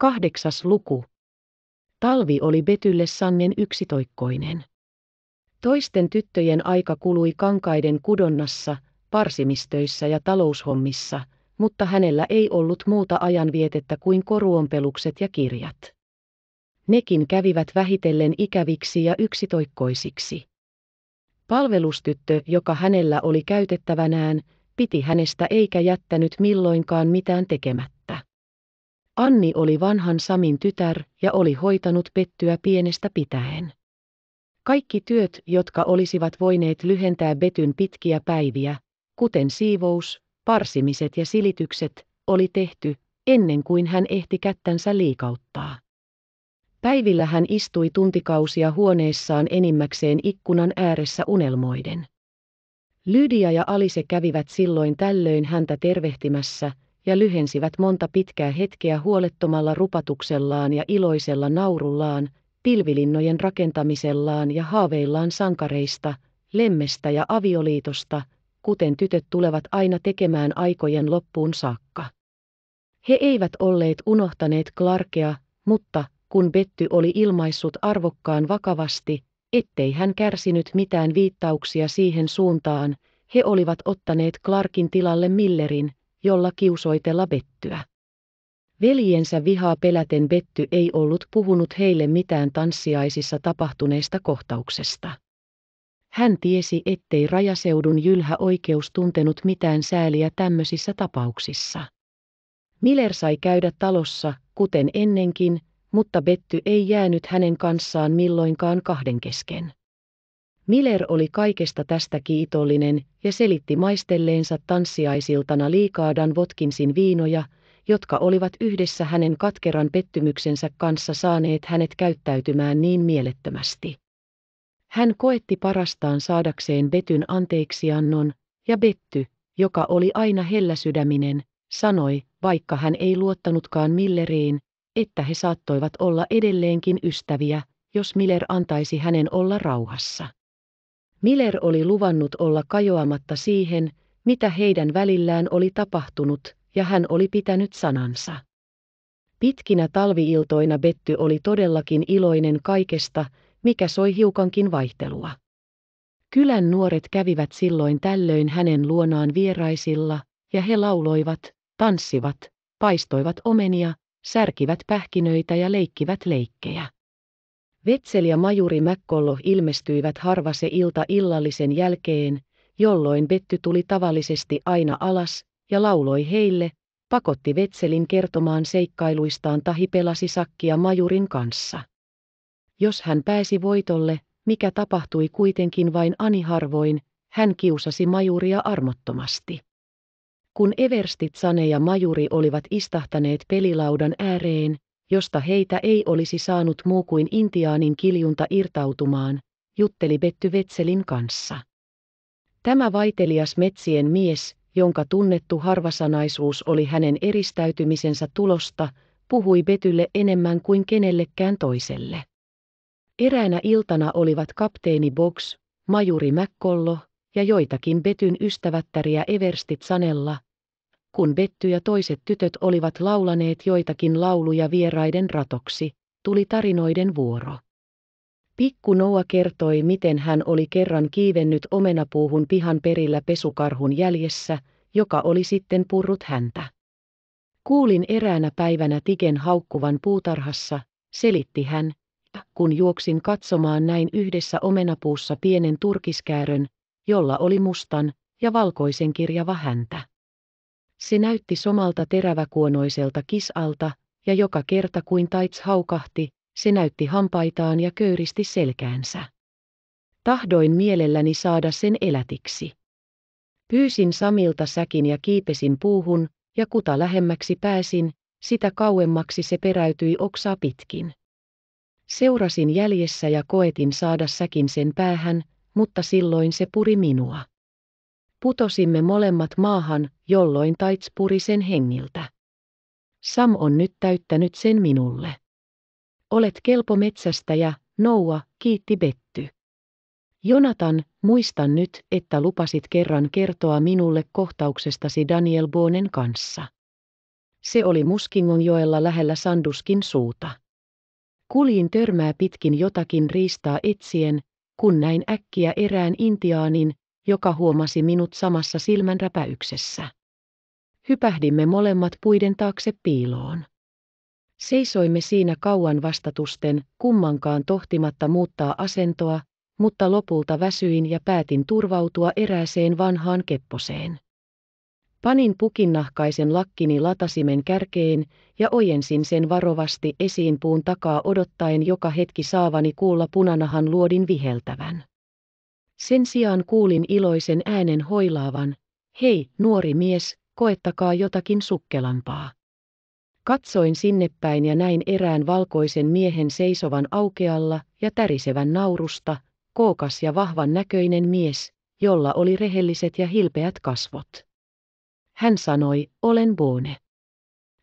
Kahdeksas luku. Talvi oli Betylle sangen yksitoikkoinen. Toisten tyttöjen aika kului kankaiden kudonnassa, parsimistöissä ja taloushommissa, mutta hänellä ei ollut muuta ajanvietettä kuin koruompelukset ja kirjat. Nekin kävivät vähitellen ikäviksi ja yksitoikkoisiksi. Palvelustyttö, joka hänellä oli käytettävänään, piti hänestä eikä jättänyt milloinkaan mitään tekemättä. Anni oli vanhan Samin tytär ja oli hoitanut Bettyä pienestä pitäen. Kaikki työt, jotka olisivat voineet lyhentää Betyn pitkiä päiviä, kuten siivous, parsimiset ja silitykset, oli tehty, ennen kuin hän ehti kättänsä liikauttaa. Päivillä hän istui tuntikausia huoneessaan enimmäkseen ikkunan ääressä unelmoiden. Lydia ja Alise kävivät silloin tällöin häntä tervehtimässä, ja lyhensivät monta pitkää hetkeä huolettomalla rupatuksellaan ja iloisella naurullaan, pilvilinnojen rakentamisellaan ja haaveillaan sankareista, lemmestä ja avioliitosta, kuten tytöt tulevat aina tekemään aikojen loppuun saakka. He eivät olleet unohtaneet Clarkea, mutta kun Betty oli ilmaissut arvokkaan vakavasti, ettei hän kärsinyt mitään viittauksia siihen suuntaan, he olivat ottaneet Clarkin tilalle Millerin, jolla kiusoitella Bettyä. Veljensä vihaa peläten Betty ei ollut puhunut heille mitään tanssiaisissa tapahtuneesta kohtauksesta. Hän tiesi, ettei rajaseudun jylhä oikeus tuntenut mitään sääliä tämmöisissä tapauksissa. Miller sai käydä talossa, kuten ennenkin, mutta Betty ei jäänyt hänen kanssaan milloinkaan kahden kesken. Miller oli kaikesta tästä kiitollinen ja selitti maistelleensa tanssiaisiltana Dan Votkinsin viinoja, jotka olivat yhdessä hänen katkeran pettymyksensä kanssa saaneet hänet käyttäytymään niin mielettömästi. Hän koetti parastaan saadakseen Betyn anteeksiannon, ja Betty, joka oli aina helläsydäminen, sanoi, vaikka hän ei luottanutkaan Milleriin, että he saattoivat olla edelleenkin ystäviä, jos Miller antaisi hänen olla rauhassa. Miller oli luvannut olla kajoamatta siihen, mitä heidän välillään oli tapahtunut, ja hän oli pitänyt sanansa. Pitkinä talviiltoina Betty oli todellakin iloinen kaikesta, mikä soi hiukankin vaihtelua. Kylän nuoret kävivät silloin tällöin hänen luonaan vieraisilla, ja he lauloivat, tanssivat, paistoivat omenia, särkivät pähkinöitä ja leikkivät leikkejä. Vetsel ja majuri Mäkkollo ilmestyivät harva se ilta illallisen jälkeen, jolloin Betty tuli tavallisesti aina alas ja lauloi heille, pakotti Vetselin kertomaan seikkailuistaan tahi pelasi sakkia majurin kanssa. Jos hän pääsi voitolle, mikä tapahtui kuitenkin vain ani harvoin, hän kiusasi majuria armottomasti. Kun Everstit Sane ja majuri olivat istahtaneet pelilaudan ääreen, josta heitä ei olisi saanut muu kuin intiaanin kiljunta irtautumaan, jutteli Betty Vetselin kanssa. Tämä vaitelias metsien mies, jonka tunnettu harvasanaisuus oli hänen eristäytymisensä tulosta, puhui Betylle enemmän kuin kenellekään toiselle. Eräänä iltana olivat kapteeni Box, majuri Mäkkollo ja joitakin Betyn ystävättäriä Everstit Sanella, kun Betty ja toiset tytöt olivat laulaneet joitakin lauluja vieraiden ratoksi, tuli tarinoiden vuoro. Pikku Noa kertoi, miten hän oli kerran kiivennyt omenapuuhun pihan perillä pesukarhun jäljessä, joka oli sitten purrut häntä. Kuulin eräänä päivänä Tigen haukkuvan puutarhassa, selitti hän, kun juoksin katsomaan näin yhdessä omenapuussa pienen turkiskäärön, jolla oli mustan ja valkoisen kirjava häntä. Se näytti somalta teräväkuonoiselta kisalta, ja joka kerta kuin Taits haukahti, se näytti hampaitaan ja köyristi selkäänsä. Tahdoin mielelläni saada sen elätiksi. Pyysin Samilta säkin ja kiipesin puuhun, ja kuta lähemmäksi pääsin, sitä kauemmaksi se peräytyi oksaa pitkin. Seurasin jäljessä ja koetin saada säkin sen päähän, mutta silloin se puri minua putosimme molemmat maahan, jolloin Taits puri sen hengiltä. Sam on nyt täyttänyt sen minulle. Olet kelpo metsästäjä, Noua, kiitti Betty. Jonatan, muistan nyt, että lupasit kerran kertoa minulle kohtauksestasi Daniel Boonen kanssa. Se oli Muskingonjoella lähellä Sanduskin suuta. Kuljin törmää pitkin jotakin riistaa etsien, kun näin äkkiä erään intiaanin, joka huomasi minut samassa silmänräpäyksessä. Hypähdimme molemmat puiden taakse piiloon. Seisoimme siinä kauan vastatusten, kummankaan tohtimatta muuttaa asentoa, mutta lopulta väsyin ja päätin turvautua erääseen vanhaan kepposeen. Panin pukinnahkaisen lakkini latasimen kärkeen ja ojensin sen varovasti esiin puun takaa odottaen joka hetki saavani kuulla punanahan luodin viheltävän. Sen sijaan kuulin iloisen äänen hoilaavan, hei, nuori mies, koettakaa jotakin sukkelampaa. Katsoin sinne päin ja näin erään valkoisen miehen seisovan aukealla ja tärisevän naurusta, kookas ja vahvan näköinen mies, jolla oli rehelliset ja hilpeät kasvot. Hän sanoi, olen Boone.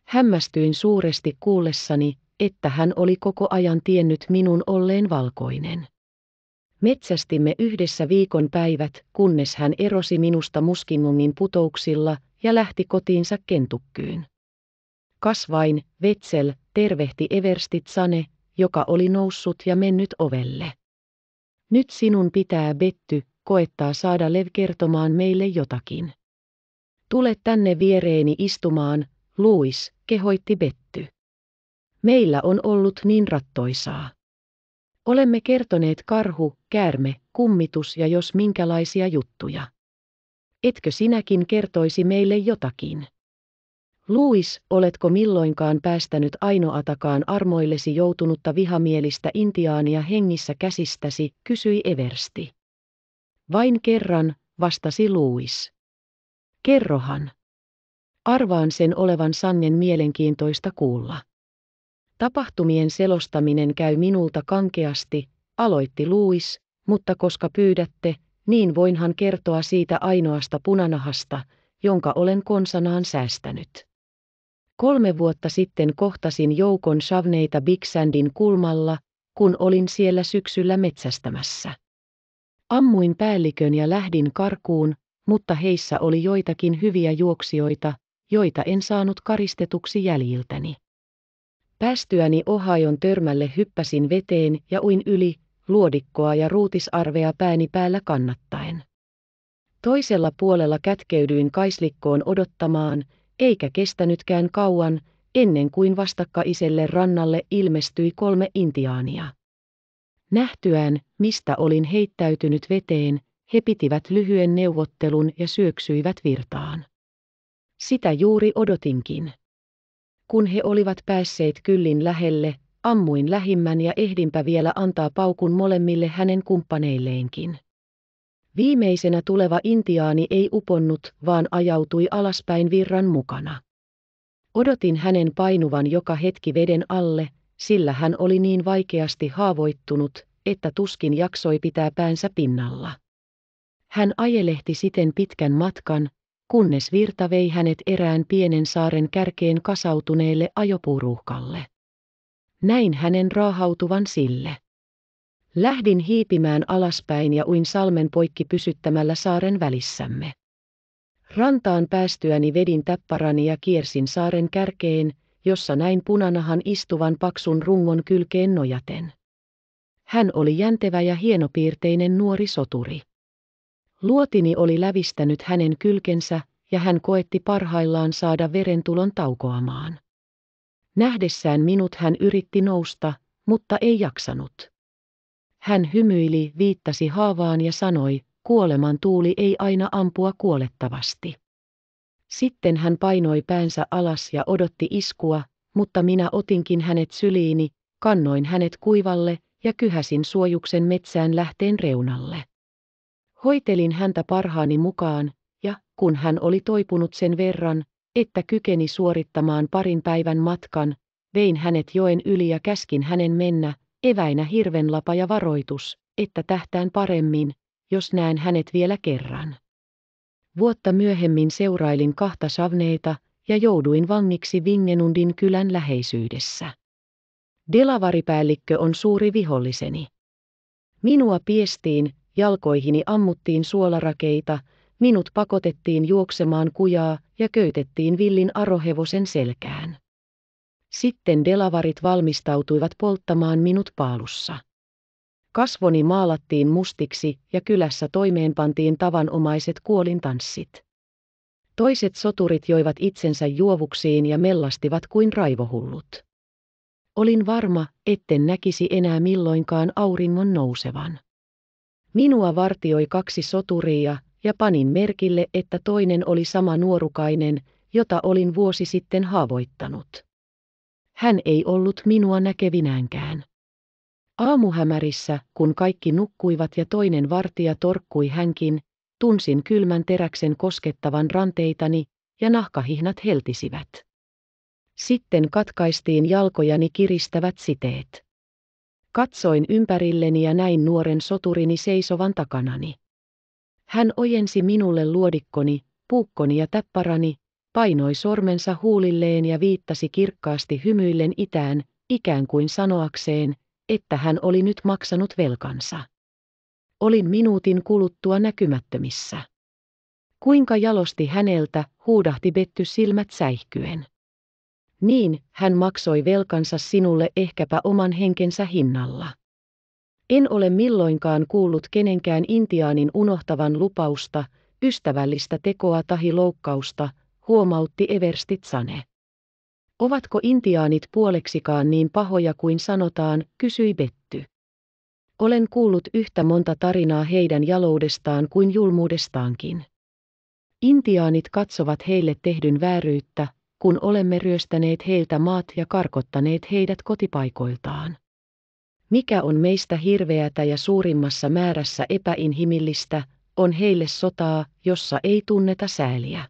Hämmästyin suuresti kuullessani, että hän oli koko ajan tiennyt minun olleen valkoinen. Metsästimme yhdessä viikon päivät, kunnes hän erosi minusta muskinnunnin putouksilla ja lähti kotiinsa kentukkyyn. Kasvain, Vetsel, tervehti Sane, joka oli noussut ja mennyt ovelle. Nyt sinun pitää Betty, koettaa saada Lev kertomaan meille jotakin. Tule tänne viereeni istumaan, Luis, kehoitti Betty. Meillä on ollut niin rattoisaa. Olemme kertoneet karhu, käärme, kummitus ja jos minkälaisia juttuja. Etkö sinäkin kertoisi meille jotakin? Luis, oletko milloinkaan päästänyt ainoatakaan armoillesi joutunutta vihamielistä intiaania hengissä käsistäsi, kysyi Eversti. Vain kerran, vastasi Luis. Kerrohan. Arvaan sen olevan sangen mielenkiintoista kuulla. Tapahtumien selostaminen käy minulta kankeasti, aloitti Luis, mutta koska pyydätte, niin voinhan kertoa siitä ainoasta punanahasta, jonka olen konsanaan säästänyt. Kolme vuotta sitten kohtasin joukon savneita Big Sandin kulmalla, kun olin siellä syksyllä metsästämässä. Ammuin päällikön ja lähdin karkuun, mutta heissä oli joitakin hyviä juoksijoita, joita en saanut karistetuksi jäljiltäni. Päästyäni Ohajon törmälle hyppäsin veteen ja uin yli, luodikkoa ja ruutisarvea pääni päällä kannattaen. Toisella puolella kätkeydyin kaislikkoon odottamaan, eikä kestänytkään kauan, ennen kuin vastakkaiselle rannalle ilmestyi kolme intiaania. Nähtyään, mistä olin heittäytynyt veteen, he pitivät lyhyen neuvottelun ja syöksyivät virtaan. Sitä juuri odotinkin. Kun he olivat päässeet kyllin lähelle, ammuin lähimmän ja ehdinpä vielä antaa paukun molemmille hänen kumppaneilleenkin. Viimeisenä tuleva intiaani ei uponnut, vaan ajautui alaspäin virran mukana. Odotin hänen painuvan joka hetki veden alle, sillä hän oli niin vaikeasti haavoittunut, että tuskin jaksoi pitää päänsä pinnalla. Hän ajelehti siten pitkän matkan, kunnes virta vei hänet erään pienen saaren kärkeen kasautuneelle ajopuruhkalle. Näin hänen raahautuvan sille. Lähdin hiipimään alaspäin ja uin salmen poikki pysyttämällä saaren välissämme. Rantaan päästyäni vedin täpparani ja kiersin saaren kärkeen, jossa näin punanahan istuvan paksun rungon kylkeen nojaten. Hän oli jäntevä ja hienopiirteinen nuori soturi. Luotini oli lävistänyt hänen kylkensä, ja hän koetti parhaillaan saada verentulon taukoamaan. Nähdessään minut hän yritti nousta, mutta ei jaksanut. Hän hymyili, viittasi haavaan ja sanoi, kuoleman tuuli ei aina ampua kuolettavasti. Sitten hän painoi päänsä alas ja odotti iskua, mutta minä otinkin hänet syliini, kannoin hänet kuivalle ja kyhäsin suojuksen metsään lähteen reunalle. Hoitelin häntä parhaani mukaan, ja kun hän oli toipunut sen verran, että kykeni suorittamaan parin päivän matkan, vein hänet joen yli ja käskin hänen mennä, eväinä hirvenlapa ja varoitus, että tähtään paremmin, jos näen hänet vielä kerran. Vuotta myöhemmin seurailin kahta savneita ja jouduin vangiksi Vingenundin kylän läheisyydessä. Delavaripäällikkö on suuri viholliseni. Minua piestiin, jalkoihini ammuttiin suolarakeita, minut pakotettiin juoksemaan kujaa ja köytettiin villin arohevosen selkään. Sitten delavarit valmistautuivat polttamaan minut paalussa. Kasvoni maalattiin mustiksi ja kylässä toimeenpantiin tavanomaiset kuolintanssit. Toiset soturit joivat itsensä juovuksiin ja mellastivat kuin raivohullut. Olin varma, etten näkisi enää milloinkaan auringon nousevan. Minua vartioi kaksi soturia, ja panin merkille, että toinen oli sama nuorukainen, jota olin vuosi sitten haavoittanut. Hän ei ollut minua näkevinäänkään. Aamuhämärissä, kun kaikki nukkuivat ja toinen vartija torkkui hänkin, tunsin kylmän teräksen koskettavan ranteitani, ja nahkahihnat heltisivät. Sitten katkaistiin jalkojani kiristävät siteet. Katsoin ympärilleni ja näin nuoren soturini seisovan takanani. Hän ojensi minulle luodikkoni, puukkoni ja täpparani, painoi sormensa huulilleen ja viittasi kirkkaasti hymyillen itään, ikään kuin sanoakseen, että hän oli nyt maksanut velkansa. Olin minuutin kuluttua näkymättömissä. Kuinka jalosti häneltä, huudahti Betty silmät säihkyen. Niin, hän maksoi velkansa sinulle ehkäpä oman henkensä hinnalla. En ole milloinkaan kuullut kenenkään intiaanin unohtavan lupausta, ystävällistä tekoa tahi loukkausta, huomautti Everstit Sane. Ovatko intiaanit puoleksikaan niin pahoja kuin sanotaan, kysyi Betty. Olen kuullut yhtä monta tarinaa heidän jaloudestaan kuin julmuudestaankin. Intiaanit katsovat heille tehdyn vääryyttä, kun olemme ryöstäneet heiltä maat ja karkottaneet heidät kotipaikoiltaan. Mikä on meistä hirveätä ja suurimmassa määrässä epäinhimillistä, on heille sotaa, jossa ei tunneta sääliä.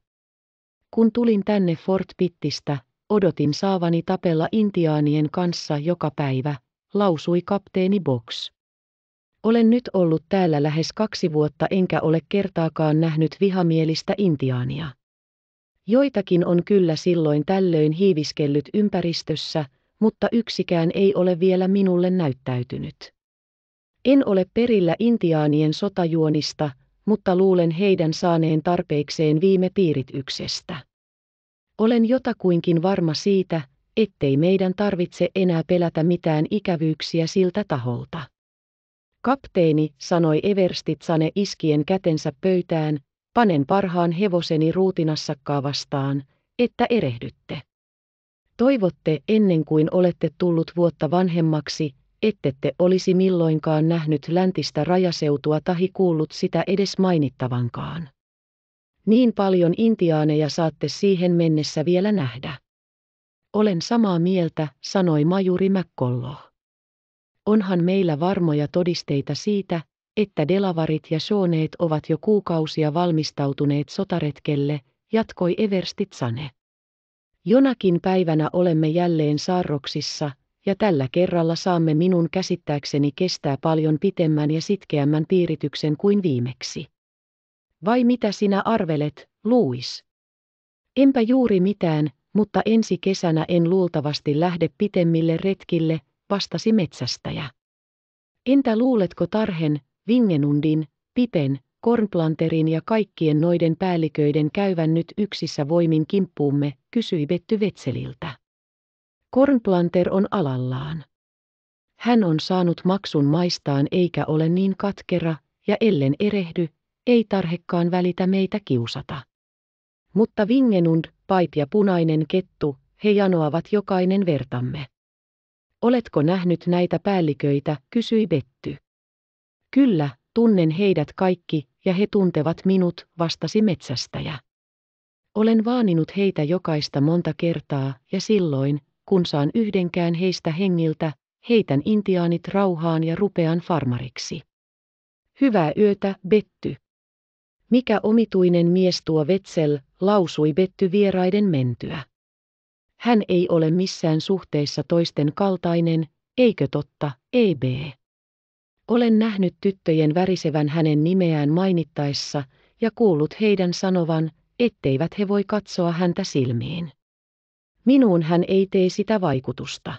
Kun tulin tänne Fort Pittistä, odotin saavani tapella intiaanien kanssa joka päivä, lausui kapteeni Box. Olen nyt ollut täällä lähes kaksi vuotta enkä ole kertaakaan nähnyt vihamielistä intiaania. Joitakin on kyllä silloin tällöin hiiviskellyt ympäristössä, mutta yksikään ei ole vielä minulle näyttäytynyt. En ole perillä intiaanien sotajuonista, mutta luulen heidän saaneen tarpeikseen viime piirityksestä. Olen jotakuinkin varma siitä, ettei meidän tarvitse enää pelätä mitään ikävyyksiä siltä taholta. Kapteeni, sanoi Everstitsane iskien kätensä pöytään, panen parhaan hevoseni ruutinassakkaa vastaan, että erehdytte. Toivotte ennen kuin olette tullut vuotta vanhemmaksi, ettette olisi milloinkaan nähnyt läntistä rajaseutua tahi kuullut sitä edes mainittavankaan. Niin paljon intiaaneja saatte siihen mennessä vielä nähdä. Olen samaa mieltä, sanoi majuri Mäkkollo. Onhan meillä varmoja todisteita siitä, että delavarit ja shoneet ovat jo kuukausia valmistautuneet sotaretkelle, jatkoi Sane. Jonakin päivänä olemme jälleen saarroksissa, ja tällä kerralla saamme minun käsittääkseni kestää paljon pitemmän ja sitkeämmän piirityksen kuin viimeksi. Vai mitä sinä arvelet, Louis? Enpä juuri mitään, mutta ensi kesänä en luultavasti lähde pitemmille retkille, vastasi metsästäjä. Entä luuletko Tarhen, Vingenundin, Pipen, Kornplanterin ja kaikkien noiden päälliköiden käyvän nyt yksissä voimin kimppuumme, kysyi Betty Vetseliltä. Kornplanter on alallaan. Hän on saanut maksun maistaan eikä ole niin katkera, ja ellen erehdy, ei tarhekkaan välitä meitä kiusata. Mutta Vingenund, Pait ja punainen kettu, he janoavat jokainen vertamme. Oletko nähnyt näitä päälliköitä, kysyi Betty. Kyllä, tunnen heidät kaikki, ja he tuntevat minut, vastasi metsästäjä. Olen vaaninut heitä jokaista monta kertaa, ja silloin, kun saan yhdenkään heistä hengiltä, heitän intiaanit rauhaan ja rupean farmariksi. Hyvää yötä, Betty. Mikä omituinen mies tuo Vetsel, lausui Betty vieraiden mentyä. Hän ei ole missään suhteessa toisten kaltainen, eikö totta, bee. Olen nähnyt tyttöjen värisevän hänen nimeään mainittaessa ja kuullut heidän sanovan, etteivät he voi katsoa häntä silmiin. Minuun hän ei tee sitä vaikutusta.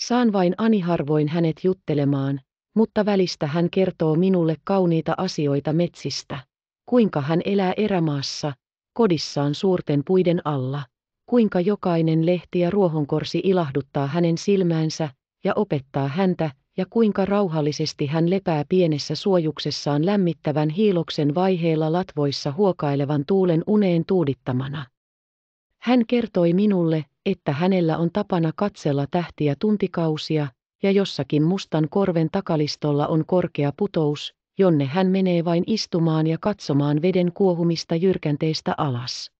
Saan vain ani harvoin hänet juttelemaan, mutta välistä hän kertoo minulle kauniita asioita metsistä, kuinka hän elää erämaassa, kodissaan suurten puiden alla, kuinka jokainen lehti ja ruohonkorsi ilahduttaa hänen silmäänsä ja opettaa häntä, ja kuinka rauhallisesti hän lepää pienessä suojuksessaan lämmittävän hiiloksen vaiheella latvoissa huokailevan tuulen uneen tuudittamana. Hän kertoi minulle, että hänellä on tapana katsella tähtiä tuntikausia, ja jossakin mustan korven takalistolla on korkea putous, jonne hän menee vain istumaan ja katsomaan veden kuohumista jyrkänteistä alas.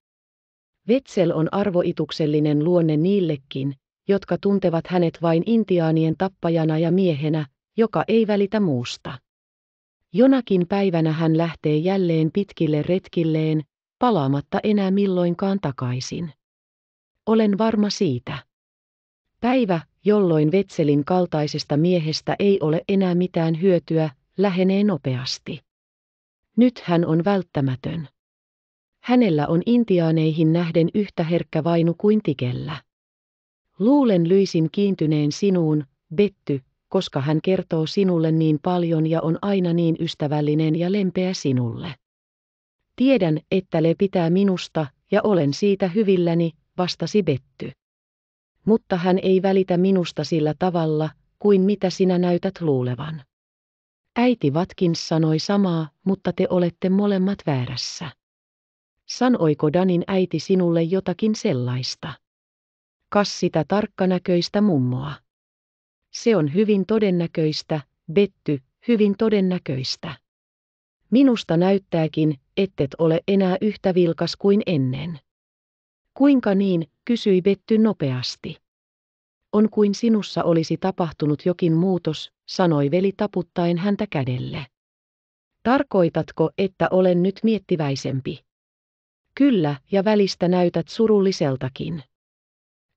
Vetsel on arvoituksellinen luonne niillekin, jotka tuntevat hänet vain intiaanien tappajana ja miehenä, joka ei välitä muusta. Jonakin päivänä hän lähtee jälleen pitkille retkilleen, palaamatta enää milloinkaan takaisin. Olen varma siitä. Päivä, jolloin Vetselin kaltaisesta miehestä ei ole enää mitään hyötyä, lähenee nopeasti. Nyt hän on välttämätön. Hänellä on intiaaneihin nähden yhtä herkkä vainu kuin tikellä. Luulen Lyisin kiintyneen sinuun, Betty, koska hän kertoo sinulle niin paljon ja on aina niin ystävällinen ja lempeä sinulle. Tiedän, että Le pitää minusta, ja olen siitä hyvilläni, vastasi Betty. Mutta hän ei välitä minusta sillä tavalla, kuin mitä sinä näytät luulevan. Äiti Watkins sanoi samaa, mutta te olette molemmat väärässä. Sanoiko Danin äiti sinulle jotakin sellaista? Kas sitä tarkkanäköistä mummoa. Se on hyvin todennäköistä, Betty, hyvin todennäköistä. Minusta näyttääkin, ettet ole enää yhtä vilkas kuin ennen. Kuinka niin, kysyi Betty nopeasti. On kuin sinussa olisi tapahtunut jokin muutos, sanoi veli taputtaen häntä kädelle. Tarkoitatko, että olen nyt miettiväisempi? Kyllä, ja välistä näytät surulliseltakin.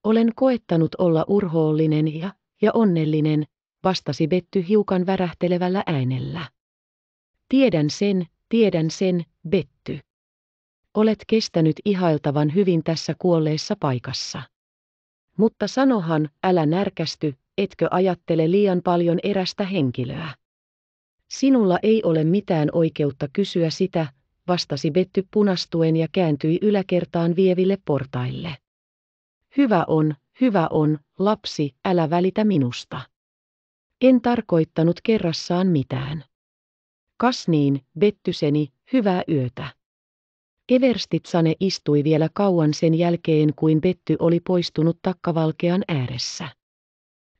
Olen koettanut olla urhoollinen ja, ja onnellinen, vastasi Betty hiukan värähtelevällä äänellä. Tiedän sen, tiedän sen, Betty. Olet kestänyt ihailtavan hyvin tässä kuolleessa paikassa. Mutta sanohan, älä närkästy, etkö ajattele liian paljon erästä henkilöä. Sinulla ei ole mitään oikeutta kysyä sitä, vastasi Betty punastuen ja kääntyi yläkertaan vieville portaille. Hyvä on, hyvä on, lapsi, älä välitä minusta. En tarkoittanut kerrassaan mitään. Kas niin, Bettyseni, hyvää yötä. Everstitsane istui vielä kauan sen jälkeen, kuin Betty oli poistunut takkavalkean ääressä.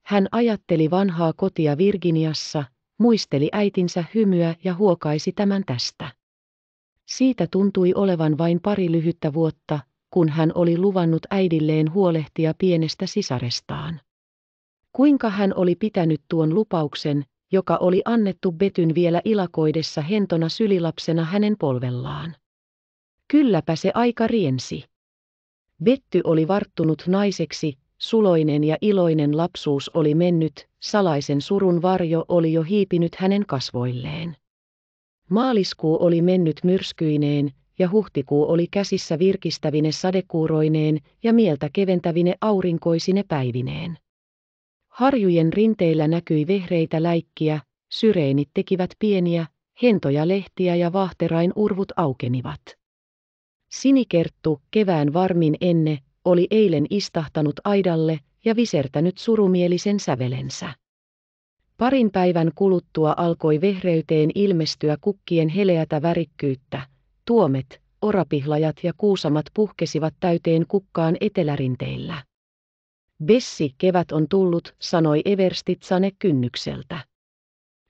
Hän ajatteli vanhaa kotia Virginiassa, muisteli äitinsä hymyä ja huokaisi tämän tästä. Siitä tuntui olevan vain pari lyhyttä vuotta, kun hän oli luvannut äidilleen huolehtia pienestä sisarestaan. Kuinka hän oli pitänyt tuon lupauksen, joka oli annettu Betyn vielä ilakoidessa hentona sylilapsena hänen polvellaan. Kylläpä se aika riensi. Betty oli varttunut naiseksi, suloinen ja iloinen lapsuus oli mennyt, salaisen surun varjo oli jo hiipinyt hänen kasvoilleen. Maaliskuu oli mennyt myrskyineen, ja huhtikuu oli käsissä virkistävine sadekuuroineen ja mieltä keventävine aurinkoisine päivineen. Harjujen rinteillä näkyi vehreitä läikkiä, syreenit tekivät pieniä, hentoja lehtiä ja vahterain urvut aukenivat. Sinikerttu, kevään varmin enne, oli eilen istahtanut aidalle ja visertänyt surumielisen sävelensä. Parin päivän kuluttua alkoi vehreyteen ilmestyä kukkien heleätä värikkyyttä, tuomet, orapihlajat ja kuusamat puhkesivat täyteen kukkaan etelärinteillä. Bessi kevät on tullut, sanoi Sane kynnykseltä.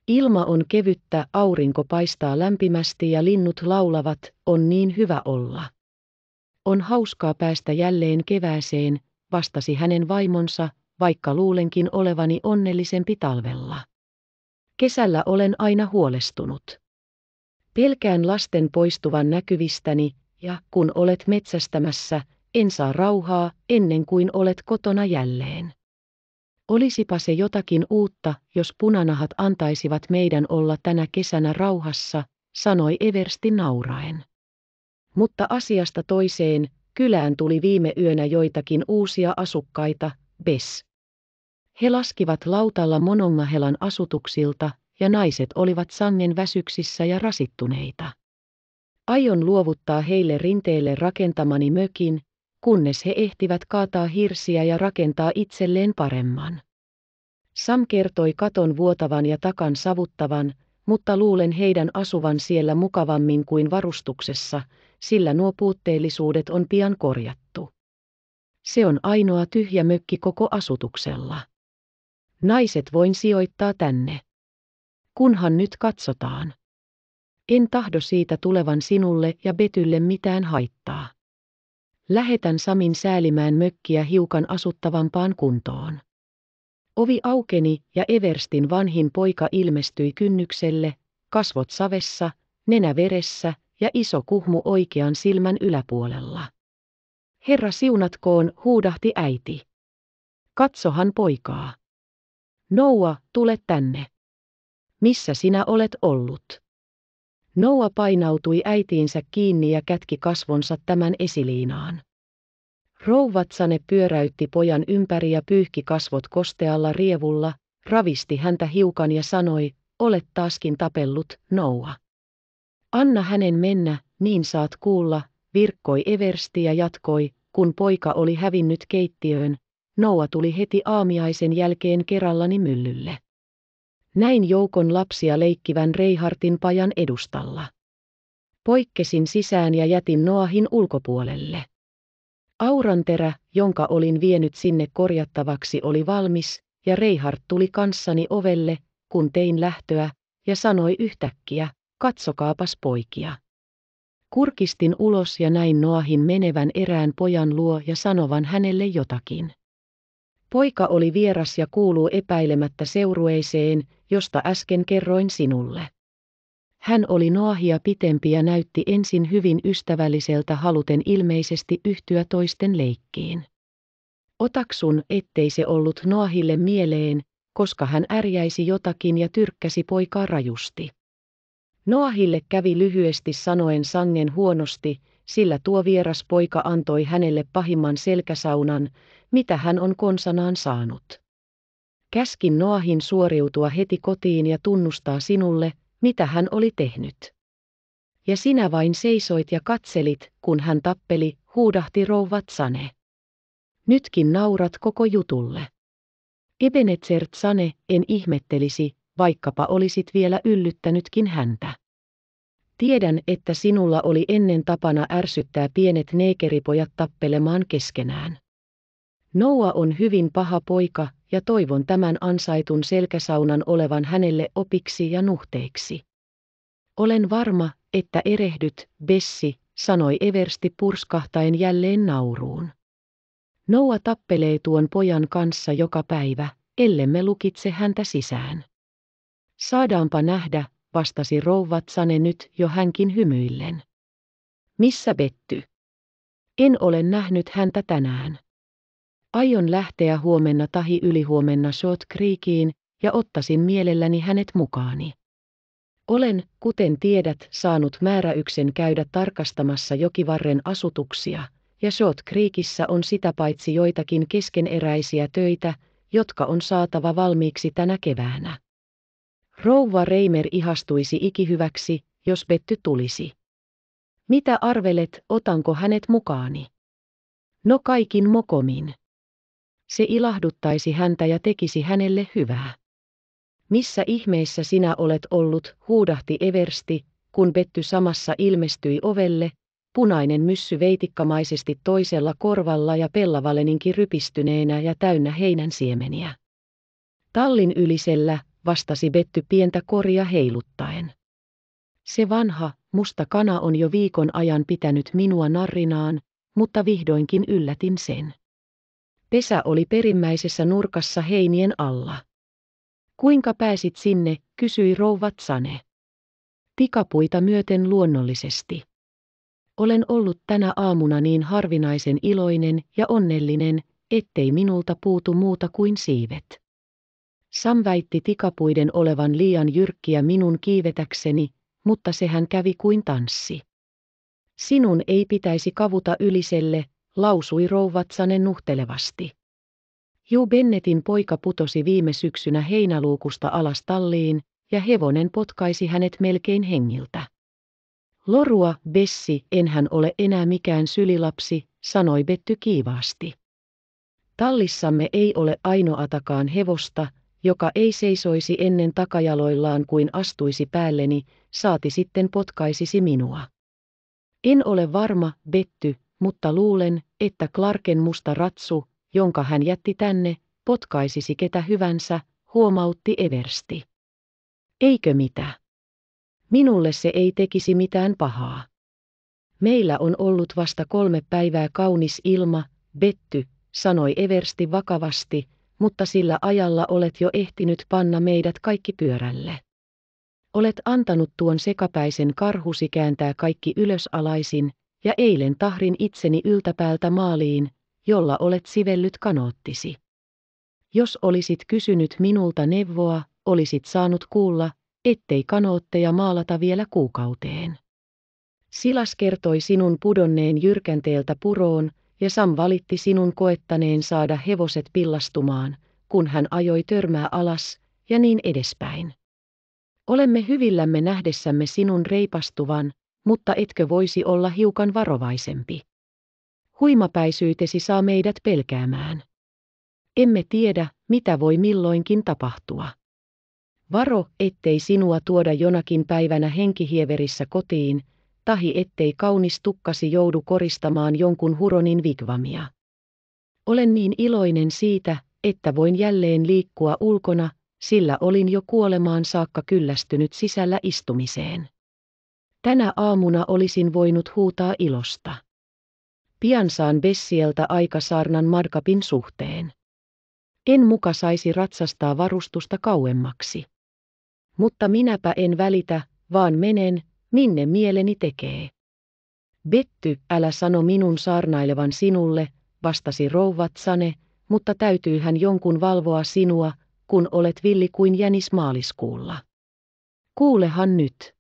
Ilma on kevyttä, aurinko paistaa lämpimästi ja linnut laulavat, on niin hyvä olla. On hauskaa päästä jälleen kevääseen, vastasi hänen vaimonsa, vaikka luulenkin olevani onnellisempi talvella. Kesällä olen aina huolestunut. Pelkään lasten poistuvan näkyvistäni, ja kun olet metsästämässä, en saa rauhaa ennen kuin olet kotona jälleen. Olisipa se jotakin uutta, jos punanahat antaisivat meidän olla tänä kesänä rauhassa, sanoi Eversti nauraen. Mutta asiasta toiseen, kylään tuli viime yönä joitakin uusia asukkaita, Bess. He laskivat lautalla Monongahelan asutuksilta, ja naiset olivat sangen väsyksissä ja rasittuneita. Aion luovuttaa heille rinteelle rakentamani mökin, kunnes he ehtivät kaataa hirsiä ja rakentaa itselleen paremman. Sam kertoi katon vuotavan ja takan savuttavan, mutta luulen heidän asuvan siellä mukavammin kuin varustuksessa, sillä nuo puutteellisuudet on pian korjattu. Se on ainoa tyhjä mökki koko asutuksella. Naiset voin sijoittaa tänne kunhan nyt katsotaan. En tahdo siitä tulevan sinulle ja Betylle mitään haittaa. Lähetän Samin säälimään mökkiä hiukan asuttavampaan kuntoon. Ovi aukeni ja Everstin vanhin poika ilmestyi kynnykselle, kasvot savessa, nenä veressä ja iso kuhmu oikean silmän yläpuolella. Herra siunatkoon, huudahti äiti. Katsohan poikaa. Noua, tule tänne. Missä sinä olet ollut? Noa painautui äitiinsä kiinni ja kätki kasvonsa tämän esiliinaan. Rouvatsane pyöräytti pojan ympäri ja pyyhki kasvot kostealla rievulla, ravisti häntä hiukan ja sanoi, olet taaskin tapellut, Noa. Anna hänen mennä, niin saat kuulla, virkkoi Eversti ja jatkoi, kun poika oli hävinnyt keittiöön, Noa tuli heti aamiaisen jälkeen kerallani myllylle. Näin joukon lapsia leikkivän Reihartin pajan edustalla. Poikkesin sisään ja jätin Noahin ulkopuolelle. Auranterä, jonka olin vienyt sinne korjattavaksi, oli valmis, ja Reihart tuli kanssani ovelle, kun tein lähtöä, ja sanoi yhtäkkiä, katsokaapas poikia. Kurkistin ulos ja näin Noahin menevän erään pojan luo ja sanovan hänelle jotakin. Poika oli vieras ja kuuluu epäilemättä seurueeseen, josta äsken kerroin sinulle. Hän oli noahia pitempi ja näytti ensin hyvin ystävälliseltä haluten ilmeisesti yhtyä toisten leikkiin. Otaksun, ettei se ollut Noahille mieleen, koska hän ärjäisi jotakin ja tyrkkäsi poikaa rajusti. Noahille kävi lyhyesti sanoen sangen huonosti, sillä tuo vieras poika antoi hänelle pahimman selkäsaunan, mitä hän on konsanaan saanut. Käskin Noahin suoriutua heti kotiin ja tunnustaa sinulle, mitä hän oli tehnyt. Ja sinä vain seisoit ja katselit, kun hän tappeli, huudahti rouvat Sane. Nytkin naurat koko jutulle. Ebenezer Sane, en ihmettelisi, vaikkapa olisit vielä yllyttänytkin häntä. Tiedän, että sinulla oli ennen tapana ärsyttää pienet neekeripojat tappelemaan keskenään. Noa on hyvin paha poika, ja toivon tämän ansaitun selkäsaunan olevan hänelle opiksi ja nuhteiksi. Olen varma, että erehdyt, Bessi, sanoi Eversti purskahtaen jälleen nauruun. Noa tappelee tuon pojan kanssa joka päivä, ellemme lukitse häntä sisään. Saadaanpa nähdä, vastasi rouvat Sane nyt jo hänkin hymyillen. Missä Betty? En ole nähnyt häntä tänään. Aion lähteä huomenna tahi ylihuomenna Short Creekiin ja ottasin mielelläni hänet mukaani. Olen, kuten tiedät, saanut määräyksen käydä tarkastamassa jokivarren asutuksia, ja Short Creekissä on sitä paitsi joitakin keskeneräisiä töitä, jotka on saatava valmiiksi tänä keväänä. Rouva Reimer ihastuisi ikihyväksi, jos Betty tulisi. Mitä arvelet, otanko hänet mukaani? No kaikin mokomin se ilahduttaisi häntä ja tekisi hänelle hyvää. Missä ihmeissä sinä olet ollut, huudahti Eversti, kun Betty samassa ilmestyi ovelle, punainen myssy veitikkamaisesti toisella korvalla ja pellavaleningin rypistyneenä ja täynnä heinän siemeniä. Tallin ylisellä, vastasi Betty pientä koria heiluttaen. Se vanha, musta kana on jo viikon ajan pitänyt minua narrinaan, mutta vihdoinkin yllätin sen. Pesä oli perimmäisessä nurkassa heinien alla. Kuinka pääsit sinne, kysyi rouvat Sane. Tikapuita myöten luonnollisesti. Olen ollut tänä aamuna niin harvinaisen iloinen ja onnellinen, ettei minulta puutu muuta kuin siivet. Sam väitti tikapuiden olevan liian jyrkkiä minun kiivetäkseni, mutta sehän kävi kuin tanssi. Sinun ei pitäisi kavuta yliselle, lausui rouvatsanen nuhtelevasti. Ju Bennetin poika putosi viime syksynä heinäluukusta alas talliin, ja hevonen potkaisi hänet melkein hengiltä. Lorua, Bessi, enhän ole enää mikään sylilapsi, sanoi Betty kiivaasti. Tallissamme ei ole ainoatakaan hevosta, joka ei seisoisi ennen takajaloillaan kuin astuisi päälleni, saati sitten potkaisisi minua. En ole varma, Betty, mutta luulen, että Clarken musta ratsu, jonka hän jätti tänne, potkaisisi ketä hyvänsä, huomautti Eversti. Eikö mitä? Minulle se ei tekisi mitään pahaa. Meillä on ollut vasta kolme päivää kaunis ilma, Betty, sanoi Eversti vakavasti, mutta sillä ajalla olet jo ehtinyt panna meidät kaikki pyörälle. Olet antanut tuon sekapäisen karhusi kääntää kaikki ylösalaisin, ja eilen tahrin itseni yltäpäältä maaliin, jolla olet sivellyt kanoottisi. Jos olisit kysynyt minulta neuvoa, olisit saanut kuulla, ettei kanootteja maalata vielä kuukauteen. Silas kertoi sinun pudonneen jyrkänteeltä puroon, ja Sam valitti sinun koettaneen saada hevoset pillastumaan, kun hän ajoi törmää alas, ja niin edespäin. Olemme hyvillämme nähdessämme sinun reipastuvan, mutta etkö voisi olla hiukan varovaisempi? Huimapäisyytesi saa meidät pelkäämään. Emme tiedä, mitä voi milloinkin tapahtua. Varo, ettei sinua tuoda jonakin päivänä henkihieverissä kotiin, tahi ettei kaunis tukkasi joudu koristamaan jonkun huronin vigvamia. Olen niin iloinen siitä, että voin jälleen liikkua ulkona, sillä olin jo kuolemaan saakka kyllästynyt sisällä istumiseen. Tänä aamuna olisin voinut huutaa ilosta. Pian saan Bessieltä aikasaarnan Markapin suhteen. En muka saisi ratsastaa varustusta kauemmaksi. Mutta minäpä en välitä, vaan menen, minne mieleni tekee. Betty, älä sano minun saarnailevan sinulle, vastasi rouvat Sane, mutta täytyyhän jonkun valvoa sinua, kun olet villi kuin jänis maaliskuulla. Kuulehan nyt.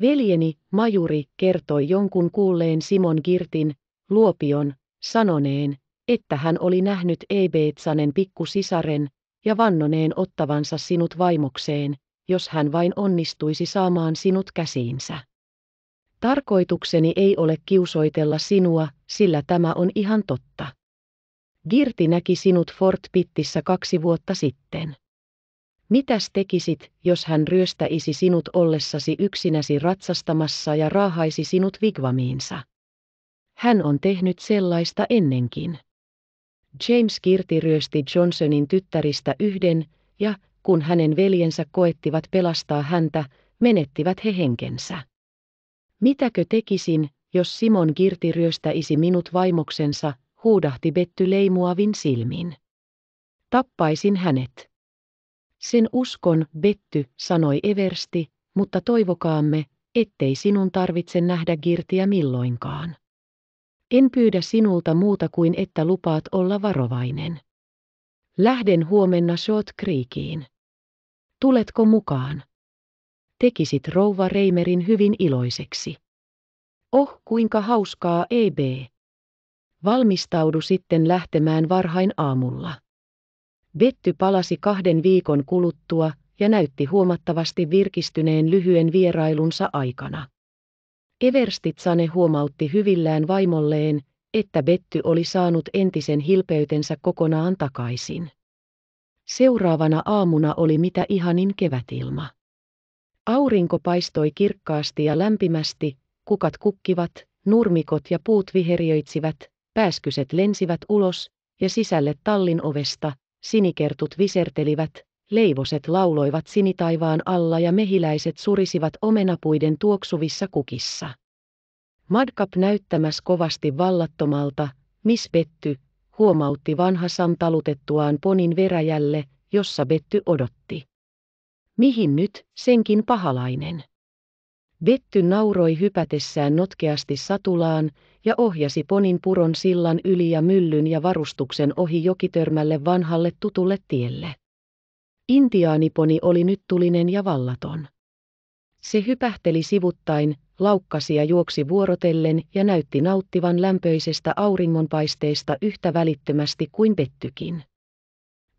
Veljeni, majuri, kertoi jonkun kuulleen Simon Girtin, Luopion, sanoneen, että hän oli nähnyt Eibetsanen pikkusisaren, ja vannoneen ottavansa sinut vaimokseen, jos hän vain onnistuisi saamaan sinut käsiinsä. Tarkoitukseni ei ole kiusoitella sinua, sillä tämä on ihan totta. Girti näki sinut Fort Pittissä kaksi vuotta sitten. Mitäs tekisit, jos hän ryöstäisi sinut ollessasi yksinäsi ratsastamassa ja raahaisi sinut vigvamiinsa? Hän on tehnyt sellaista ennenkin. James Kirti ryösti Johnsonin tyttäristä yhden, ja kun hänen veljensä koettivat pelastaa häntä, menettivät he henkensä. Mitäkö tekisin, jos Simon Kirti ryöstäisi minut vaimoksensa, huudahti Betty leimuavin silmin. Tappaisin hänet. Sen uskon, Betty, sanoi Eversti, mutta toivokaamme, ettei sinun tarvitse nähdä Girtiä milloinkaan. En pyydä sinulta muuta kuin että lupaat olla varovainen. Lähden huomenna Short Creekiin. Tuletko mukaan? Tekisit rouva Reimerin hyvin iloiseksi. Oh, kuinka hauskaa, EB. Valmistaudu sitten lähtemään varhain aamulla. Betty palasi kahden viikon kuluttua ja näytti huomattavasti virkistyneen lyhyen vierailunsa aikana. Everstitsane huomautti hyvillään vaimolleen, että Betty oli saanut entisen hilpeytensä kokonaan takaisin. Seuraavana aamuna oli mitä ihanin kevätilma. Aurinko paistoi kirkkaasti ja lämpimästi, kukat kukkivat, nurmikot ja puut viheriöitsivät, pääskyset lensivät ulos, ja sisälle tallin ovesta, Sinikertut visertelivät, leivoset lauloivat sinitaivaan alla ja mehiläiset surisivat omenapuiden tuoksuvissa kukissa. Madkap näyttämäs kovasti vallattomalta, miss Betty, huomautti vanha Sam talutettuaan ponin veräjälle, jossa Betty odotti. Mihin nyt, senkin pahalainen? Betty nauroi hypätessään notkeasti satulaan, ja ohjasi Ponin puron sillan yli ja myllyn ja varustuksen ohi jokitörmälle vanhalle tutulle tielle. Intiaaniponi oli nyt tulinen ja vallaton. Se hypähteli sivuttain, laukkasi ja juoksi vuorotellen ja näytti nauttivan lämpöisestä auringonpaisteesta yhtä välittömästi kuin pettykin.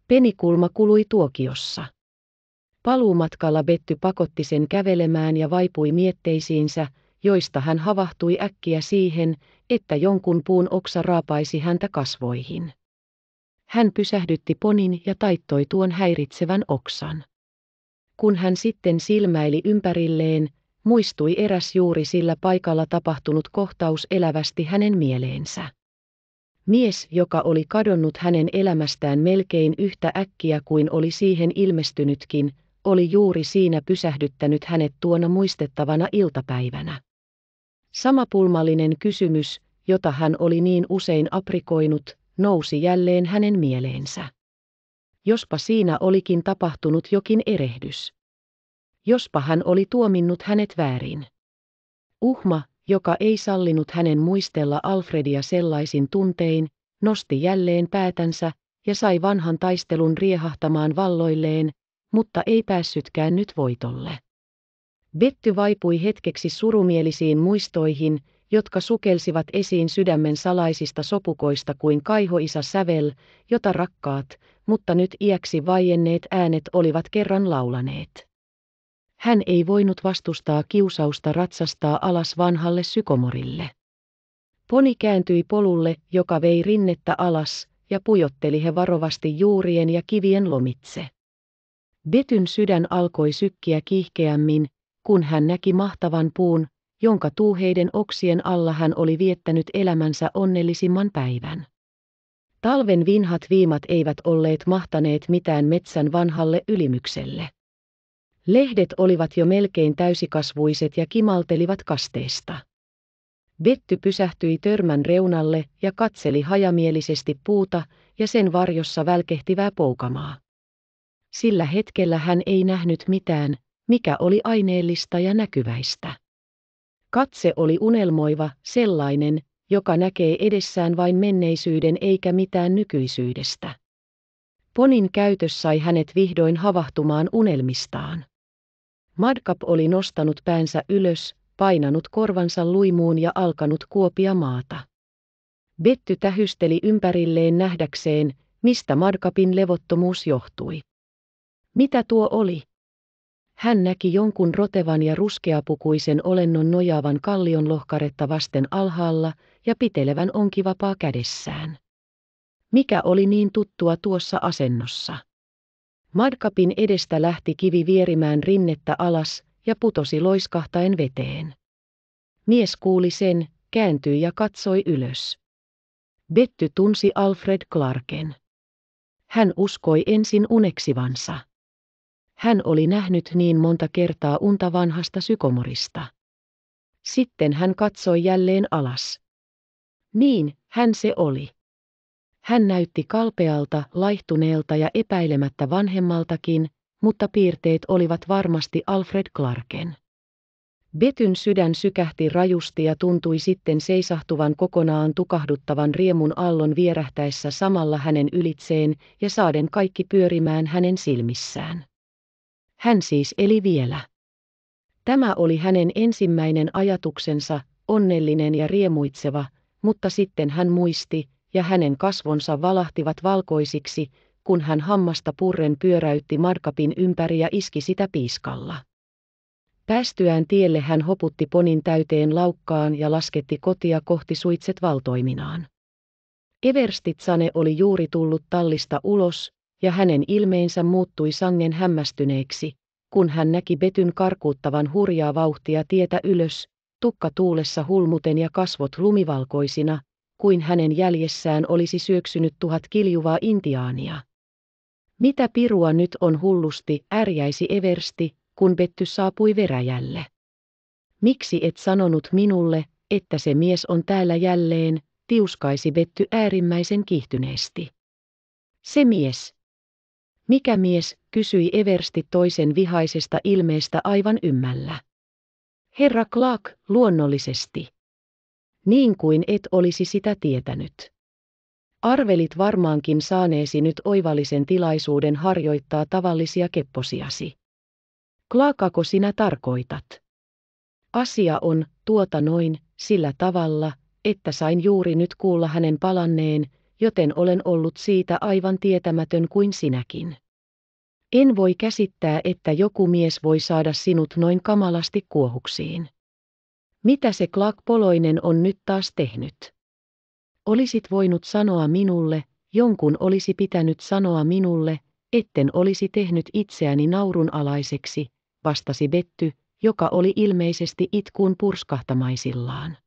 Penikulma kului tuokiossa. Paluumatkalla Betty pakotti sen kävelemään ja vaipui mietteisiinsä, joista hän havahtui äkkiä siihen, että jonkun puun oksa raapaisi häntä kasvoihin. Hän pysähdytti ponin ja taittoi tuon häiritsevän oksan. Kun hän sitten silmäili ympärilleen, muistui eräs juuri sillä paikalla tapahtunut kohtaus elävästi hänen mieleensä. Mies, joka oli kadonnut hänen elämästään melkein yhtä äkkiä kuin oli siihen ilmestynytkin, oli juuri siinä pysähdyttänyt hänet tuona muistettavana iltapäivänä. Sama pulmallinen kysymys, jota hän oli niin usein aprikoinut, nousi jälleen hänen mieleensä. Jospa siinä olikin tapahtunut jokin erehdys. Jospa hän oli tuominnut hänet väärin. Uhma, joka ei sallinut hänen muistella Alfredia sellaisin tuntein, nosti jälleen päätänsä ja sai vanhan taistelun riehahtamaan valloilleen, mutta ei päässytkään nyt voitolle. Betty vaipui hetkeksi surumielisiin muistoihin, jotka sukelsivat esiin sydämen salaisista sopukoista kuin kaihoisa sävel, jota rakkaat, mutta nyt iäksi vaienneet äänet olivat kerran laulaneet. Hän ei voinut vastustaa kiusausta ratsastaa alas vanhalle sykomorille. Poni kääntyi polulle, joka vei rinnettä alas, ja pujotteli he varovasti juurien ja kivien lomitse. Betyn sydän alkoi sykkiä kiihkeämmin, kun hän näki mahtavan puun, jonka tuuheiden oksien alla hän oli viettänyt elämänsä onnellisimman päivän. Talven vinhat viimat eivät olleet mahtaneet mitään metsän vanhalle ylimykselle. Lehdet olivat jo melkein täysikasvuiset ja kimaltelivat kasteesta. Vetty pysähtyi törmän reunalle ja katseli hajamielisesti puuta ja sen varjossa välkehtivää poukamaa. Sillä hetkellä hän ei nähnyt mitään, mikä oli aineellista ja näkyväistä. Katse oli unelmoiva, sellainen, joka näkee edessään vain menneisyyden eikä mitään nykyisyydestä. Ponin käytös sai hänet vihdoin havahtumaan unelmistaan. Madkap oli nostanut päänsä ylös, painanut korvansa luimuun ja alkanut kuopia maata. Betty tähysteli ympärilleen nähdäkseen, mistä Madkapin levottomuus johtui. Mitä tuo oli? Hän näki jonkun rotevan ja ruskeapukuisen olennon nojaavan kallion lohkaretta vasten alhaalla ja pitelevän onkivapaa kädessään. Mikä oli niin tuttua tuossa asennossa? Madkapin edestä lähti kivi vierimään rinnettä alas ja putosi loiskahtaen veteen. Mies kuuli sen, kääntyi ja katsoi ylös. Betty tunsi Alfred Clarken. Hän uskoi ensin uneksivansa. Hän oli nähnyt niin monta kertaa unta vanhasta sykomorista. Sitten hän katsoi jälleen alas. Niin, hän se oli. Hän näytti kalpealta, laihtuneelta ja epäilemättä vanhemmaltakin, mutta piirteet olivat varmasti Alfred Clarken. Betyn sydän sykähti rajusti ja tuntui sitten seisahtuvan kokonaan tukahduttavan riemun allon vierähtäessä samalla hänen ylitseen ja saaden kaikki pyörimään hänen silmissään. Hän siis eli vielä. Tämä oli hänen ensimmäinen ajatuksensa, onnellinen ja riemuitseva, mutta sitten hän muisti, ja hänen kasvonsa valahtivat valkoisiksi, kun hän hammasta purren pyöräytti markapin ympäri ja iski sitä piiskalla. Päästyään tielle hän hoputti ponin täyteen laukkaan ja lasketti kotia kohti suitset valtoiminaan. Everstitsane oli juuri tullut tallista ulos, ja hänen ilmeensä muuttui sangen hämmästyneeksi, kun hän näki Betyn karkuuttavan hurjaa vauhtia tietä ylös, tukka tuulessa hulmuten ja kasvot lumivalkoisina, kuin hänen jäljessään olisi syöksynyt tuhat kiljuvaa intiaania. Mitä pirua nyt on hullusti, ärjäisi Eversti, kun Betty saapui veräjälle. Miksi et sanonut minulle, että se mies on täällä jälleen, tiuskaisi Betty äärimmäisen kiihtyneesti. Se mies, mikä mies, kysyi Eversti toisen vihaisesta ilmeestä aivan ymmällä. Herra Clark, luonnollisesti. Niin kuin et olisi sitä tietänyt. Arvelit varmaankin saaneesi nyt oivallisen tilaisuuden harjoittaa tavallisia kepposiasi. Klaakako sinä tarkoitat? Asia on, tuota noin, sillä tavalla, että sain juuri nyt kuulla hänen palanneen, joten olen ollut siitä aivan tietämätön kuin sinäkin. En voi käsittää, että joku mies voi saada sinut noin kamalasti kuohuksiin. Mitä se Clark Poloinen on nyt taas tehnyt? Olisit voinut sanoa minulle, jonkun olisi pitänyt sanoa minulle, etten olisi tehnyt itseäni naurunalaiseksi, vastasi Betty, joka oli ilmeisesti itkuun purskahtamaisillaan.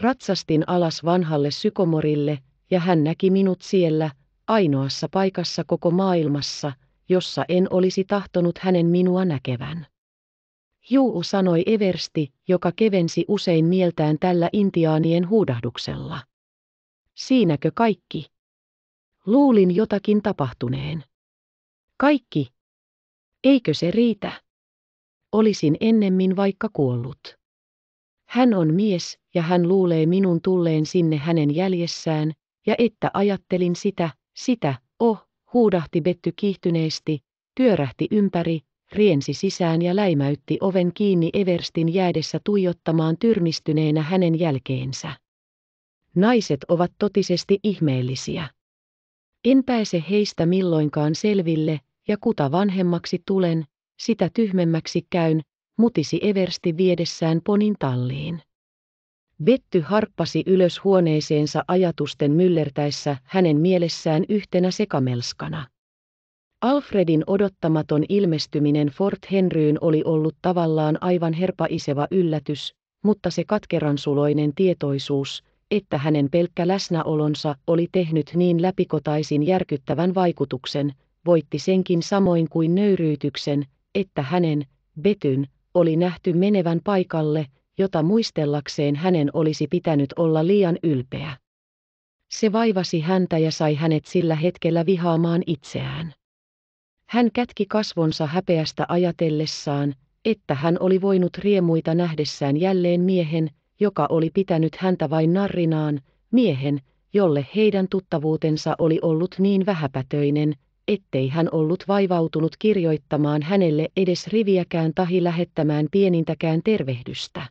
Ratsastin alas vanhalle sykomorille, ja hän näki minut siellä, ainoassa paikassa koko maailmassa, jossa en olisi tahtonut hänen minua näkevän. Juu sanoi Eversti, joka kevensi usein mieltään tällä intiaanien huudahduksella. Siinäkö kaikki? Luulin jotakin tapahtuneen. Kaikki. Eikö se riitä? Olisin ennemmin vaikka kuollut. Hän on mies, ja hän luulee minun tulleen sinne hänen jäljessään, ja että ajattelin sitä, sitä, oh, huudahti Betty kiihtyneesti, pyörähti ympäri, riensi sisään ja läimäytti oven kiinni Everstin jäädessä tuijottamaan tyrmistyneenä hänen jälkeensä. Naiset ovat totisesti ihmeellisiä. En pääse heistä milloinkaan selville, ja kuta vanhemmaksi tulen, sitä tyhmemmäksi käyn, mutisi Eversti viedessään ponin talliin. Betty harppasi ylös huoneeseensa ajatusten myllertäessä hänen mielessään yhtenä sekamelskana. Alfredin odottamaton ilmestyminen Fort Henryyn oli ollut tavallaan aivan herpaiseva yllätys, mutta se katkeransuloinen tietoisuus, että hänen pelkkä läsnäolonsa oli tehnyt niin läpikotaisin järkyttävän vaikutuksen, voitti senkin samoin kuin nöyryytyksen, että hänen, Betyn, oli nähty menevän paikalle, jota muistellakseen hänen olisi pitänyt olla liian ylpeä. Se vaivasi häntä ja sai hänet sillä hetkellä vihaamaan itseään. Hän kätki kasvonsa häpeästä ajatellessaan, että hän oli voinut riemuita nähdessään jälleen miehen, joka oli pitänyt häntä vain narrinaan, miehen, jolle heidän tuttavuutensa oli ollut niin vähäpätöinen, ettei hän ollut vaivautunut kirjoittamaan hänelle edes riviäkään tahi lähettämään pienintäkään tervehdystä.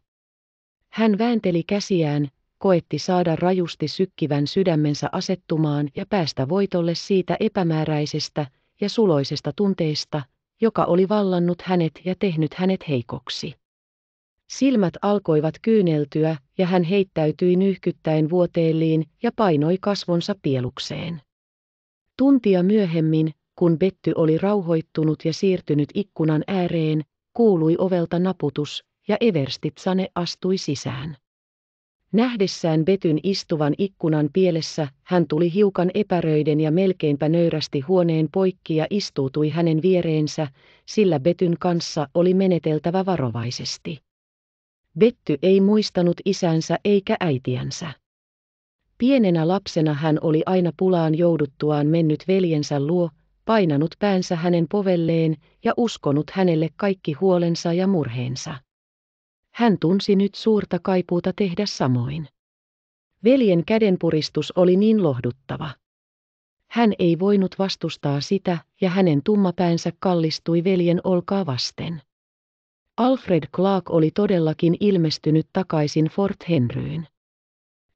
Hän väänteli käsiään, koetti saada rajusti sykkivän sydämensä asettumaan ja päästä voitolle siitä epämääräisestä ja suloisesta tunteesta, joka oli vallannut hänet ja tehnyt hänet heikoksi. Silmät alkoivat kyyneltyä ja hän heittäytyi nyhkyttäen vuoteelliin ja painoi kasvonsa pielukseen. Tuntia myöhemmin, kun Betty oli rauhoittunut ja siirtynyt ikkunan ääreen, kuului ovelta naputus, ja Everstipsane astui sisään. Nähdessään Betyn istuvan ikkunan pielessä, hän tuli hiukan epäröiden ja melkeinpä nöyrästi huoneen poikki ja istuutui hänen viereensä, sillä Betyn kanssa oli meneteltävä varovaisesti. Betty ei muistanut isänsä eikä äitiänsä. Pienenä lapsena hän oli aina pulaan jouduttuaan mennyt veljensä luo, painanut päänsä hänen povelleen ja uskonut hänelle kaikki huolensa ja murheensa. Hän tunsi nyt suurta kaipuuta tehdä samoin. Veljen kädenpuristus oli niin lohduttava. Hän ei voinut vastustaa sitä, ja hänen tummapäänsä kallistui veljen olkaa vasten. Alfred Clark oli todellakin ilmestynyt takaisin Fort Henryyn.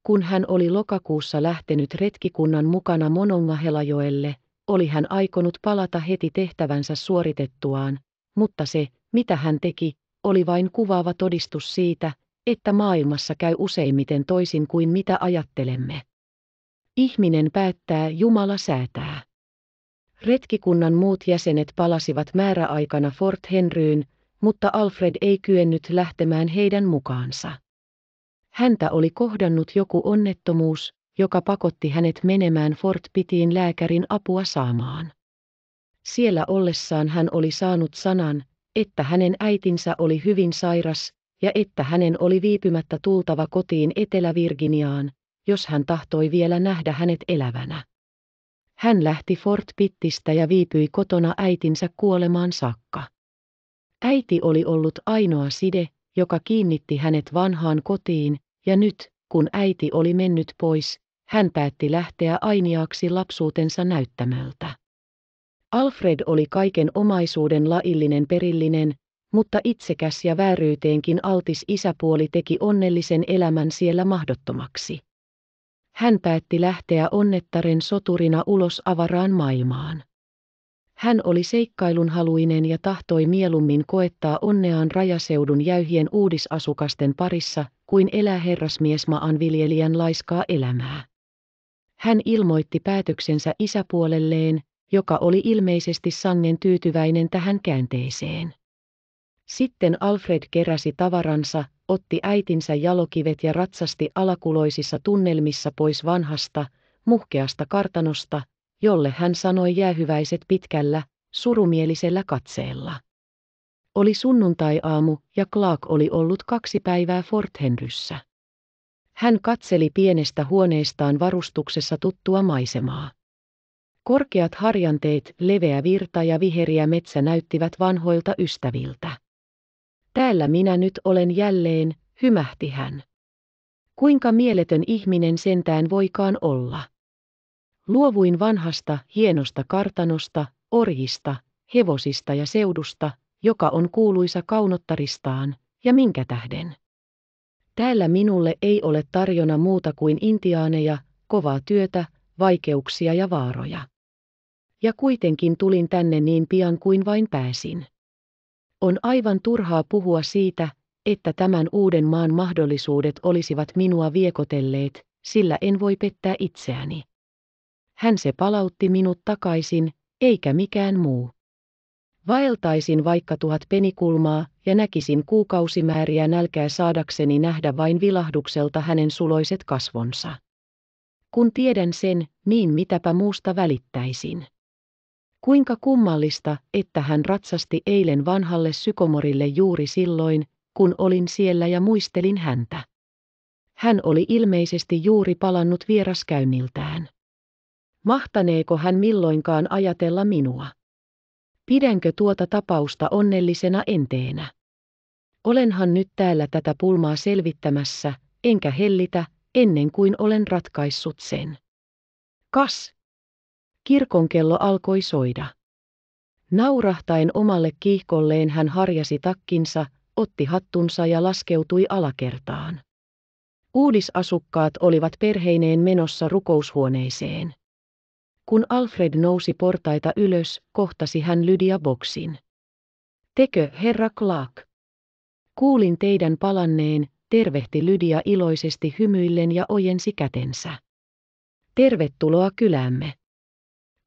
Kun hän oli lokakuussa lähtenyt retkikunnan mukana Monongahelajoelle, oli hän aikonut palata heti tehtävänsä suoritettuaan, mutta se, mitä hän teki, oli vain kuvaava todistus siitä, että maailmassa käy useimmiten toisin kuin mitä ajattelemme. Ihminen päättää, Jumala säätää. Retkikunnan muut jäsenet palasivat määräaikana Fort Henryyn, mutta Alfred ei kyennyt lähtemään heidän mukaansa. Häntä oli kohdannut joku onnettomuus, joka pakotti hänet menemään Fort Pitiin lääkärin apua saamaan. Siellä ollessaan hän oli saanut sanan, että hänen äitinsä oli hyvin sairas, ja että hänen oli viipymättä tultava kotiin Etelä-Virginiaan, jos hän tahtoi vielä nähdä hänet elävänä. Hän lähti Fort Pittistä ja viipyi kotona äitinsä kuolemaan saakka. Äiti oli ollut ainoa side, joka kiinnitti hänet vanhaan kotiin, ja nyt, kun äiti oli mennyt pois, hän päätti lähteä ainiaksi lapsuutensa näyttämöltä. Alfred oli kaiken omaisuuden laillinen perillinen, mutta itsekäs ja vääryyteenkin altis isäpuoli teki onnellisen elämän siellä mahdottomaksi. Hän päätti lähteä onnettaren soturina ulos avaraan maailmaan. Hän oli seikkailunhaluinen ja tahtoi mieluummin koettaa onneaan rajaseudun jäyhien uudisasukasten parissa, kuin elää herrasmiesmaan viljelijän laiskaa elämää. Hän ilmoitti päätöksensä isäpuolelleen, joka oli ilmeisesti sangen tyytyväinen tähän käänteeseen. Sitten Alfred keräsi tavaransa, otti äitinsä jalokivet ja ratsasti alakuloisissa tunnelmissa pois vanhasta, muhkeasta kartanosta, jolle hän sanoi jäähyväiset pitkällä, surumielisellä katseella. Oli sunnuntai-aamu ja Clark oli ollut kaksi päivää Fort Henryssä. Hän katseli pienestä huoneestaan varustuksessa tuttua maisemaa. Korkeat harjanteet, leveä virta ja viheriä metsä näyttivät vanhoilta ystäviltä. Täällä minä nyt olen jälleen, hymähti hän. Kuinka mieletön ihminen sentään voikaan olla? Luovuin vanhasta, hienosta kartanosta, orjista, hevosista ja seudusta, joka on kuuluisa kaunottaristaan, ja minkä tähden? Täällä minulle ei ole tarjona muuta kuin intiaaneja, kovaa työtä, vaikeuksia ja vaaroja ja kuitenkin tulin tänne niin pian kuin vain pääsin. On aivan turhaa puhua siitä, että tämän uuden maan mahdollisuudet olisivat minua viekotelleet, sillä en voi pettää itseäni. Hän se palautti minut takaisin, eikä mikään muu. Vaeltaisin vaikka tuhat penikulmaa ja näkisin kuukausimääriä nälkää saadakseni nähdä vain vilahdukselta hänen suloiset kasvonsa. Kun tiedän sen, niin mitäpä muusta välittäisin. Kuinka kummallista, että hän ratsasti eilen vanhalle sykomorille juuri silloin, kun olin siellä ja muistelin häntä. Hän oli ilmeisesti juuri palannut vieraskäynniltään. Mahtaneeko hän milloinkaan ajatella minua? Pidänkö tuota tapausta onnellisena enteenä? Olenhan nyt täällä tätä pulmaa selvittämässä, enkä hellitä, ennen kuin olen ratkaissut sen. Kas, Kirkonkello alkoi soida. Naurahtaen omalle kiihkolleen hän harjasi takkinsa, otti hattunsa ja laskeutui alakertaan. Uudisasukkaat olivat perheineen menossa rukoushuoneeseen. Kun Alfred nousi portaita ylös, kohtasi hän Lydia Boksin. Tekö, herra Clark? Kuulin teidän palanneen, tervehti Lydia iloisesti hymyillen ja ojensi kätensä. Tervetuloa kylämme.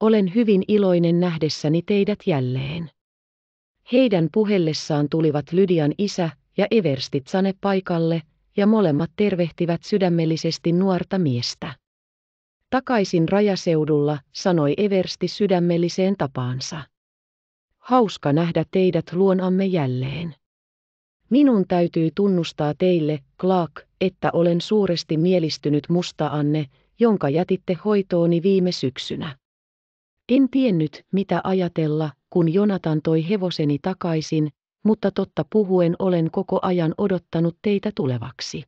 Olen hyvin iloinen nähdessäni teidät jälleen. Heidän puhellessaan tulivat Lydian isä ja Sane paikalle, ja molemmat tervehtivät sydämellisesti nuorta miestä. Takaisin rajaseudulla, sanoi Eversti sydämelliseen tapaansa. Hauska nähdä teidät luonamme jälleen. Minun täytyy tunnustaa teille, Clark, että olen suuresti mielistynyt mustaanne, jonka jätitte hoitooni viime syksynä. En tiennyt, mitä ajatella, kun Jonatan toi hevoseni takaisin, mutta totta puhuen olen koko ajan odottanut teitä tulevaksi.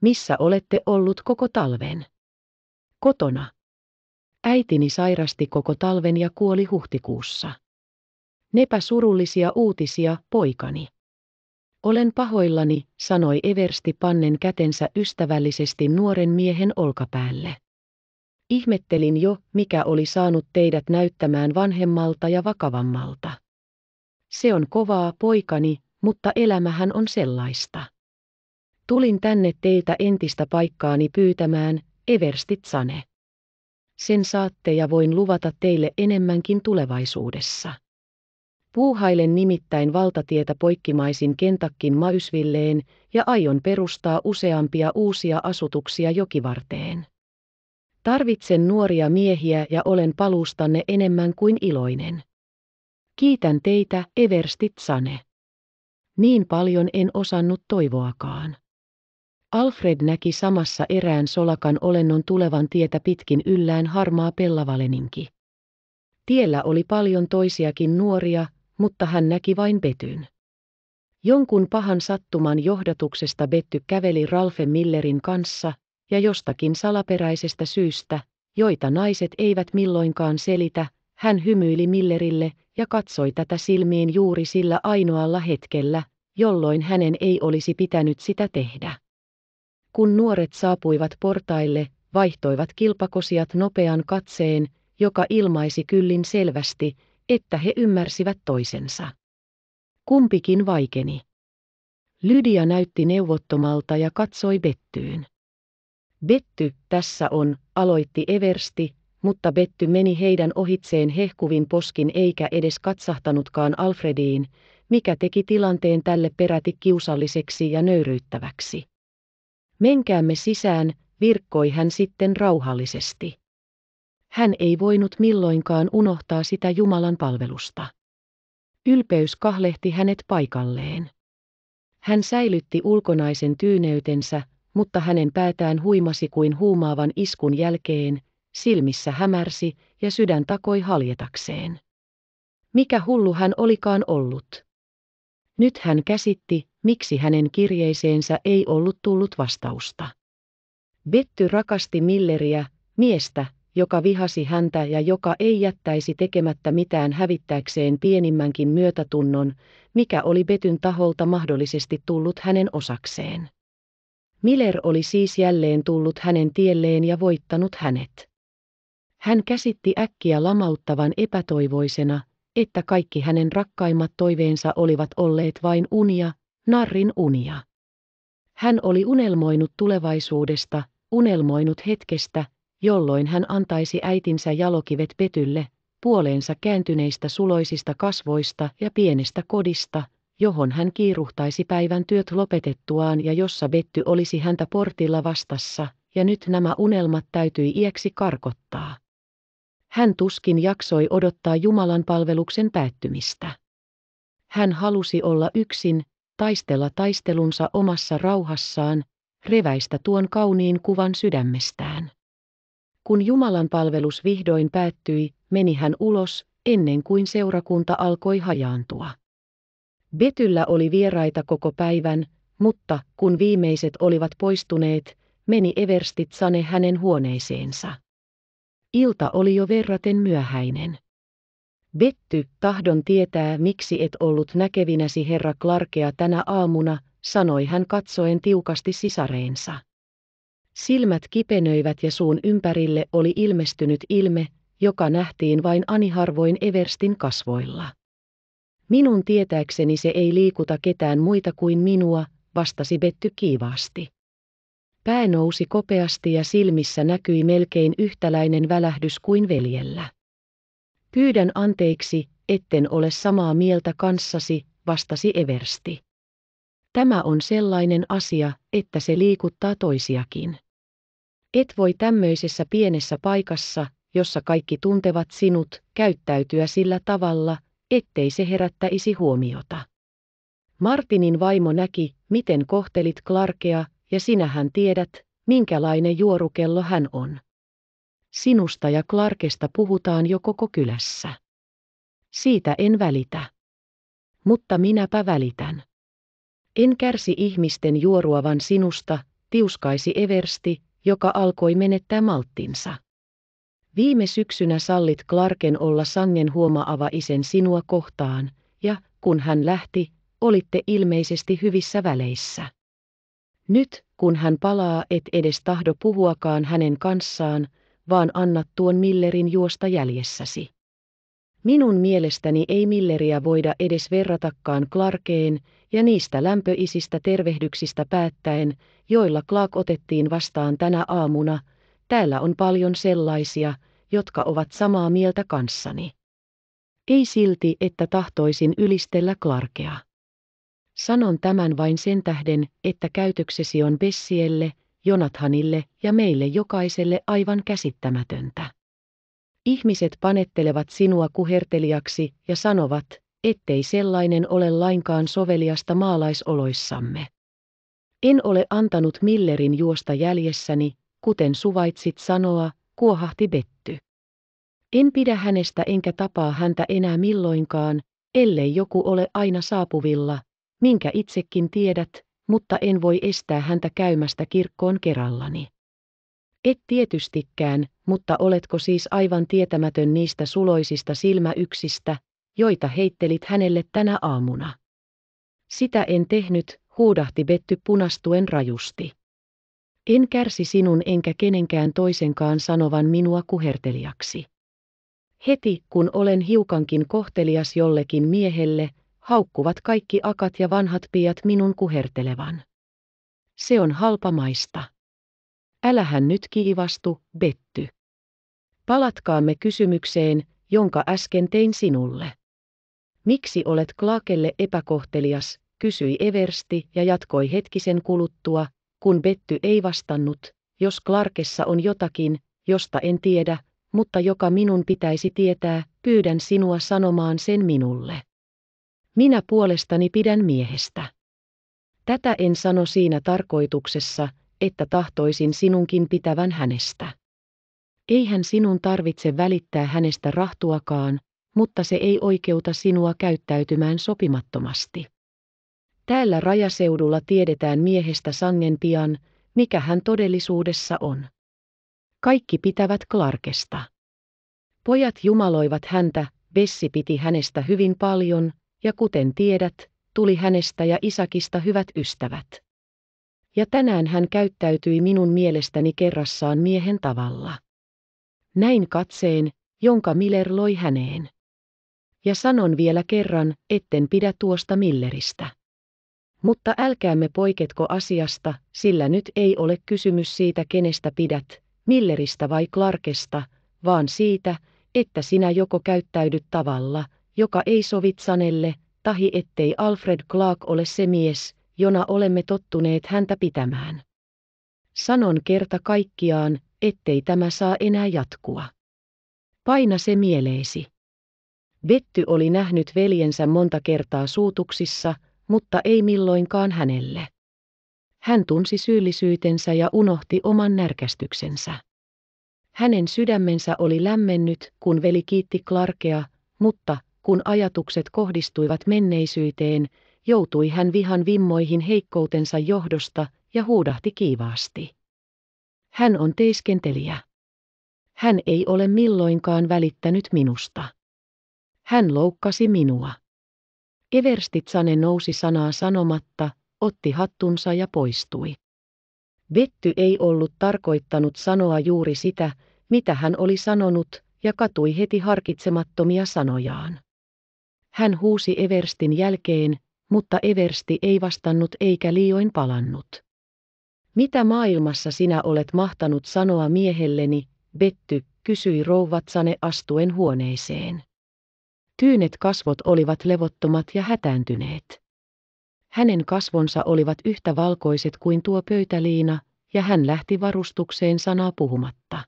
Missä olette ollut koko talven? Kotona. Äitini sairasti koko talven ja kuoli huhtikuussa. Nepä surullisia uutisia, poikani. Olen pahoillani, sanoi Eversti pannen kätensä ystävällisesti nuoren miehen olkapäälle. Ihmettelin jo, mikä oli saanut teidät näyttämään vanhemmalta ja vakavammalta. Se on kovaa poikani, mutta elämähän on sellaista. Tulin tänne teiltä entistä paikkaani pyytämään, Everstit Sane. Sen saatte ja voin luvata teille enemmänkin tulevaisuudessa. Puuhailen nimittäin valtatietä poikkimaisin Kentakkin Maysvilleen ja aion perustaa useampia uusia asutuksia jokivarteen. Tarvitsen nuoria miehiä ja olen palustanne enemmän kuin iloinen. Kiitän teitä, Everstit Sane. Niin paljon en osannut toivoakaan. Alfred näki samassa erään solakan olennon tulevan tietä pitkin yllään harmaa pellavaleninki. Tiellä oli paljon toisiakin nuoria, mutta hän näki vain Betyn. Jonkun pahan sattuman johdatuksesta Betty käveli Ralfe Millerin kanssa, ja jostakin salaperäisestä syystä, joita naiset eivät milloinkaan selitä, hän hymyili Millerille ja katsoi tätä silmiin juuri sillä ainoalla hetkellä, jolloin hänen ei olisi pitänyt sitä tehdä. Kun nuoret saapuivat portaille, vaihtoivat kilpakosiat nopean katseen, joka ilmaisi kyllin selvästi, että he ymmärsivät toisensa. Kumpikin vaikeni. Lydia näytti neuvottomalta ja katsoi Bettyyn. Betty, tässä on, aloitti Eversti, mutta Betty meni heidän ohitseen hehkuvin poskin eikä edes katsahtanutkaan Alfrediin, mikä teki tilanteen tälle peräti kiusalliseksi ja nöyryyttäväksi. Menkäämme sisään, virkkoi hän sitten rauhallisesti. Hän ei voinut milloinkaan unohtaa sitä Jumalan palvelusta. Ylpeys kahlehti hänet paikalleen. Hän säilytti ulkonaisen tyyneytensä, mutta hänen päätään huimasi kuin huumaavan iskun jälkeen, silmissä hämärsi ja sydän takoi haljetakseen. Mikä hullu hän olikaan ollut. Nyt hän käsitti, miksi hänen kirjeeseensä ei ollut tullut vastausta. Betty rakasti Milleriä, miestä, joka vihasi häntä ja joka ei jättäisi tekemättä mitään hävittääkseen pienimmänkin myötätunnon, mikä oli Betyn taholta mahdollisesti tullut hänen osakseen. Miller oli siis jälleen tullut hänen tielleen ja voittanut hänet. Hän käsitti äkkiä lamauttavan epätoivoisena, että kaikki hänen rakkaimmat toiveensa olivat olleet vain unia, narrin unia. Hän oli unelmoinut tulevaisuudesta, unelmoinut hetkestä, jolloin hän antaisi äitinsä jalokivet Petylle, puoleensa kääntyneistä suloisista kasvoista ja pienestä kodista, johon hän kiiruhtaisi päivän työt lopetettuaan ja jossa Betty olisi häntä portilla vastassa, ja nyt nämä unelmat täytyi iäksi karkottaa. Hän tuskin jaksoi odottaa Jumalan palveluksen päättymistä. Hän halusi olla yksin, taistella taistelunsa omassa rauhassaan, reväistä tuon kauniin kuvan sydämestään. Kun Jumalan palvelus vihdoin päättyi, meni hän ulos, ennen kuin seurakunta alkoi hajaantua. Betyllä oli vieraita koko päivän, mutta kun viimeiset olivat poistuneet, meni Sane hänen huoneeseensa. Ilta oli jo verraten myöhäinen. Betty, tahdon tietää, miksi et ollut näkevinäsi herra Clarkea tänä aamuna, sanoi hän katsoen tiukasti sisareensa. Silmät kipenöivät ja suun ympärille oli ilmestynyt ilme, joka nähtiin vain aniharvoin Everstin kasvoilla. Minun tietääkseni se ei liikuta ketään muita kuin minua, vastasi Betty kiivaasti. Pää nousi kopeasti ja silmissä näkyi melkein yhtäläinen välähdys kuin veljellä. Pyydän anteeksi, etten ole samaa mieltä kanssasi, vastasi Eversti. Tämä on sellainen asia, että se liikuttaa toisiakin. Et voi tämmöisessä pienessä paikassa, jossa kaikki tuntevat sinut, käyttäytyä sillä tavalla, ettei se herättäisi huomiota. Martinin vaimo näki, miten kohtelit Clarkea, ja sinähän tiedät, minkälainen juorukello hän on. Sinusta ja Clarkesta puhutaan jo koko kylässä. Siitä en välitä. Mutta minäpä välitän. En kärsi ihmisten juoruavan sinusta, tiuskaisi Eversti, joka alkoi menettää malttinsa. Viime syksynä sallit Clarken olla sangen huomaava isen sinua kohtaan, ja kun hän lähti, olitte ilmeisesti hyvissä väleissä. Nyt, kun hän palaa, et edes tahdo puhuakaan hänen kanssaan, vaan annat tuon Millerin juosta jäljessäsi. Minun mielestäni ei Milleriä voida edes verratakaan Clarkeen, ja niistä lämpöisistä tervehdyksistä päättäen, joilla Clark otettiin vastaan tänä aamuna – Täällä on paljon sellaisia, jotka ovat samaa mieltä kanssani. Ei silti, että tahtoisin ylistellä Clarkea. Sanon tämän vain sen tähden, että käytöksesi on Bessielle, Jonathanille ja meille jokaiselle aivan käsittämätöntä. Ihmiset panettelevat sinua kuhertelijaksi ja sanovat, ettei sellainen ole lainkaan soveliasta maalaisoloissamme. En ole antanut Millerin juosta jäljessäni, kuten suvaitsit sanoa, kuohahti Betty. En pidä hänestä enkä tapaa häntä enää milloinkaan, ellei joku ole aina saapuvilla, minkä itsekin tiedät, mutta en voi estää häntä käymästä kirkkoon kerrallani. Et tietystikään, mutta oletko siis aivan tietämätön niistä suloisista silmäyksistä, joita heittelit hänelle tänä aamuna? Sitä en tehnyt, huudahti Betty punastuen rajusti. En kärsi sinun enkä kenenkään toisenkaan sanovan minua kuhertelijaksi. Heti kun olen hiukankin kohtelias jollekin miehelle, haukkuvat kaikki akat ja vanhat piat minun kuhertelevan. Se on halpamaista. Älähän nyt kiivastu, Betty. Palatkaamme kysymykseen, jonka äsken tein sinulle. Miksi olet Klaakelle epäkohtelias, kysyi Eversti ja jatkoi hetkisen kuluttua, kun Betty ei vastannut, jos Clarkessa on jotakin, josta en tiedä, mutta joka minun pitäisi tietää, pyydän sinua sanomaan sen minulle. Minä puolestani pidän miehestä. Tätä en sano siinä tarkoituksessa, että tahtoisin sinunkin pitävän hänestä. Eihän sinun tarvitse välittää hänestä rahtuakaan, mutta se ei oikeuta sinua käyttäytymään sopimattomasti. Täällä rajaseudulla tiedetään miehestä sangen pian, mikä hän todellisuudessa on. Kaikki pitävät Clarkesta. Pojat jumaloivat häntä, Vessi piti hänestä hyvin paljon, ja kuten tiedät, tuli hänestä ja Isakista hyvät ystävät. Ja tänään hän käyttäytyi minun mielestäni kerrassaan miehen tavalla. Näin katseen, jonka Miller loi häneen. Ja sanon vielä kerran, etten pidä tuosta Milleristä. Mutta älkäämme poiketko asiasta, sillä nyt ei ole kysymys siitä, kenestä pidät, Milleristä vai Clarkesta, vaan siitä, että sinä joko käyttäydyt tavalla, joka ei sovi Sanelle, tahi ettei Alfred Clark ole se mies, jona olemme tottuneet häntä pitämään. Sanon kerta kaikkiaan, ettei tämä saa enää jatkua. Paina se mieleesi. Betty oli nähnyt veljensä monta kertaa suutuksissa, mutta ei milloinkaan hänelle. Hän tunsi syyllisyytensä ja unohti oman närkästyksensä. Hänen sydämensä oli lämmennyt, kun veli kiitti Clarkea, mutta kun ajatukset kohdistuivat menneisyyteen, joutui hän vihan vimmoihin heikkoutensa johdosta ja huudahti kiivaasti. Hän on teiskentelijä. Hän ei ole milloinkaan välittänyt minusta. Hän loukkasi minua. Everstitsane nousi sanaa sanomatta, otti hattunsa ja poistui. Betty ei ollut tarkoittanut sanoa juuri sitä, mitä hän oli sanonut, ja katui heti harkitsemattomia sanojaan. Hän huusi Everstin jälkeen, mutta Eversti ei vastannut eikä liioin palannut. Mitä maailmassa sinä olet mahtanut sanoa miehelleni, Betty, kysyi rouvatsane astuen huoneeseen. Tyynet kasvot olivat levottomat ja hätääntyneet. Hänen kasvonsa olivat yhtä valkoiset kuin tuo pöytäliina, ja hän lähti varustukseen sanaa puhumatta.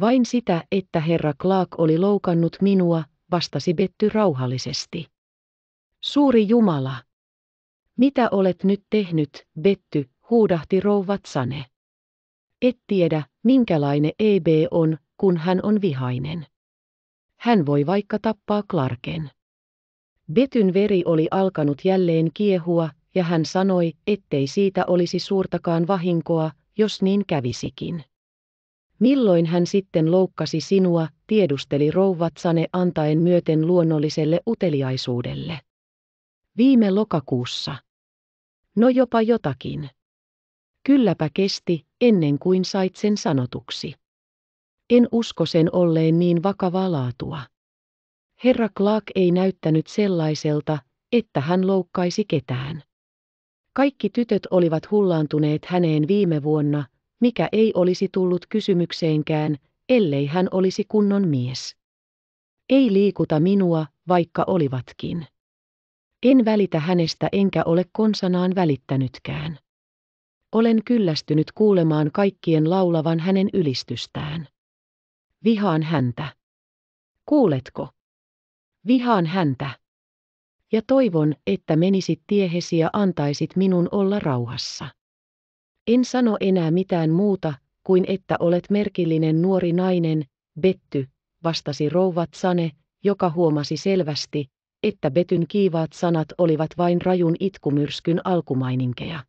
Vain sitä, että herra Clark oli loukannut minua, vastasi Betty rauhallisesti. Suuri Jumala! Mitä olet nyt tehnyt, Betty, huudahti rouvat Sane. Et tiedä, minkälainen EB on, kun hän on vihainen. Hän voi vaikka tappaa Clarken. Betyn veri oli alkanut jälleen kiehua, ja hän sanoi, ettei siitä olisi suurtakaan vahinkoa, jos niin kävisikin. Milloin hän sitten loukkasi sinua, tiedusteli rouvatsane antaen myöten luonnolliselle uteliaisuudelle. Viime lokakuussa. No jopa jotakin. Kylläpä kesti, ennen kuin sait sen sanotuksi. En usko sen olleen niin vakavaa laatua. Herra Clark ei näyttänyt sellaiselta, että hän loukkaisi ketään. Kaikki tytöt olivat hullaantuneet häneen viime vuonna, mikä ei olisi tullut kysymykseenkään, ellei hän olisi kunnon mies. Ei liikuta minua, vaikka olivatkin. En välitä hänestä enkä ole konsanaan välittänytkään. Olen kyllästynyt kuulemaan kaikkien laulavan hänen ylistystään. Vihaan häntä. Kuuletko? Vihaan häntä. Ja toivon, että menisit tiehesi ja antaisit minun olla rauhassa. En sano enää mitään muuta, kuin että olet merkillinen nuori nainen, Betty, vastasi rouvat Sane, joka huomasi selvästi, että Betyn kiivaat sanat olivat vain rajun itkumyrskyn alkumaininkeja.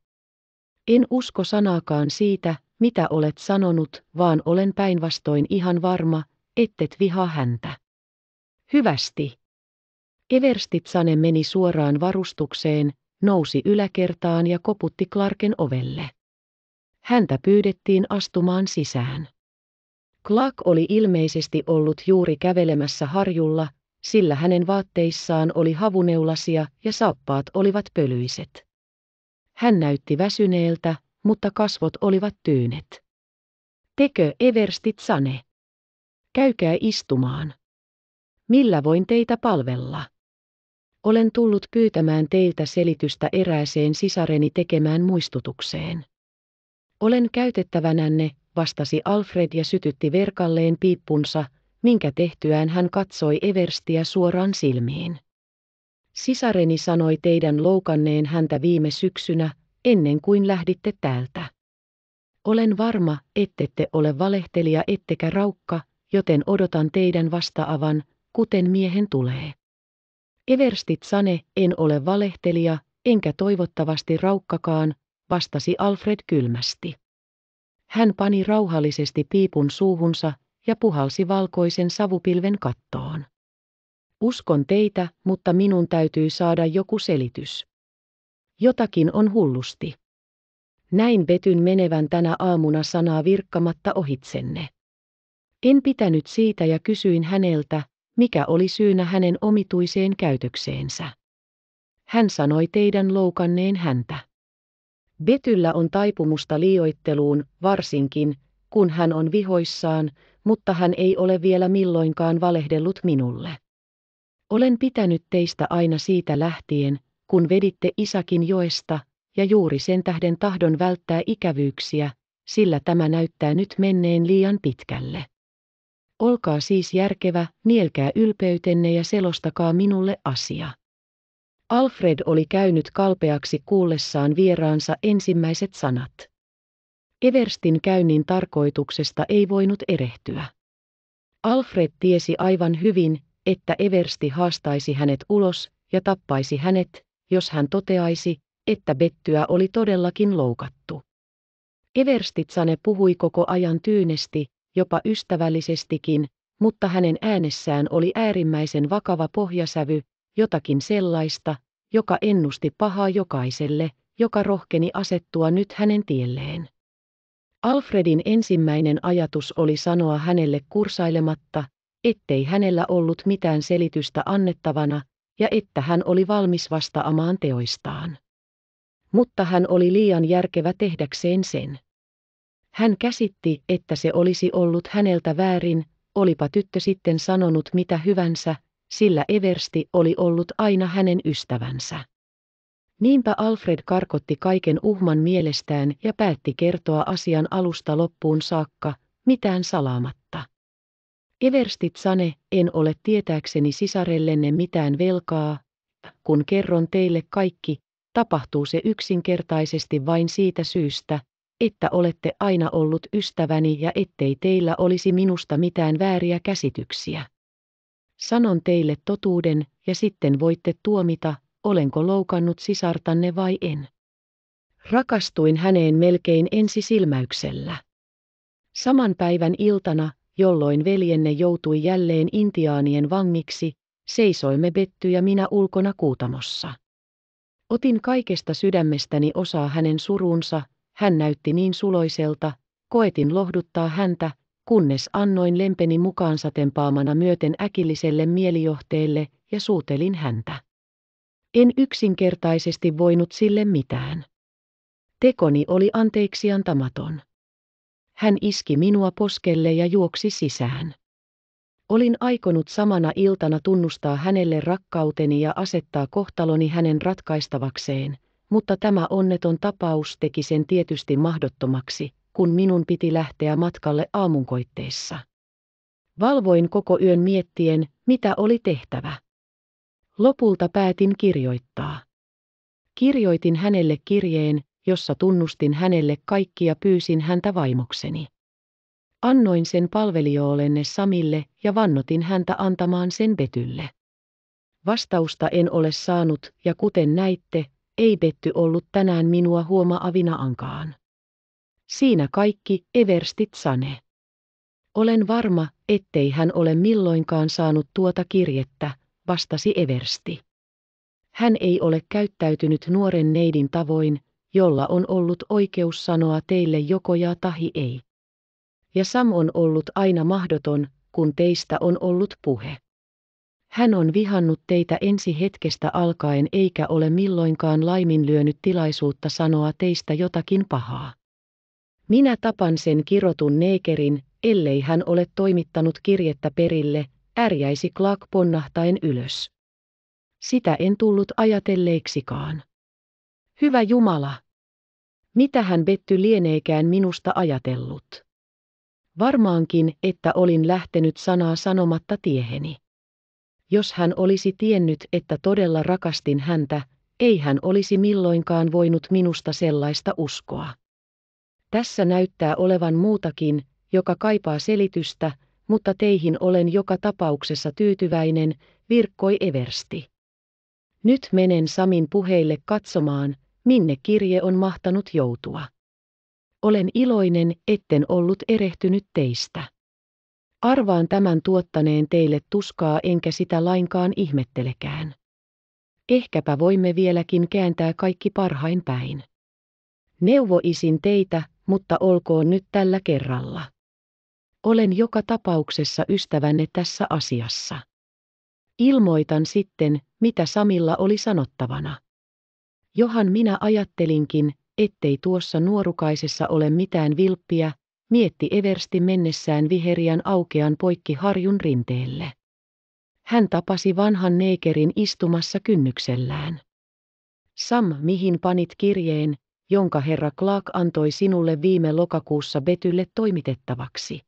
En usko sanaakaan siitä, mitä olet sanonut, vaan olen päinvastoin ihan varma, ettet viha häntä. Hyvästi. Everstitsane meni suoraan varustukseen, nousi yläkertaan ja koputti Clarken ovelle. Häntä pyydettiin astumaan sisään. Clark oli ilmeisesti ollut juuri kävelemässä harjulla, sillä hänen vaatteissaan oli havuneulasia ja saappaat olivat pölyiset. Hän näytti väsyneeltä, mutta kasvot olivat tyynet. Tekö everstit sane? Käykää istumaan. Millä voin teitä palvella? Olen tullut pyytämään teiltä selitystä erääseen sisareni tekemään muistutukseen. Olen käytettävänänne, vastasi Alfred ja sytytti verkalleen piippunsa, minkä tehtyään hän katsoi Everstiä suoraan silmiin. Sisareni sanoi teidän loukanneen häntä viime syksynä, ennen kuin lähditte täältä. Olen varma, ettette ole valehtelija ettekä raukka, joten odotan teidän vastaavan, kuten miehen tulee. Everstit sane, en ole valehtelija, enkä toivottavasti raukkakaan, vastasi Alfred kylmästi. Hän pani rauhallisesti piipun suuhunsa ja puhalsi valkoisen savupilven kattoon. Uskon teitä, mutta minun täytyy saada joku selitys. Jotakin on hullusti. Näin Betyn menevän tänä aamuna sanaa virkkamatta ohitsenne. En pitänyt siitä ja kysyin häneltä, mikä oli syynä hänen omituiseen käytökseensä. Hän sanoi teidän loukanneen häntä. Betyllä on taipumusta liioitteluun, varsinkin, kun hän on vihoissaan, mutta hän ei ole vielä milloinkaan valehdellut minulle. Olen pitänyt teistä aina siitä lähtien, kun veditte Isakin joesta, ja juuri sen tähden tahdon välttää ikävyyksiä, sillä tämä näyttää nyt menneen liian pitkälle. Olkaa siis järkevä, nielkää ylpeytenne ja selostakaa minulle asia. Alfred oli käynyt kalpeaksi kuullessaan vieraansa ensimmäiset sanat. Everstin käynnin tarkoituksesta ei voinut erehtyä. Alfred tiesi aivan hyvin, että Eversti haastaisi hänet ulos ja tappaisi hänet, jos hän toteaisi, että Bettyä oli todellakin loukattu. Everstitsane puhui koko ajan tyynesti, jopa ystävällisestikin, mutta hänen äänessään oli äärimmäisen vakava pohjasävy, jotakin sellaista, joka ennusti pahaa jokaiselle, joka rohkeni asettua nyt hänen tielleen. Alfredin ensimmäinen ajatus oli sanoa hänelle kursailematta, ettei hänellä ollut mitään selitystä annettavana, ja että hän oli valmis vastaamaan teoistaan. Mutta hän oli liian järkevä tehdäkseen sen. Hän käsitti, että se olisi ollut häneltä väärin, olipa tyttö sitten sanonut mitä hyvänsä, sillä Eversti oli ollut aina hänen ystävänsä. Niinpä Alfred karkotti kaiken uhman mielestään ja päätti kertoa asian alusta loppuun saakka, mitään salaamatta. Everstit sane, en ole tietääkseni sisarellenne mitään velkaa, kun kerron teille kaikki, tapahtuu se yksinkertaisesti vain siitä syystä, että olette aina ollut ystäväni ja ettei teillä olisi minusta mitään vääriä käsityksiä. Sanon teille totuuden ja sitten voitte tuomita, olenko loukannut sisartanne vai en. Rakastuin häneen melkein ensisilmäyksellä. Saman päivän iltana, jolloin veljenne joutui jälleen intiaanien vangiksi, seisoimme Betty ja minä ulkona kuutamossa. Otin kaikesta sydämestäni osaa hänen surunsa, hän näytti niin suloiselta, koetin lohduttaa häntä, kunnes annoin lempeni mukaansa tempaamana myöten äkilliselle mielijohteelle ja suutelin häntä. En yksinkertaisesti voinut sille mitään. Tekoni oli anteeksiantamaton. Hän iski minua poskelle ja juoksi sisään. Olin aikonut samana iltana tunnustaa hänelle rakkauteni ja asettaa kohtaloni hänen ratkaistavakseen, mutta tämä onneton tapaus teki sen tietysti mahdottomaksi, kun minun piti lähteä matkalle aamunkoitteessa. Valvoin koko yön miettien, mitä oli tehtävä. Lopulta päätin kirjoittaa. Kirjoitin hänelle kirjeen, jossa tunnustin hänelle kaikki ja pyysin häntä vaimokseni. Annoin sen palvelijoolenne Samille ja vannotin häntä antamaan sen Betylle. Vastausta en ole saanut, ja kuten näitte, ei Betty ollut tänään minua huomaavina ankaan. Siinä kaikki, Everstit sane. Olen varma, ettei hän ole milloinkaan saanut tuota kirjettä, vastasi Eversti. Hän ei ole käyttäytynyt nuoren neidin tavoin, jolla on ollut oikeus sanoa teille joko ja tahi ei. Ja Sam on ollut aina mahdoton, kun teistä on ollut puhe. Hän on vihannut teitä ensi hetkestä alkaen eikä ole milloinkaan laiminlyönyt tilaisuutta sanoa teistä jotakin pahaa. Minä tapan sen kirotun neekerin, ellei hän ole toimittanut kirjettä perille, ärjäisi Clark ponnahtaen ylös. Sitä en tullut ajatelleeksikaan. Hyvä Jumala! mitä hän Betty lieneekään minusta ajatellut? Varmaankin, että olin lähtenyt sanaa sanomatta tieheni. Jos hän olisi tiennyt, että todella rakastin häntä, ei hän olisi milloinkaan voinut minusta sellaista uskoa. Tässä näyttää olevan muutakin, joka kaipaa selitystä, mutta teihin olen joka tapauksessa tyytyväinen, virkkoi Eversti. Nyt menen Samin puheille katsomaan, minne kirje on mahtanut joutua. Olen iloinen, etten ollut erehtynyt teistä. Arvaan tämän tuottaneen teille tuskaa enkä sitä lainkaan ihmettelekään. Ehkäpä voimme vieläkin kääntää kaikki parhain päin. Neuvoisin teitä, mutta olkoon nyt tällä kerralla. Olen joka tapauksessa ystävänne tässä asiassa. Ilmoitan sitten, mitä Samilla oli sanottavana. Johan minä ajattelinkin, ettei tuossa nuorukaisessa ole mitään vilppiä, mietti Eversti mennessään viheriän aukean poikki harjun rinteelle. Hän tapasi vanhan neikerin istumassa kynnyksellään. Sam, mihin panit kirjeen, jonka herra Clark antoi sinulle viime lokakuussa Betylle toimitettavaksi.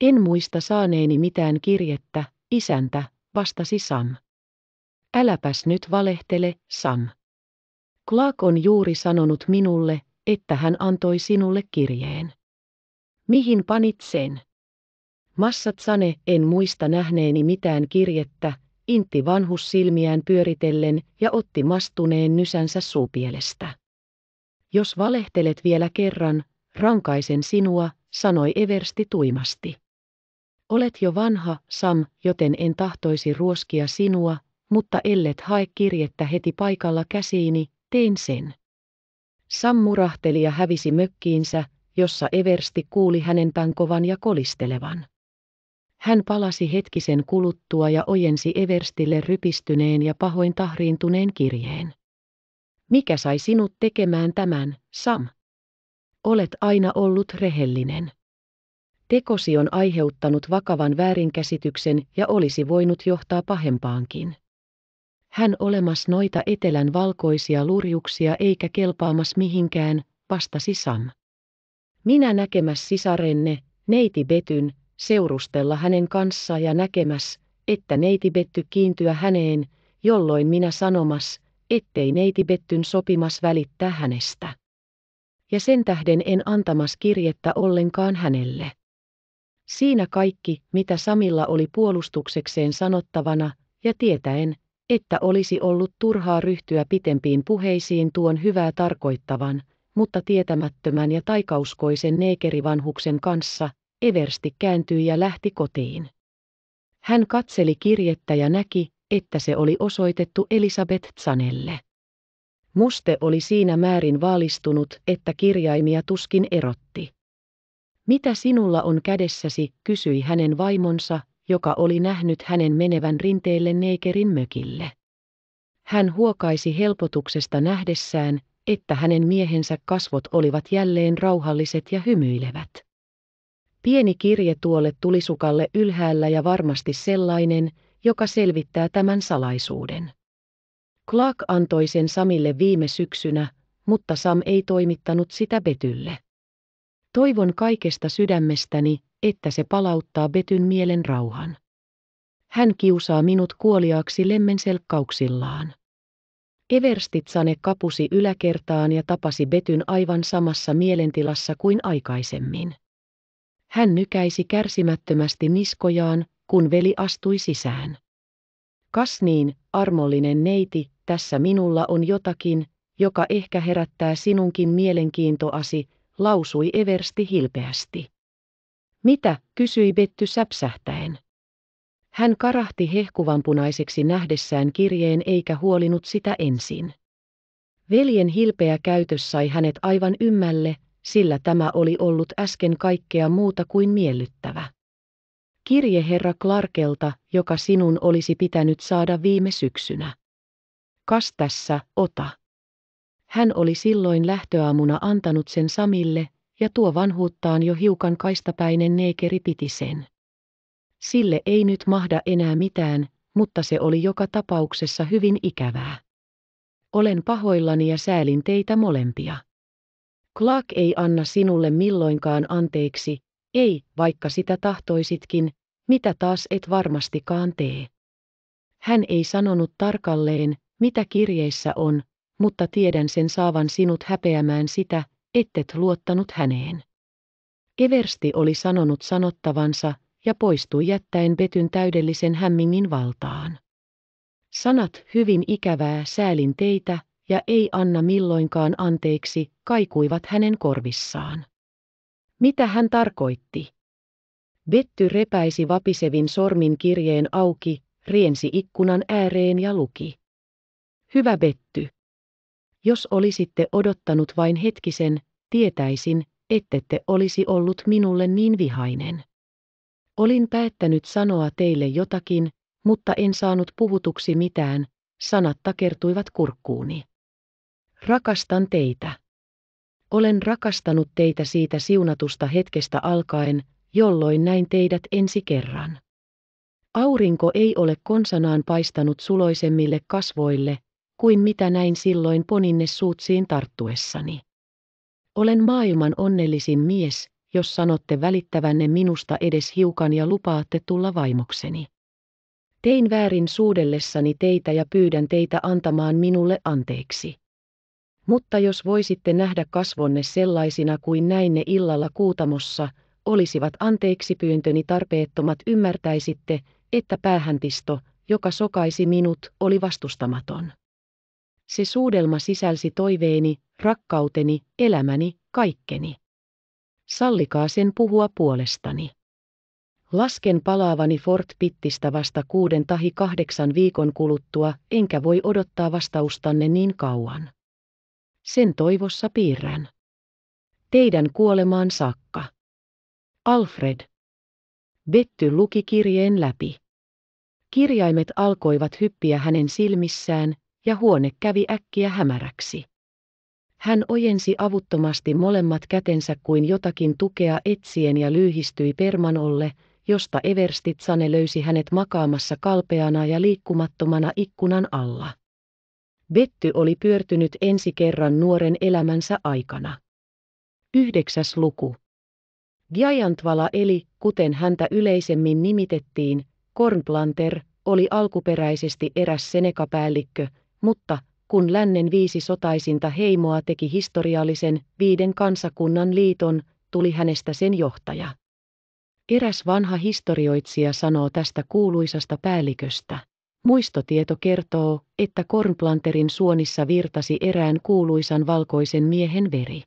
En muista saaneeni mitään kirjettä, isäntä, vastasi Sam. Äläpäs nyt valehtele, Sam. Clark on juuri sanonut minulle, että hän antoi sinulle kirjeen. Mihin panit sen? Massat sane, en muista nähneeni mitään kirjettä, intti vanhus silmiään pyöritellen ja otti mastuneen nysänsä suupielestä. Jos valehtelet vielä kerran, rankaisen sinua, sanoi Eversti tuimasti. Olet jo vanha, Sam, joten en tahtoisi ruoskia sinua, mutta ellet hae kirjettä heti paikalla käsiini, Tein sen. Sam murahteli ja hävisi mökkiinsä, jossa Eversti kuuli hänen tankovan ja kolistelevan. Hän palasi hetkisen kuluttua ja ojensi Everstille rypistyneen ja pahoin tahriintuneen kirjeen. Mikä sai sinut tekemään tämän, Sam? Olet aina ollut rehellinen. Tekosi on aiheuttanut vakavan väärinkäsityksen ja olisi voinut johtaa pahempaankin hän olemas noita etelän valkoisia lurjuksia eikä kelpaamas mihinkään, vastasi Sam. Minä näkemäs sisarenne, neiti Betyn, seurustella hänen kanssa ja näkemäs, että neiti Betty kiintyä häneen, jolloin minä sanomas, ettei neiti Bettyn sopimas välittää hänestä. Ja sen tähden en antamas kirjettä ollenkaan hänelle. Siinä kaikki, mitä Samilla oli puolustuksekseen sanottavana, ja tietäen, että olisi ollut turhaa ryhtyä pitempiin puheisiin tuon hyvää tarkoittavan, mutta tietämättömän ja taikauskoisen neekerivanhuksen kanssa, Eversti kääntyi ja lähti kotiin. Hän katseli kirjettä ja näki, että se oli osoitettu Elisabeth Zanelle. Muste oli siinä määrin vaalistunut, että kirjaimia tuskin erotti. Mitä sinulla on kädessäsi, kysyi hänen vaimonsa, joka oli nähnyt hänen menevän rinteelle Neikerin mökille. Hän huokaisi helpotuksesta nähdessään, että hänen miehensä kasvot olivat jälleen rauhalliset ja hymyilevät. Pieni kirje tuolle tulisukalle ylhäällä ja varmasti sellainen, joka selvittää tämän salaisuuden. Clark antoi sen Samille viime syksynä, mutta Sam ei toimittanut sitä Betylle. Toivon kaikesta sydämestäni, että se palauttaa Betyn mielen rauhan. Hän kiusaa minut kuoliaaksi lemmenselkkauksillaan. Everstitsane kapusi yläkertaan ja tapasi Betyn aivan samassa mielentilassa kuin aikaisemmin. Hän nykäisi kärsimättömästi niskojaan, kun veli astui sisään. Kas niin, armollinen neiti, tässä minulla on jotakin, joka ehkä herättää sinunkin mielenkiintoasi, lausui Eversti hilpeästi. Mitä, kysyi Betty säpsähtäen. Hän karahti hehkuvanpunaiseksi nähdessään kirjeen eikä huolinut sitä ensin. Veljen hilpeä käytös sai hänet aivan ymmälle, sillä tämä oli ollut äsken kaikkea muuta kuin miellyttävä. Kirje herra Clarkelta, joka sinun olisi pitänyt saada viime syksynä. Kas tässä, ota. Hän oli silloin lähtöaamuna antanut sen Samille, ja tuo vanhuuttaan jo hiukan kaistapäinen neekeri piti sen. Sille ei nyt mahda enää mitään, mutta se oli joka tapauksessa hyvin ikävää. Olen pahoillani ja säälin teitä molempia. Clark ei anna sinulle milloinkaan anteeksi, ei, vaikka sitä tahtoisitkin, mitä taas et varmastikaan tee. Hän ei sanonut tarkalleen, mitä kirjeissä on, mutta tiedän sen saavan sinut häpeämään sitä, ettet luottanut häneen. Eversti oli sanonut sanottavansa, ja poistui jättäen Betyn täydellisen hämmingin valtaan. Sanat hyvin ikävää säälin teitä, ja ei anna milloinkaan anteeksi, kaikuivat hänen korvissaan. Mitä hän tarkoitti? Betty repäisi vapisevin sormin kirjeen auki, riensi ikkunan ääreen ja luki. Hyvä Betty. Jos olisitte odottanut vain hetkisen, tietäisin, ettette olisi ollut minulle niin vihainen. Olin päättänyt sanoa teille jotakin, mutta en saanut puhutuksi mitään, sanat takertuivat kurkkuuni. Rakastan teitä. Olen rakastanut teitä siitä siunatusta hetkestä alkaen, jolloin näin teidät ensi kerran. Aurinko ei ole konsanaan paistanut suloisemmille kasvoille, kuin mitä näin silloin poninne suutsiin tarttuessani. Olen maailman onnellisin mies, jos sanotte välittävänne minusta edes hiukan ja lupaatte tulla vaimokseni. Tein väärin suudellessani teitä ja pyydän teitä antamaan minulle anteeksi. Mutta jos voisitte nähdä kasvonne sellaisina kuin näinne illalla kuutamossa, olisivat anteeksi pyyntöni tarpeettomat ymmärtäisitte, että päähäntisto, joka sokaisi minut, oli vastustamaton. Se suudelma sisälsi toiveeni, rakkauteni, elämäni, kaikkeni. Sallikaa sen puhua puolestani. Lasken palaavani Fort Pittistä vasta kuuden tahi kahdeksan viikon kuluttua, enkä voi odottaa vastaustanne niin kauan. Sen toivossa piirrän. Teidän kuolemaan sakka. Alfred. Betty luki kirjeen läpi. Kirjaimet alkoivat hyppiä hänen silmissään, ja huone kävi äkkiä hämäräksi. Hän ojensi avuttomasti molemmat kätensä kuin jotakin tukea etsien ja lyyhistyi permanolle, josta Sane löysi hänet makaamassa kalpeana ja liikkumattomana ikkunan alla. Betty oli pyörtynyt ensi kerran nuoren elämänsä aikana. Yhdeksäs luku. Giantvala eli, kuten häntä yleisemmin nimitettiin, Kornplanter, oli alkuperäisesti eräs senekapäällikkö, mutta kun lännen viisi sotaisinta heimoa teki historiallisen viiden kansakunnan liiton, tuli hänestä sen johtaja. Eräs vanha historioitsija sanoo tästä kuuluisasta päälliköstä. Muistotieto kertoo, että Kornplanterin suonissa virtasi erään kuuluisan valkoisen miehen veri.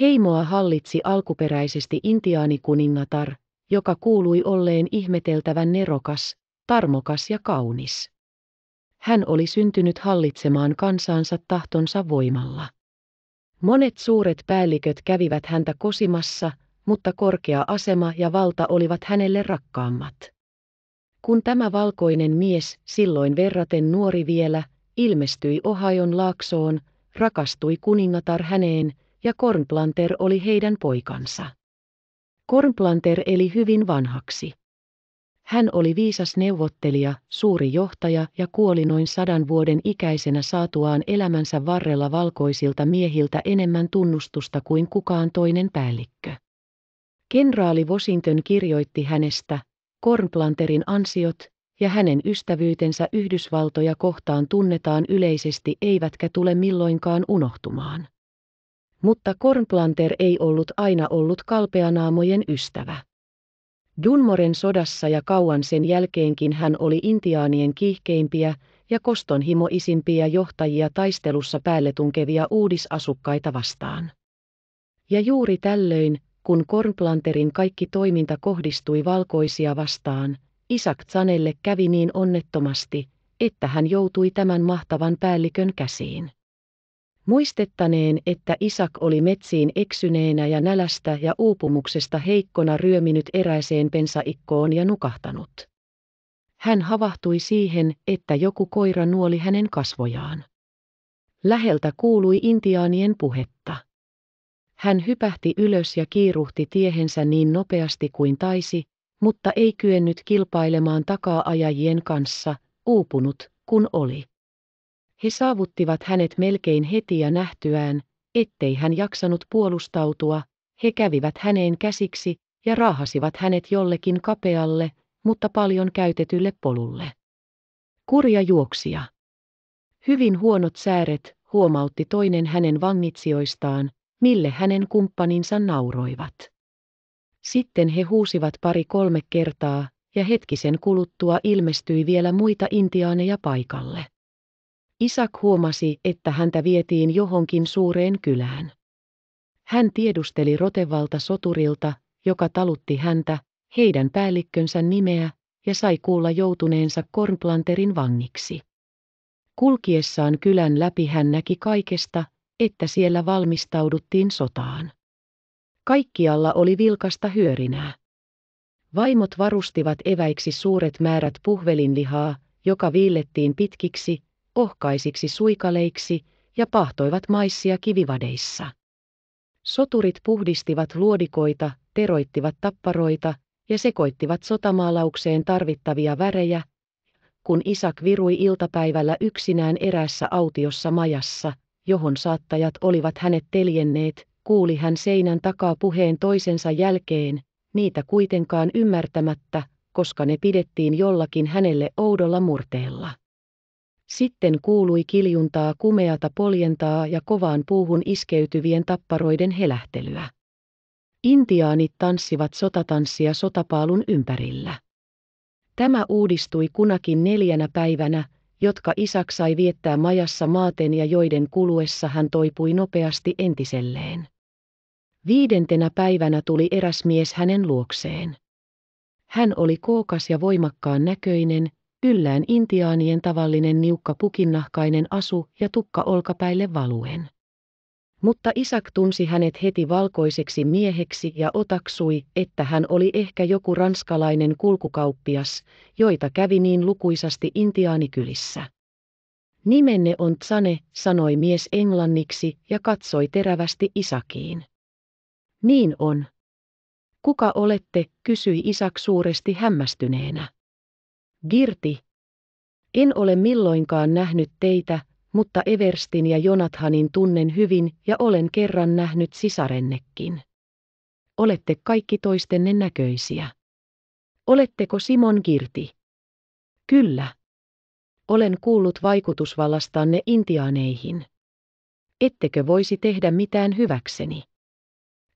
Heimoa hallitsi alkuperäisesti intiaanikuningatar, joka kuului olleen ihmeteltävän nerokas, tarmokas ja kaunis. Hän oli syntynyt hallitsemaan kansansa tahtonsa voimalla. Monet suuret päälliköt kävivät häntä kosimassa, mutta korkea asema ja valta olivat hänelle rakkaammat. Kun tämä valkoinen mies, silloin verraten nuori vielä, ilmestyi Ohajon laaksoon, rakastui kuningatar häneen, ja Kornplanter oli heidän poikansa. Kornplanter eli hyvin vanhaksi. Hän oli viisas neuvottelija, suuri johtaja ja kuoli noin sadan vuoden ikäisenä saatuaan elämänsä varrella valkoisilta miehiltä enemmän tunnustusta kuin kukaan toinen päällikkö. Kenraali Washington kirjoitti hänestä, Kornplanterin ansiot ja hänen ystävyytensä Yhdysvaltoja kohtaan tunnetaan yleisesti eivätkä tule milloinkaan unohtumaan. Mutta Kornplanter ei ollut aina ollut kalpeanaamojen ystävä. Dunmoren sodassa ja kauan sen jälkeenkin hän oli intiaanien kiihkeimpiä ja kostonhimoisimpiä johtajia taistelussa päälle tunkevia uudisasukkaita vastaan. Ja juuri tällöin, kun Kornplanterin kaikki toiminta kohdistui valkoisia vastaan, Isak Zanelle kävi niin onnettomasti, että hän joutui tämän mahtavan päällikön käsiin muistettaneen, että Isak oli metsiin eksyneenä ja nälästä ja uupumuksesta heikkona ryöminyt eräiseen pensaikkoon ja nukahtanut. Hän havahtui siihen, että joku koira nuoli hänen kasvojaan. Läheltä kuului intiaanien puhetta. Hän hypähti ylös ja kiiruhti tiehensä niin nopeasti kuin taisi, mutta ei kyennyt kilpailemaan takaa-ajajien kanssa, uupunut kun oli. He saavuttivat hänet melkein heti ja nähtyään, ettei hän jaksanut puolustautua, he kävivät häneen käsiksi ja raahasivat hänet jollekin kapealle, mutta paljon käytetylle polulle. Kurja juoksija. Hyvin huonot sääret, huomautti toinen hänen vangitsijoistaan, mille hänen kumppaninsa nauroivat. Sitten he huusivat pari kolme kertaa, ja hetkisen kuluttua ilmestyi vielä muita intiaaneja paikalle. Isak huomasi, että häntä vietiin johonkin suureen kylään. Hän tiedusteli rotevalta soturilta, joka talutti häntä, heidän päällikkönsä nimeä, ja sai kuulla joutuneensa Kornplanterin vangiksi. Kulkiessaan kylän läpi hän näki kaikesta, että siellä valmistauduttiin sotaan. Kaikkialla oli vilkasta hyörinää. Vaimot varustivat eväiksi suuret määrät puhvelinlihaa, joka viillettiin pitkiksi, ohkaisiksi suikaleiksi ja pahtoivat maissia kivivadeissa. Soturit puhdistivat luodikoita, teroittivat tapparoita ja sekoittivat sotamaalaukseen tarvittavia värejä, kun Isak virui iltapäivällä yksinään erässä autiossa majassa, johon saattajat olivat hänet teljenneet, kuuli hän seinän takaa puheen toisensa jälkeen, niitä kuitenkaan ymmärtämättä, koska ne pidettiin jollakin hänelle oudolla murteella. Sitten kuului kiljuntaa kumeata poljentaa ja kovaan puuhun iskeytyvien tapparoiden helähtelyä. Intiaanit tanssivat sotatanssia sotapaalun ympärillä. Tämä uudistui kunakin neljänä päivänä, jotka Isak sai viettää majassa maaten ja joiden kuluessa hän toipui nopeasti entiselleen. Viidentenä päivänä tuli eräs mies hänen luokseen. Hän oli kookas ja voimakkaan näköinen, yllään intiaanien tavallinen niukka pukinnahkainen asu ja tukka olkapäille valuen. Mutta Isak tunsi hänet heti valkoiseksi mieheksi ja otaksui, että hän oli ehkä joku ranskalainen kulkukauppias, joita kävi niin lukuisasti intiaanikylissä. Nimenne on Tsane, sanoi mies englanniksi ja katsoi terävästi Isakiin. Niin on. Kuka olette, kysyi Isak suuresti hämmästyneenä. Girti. En ole milloinkaan nähnyt teitä, mutta Everstin ja Jonathanin tunnen hyvin ja olen kerran nähnyt sisarennekin. Olette kaikki toistenne näköisiä. Oletteko Simon Girti? Kyllä. Olen kuullut vaikutusvallastanne intiaaneihin. Ettekö voisi tehdä mitään hyväkseni?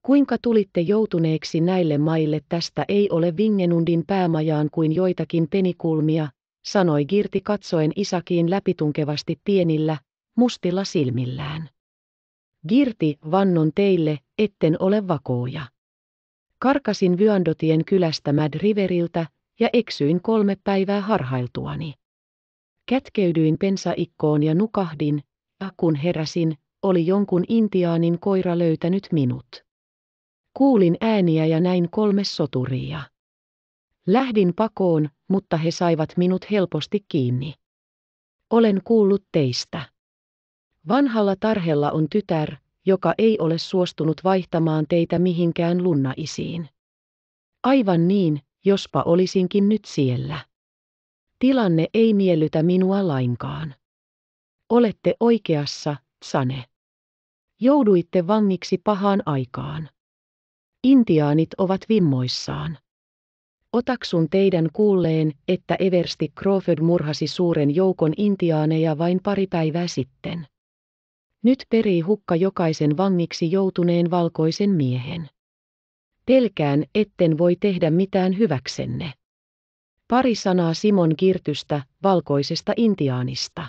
Kuinka tulitte joutuneeksi näille maille tästä ei ole Vingenundin päämajaan kuin joitakin penikulmia, sanoi Girti katsoen Isakiin läpitunkevasti pienillä, mustilla silmillään. Girti vannon teille, etten ole vakoja. Karkasin Vyandotien kylästä Mad Riveriltä ja eksyin kolme päivää harhailtuani. Kätkeydyin pensaikkoon ja nukahdin, ja kun heräsin, oli jonkun intiaanin koira löytänyt minut. Kuulin ääniä ja näin kolme soturia. Lähdin pakoon, mutta he saivat minut helposti kiinni. Olen kuullut teistä. Vanhalla tarhella on tytär, joka ei ole suostunut vaihtamaan teitä mihinkään lunnaisiin. Aivan niin, jospa olisinkin nyt siellä. Tilanne ei miellytä minua lainkaan. Olette oikeassa, Sane. Jouduitte vangiksi pahaan aikaan. Intiaanit ovat vimmoissaan. Otaksun teidän kuulleen, että Eversti Crawford murhasi suuren joukon intiaaneja vain pari päivää sitten. Nyt perii hukka jokaisen vangiksi joutuneen valkoisen miehen. Pelkään, etten voi tehdä mitään hyväksenne. Pari sanaa Simon Kirtystä, valkoisesta intiaanista.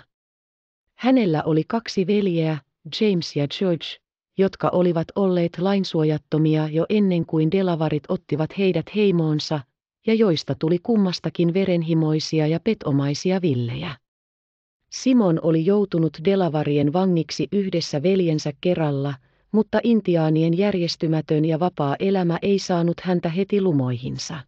Hänellä oli kaksi veljeä, James ja George, jotka olivat olleet lainsuojattomia jo ennen kuin delavarit ottivat heidät heimoonsa, ja joista tuli kummastakin verenhimoisia ja petomaisia villejä. Simon oli joutunut delavarien vangiksi yhdessä veljensä kerralla, mutta intiaanien järjestymätön ja vapaa elämä ei saanut häntä heti lumoihinsa.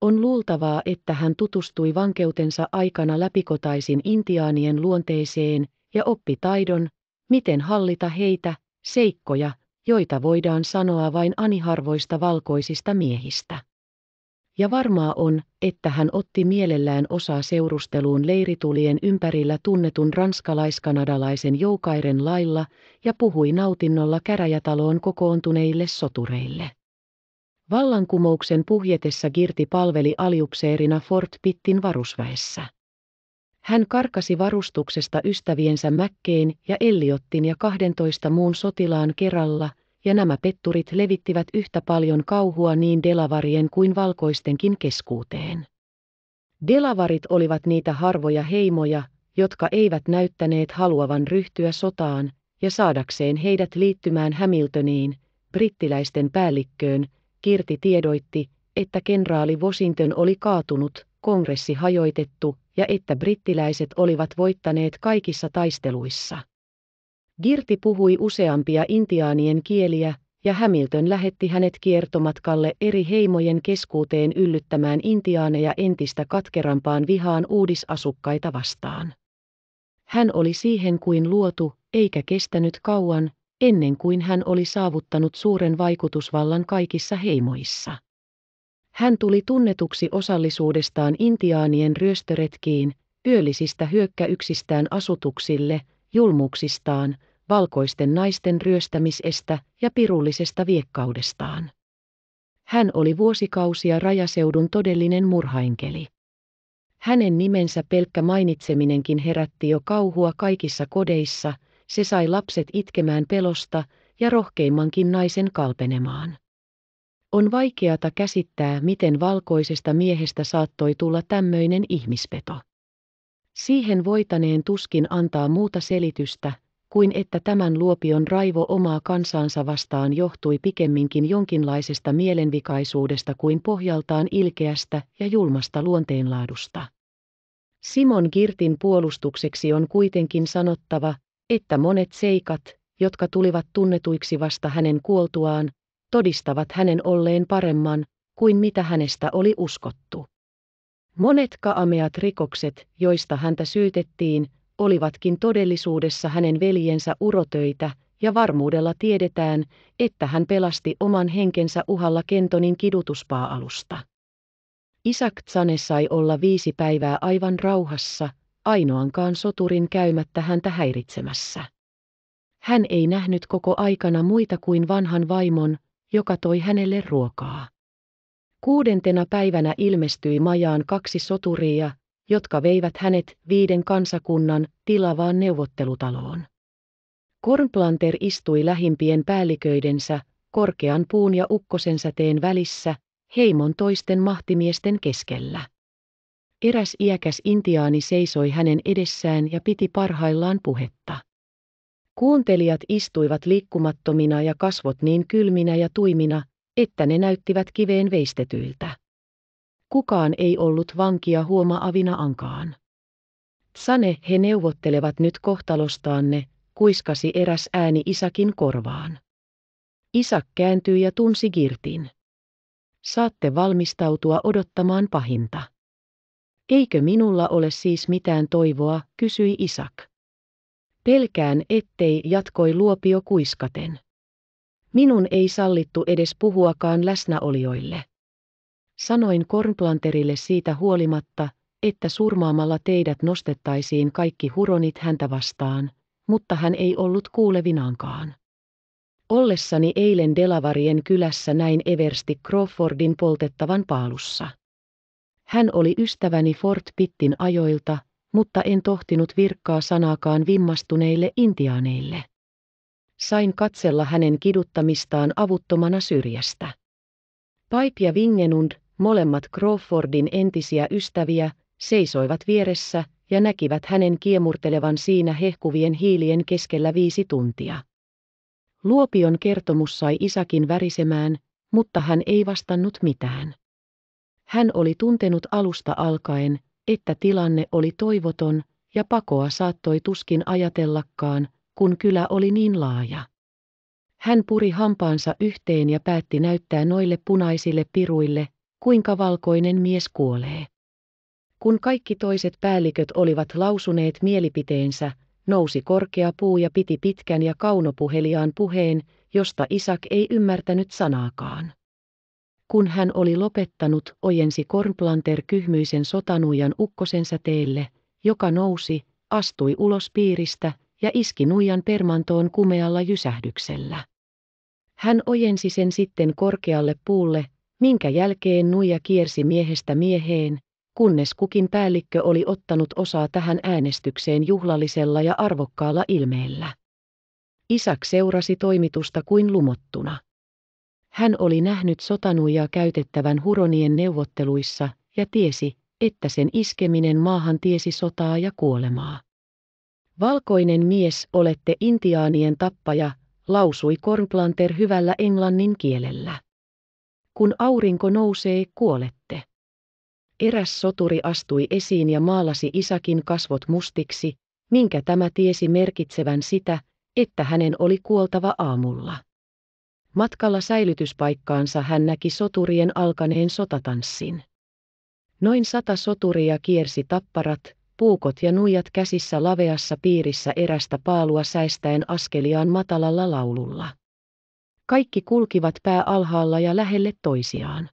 On luultavaa, että hän tutustui vankeutensa aikana läpikotaisin intiaanien luonteeseen ja oppi taidon, miten hallita heitä seikkoja, joita voidaan sanoa vain aniharvoista valkoisista miehistä. Ja varmaa on, että hän otti mielellään osaa seurusteluun leiritulien ympärillä tunnetun ranskalaiskanadalaisen joukairen lailla ja puhui nautinnolla käräjätaloon kokoontuneille sotureille. Vallankumouksen puhjetessa Girti palveli aliupseerina Fort Pittin varusväessä. Hän karkasi varustuksesta ystäviensä Mäkkein ja Elliottin ja 12 muun sotilaan kerralla, ja nämä petturit levittivät yhtä paljon kauhua niin delavarien kuin valkoistenkin keskuuteen. Delavarit olivat niitä harvoja heimoja, jotka eivät näyttäneet haluavan ryhtyä sotaan, ja saadakseen heidät liittymään Hamiltoniin, brittiläisten päällikköön, Kirti tiedoitti, että kenraali Washington oli kaatunut, kongressi hajoitettu ja että brittiläiset olivat voittaneet kaikissa taisteluissa. Girti puhui useampia intiaanien kieliä, ja Hamilton lähetti hänet kiertomatkalle eri heimojen keskuuteen yllyttämään intiaaneja entistä katkerampaan vihaan uudisasukkaita vastaan. Hän oli siihen kuin luotu, eikä kestänyt kauan, ennen kuin hän oli saavuttanut suuren vaikutusvallan kaikissa heimoissa. Hän tuli tunnetuksi osallisuudestaan intiaanien ryöstöretkiin, yöllisistä hyökkäyksistään asutuksille, julmuuksistaan, valkoisten naisten ryöstämisestä ja pirullisesta viekkaudestaan. Hän oli vuosikausia rajaseudun todellinen murhainkeli. Hänen nimensä pelkkä mainitseminenkin herätti jo kauhua kaikissa kodeissa, se sai lapset itkemään pelosta ja rohkeimmankin naisen kalpenemaan. On vaikeata käsittää, miten valkoisesta miehestä saattoi tulla tämmöinen ihmispeto. Siihen voitaneen tuskin antaa muuta selitystä, kuin että tämän luopion raivo omaa kansansa vastaan johtui pikemminkin jonkinlaisesta mielenvikaisuudesta kuin pohjaltaan ilkeästä ja julmasta luonteenlaadusta. Simon Girtin puolustukseksi on kuitenkin sanottava, että monet seikat, jotka tulivat tunnetuiksi vasta hänen kuoltuaan, todistavat hänen olleen paremman kuin mitä hänestä oli uskottu. Monet kaameat rikokset, joista häntä syytettiin, olivatkin todellisuudessa hänen veljensä urotöitä, ja varmuudella tiedetään, että hän pelasti oman henkensä uhalla Kentonin kidutuspaa-alusta. Isak Tsane sai olla viisi päivää aivan rauhassa, ainoankaan soturin käymättä häntä häiritsemässä. Hän ei nähnyt koko aikana muita kuin vanhan vaimon, joka toi hänelle ruokaa. Kuudentena päivänä ilmestyi majaan kaksi soturia, jotka veivät hänet viiden kansakunnan tilavaan neuvottelutaloon. Kornplanter istui lähimpien päälliköidensä, korkean puun ja ukkosensa teen välissä, heimon toisten mahtimiesten keskellä. Eräs iäkäs intiaani seisoi hänen edessään ja piti parhaillaan puhetta. Kuuntelijat istuivat liikkumattomina ja kasvot niin kylminä ja tuimina, että ne näyttivät kiveen veistetyiltä. Kukaan ei ollut vankia huomaavina ankaan. Sane he neuvottelevat nyt kohtalostaanne, kuiskasi eräs ääni Isakin korvaan. Isak kääntyi ja tunsi Girtin. Saatte valmistautua odottamaan pahinta. Eikö minulla ole siis mitään toivoa, kysyi Isak. Pelkään ettei, jatkoi Luopio kuiskaten. Minun ei sallittu edes puhuakaan läsnäolijoille. Sanoin Kornplanterille siitä huolimatta, että surmaamalla teidät nostettaisiin kaikki huronit häntä vastaan, mutta hän ei ollut kuulevinaankaan. Ollessani eilen Delavarien kylässä näin Eversti Crawfordin poltettavan paalussa. Hän oli ystäväni Fort Pittin ajoilta, mutta en tohtinut virkkaa sanaakaan vimmastuneille intiaaneille. Sain katsella hänen kiduttamistaan avuttomana syrjästä. Pipe ja Vingenund, molemmat Crawfordin entisiä ystäviä, seisoivat vieressä ja näkivät hänen kiemurtelevan siinä hehkuvien hiilien keskellä viisi tuntia. Luopion kertomus sai isäkin värisemään, mutta hän ei vastannut mitään. Hän oli tuntenut alusta alkaen, että tilanne oli toivoton ja pakoa saattoi tuskin ajatellakaan, kun kylä oli niin laaja. Hän puri hampaansa yhteen ja päätti näyttää noille punaisille piruille, kuinka valkoinen mies kuolee. Kun kaikki toiset päälliköt olivat lausuneet mielipiteensä, nousi korkea puu ja piti pitkän ja kaunopuheliaan puheen, josta Isak ei ymmärtänyt sanaakaan. Kun hän oli lopettanut, ojensi Kornplanter kyhmyisen sotanuijan ukkosensa teelle, joka nousi, astui ulos piiristä ja iski nuijan permantoon kumealla jysähdyksellä. Hän ojensi sen sitten korkealle puulle, minkä jälkeen nuija kiersi miehestä mieheen, kunnes kukin päällikkö oli ottanut osaa tähän äänestykseen juhlallisella ja arvokkaalla ilmeellä. Isak seurasi toimitusta kuin lumottuna. Hän oli nähnyt sotanuja käytettävän huronien neuvotteluissa ja tiesi, että sen iskeminen maahan tiesi sotaa ja kuolemaa. Valkoinen mies olette intiaanien tappaja, lausui Kornplanter hyvällä englannin kielellä. Kun aurinko nousee, kuolette. Eräs soturi astui esiin ja maalasi Isakin kasvot mustiksi, minkä tämä tiesi merkitsevän sitä, että hänen oli kuoltava aamulla. Matkalla säilytyspaikkaansa hän näki soturien alkaneen sotatanssin. Noin sata soturia kiersi tapparat, puukot ja nuijat käsissä laveassa piirissä erästä paalua säistäen askeliaan matalalla laululla. Kaikki kulkivat pää alhaalla ja lähelle toisiaan.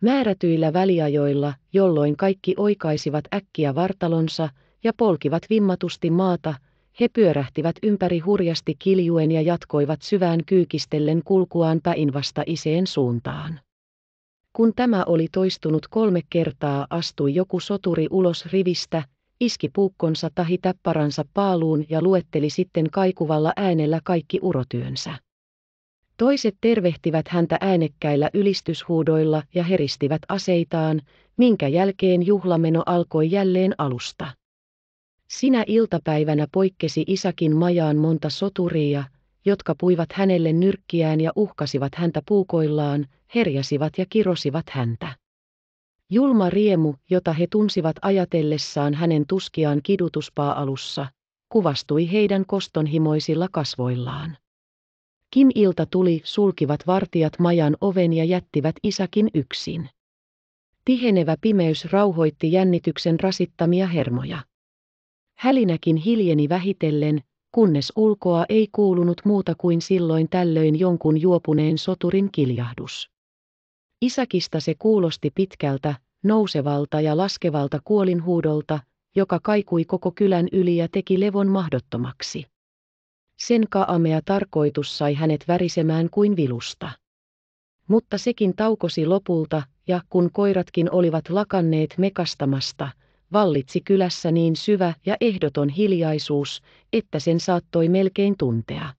Määrätyillä väliajoilla, jolloin kaikki oikaisivat äkkiä vartalonsa ja polkivat vimmatusti maata, he pyörähtivät ympäri hurjasti kiljuen ja jatkoivat syvään kyykistellen kulkuaan päin vasta iseen suuntaan. Kun tämä oli toistunut kolme kertaa, astui joku soturi ulos rivistä, iski puukkonsa tahi täpparansa paaluun ja luetteli sitten kaikuvalla äänellä kaikki urotyönsä. Toiset tervehtivät häntä äänekkäillä ylistyshuudoilla ja heristivät aseitaan, minkä jälkeen juhlameno alkoi jälleen alusta. Sinä iltapäivänä poikkesi isäkin majaan monta soturia, jotka puivat hänelle nyrkkiään ja uhkasivat häntä puukoillaan, herjasivat ja kirosivat häntä. Julma riemu, jota he tunsivat ajatellessaan hänen tuskiaan kidutuspaa alussa, kuvastui heidän kostonhimoisilla kasvoillaan. Kim ilta tuli, sulkivat vartijat majan oven ja jättivät isäkin yksin. Tihenevä pimeys rauhoitti jännityksen rasittamia hermoja. Hälinäkin hiljeni vähitellen, kunnes ulkoa ei kuulunut muuta kuin silloin tällöin jonkun juopuneen soturin kiljahdus. Isäkistä se kuulosti pitkältä, nousevalta ja laskevalta kuolinhuudolta, joka kaikui koko kylän yli ja teki levon mahdottomaksi. Sen kaamea tarkoitus sai hänet värisemään kuin vilusta. Mutta sekin taukosi lopulta, ja kun koiratkin olivat lakanneet mekastamasta, vallitsi kylässä niin syvä ja ehdoton hiljaisuus, että sen saattoi melkein tuntea.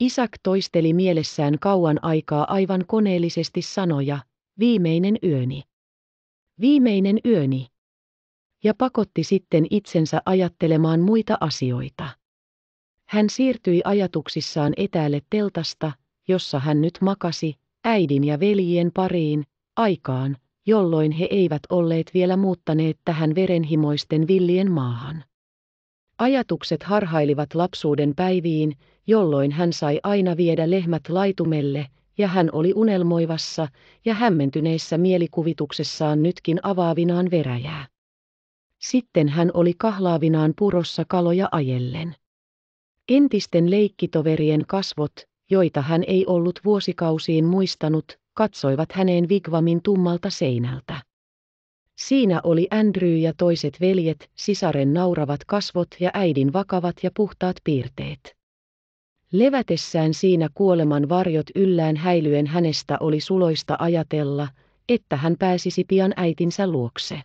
Isak toisteli mielessään kauan aikaa aivan koneellisesti sanoja, viimeinen yöni. Viimeinen yöni. Ja pakotti sitten itsensä ajattelemaan muita asioita. Hän siirtyi ajatuksissaan etäälle teltasta, jossa hän nyt makasi, äidin ja veljien pariin, aikaan, jolloin he eivät olleet vielä muuttaneet tähän verenhimoisten villien maahan. Ajatukset harhailivat lapsuuden päiviin, jolloin hän sai aina viedä lehmät laitumelle, ja hän oli unelmoivassa ja hämmentyneissä mielikuvituksessaan nytkin avaavinaan veräjää. Sitten hän oli kahlaavinaan purossa kaloja ajellen. Entisten leikkitoverien kasvot, joita hän ei ollut vuosikausiin muistanut, katsoivat häneen Vigvamin tummalta seinältä. Siinä oli Andrew ja toiset veljet, sisaren nauravat kasvot ja äidin vakavat ja puhtaat piirteet. Levätessään siinä kuoleman varjot yllään häilyen hänestä oli suloista ajatella, että hän pääsisi pian äitinsä luokse.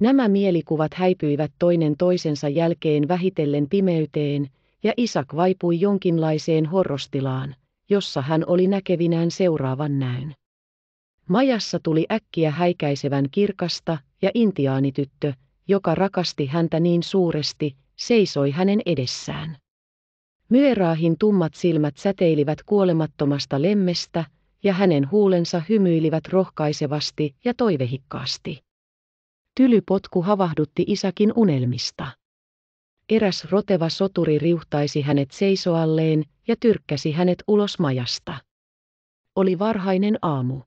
Nämä mielikuvat häipyivät toinen toisensa jälkeen vähitellen pimeyteen, ja Isak vaipui jonkinlaiseen horrostilaan, jossa hän oli näkevinään seuraavan näyn. Majassa tuli äkkiä häikäisevän kirkasta, ja intiaanityttö, joka rakasti häntä niin suuresti, seisoi hänen edessään. Myeraahin tummat silmät säteilivät kuolemattomasta lemmestä, ja hänen huulensa hymyilivät rohkaisevasti ja toivehikkaasti. Tylypotku havahdutti isäkin unelmista eräs roteva soturi riuhtaisi hänet seisoalleen ja tyrkkäsi hänet ulos majasta. Oli varhainen aamu.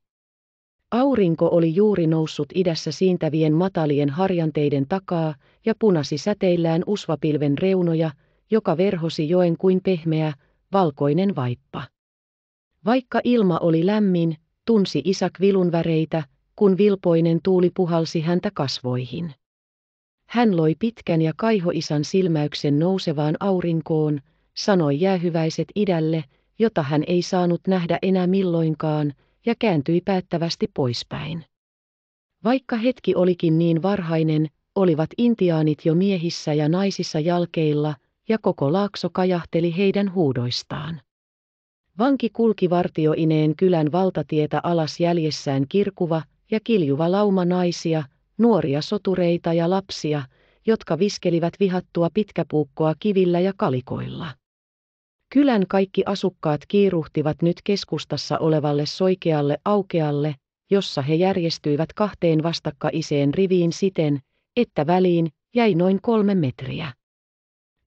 Aurinko oli juuri noussut idässä siintävien matalien harjanteiden takaa ja punasi säteillään usvapilven reunoja, joka verhosi joen kuin pehmeä, valkoinen vaippa. Vaikka ilma oli lämmin, tunsi Isak vilun väreitä, kun vilpoinen tuuli puhalsi häntä kasvoihin. Hän loi pitkän ja kaihoisan silmäyksen nousevaan aurinkoon, sanoi jäähyväiset idälle, jota hän ei saanut nähdä enää milloinkaan, ja kääntyi päättävästi poispäin. Vaikka hetki olikin niin varhainen, olivat intiaanit jo miehissä ja naisissa jalkeilla, ja koko laakso kajahteli heidän huudoistaan. Vanki kulki vartioineen kylän valtatietä alas jäljessään kirkuva ja kiljuva lauma naisia, nuoria sotureita ja lapsia, jotka viskelivät vihattua pitkäpuukkoa kivillä ja kalikoilla. Kylän kaikki asukkaat kiiruhtivat nyt keskustassa olevalle soikealle aukealle, jossa he järjestyivät kahteen vastakkaiseen riviin siten, että väliin jäi noin kolme metriä.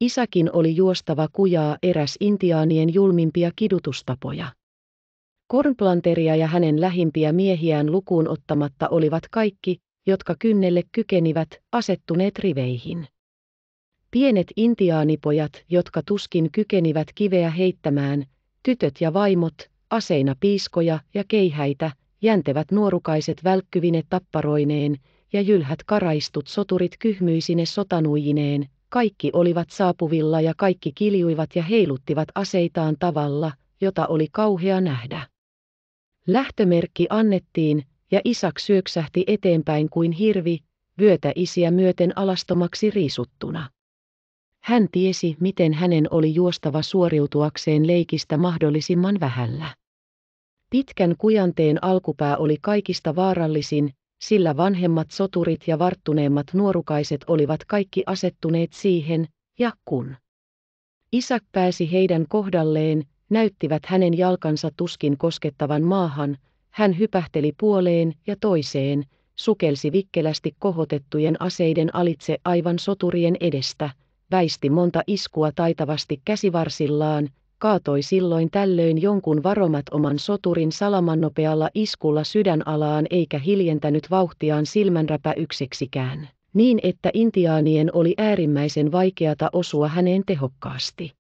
Isäkin oli juostava kujaa eräs intiaanien julmimpia kidutustapoja. Kornplanteria ja hänen lähimpiä miehiään lukuun ottamatta olivat kaikki, jotka kynnelle kykenivät, asettuneet riveihin. Pienet intiaanipojat, jotka tuskin kykenivät kiveä heittämään, tytöt ja vaimot, aseina piiskoja ja keihäitä, jäntevät nuorukaiset välkkyvine tapparoineen, ja jylhät karaistut soturit kyhmyisine sotanuijineen, kaikki olivat saapuvilla ja kaikki kiljuivat ja heiluttivat aseitaan tavalla, jota oli kauhea nähdä. Lähtömerkki annettiin, ja Isak syöksähti eteenpäin kuin hirvi, vyötä isiä myöten alastomaksi riisuttuna. Hän tiesi, miten hänen oli juostava suoriutuakseen leikistä mahdollisimman vähällä. Pitkän kujanteen alkupää oli kaikista vaarallisin, sillä vanhemmat soturit ja varttuneemmat nuorukaiset olivat kaikki asettuneet siihen, ja kun. Isak pääsi heidän kohdalleen, näyttivät hänen jalkansa tuskin koskettavan maahan, hän hypähteli puoleen ja toiseen, sukelsi vikkelästi kohotettujen aseiden alitse aivan soturien edestä, väisti monta iskua taitavasti käsivarsillaan, kaatoi silloin tällöin jonkun varomat oman soturin salamannopealla iskulla sydänalaan eikä hiljentänyt vauhtiaan silmänräpä yksiksikään, niin että intiaanien oli äärimmäisen vaikeata osua häneen tehokkaasti.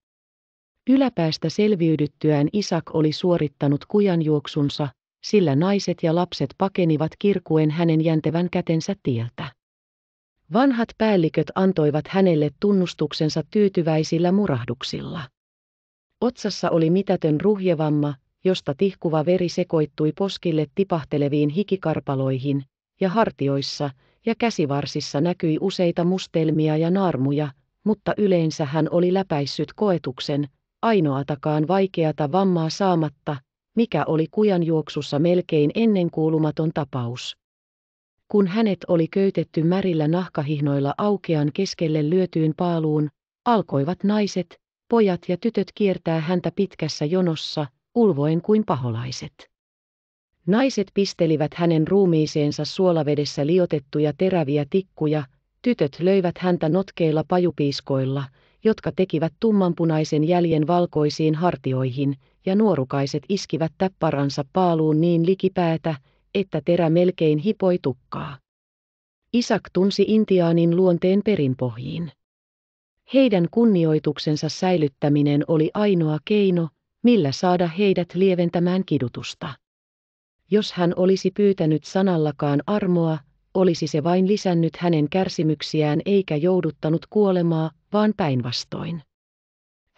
Yläpäästä selviydyttyään Isak oli suorittanut kujanjuoksunsa, sillä naiset ja lapset pakenivat kirkuen hänen jäntevän kätensä tieltä. Vanhat päälliköt antoivat hänelle tunnustuksensa tyytyväisillä murahduksilla. Otsassa oli mitätön ruhjevamma, josta tihkuva veri sekoittui poskille tipahteleviin hikikarpaloihin, ja hartioissa ja käsivarsissa näkyi useita mustelmia ja naarmuja, mutta yleensä hän oli läpäissyt koetuksen, ainoatakaan vaikeata vammaa saamatta, mikä oli kujan juoksussa melkein ennenkuulumaton tapaus. Kun hänet oli köytetty märillä nahkahihnoilla aukean keskelle lyötyyn paaluun, alkoivat naiset, pojat ja tytöt kiertää häntä pitkässä jonossa, ulvoen kuin paholaiset. Naiset pistelivät hänen ruumiiseensa suolavedessä liotettuja teräviä tikkuja, tytöt löivät häntä notkeilla pajupiiskoilla, jotka tekivät tummanpunaisen jäljen valkoisiin hartioihin, ja nuorukaiset iskivät täpparansa paaluun niin likipäätä, että terä melkein hipoi tukkaa. Isak tunsi intiaanin luonteen perinpohjiin. Heidän kunnioituksensa säilyttäminen oli ainoa keino, millä saada heidät lieventämään kidutusta. Jos hän olisi pyytänyt sanallakaan armoa, olisi se vain lisännyt hänen kärsimyksiään eikä jouduttanut kuolemaa, vaan päinvastoin.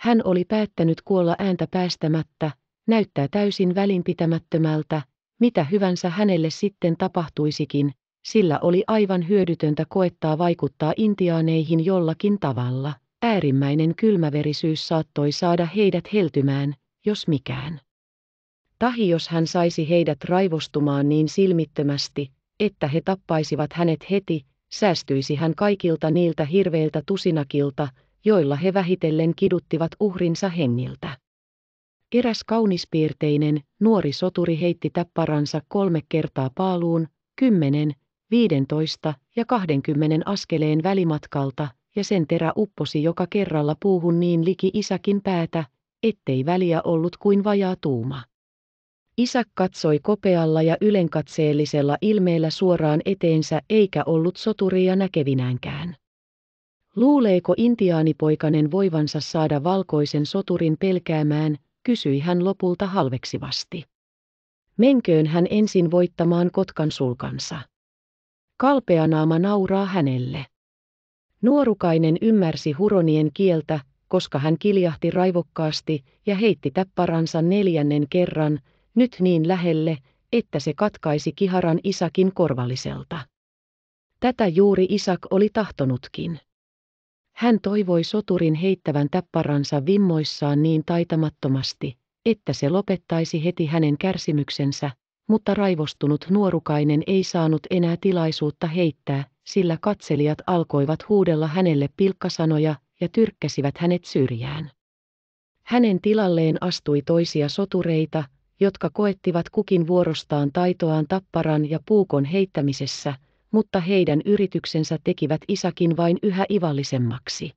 Hän oli päättänyt kuolla ääntä päästämättä, näyttää täysin välinpitämättömältä, mitä hyvänsä hänelle sitten tapahtuisikin, sillä oli aivan hyödytöntä koettaa vaikuttaa intiaaneihin jollakin tavalla. Äärimmäinen kylmäverisyys saattoi saada heidät heltymään, jos mikään. Tahi jos hän saisi heidät raivostumaan niin silmittömästi, että he tappaisivat hänet heti, säästyisi hän kaikilta niiltä hirveiltä tusinakilta, joilla he vähitellen kiduttivat uhrinsa hengiltä. Eräs kaunispiirteinen, nuori soturi heitti täpparansa kolme kertaa paaluun, 10, 15 ja 20 askeleen välimatkalta, ja sen terä upposi joka kerralla puuhun niin liki isäkin päätä, ettei väliä ollut kuin vajaa tuuma. Isä katsoi kopealla ja ylenkatseellisella ilmeellä suoraan eteensä eikä ollut soturia näkevinäänkään. Luuleeko intiaanipoikanen voivansa saada valkoisen soturin pelkäämään, kysyi hän lopulta halveksivasti. Menköön hän ensin voittamaan kotkan sulkansa. Kalpeanaama nauraa hänelle. Nuorukainen ymmärsi huronien kieltä, koska hän kiljahti raivokkaasti ja heitti täpparansa neljännen kerran, nyt niin lähelle, että se katkaisi kiharan Isakin korvalliselta. Tätä juuri Isak oli tahtonutkin. Hän toivoi soturin heittävän täpparansa vimmoissaan niin taitamattomasti, että se lopettaisi heti hänen kärsimyksensä, mutta raivostunut nuorukainen ei saanut enää tilaisuutta heittää, sillä katselijat alkoivat huudella hänelle pilkkasanoja ja tyrkkäsivät hänet syrjään. Hänen tilalleen astui toisia sotureita, jotka koettivat kukin vuorostaan taitoaan tapparan ja puukon heittämisessä, mutta heidän yrityksensä tekivät isäkin vain yhä ivallisemmaksi.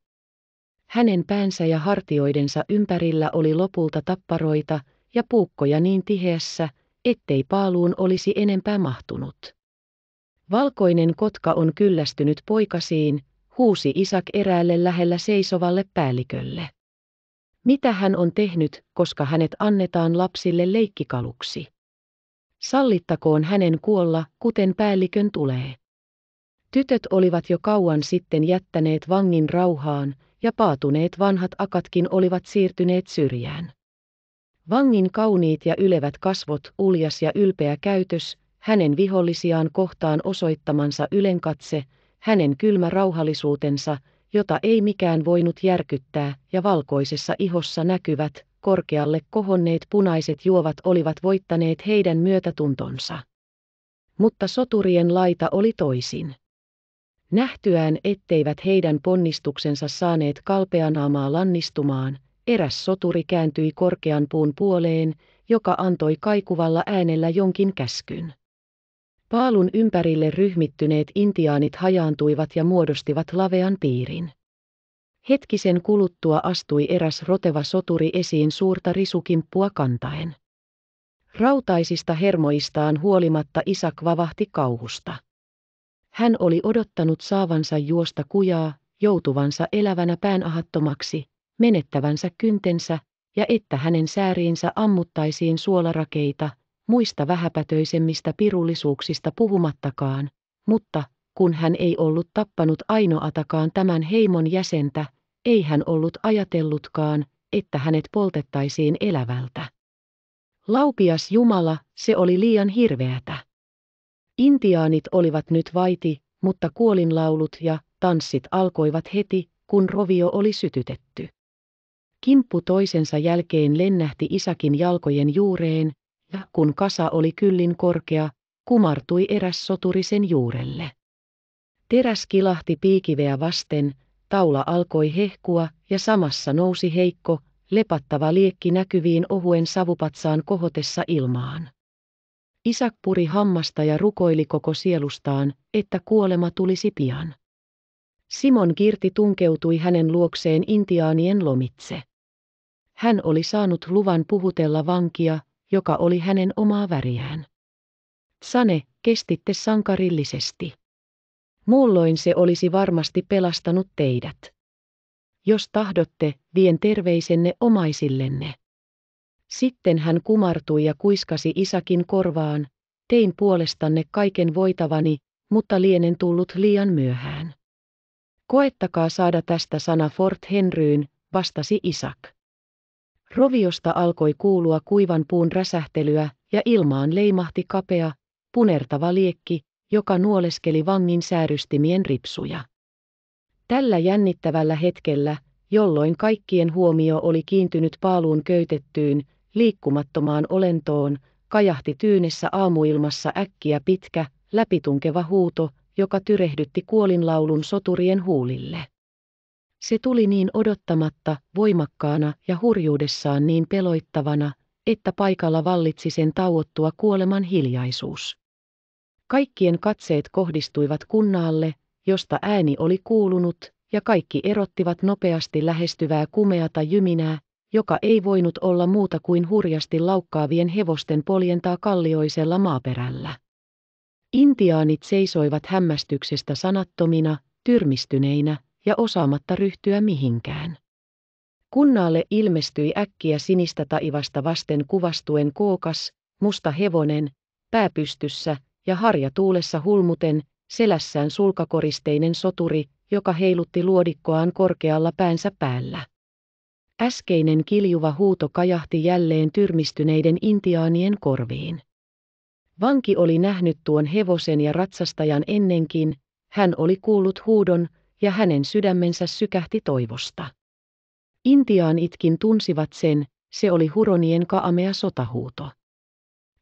Hänen päänsä ja hartioidensa ympärillä oli lopulta tapparoita ja puukkoja niin tiheässä, ettei paaluun olisi enempää mahtunut. Valkoinen kotka on kyllästynyt poikasiin, huusi Isak eräälle lähellä seisovalle päällikölle. Mitä hän on tehnyt, koska hänet annetaan lapsille leikkikaluksi? Sallittakoon hänen kuolla, kuten päällikön tulee. Tytöt olivat jo kauan sitten jättäneet vangin rauhaan, ja paatuneet vanhat akatkin olivat siirtyneet syrjään. Vangin kauniit ja ylevät kasvot, uljas ja ylpeä käytös, hänen vihollisiaan kohtaan osoittamansa ylenkatse, hänen kylmä rauhallisuutensa, jota ei mikään voinut järkyttää, ja valkoisessa ihossa näkyvät, korkealle kohonneet punaiset juovat olivat voittaneet heidän myötätuntonsa. Mutta soturien laita oli toisin. Nähtyään, etteivät heidän ponnistuksensa saaneet kalpeanaamaa lannistumaan, eräs soturi kääntyi korkean puun puoleen, joka antoi kaikuvalla äänellä jonkin käskyn. Paalun ympärille ryhmittyneet intiaanit hajaantuivat ja muodostivat lavean piirin. Hetkisen kuluttua astui eräs roteva soturi esiin suurta risukimppua kantaen. Rautaisista hermoistaan huolimatta Isak vavahti kauhusta. Hän oli odottanut saavansa juosta kujaa, joutuvansa elävänä päänahattomaksi, menettävänsä kyntensä, ja että hänen sääriinsä ammuttaisiin suolarakeita, muista vähäpätöisemmistä pirullisuuksista puhumattakaan, mutta kun hän ei ollut tappanut ainoatakaan tämän heimon jäsentä, ei hän ollut ajatellutkaan, että hänet poltettaisiin elävältä. Laupias Jumala, se oli liian hirveätä. Intiaanit olivat nyt vaiti, mutta kuolinlaulut ja tanssit alkoivat heti, kun rovio oli sytytetty. Kimppu toisensa jälkeen lennähti isäkin jalkojen juureen, ja kun kasa oli kyllin korkea, kumartui eräs soturi sen juurelle. Teräs kilahti piikiveä vasten, taula alkoi hehkua ja samassa nousi heikko, lepattava liekki näkyviin ohuen savupatsaan kohotessa ilmaan. Isak puri hammasta ja rukoili koko sielustaan, että kuolema tulisi pian. Simon Kirti tunkeutui hänen luokseen intiaanien lomitse. Hän oli saanut luvan puhutella vankia, joka oli hänen omaa väriään. Sane, kestitte sankarillisesti. Muulloin se olisi varmasti pelastanut teidät. Jos tahdotte, vien terveisenne omaisillenne. Sitten hän kumartui ja kuiskasi Isakin korvaan, tein puolestanne kaiken voitavani, mutta lienen tullut liian myöhään. Koettakaa saada tästä sana Fort Henryyn, vastasi Isak. Roviosta alkoi kuulua kuivan puun räsähtelyä ja ilmaan leimahti kapea, punertava liekki, joka nuoleskeli vangin säärystimien ripsuja. Tällä jännittävällä hetkellä, jolloin kaikkien huomio oli kiintynyt paaluun köytettyyn, liikkumattomaan olentoon, kajahti tyynissä aamuilmassa äkkiä pitkä, läpitunkeva huuto, joka tyrehdytti kuolinlaulun soturien huulille. Se tuli niin odottamatta, voimakkaana ja hurjuudessaan niin peloittavana, että paikalla vallitsi sen tauottua kuoleman hiljaisuus. Kaikkien katseet kohdistuivat kunnaalle, josta ääni oli kuulunut, ja kaikki erottivat nopeasti lähestyvää kumeata jyminää, joka ei voinut olla muuta kuin hurjasti laukkaavien hevosten poljentaa kallioisella maaperällä. Intiaanit seisoivat hämmästyksestä sanattomina, tyrmistyneinä ja osaamatta ryhtyä mihinkään. Kunnalle ilmestyi äkkiä sinistä taivasta vasten kuvastuen kookas, musta hevonen, pääpystyssä ja harja tuulessa hulmuten, selässään sulkakoristeinen soturi, joka heilutti luodikkoaan korkealla päänsä päällä. Äskeinen kiljuva huuto kajahti jälleen tyrmistyneiden intiaanien korviin. Vanki oli nähnyt tuon hevosen ja ratsastajan ennenkin, hän oli kuullut huudon, ja hänen sydämensä sykähti toivosta. Intiaan itkin tunsivat sen, se oli huronien kaamea sotahuuto.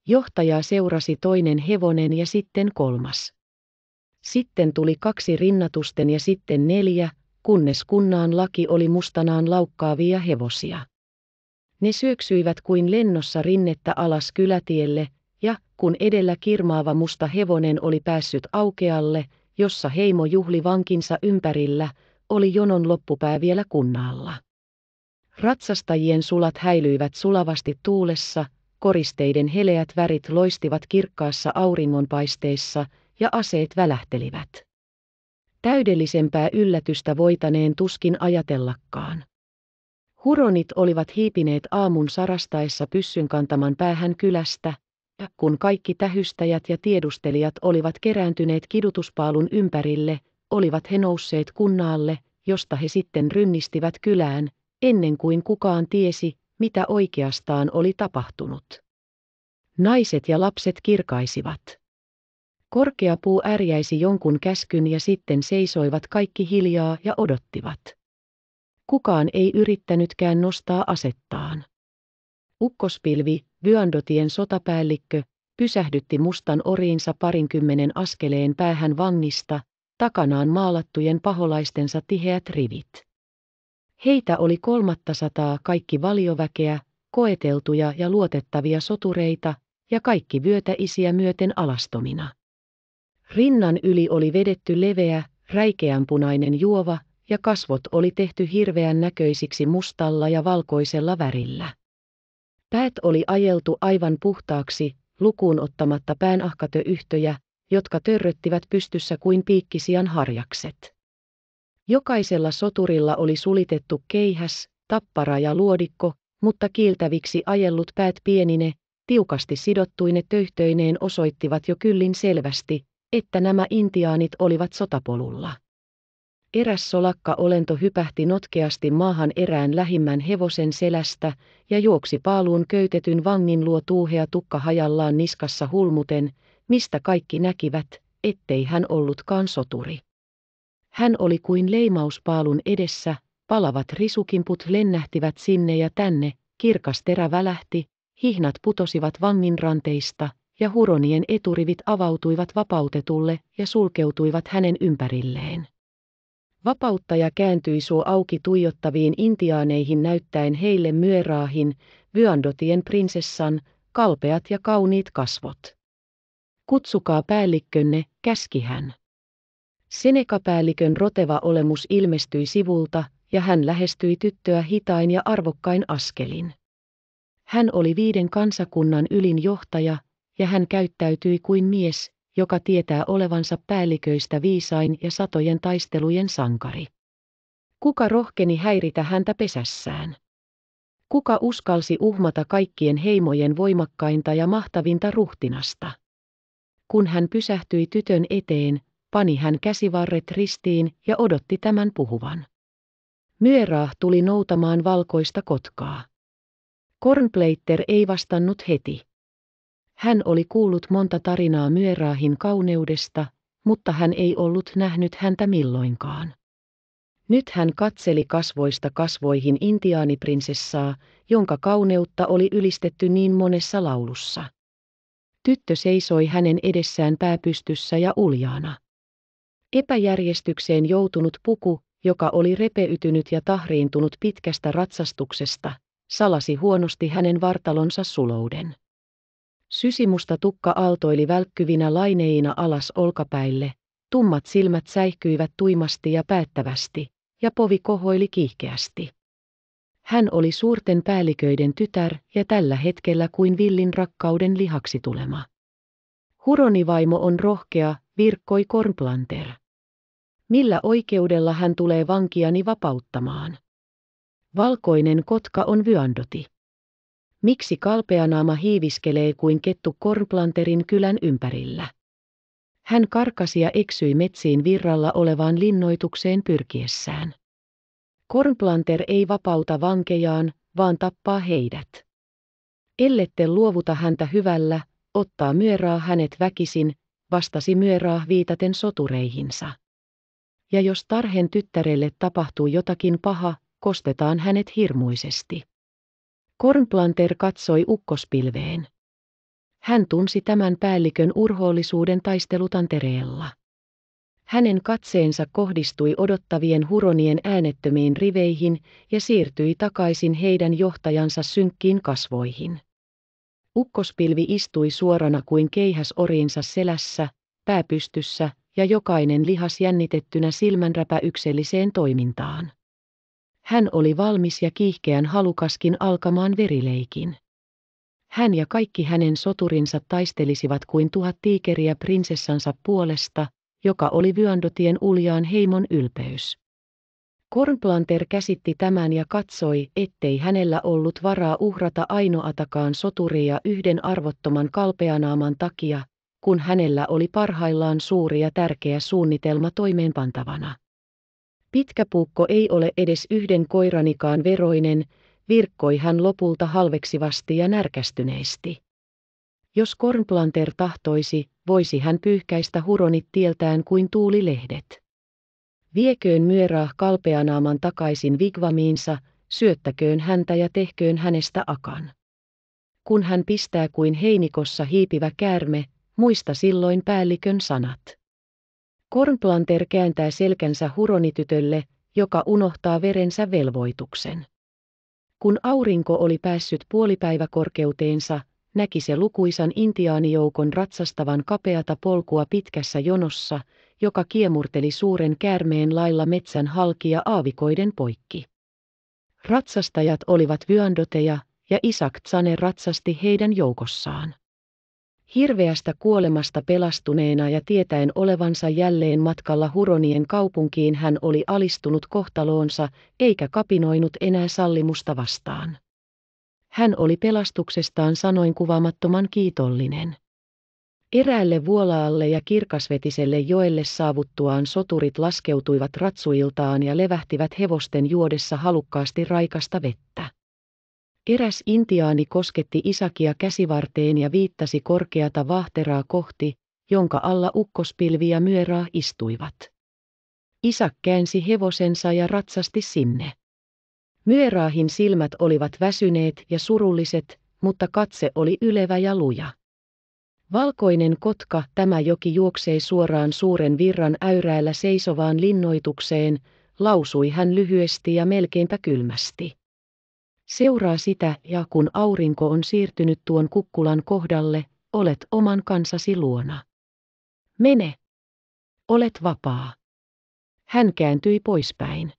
Johtaja seurasi toinen hevonen ja sitten kolmas. Sitten tuli kaksi rinnatusten ja sitten neljä, kunnes laki oli mustanaan laukkaavia hevosia. Ne syöksyivät kuin lennossa rinnettä alas kylätielle, ja kun edellä kirmaava musta hevonen oli päässyt aukealle, jossa heimo juhli vankinsa ympärillä, oli jonon loppupää vielä kunnalla. Ratsastajien sulat häilyivät sulavasti tuulessa, koristeiden heleät värit loistivat kirkkaassa auringonpaisteessa ja aseet välähtelivät. Täydellisempää yllätystä voitaneen tuskin ajatellakaan. Huronit olivat hiipineet aamun sarastaessa pyssyn kantaman päähän kylästä, ja kun kaikki tähystäjät ja tiedustelijat olivat kerääntyneet kidutuspaalun ympärille, olivat he nousseet kunnaalle, josta he sitten rynnistivät kylään, ennen kuin kukaan tiesi, mitä oikeastaan oli tapahtunut. Naiset ja lapset kirkaisivat. Korkea puu ärjäisi jonkun käskyn ja sitten seisoivat kaikki hiljaa ja odottivat. Kukaan ei yrittänytkään nostaa asettaan. Ukkospilvi, Vyandotien sotapäällikkö, pysähdytti mustan oriinsa parinkymmenen askeleen päähän vangista, takanaan maalattujen paholaistensa tiheät rivit. Heitä oli kolmatta sataa kaikki valioväkeä, koeteltuja ja luotettavia sotureita, ja kaikki vyötäisiä myöten alastomina. Rinnan yli oli vedetty leveä, räikeänpunainen juova, ja kasvot oli tehty hirveän näköisiksi mustalla ja valkoisella värillä. Päät oli ajeltu aivan puhtaaksi, lukuun ottamatta päänahkatöyhtöjä, jotka törröttivät pystyssä kuin piikkisian harjakset. Jokaisella soturilla oli sulitettu keihäs, tappara ja luodikko, mutta kiiltäviksi ajellut päät pienine, tiukasti sidottuine töyhtöineen osoittivat jo kyllin selvästi, että nämä intiaanit olivat sotapolulla. Eräs solakka olento hypähti notkeasti maahan erään lähimmän hevosen selästä ja juoksi paaluun köytetyn vangin luo tuuhea tukka hajallaan niskassa hulmuten, mistä kaikki näkivät, ettei hän ollutkaan soturi. Hän oli kuin leimauspaalun edessä, palavat risukimput lennähtivät sinne ja tänne, kirkas terä välähti, hihnat putosivat vangin ranteista, ja huronien eturivit avautuivat vapautetulle ja sulkeutuivat hänen ympärilleen. Vapauttaja kääntyi suo auki tuijottaviin intiaaneihin näyttäen heille myöraahin, Vyandotien prinsessan, kalpeat ja kauniit kasvot. Kutsukaa päällikkönne, käski hän. Senekapäällikön roteva olemus ilmestyi sivulta, ja hän lähestyi tyttöä hitain ja arvokkain askelin. Hän oli viiden kansakunnan ylin johtaja, ja hän käyttäytyi kuin mies, joka tietää olevansa päälliköistä viisain ja satojen taistelujen sankari. Kuka rohkeni häiritä häntä pesässään? Kuka uskalsi uhmata kaikkien heimojen voimakkainta ja mahtavinta ruhtinasta? Kun hän pysähtyi tytön eteen, pani hän käsivarret ristiin ja odotti tämän puhuvan. Myöraa tuli noutamaan valkoista kotkaa. Kornpleitter ei vastannut heti. Hän oli kuullut monta tarinaa myöraahin kauneudesta, mutta hän ei ollut nähnyt häntä milloinkaan. Nyt hän katseli kasvoista kasvoihin intiaaniprinsessaa, jonka kauneutta oli ylistetty niin monessa laulussa. Tyttö seisoi hänen edessään pääpystyssä ja uljaana. Epäjärjestykseen joutunut puku, joka oli repeytynyt ja tahriintunut pitkästä ratsastuksesta, salasi huonosti hänen vartalonsa sulouden. Sysimusta tukka aaltoili välkkyvinä laineina alas olkapäille, tummat silmät säihkyivät tuimasti ja päättävästi, ja povi kohoili kiihkeästi. Hän oli suurten päälliköiden tytär ja tällä hetkellä kuin villin rakkauden lihaksi tulema. Huronivaimo on rohkea, virkkoi Kornplanter. Millä oikeudella hän tulee vankiani vapauttamaan? Valkoinen kotka on vyandoti. Miksi kalpeanaama hiiviskelee kuin kettu Kornplanterin kylän ympärillä? Hän karkasi ja eksyi metsiin virralla olevaan linnoitukseen pyrkiessään. Kornplanter ei vapauta vankejaan, vaan tappaa heidät. Ellette luovuta häntä hyvällä, ottaa Myöraa hänet väkisin, vastasi Myöraa viitaten sotureihinsa. Ja jos Tarhen tyttärelle tapahtuu jotakin paha, kostetaan hänet hirmuisesti. Kornplanter katsoi ukkospilveen. Hän tunsi tämän päällikön urhoollisuuden taistelutantereella. Hänen katseensa kohdistui odottavien huronien äänettömiin riveihin ja siirtyi takaisin heidän johtajansa synkkiin kasvoihin. Ukkospilvi istui suorana kuin keihäs orinsa selässä, pääpystyssä ja jokainen lihas jännitettynä silmänräpäykselliseen toimintaan. Hän oli valmis ja kiihkeän halukaskin alkamaan verileikin. Hän ja kaikki hänen soturinsa taistelisivat kuin tuhat tiikeriä prinsessansa puolesta, joka oli Vyandotien uljaan heimon ylpeys. Kornplanter käsitti tämän ja katsoi, ettei hänellä ollut varaa uhrata ainoatakaan soturia yhden arvottoman kalpeanaaman takia, kun hänellä oli parhaillaan suuri ja tärkeä suunnitelma toimeenpantavana. Pitkä puukko ei ole edes yhden koiranikaan veroinen, virkkoi hän lopulta halveksivasti ja närkästyneesti. Jos Kornplanter tahtoisi, voisi hän pyyhkäistä huronit tieltään kuin tuulilehdet. Vieköön myöraa kalpeanaaman takaisin vigvamiinsa, syöttäköön häntä ja tehköön hänestä akan. Kun hän pistää kuin heinikossa hiipivä käärme, muista silloin päällikön sanat. Kornplanter kääntää selkänsä huronitytölle, joka unohtaa verensä velvoituksen. Kun aurinko oli päässyt puolipäiväkorkeuteensa, näki se lukuisan intiaanijoukon ratsastavan kapeata polkua pitkässä jonossa, joka kiemurteli suuren käärmeen lailla metsän halkia aavikoiden poikki. Ratsastajat olivat vyöndoteja, ja Isak Tsane ratsasti heidän joukossaan. Hirveästä kuolemasta pelastuneena ja tietäen olevansa jälleen matkalla Huronien kaupunkiin hän oli alistunut kohtaloonsa, eikä kapinoinut enää sallimusta vastaan. Hän oli pelastuksestaan sanoin kuvaamattoman kiitollinen. Eräälle vuolaalle ja kirkasvetiselle joelle saavuttuaan soturit laskeutuivat ratsuiltaan ja levähtivät hevosten juodessa halukkaasti raikasta vettä. Eräs intiaani kosketti Isakia käsivarteen ja viittasi korkeata vahteraa kohti, jonka alla ukkospilvi ja myöraa istuivat. Isak käänsi hevosensa ja ratsasti sinne. Myöraahin silmät olivat väsyneet ja surulliset, mutta katse oli ylevä ja luja. Valkoinen kotka tämä joki juoksee suoraan suuren virran äyräällä seisovaan linnoitukseen, lausui hän lyhyesti ja melkeinpä kylmästi. Seuraa sitä ja kun aurinko on siirtynyt tuon kukkulan kohdalle, olet oman kansasi luona. Mene. Olet vapaa. Hän kääntyi poispäin.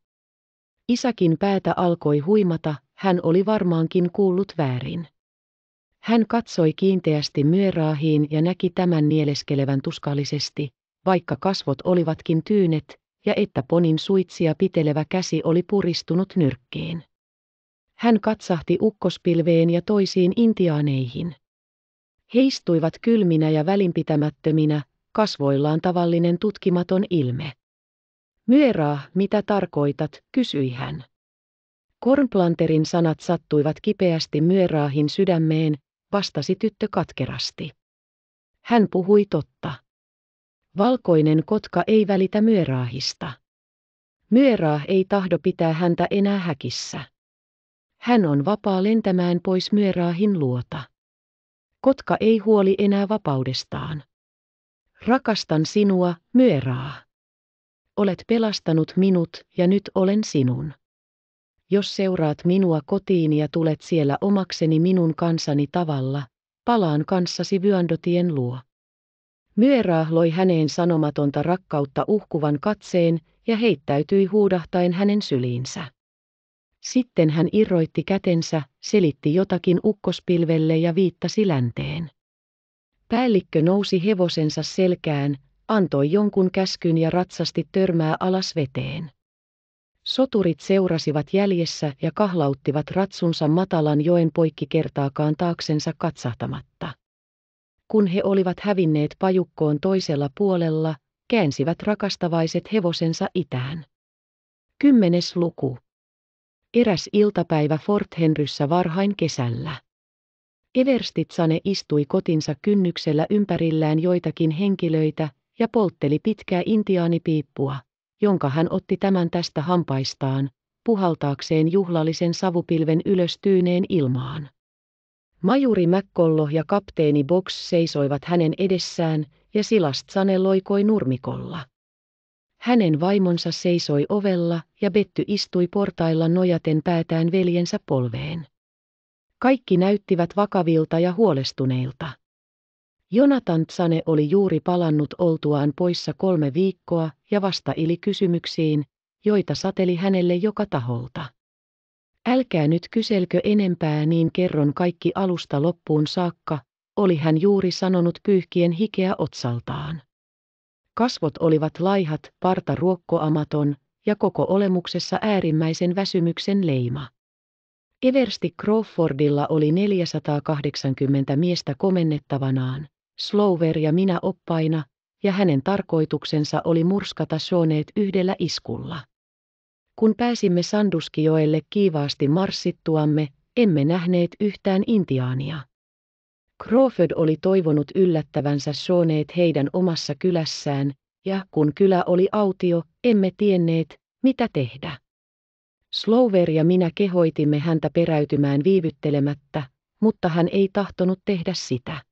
Isäkin päätä alkoi huimata, hän oli varmaankin kuullut väärin. Hän katsoi kiinteästi myöraahiin ja näki tämän nieleskelevän tuskallisesti, vaikka kasvot olivatkin tyynet, ja että ponin suitsia pitelevä käsi oli puristunut nyrkkiin. Hän katsahti ukkospilveen ja toisiin intiaaneihin. He istuivat kylminä ja välinpitämättöminä, kasvoillaan tavallinen tutkimaton ilme. Myeraa, mitä tarkoitat, kysyi hän. Kornplanterin sanat sattuivat kipeästi myöraahin sydämeen, vastasi tyttö katkerasti. Hän puhui totta. Valkoinen kotka ei välitä myöraahista. Myöraa ei tahdo pitää häntä enää häkissä. Hän on vapaa lentämään pois myöraahin luota. Kotka ei huoli enää vapaudestaan. Rakastan sinua, myöraa. Olet pelastanut minut ja nyt olen sinun. Jos seuraat minua kotiin ja tulet siellä omakseni minun kansani tavalla, palaan kanssasi vyöndotien luo. Myöraa loi häneen sanomatonta rakkautta uhkuvan katseen ja heittäytyi huudahtain hänen syliinsä. Sitten hän irroitti kätensä, selitti jotakin ukkospilvelle ja viittasi länteen. Päällikkö nousi hevosensa selkään, antoi jonkun käskyn ja ratsasti törmää alas veteen. Soturit seurasivat jäljessä ja kahlauttivat ratsunsa matalan joen poikki kertaakaan taaksensa katsahtamatta. Kun he olivat hävinneet pajukkoon toisella puolella, käänsivät rakastavaiset hevosensa itään. Kymmenes luku. Eräs iltapäivä Fort Henryssä varhain kesällä. Everstitsane istui kotinsa kynnyksellä ympärillään joitakin henkilöitä ja poltteli pitkää intiaanipiippua, jonka hän otti tämän tästä hampaistaan, puhaltaakseen juhlallisen savupilven ylös tyyneen ilmaan. Majuri Mäkkollo ja kapteeni Box seisoivat hänen edessään, ja Silast loikoi nurmikolla. Hänen vaimonsa seisoi ovella ja Betty istui portailla nojaten päätään veljensä polveen. Kaikki näyttivät vakavilta ja huolestuneilta. Jonathan Tsane oli juuri palannut oltuaan poissa kolme viikkoa ja vastaili kysymyksiin, joita sateli hänelle joka taholta. Älkää nyt kyselkö enempää niin kerron kaikki alusta loppuun saakka, oli hän juuri sanonut pyyhkien hikeä otsaltaan. Kasvot olivat laihat, parta ruokkoamaton ja koko olemuksessa äärimmäisen väsymyksen leima. Eversti Crawfordilla oli 480 miestä komennettavanaan, Slover ja minä oppaina, ja hänen tarkoituksensa oli murskata Shoneet yhdellä iskulla. Kun pääsimme Sanduskioelle kiivaasti marssittuamme, emme nähneet yhtään intiaania. Crawford oli toivonut yllättävänsä Shoneet heidän omassa kylässään, ja kun kylä oli autio, emme tienneet, mitä tehdä. Slover ja minä kehoitimme häntä peräytymään viivyttelemättä, mutta hän ei tahtonut tehdä sitä.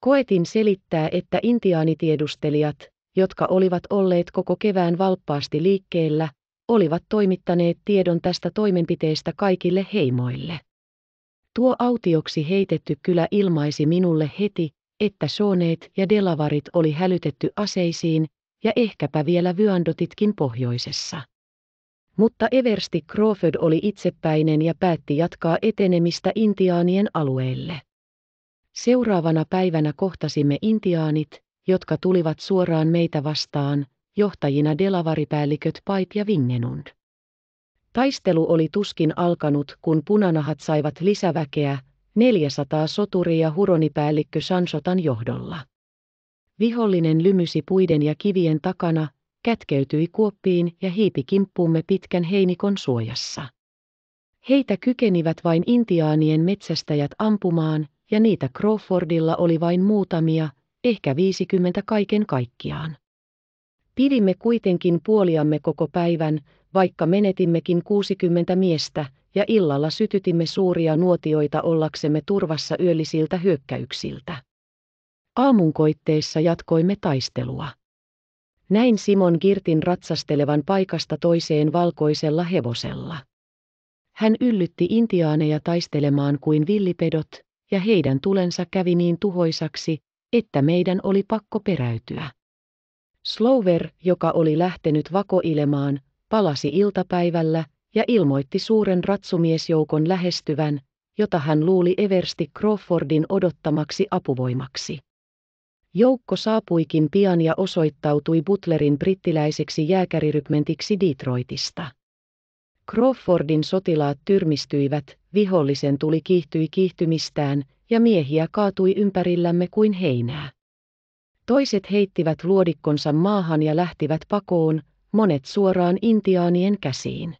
Koetin selittää, että intiaanitiedustelijat, jotka olivat olleet koko kevään valppaasti liikkeellä, olivat toimittaneet tiedon tästä toimenpiteestä kaikille heimoille. Tuo autioksi heitetty kylä ilmaisi minulle heti, että Sooneet ja Delavarit oli hälytetty aseisiin, ja ehkäpä vielä vyandotitkin pohjoisessa. Mutta Eversti Crawford oli itsepäinen ja päätti jatkaa etenemistä intiaanien alueelle. Seuraavana päivänä kohtasimme intiaanit, jotka tulivat suoraan meitä vastaan, johtajina delavaripäälliköt Paip ja Vingenund. Taistelu oli tuskin alkanut, kun punanahat saivat lisäväkeä, 400 soturia huronipäällikkö Sansotan johdolla. Vihollinen lymysi puiden ja kivien takana, kätkeytyi kuoppiin ja hiipi kimppuumme pitkän heinikon suojassa. Heitä kykenivät vain intiaanien metsästäjät ampumaan, ja niitä Crawfordilla oli vain muutamia, ehkä 50 kaiken kaikkiaan. Pidimme kuitenkin puoliamme koko päivän, vaikka menetimmekin 60 miestä, ja illalla sytytimme suuria nuotioita ollaksemme turvassa yöllisiltä hyökkäyksiltä. Aamunkoitteissa jatkoimme taistelua. Näin Simon Girtin ratsastelevan paikasta toiseen valkoisella hevosella. Hän yllytti intiaaneja taistelemaan kuin villipedot, ja heidän tulensa kävi niin tuhoisaksi, että meidän oli pakko peräytyä. Slover, joka oli lähtenyt vakoilemaan, palasi iltapäivällä ja ilmoitti suuren ratsumiesjoukon lähestyvän, jota hän luuli Eversti Crawfordin odottamaksi apuvoimaksi. Joukko saapuikin pian ja osoittautui Butlerin brittiläiseksi jääkärirykmentiksi Detroitista. Crawfordin sotilaat tyrmistyivät, vihollisen tuli kiihtyi kiihtymistään, ja miehiä kaatui ympärillämme kuin heinää. Toiset heittivät luodikkonsa maahan ja lähtivät pakoon, monet suoraan intiaanien käsiin.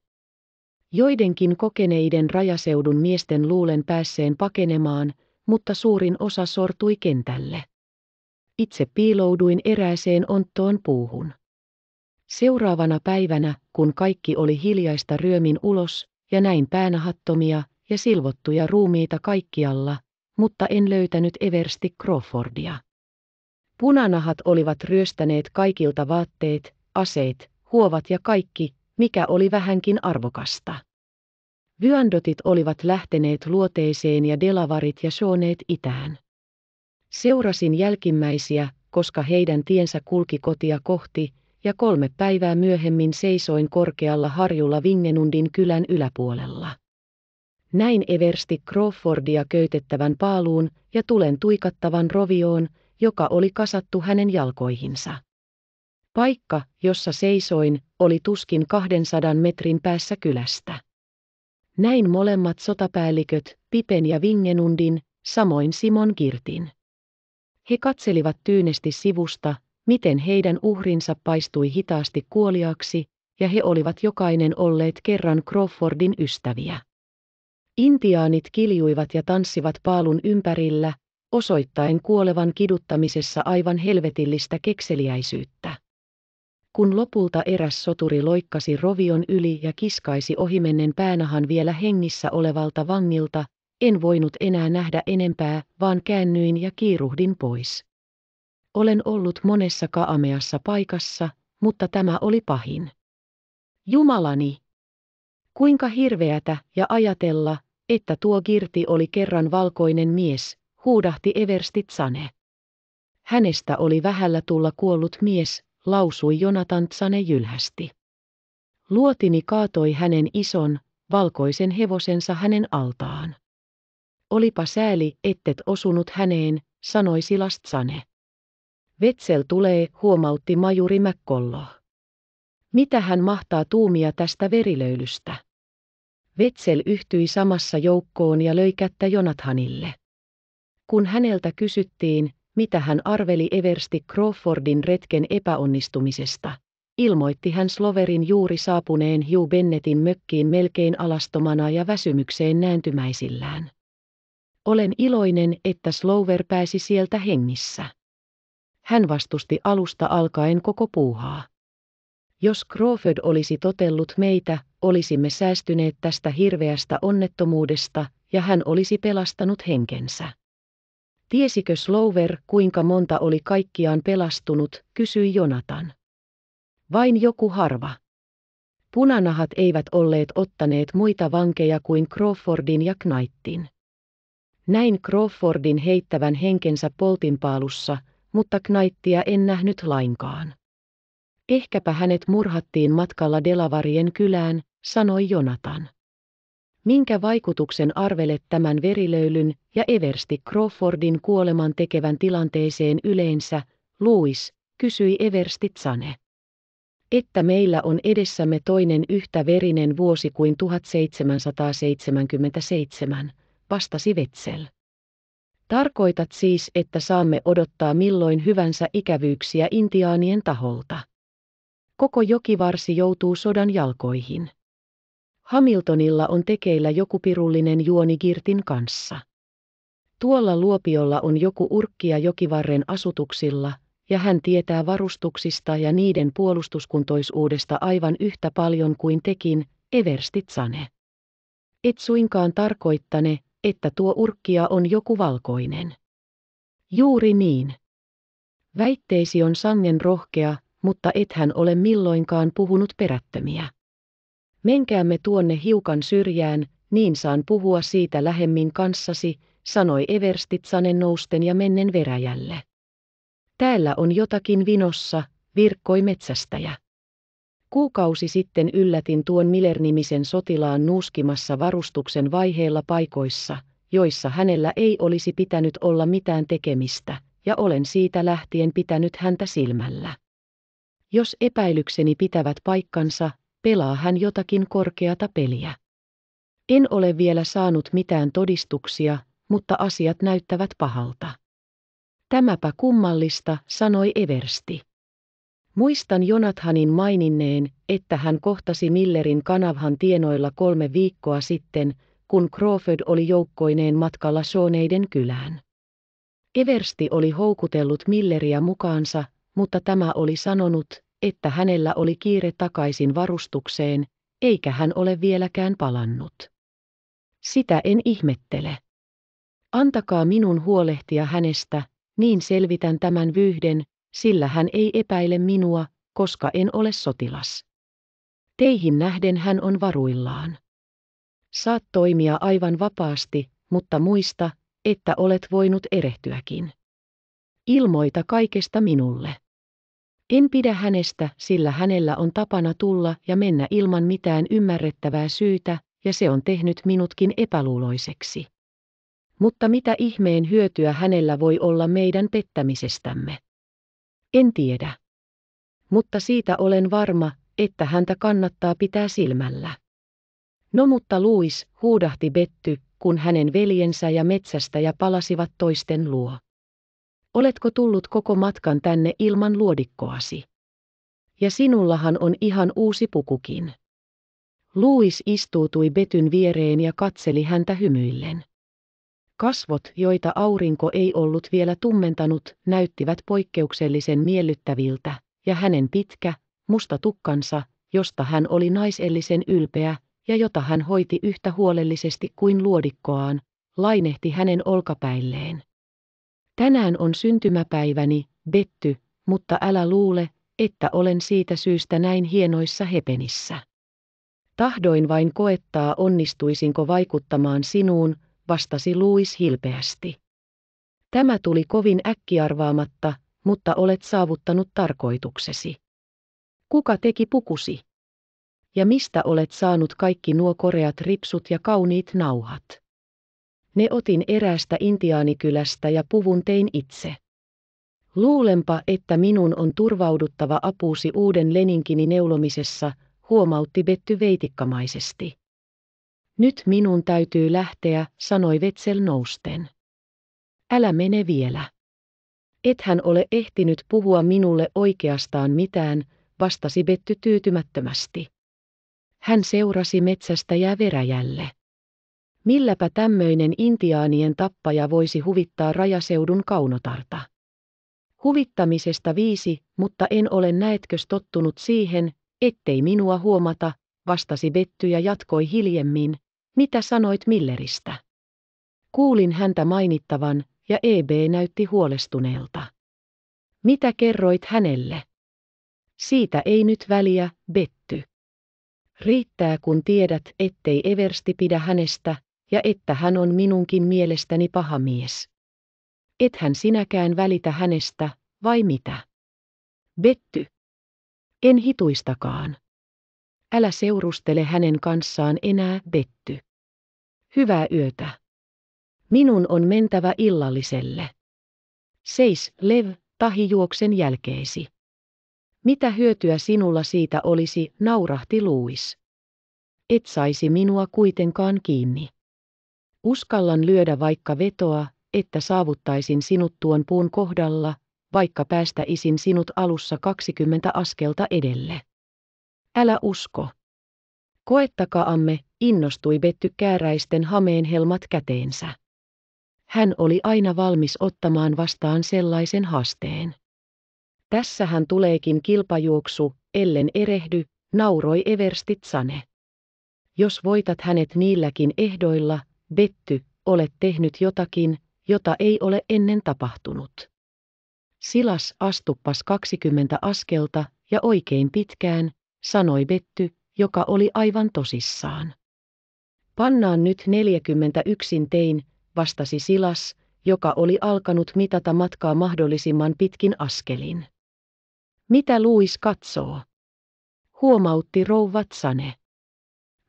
Joidenkin kokeneiden rajaseudun miesten luulen päässeen pakenemaan, mutta suurin osa sortui kentälle. Itse piilouduin erääseen onttoon puuhun. Seuraavana päivänä, kun kaikki oli hiljaista ryömin ulos, ja näin päänahattomia ja silvottuja ruumiita kaikkialla, mutta en löytänyt Eversti Crawfordia. Punanahat olivat ryöstäneet kaikilta vaatteet, aseet, huovat ja kaikki, mikä oli vähänkin arvokasta. Vyöndotit olivat lähteneet luoteeseen ja delavarit ja sooneet itään. Seurasin jälkimmäisiä, koska heidän tiensä kulki kotia kohti, ja kolme päivää myöhemmin seisoin korkealla harjulla Vingenundin kylän yläpuolella. Näin eversti Crawfordia köytettävän paaluun ja tulen tuikattavan rovioon, joka oli kasattu hänen jalkoihinsa. Paikka, jossa seisoin, oli tuskin 200 metrin päässä kylästä. Näin molemmat sotapäälliköt, Pipen ja Vingenundin, samoin Simon Kirtin. He katselivat tyynesti sivusta, miten heidän uhrinsa paistui hitaasti kuoliaksi, ja he olivat jokainen olleet kerran Crawfordin ystäviä. Intiaanit kiljuivat ja tanssivat paalun ympärillä, osoittaen kuolevan kiduttamisessa aivan helvetillistä kekseliäisyyttä kun lopulta eräs soturi loikkasi rovion yli ja kiskaisi ohimennen päänahan vielä hengissä olevalta vangilta, en voinut enää nähdä enempää, vaan käännyin ja kiiruhdin pois. Olen ollut monessa kaameassa paikassa, mutta tämä oli pahin. Jumalani! Kuinka hirveätä ja ajatella, että tuo Girti oli kerran valkoinen mies, huudahti Sane. Hänestä oli vähällä tulla kuollut mies, lausui Jonatan Tsane jylhästi. Luotini kaatoi hänen ison, valkoisen hevosensa hänen altaan. Olipa sääli, ettet osunut häneen, sanoi Tsane. Vetsel tulee, huomautti majuri Mäkkollo. Mitä hän mahtaa tuumia tästä verilöylystä? Vetsel yhtyi samassa joukkoon ja löi kättä Jonathanille. Kun häneltä kysyttiin, mitä hän arveli Eversti Crawfordin retken epäonnistumisesta. Ilmoitti hän Sloverin juuri saapuneen Hugh Bennetin mökkiin melkein alastomana ja väsymykseen nääntymäisillään. Olen iloinen, että Slover pääsi sieltä hengissä. Hän vastusti alusta alkaen koko puuhaa. Jos Crawford olisi totellut meitä, olisimme säästyneet tästä hirveästä onnettomuudesta, ja hän olisi pelastanut henkensä. Tiesikö Slover, kuinka monta oli kaikkiaan pelastunut, kysyi Jonatan. Vain joku harva. Punanahat eivät olleet ottaneet muita vankeja kuin Crawfordin ja Knightin. Näin Crawfordin heittävän henkensä poltinpaalussa, mutta Knightia en nähnyt lainkaan. Ehkäpä hänet murhattiin matkalla Delavarien kylään, sanoi Jonatan. Minkä vaikutuksen arvelet tämän verilöylyn ja Eversti Crawfordin kuoleman tekevän tilanteeseen yleensä, Louis, kysyi Eversti Tsane. Että meillä on edessämme toinen yhtä verinen vuosi kuin 1777, vastasi Vetsel. Tarkoitat siis, että saamme odottaa milloin hyvänsä ikävyyksiä intiaanien taholta. Koko jokivarsi joutuu sodan jalkoihin. Hamiltonilla on tekeillä joku pirullinen juoni Girtin kanssa. Tuolla luopiolla on joku urkkia jokivarren asutuksilla, ja hän tietää varustuksista ja niiden puolustuskuntoisuudesta aivan yhtä paljon kuin tekin, Everstit sane. Et suinkaan tarkoittane, että tuo urkkia on joku valkoinen. Juuri niin. Väitteisi on sangen rohkea, mutta ethän ole milloinkaan puhunut perättömiä. Menkäämme tuonne hiukan syrjään, niin saan puhua siitä lähemmin kanssasi, sanoi sanen nousten ja mennen veräjälle. Täällä on jotakin vinossa, virkkoi metsästäjä. Kuukausi sitten yllätin tuon Miller-nimisen sotilaan nuuskimassa varustuksen vaiheella paikoissa, joissa hänellä ei olisi pitänyt olla mitään tekemistä, ja olen siitä lähtien pitänyt häntä silmällä. Jos epäilykseni pitävät paikkansa, pelaa hän jotakin korkeata peliä. En ole vielä saanut mitään todistuksia, mutta asiat näyttävät pahalta. Tämäpä kummallista, sanoi Eversti. Muistan Jonathanin maininneen, että hän kohtasi Millerin kanavhan tienoilla kolme viikkoa sitten, kun Crawford oli joukkoineen matkalla Sooneiden kylään. Eversti oli houkutellut Milleriä mukaansa, mutta tämä oli sanonut, että hänellä oli kiire takaisin varustukseen, eikä hän ole vieläkään palannut. Sitä en ihmettele. Antakaa minun huolehtia hänestä, niin selvitän tämän vyhden, sillä hän ei epäile minua, koska en ole sotilas. Teihin nähden hän on varuillaan. Saat toimia aivan vapaasti, mutta muista, että olet voinut erehtyäkin. Ilmoita kaikesta minulle. En pidä hänestä, sillä hänellä on tapana tulla ja mennä ilman mitään ymmärrettävää syytä, ja se on tehnyt minutkin epäluuloiseksi. Mutta mitä ihmeen hyötyä hänellä voi olla meidän pettämisestämme? En tiedä. Mutta siitä olen varma, että häntä kannattaa pitää silmällä. No mutta Luis, huudahti Betty, kun hänen veljensä ja metsästäjä palasivat toisten luo oletko tullut koko matkan tänne ilman luodikkoasi? Ja sinullahan on ihan uusi pukukin. Louis istuutui Betyn viereen ja katseli häntä hymyillen. Kasvot, joita aurinko ei ollut vielä tummentanut, näyttivät poikkeuksellisen miellyttäviltä, ja hänen pitkä, musta tukkansa, josta hän oli naisellisen ylpeä, ja jota hän hoiti yhtä huolellisesti kuin luodikkoaan, lainehti hänen olkapäilleen. Tänään on syntymäpäiväni, Betty, mutta älä luule, että olen siitä syystä näin hienoissa hepenissä. Tahdoin vain koettaa onnistuisinko vaikuttamaan sinuun, vastasi Louis hilpeästi. Tämä tuli kovin äkkiarvaamatta, mutta olet saavuttanut tarkoituksesi. Kuka teki pukusi? Ja mistä olet saanut kaikki nuo koreat ripsut ja kauniit nauhat? Ne otin eräästä intiaanikylästä ja puvun tein itse. Luulenpa, että minun on turvauduttava apuusi uuden Leninkini neulomisessa, huomautti Betty veitikkamaisesti. Nyt minun täytyy lähteä, sanoi Vetsel nousten. Älä mene vielä. Ethän ole ehtinyt puhua minulle oikeastaan mitään, vastasi Betty tyytymättömästi. Hän seurasi metsästäjää veräjälle. Milläpä tämmöinen intiaanien tappaja voisi huvittaa rajaseudun kaunotarta? Huvittamisesta viisi, mutta en ole näetkös tottunut siihen, ettei minua huomata, vastasi Betty ja jatkoi hiljemmin, mitä sanoit Milleristä? Kuulin häntä mainittavan, ja EB näytti huolestuneelta. Mitä kerroit hänelle? Siitä ei nyt väliä, Betty. Riittää kun tiedät, ettei Eversti pidä hänestä, ja että hän on minunkin mielestäni paha mies. Ethän sinäkään välitä hänestä, vai mitä? Betty. En hituistakaan. Älä seurustele hänen kanssaan enää, Betty. Hyvää yötä. Minun on mentävä illalliselle. Seis, Lev, tahijuoksen jälkeisi. Mitä hyötyä sinulla siitä olisi, naurahti Luis. Et saisi minua kuitenkaan kiinni. Uskallan lyödä vaikka vetoa, että saavuttaisin sinut tuon puun kohdalla, vaikka päästäisin sinut alussa 20 askelta edelle. Älä usko. Koettakaamme, innostui Betty kääräisten hameen helmat käteensä. Hän oli aina valmis ottamaan vastaan sellaisen haasteen. Tässähän tuleekin kilpajuoksu, ellen erehdy, nauroi Everstit Sane. Jos voitat hänet niilläkin ehdoilla, Betty, olet tehnyt jotakin, jota ei ole ennen tapahtunut. Silas astuppas 20 askelta ja oikein pitkään, sanoi Betty, joka oli aivan tosissaan. Pannaan nyt 41 tein, vastasi Silas, joka oli alkanut mitata matkaa mahdollisimman pitkin askelin. Mitä Luis katsoo? Huomautti rouvat Sane.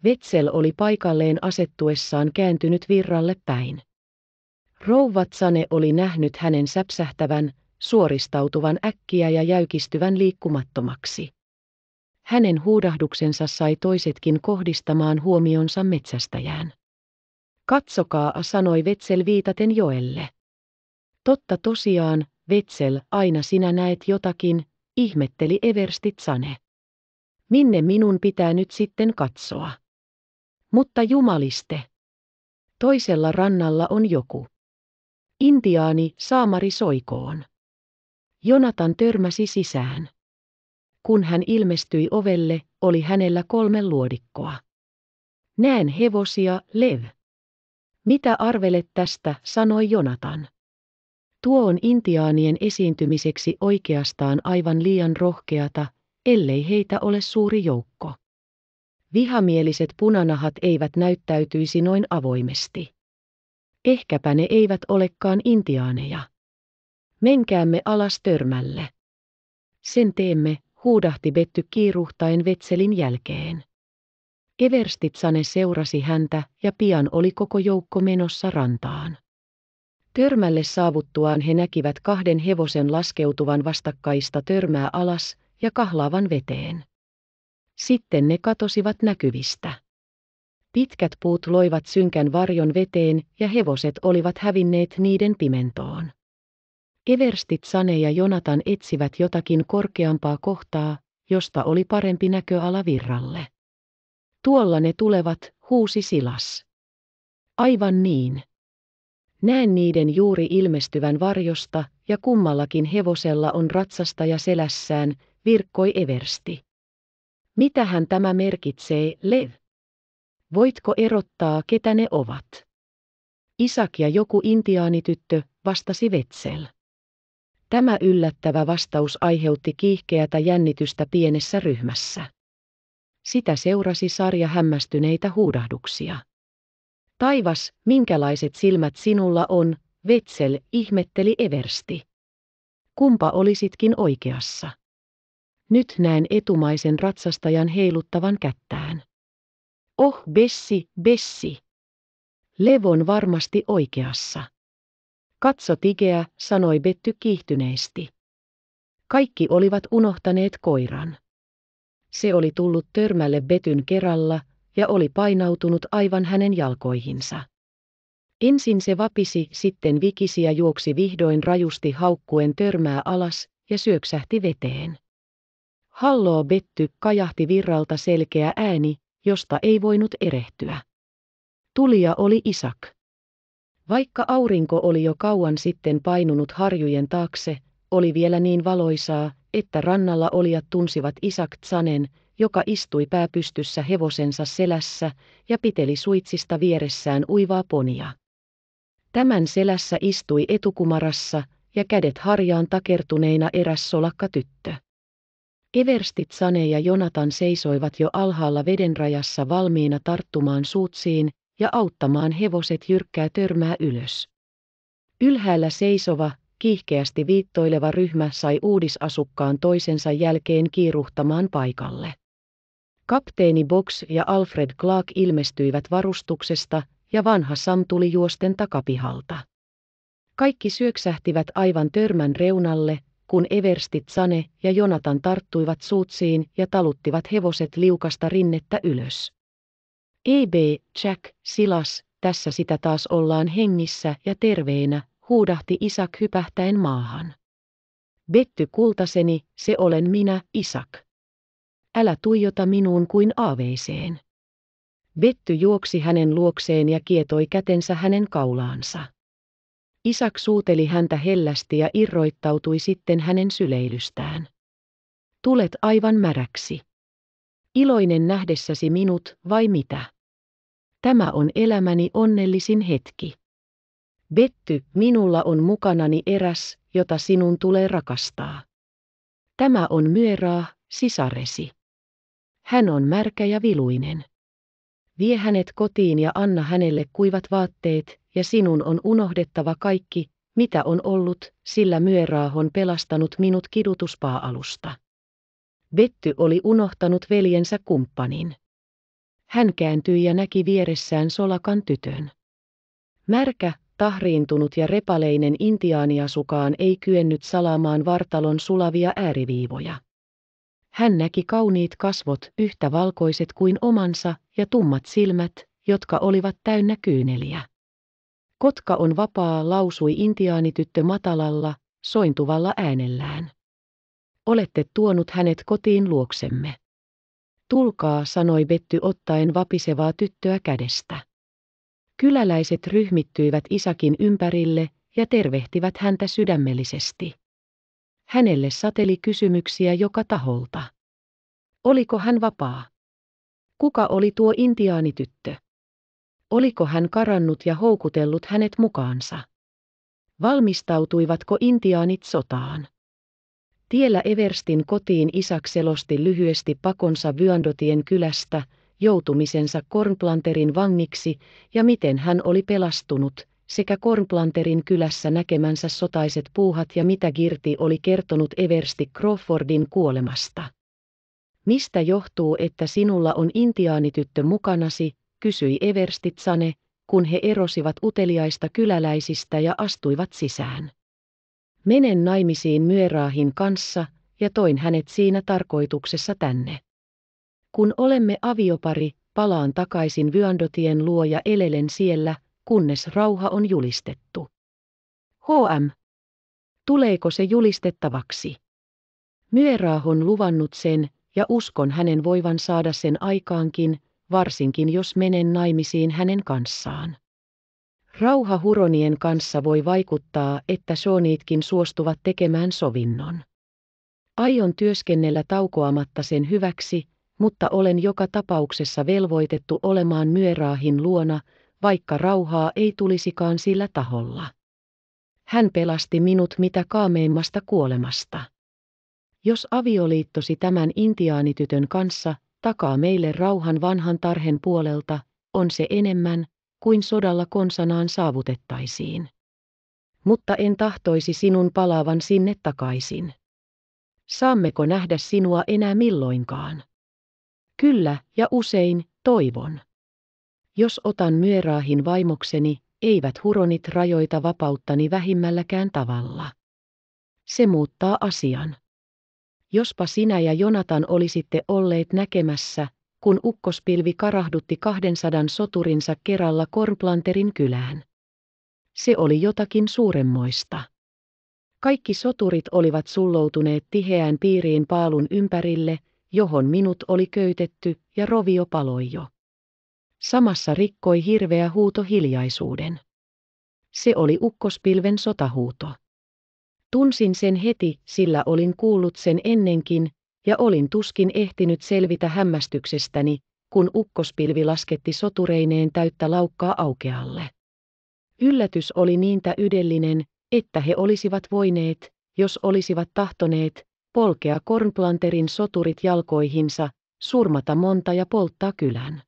Vetsel oli paikalleen asettuessaan kääntynyt virralle päin. Rouvatsane oli nähnyt hänen säpsähtävän, suoristautuvan äkkiä ja jäykistyvän liikkumattomaksi. Hänen huudahduksensa sai toisetkin kohdistamaan huomionsa metsästäjään. Katsokaa, sanoi Vetsel viitaten joelle. Totta tosiaan, Vetsel, aina sinä näet jotakin, ihmetteli Everstit Sane. Minne minun pitää nyt sitten katsoa? Mutta jumaliste. Toisella rannalla on joku. Intiaani saamari soikoon. Jonatan törmäsi sisään. Kun hän ilmestyi ovelle, oli hänellä kolme luodikkoa. Näen hevosia, Lev. Mitä arvelet tästä, sanoi Jonatan. Tuo on intiaanien esiintymiseksi oikeastaan aivan liian rohkeata, ellei heitä ole suuri joukko. Vihamieliset punanahat eivät näyttäytyisi noin avoimesti. Ehkäpä ne eivät olekaan intiaaneja. Menkäämme alas törmälle. Sen teemme, huudahti Betty kiiruhtaen Vetselin jälkeen. Everstitsane seurasi häntä ja pian oli koko joukko menossa rantaan. Törmälle saavuttuaan he näkivät kahden hevosen laskeutuvan vastakkaista törmää alas ja kahlaavan veteen. Sitten ne katosivat näkyvistä. Pitkät puut loivat synkän varjon veteen ja hevoset olivat hävinneet niiden pimentoon. Everstit Sane ja Jonatan etsivät jotakin korkeampaa kohtaa, josta oli parempi näköala virralle. Tuolla ne tulevat, huusi Silas. Aivan niin. Näen niiden juuri ilmestyvän varjosta, ja kummallakin hevosella on ratsastaja selässään, virkkoi Eversti. Mitähän tämä merkitsee, Lev? Voitko erottaa, ketä ne ovat? Isak ja joku intiaanityttö, vastasi Vetsel. Tämä yllättävä vastaus aiheutti kiihkeätä jännitystä pienessä ryhmässä. Sitä seurasi sarja hämmästyneitä huudahduksia. Taivas, minkälaiset silmät sinulla on, Vetsel ihmetteli eversti. Kumpa olisitkin oikeassa? Nyt näen etumaisen ratsastajan heiluttavan kättään. Oh, Bessi, Bessi! Levon varmasti oikeassa. Katso Tigeä, sanoi Betty kiihtyneesti. Kaikki olivat unohtaneet koiran. Se oli tullut törmälle Betyn kerralla ja oli painautunut aivan hänen jalkoihinsa. Ensin se vapisi, sitten vikisi ja juoksi vihdoin rajusti haukkuen törmää alas ja syöksähti veteen. Halloo Betty kajahti virralta selkeä ääni, josta ei voinut erehtyä. Tulija oli Isak. Vaikka aurinko oli jo kauan sitten painunut harjujen taakse, oli vielä niin valoisaa, että rannalla olijat tunsivat Isak Tsanen, joka istui pääpystyssä hevosensa selässä ja piteli suitsista vieressään uivaa ponia. Tämän selässä istui etukumarassa ja kädet harjaan takertuneina eräs solakka tyttö. Everstit Sane ja Jonatan seisoivat jo alhaalla vedenrajassa valmiina tarttumaan suutsiin ja auttamaan hevoset jyrkkää törmää ylös. Ylhäällä seisova, kiihkeästi viittoileva ryhmä sai uudisasukkaan toisensa jälkeen kiiruhtamaan paikalle. Kapteeni Box ja Alfred Clark ilmestyivät varustuksesta, ja vanha Sam tuli juosten takapihalta. Kaikki syöksähtivät aivan törmän reunalle, kun Everstit Sane ja Jonatan tarttuivat suutsiin ja taluttivat hevoset liukasta rinnettä ylös. EB, Jack, Silas, tässä sitä taas ollaan hengissä ja terveenä, huudahti Isak hypähtäen maahan. Betty kultaseni, se olen minä, Isak. Älä tuijota minuun kuin aaveiseen. Betty juoksi hänen luokseen ja kietoi kätensä hänen kaulaansa. Isak suuteli häntä hellästi ja irroittautui sitten hänen syleilystään. Tulet aivan märäksi. Iloinen nähdessäsi minut, vai mitä? Tämä on elämäni onnellisin hetki. Betty, minulla on mukanani eräs, jota sinun tulee rakastaa. Tämä on Myöraa, sisaresi. Hän on märkä ja viluinen. Vie hänet kotiin ja anna hänelle kuivat vaatteet, ja sinun on unohdettava kaikki, mitä on ollut, sillä myöraah on pelastanut minut kidutuspaa-alusta. Betty oli unohtanut veljensä kumppanin. Hän kääntyi ja näki vieressään solakan tytön. Märkä, tahriintunut ja repaleinen intiaaniasukaan ei kyennyt salaamaan vartalon sulavia ääriviivoja. Hän näki kauniit kasvot yhtä valkoiset kuin omansa ja tummat silmät, jotka olivat täynnä kyyneliä. Kotka on vapaa, lausui intiaanityttö matalalla, sointuvalla äänellään. Olette tuonut hänet kotiin luoksemme. Tulkaa, sanoi Betty ottaen vapisevaa tyttöä kädestä. Kyläläiset ryhmittyivät Isakin ympärille ja tervehtivät häntä sydämellisesti. Hänelle sateli kysymyksiä joka taholta. Oliko hän vapaa? Kuka oli tuo intiaanityttö? Oliko hän karannut ja houkutellut hänet mukaansa? Valmistautuivatko intiaanit sotaan? Tiellä Everstin kotiin isak selosti lyhyesti pakonsa Vyandotien kylästä, joutumisensa Kornplanterin vangiksi ja miten hän oli pelastunut, sekä Kornplanterin kylässä näkemänsä sotaiset puuhat ja mitä Girti oli kertonut Eversti Crawfordin kuolemasta. Mistä johtuu, että sinulla on intiaanityttö mukanasi, kysyi Eversti Sane, kun he erosivat uteliaista kyläläisistä ja astuivat sisään. Menen naimisiin myöraahin kanssa ja toin hänet siinä tarkoituksessa tänne. Kun olemme aviopari, palaan takaisin Vyandotien luo ja elelen siellä, kunnes rauha on julistettu. HM. Tuleeko se julistettavaksi? Myeraah on luvannut sen, ja uskon hänen voivan saada sen aikaankin, varsinkin jos menen naimisiin hänen kanssaan. Rauha Huronien kanssa voi vaikuttaa, että Shonitkin suostuvat tekemään sovinnon. Aion työskennellä taukoamatta sen hyväksi, mutta olen joka tapauksessa velvoitettu olemaan Myeraahin luona, vaikka rauhaa ei tulisikaan sillä taholla. Hän pelasti minut mitä kaameimmasta kuolemasta. Jos avioliittosi tämän intiaanitytön kanssa takaa meille rauhan vanhan tarhen puolelta, on se enemmän kuin sodalla konsanaan saavutettaisiin. Mutta en tahtoisi sinun palaavan sinne takaisin. Saammeko nähdä sinua enää milloinkaan? Kyllä, ja usein, toivon. Jos otan myöraahin vaimokseni, eivät huronit rajoita vapauttani vähimmälläkään tavalla. Se muuttaa asian. Jospa sinä ja Jonatan olisitte olleet näkemässä, kun ukkospilvi karahdutti 200 soturinsa kerralla Korplanterin kylään. Se oli jotakin suuremmoista. Kaikki soturit olivat sulloutuneet tiheään piiriin paalun ympärille, johon minut oli köytetty ja rovio paloi jo. Samassa rikkoi hirveä huuto hiljaisuuden. Se oli ukkospilven sotahuuto. Tunsin sen heti, sillä olin kuullut sen ennenkin, ja olin tuskin ehtinyt selvitä hämmästyksestäni, kun ukkospilvi lasketti sotureineen täyttä laukkaa aukealle. Yllätys oli niin täydellinen, että he olisivat voineet, jos olisivat tahtoneet, polkea Kornplanterin soturit jalkoihinsa, surmata monta ja polttaa kylän.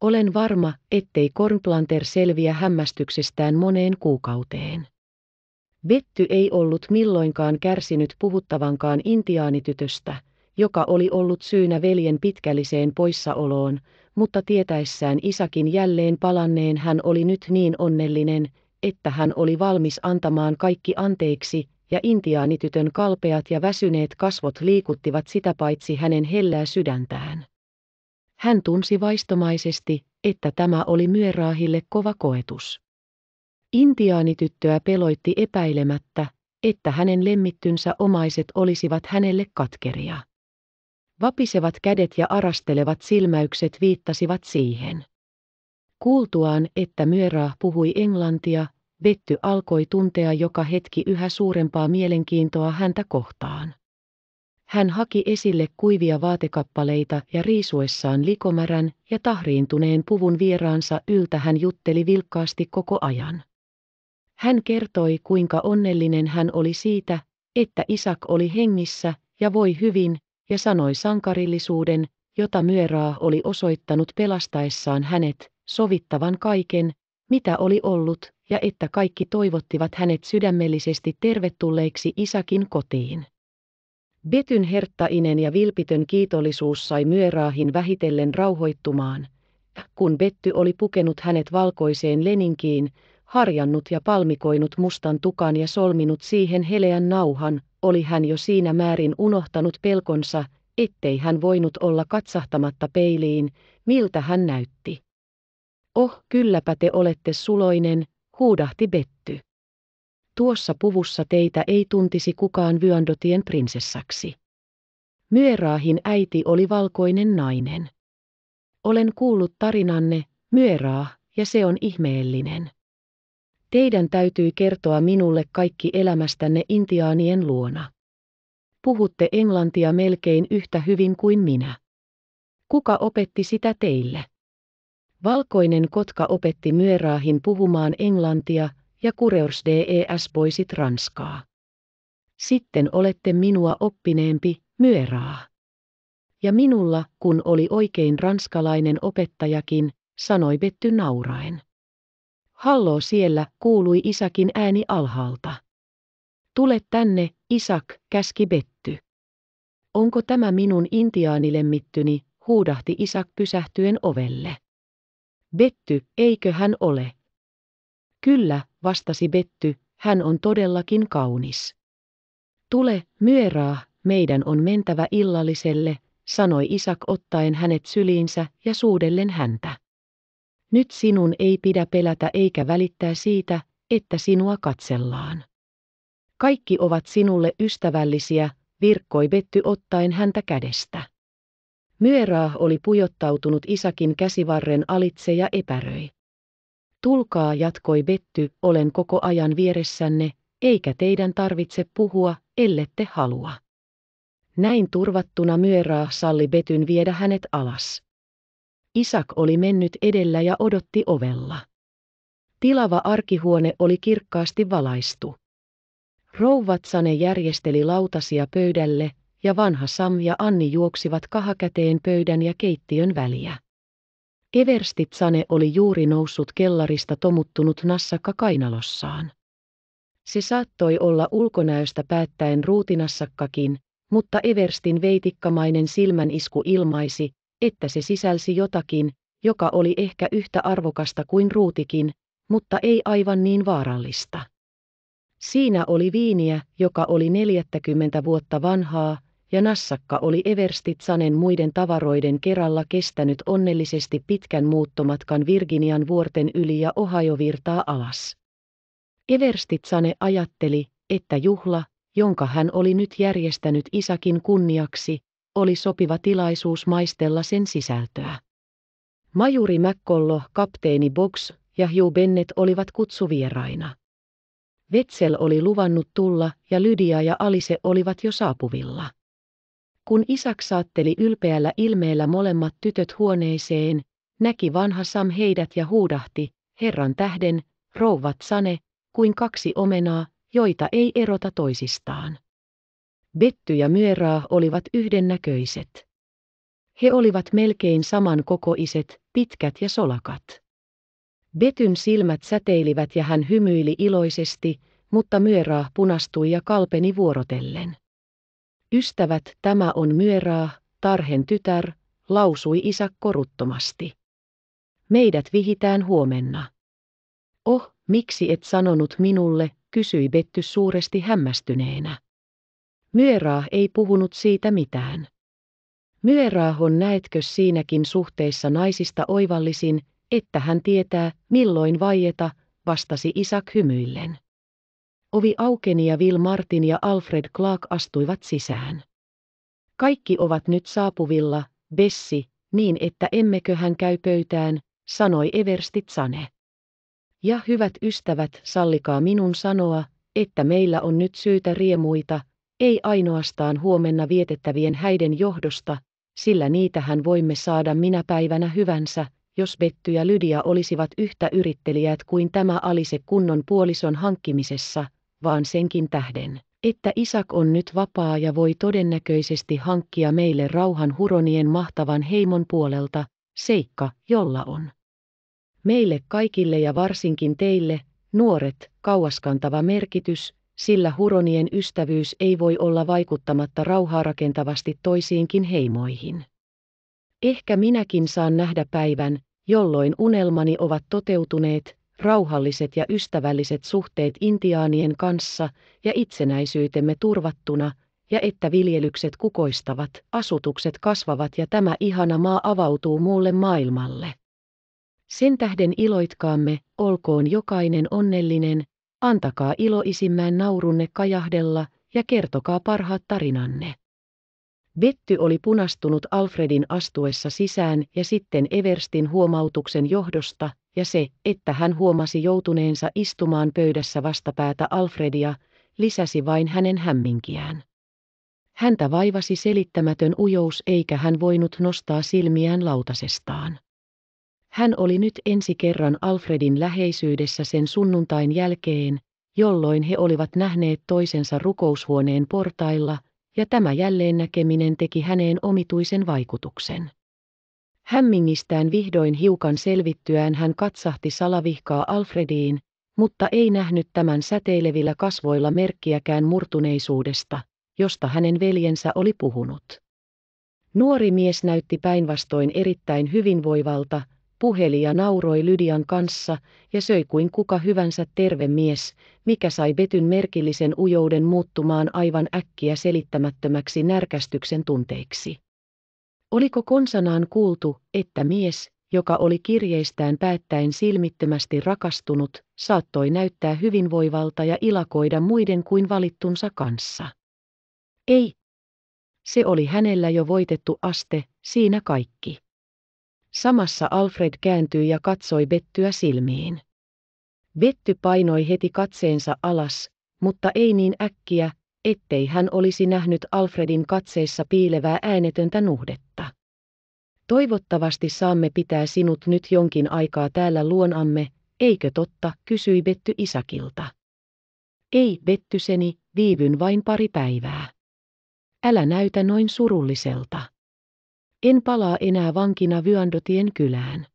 Olen varma, ettei Kornplanter selviä hämmästyksestään moneen kuukauteen. Betty ei ollut milloinkaan kärsinyt puhuttavankaan intiaanitytöstä, joka oli ollut syynä veljen pitkälliseen poissaoloon, mutta tietäessään isäkin jälleen palanneen hän oli nyt niin onnellinen, että hän oli valmis antamaan kaikki anteeksi, ja intiaanitytön kalpeat ja väsyneet kasvot liikuttivat sitä paitsi hänen hellää sydäntään. Hän tunsi vaistomaisesti, että tämä oli myöraahille kova koetus. Intiaanityttöä peloitti epäilemättä, että hänen lemmittynsä omaiset olisivat hänelle katkeria. Vapisevat kädet ja arastelevat silmäykset viittasivat siihen. Kuultuaan, että Myera puhui englantia, Vetty alkoi tuntea joka hetki yhä suurempaa mielenkiintoa häntä kohtaan. Hän haki esille kuivia vaatekappaleita ja riisuessaan likomärän ja tahriintuneen puvun vieraansa yltä hän jutteli vilkkaasti koko ajan. Hän kertoi kuinka onnellinen hän oli siitä, että Isak oli hengissä ja voi hyvin, ja sanoi sankarillisuuden, jota Myöraa oli osoittanut pelastaessaan hänet, sovittavan kaiken, mitä oli ollut, ja että kaikki toivottivat hänet sydämellisesti tervetulleeksi Isakin kotiin. Betyn herttainen ja vilpitön kiitollisuus sai myöraahin vähitellen rauhoittumaan, kun Betty oli pukenut hänet valkoiseen leninkiin, harjannut ja palmikoinut mustan tukan ja solminut siihen heleän nauhan, oli hän jo siinä määrin unohtanut pelkonsa, ettei hän voinut olla katsahtamatta peiliin, miltä hän näytti. Oh, kylläpä te olette suloinen, huudahti Betty. Tuossa puvussa teitä ei tuntisi kukaan Vyöndotien prinsessaksi. Myeraahin äiti oli valkoinen nainen. Olen kuullut tarinanne, Myeraa, ja se on ihmeellinen. Teidän täytyy kertoa minulle kaikki elämästänne intiaanien luona. Puhutte englantia melkein yhtä hyvin kuin minä. Kuka opetti sitä teille? Valkoinen kotka opetti Myeraahin puhumaan englantia, ja Kureurs DES poisit Ranskaa. Sitten olette minua oppineempi, myöraa. Ja minulla, kun oli oikein ranskalainen opettajakin, sanoi Betty nauraen. Halloo siellä, kuului isäkin ääni alhaalta. Tule tänne, Isak, käski Betty. Onko tämä minun intiaanilemmittyni, huudahti Isak pysähtyen ovelle. Betty, eikö hän ole? Kyllä, vastasi Betty, hän on todellakin kaunis. Tule, myöraa, meidän on mentävä illalliselle, sanoi Isak ottaen hänet syliinsä ja suudellen häntä. Nyt sinun ei pidä pelätä eikä välittää siitä, että sinua katsellaan. Kaikki ovat sinulle ystävällisiä, virkkoi Betty ottaen häntä kädestä. Myöraa oli pujottautunut Isakin käsivarren alitse ja epäröi. Tulkaa jatkoi Betty, olen koko ajan vieressänne, eikä teidän tarvitse puhua, ellette halua. Näin turvattuna myöraa salli Betyn viedä hänet alas. Isak oli mennyt edellä ja odotti ovella. Tilava arkihuone oli kirkkaasti valaistu. Rouvatsane järjesteli lautasia pöydälle, ja vanha Sam ja Anni juoksivat kahakäteen pöydän ja keittiön väliä. Everstipsane oli juuri noussut kellarista tomuttunut nassakka kainalossaan. Se saattoi olla ulkonäöstä päättäen ruutinassakkakin, mutta Everstin veitikkamainen silmänisku ilmaisi, että se sisälsi jotakin, joka oli ehkä yhtä arvokasta kuin ruutikin, mutta ei aivan niin vaarallista. Siinä oli viiniä, joka oli 40 vuotta vanhaa, ja nassakka oli Everstitsanen muiden tavaroiden kerralla kestänyt onnellisesti pitkän muuttomatkan Virginian vuorten yli ja ohajovirtaa alas. Everstitsane ajatteli, että juhla, jonka hän oli nyt järjestänyt isäkin kunniaksi, oli sopiva tilaisuus maistella sen sisältöä. Majuri Mäkkollo, kapteeni Box ja Hugh Bennett olivat kutsuvieraina. Vetsel oli luvannut tulla ja Lydia ja Alise olivat jo saapuvilla. Kun Isak saatteli ylpeällä ilmeellä molemmat tytöt huoneeseen, näki vanha Sam heidät ja huudahti, Herran tähden, rouvat sane, kuin kaksi omenaa, joita ei erota toisistaan. Betty ja Myeraa olivat yhdennäköiset. He olivat melkein saman kokoiset, pitkät ja solakat. Betyn silmät säteilivät ja hän hymyili iloisesti, mutta Myeraa punastui ja kalpeni vuorotellen. Ystävät, tämä on myöraa, Tarhen tytär, lausui isä koruttomasti. Meidät vihitään huomenna. Oh, miksi et sanonut minulle, kysyi Betty suuresti hämmästyneenä. Myöraa ei puhunut siitä mitään. Myöraa on näetkö siinäkin suhteessa naisista oivallisin, että hän tietää, milloin vaieta, vastasi Isak hymyillen. Ovi aukeni ja Will Martin ja Alfred Clark astuivat sisään. Kaikki ovat nyt saapuvilla, Bessi, niin että emmeköhän käy pöytään, sanoi Eversti Sane. Ja hyvät ystävät, sallikaa minun sanoa, että meillä on nyt syytä riemuita, ei ainoastaan huomenna vietettävien häiden johdosta, sillä niitähän voimme saada minä päivänä hyvänsä, jos Betty ja Lydia olisivat yhtä yrittelijät kuin tämä Alise kunnon puolison hankkimisessa, vaan senkin tähden, että Isak on nyt vapaa ja voi todennäköisesti hankkia meille rauhan huronien mahtavan heimon puolelta, seikka, jolla on. Meille kaikille ja varsinkin teille, nuoret, kauaskantava merkitys, sillä huronien ystävyys ei voi olla vaikuttamatta rauhaa rakentavasti toisiinkin heimoihin. Ehkä minäkin saan nähdä päivän, jolloin unelmani ovat toteutuneet, rauhalliset ja ystävälliset suhteet intiaanien kanssa ja itsenäisyytemme turvattuna, ja että viljelykset kukoistavat, asutukset kasvavat ja tämä ihana maa avautuu muulle maailmalle. Sen tähden iloitkaamme, olkoon jokainen onnellinen, antakaa iloisimmään naurunne kajahdella ja kertokaa parhaat tarinanne. Betty oli punastunut Alfredin astuessa sisään ja sitten Everstin huomautuksen johdosta, ja se, että hän huomasi joutuneensa istumaan pöydässä vastapäätä Alfredia, lisäsi vain hänen hämminkiään. Häntä vaivasi selittämätön ujous eikä hän voinut nostaa silmiään lautasestaan. Hän oli nyt ensi kerran Alfredin läheisyydessä sen sunnuntain jälkeen, jolloin he olivat nähneet toisensa rukoushuoneen portailla, ja tämä jälleen näkeminen teki häneen omituisen vaikutuksen. Hämmingistään vihdoin hiukan selvittyään hän katsahti salavihkaa Alfrediin, mutta ei nähnyt tämän säteilevillä kasvoilla merkkiäkään murtuneisuudesta, josta hänen veljensä oli puhunut. Nuori mies näytti päinvastoin erittäin hyvinvoivalta, puheli ja nauroi Lydian kanssa ja söi kuin kuka hyvänsä terve mies, mikä sai vetyn merkillisen ujouden muuttumaan aivan äkkiä selittämättömäksi närkästyksen tunteiksi. Oliko konsanaan kuultu, että mies, joka oli kirjeistään päättäen silmittömästi rakastunut, saattoi näyttää hyvinvoivalta ja ilakoida muiden kuin valittunsa kanssa? Ei. Se oli hänellä jo voitettu aste, siinä kaikki. Samassa Alfred kääntyi ja katsoi Bettyä silmiin. Betty painoi heti katseensa alas, mutta ei niin äkkiä, ettei hän olisi nähnyt Alfredin katseissa piilevää äänetöntä nuhdetta. Toivottavasti saamme pitää sinut nyt jonkin aikaa täällä luonamme, eikö totta, kysyi Betty Isakilta. Ei, Bettyseni, viivyn vain pari päivää. Älä näytä noin surulliselta. En palaa enää vankina Vyandotien kylään.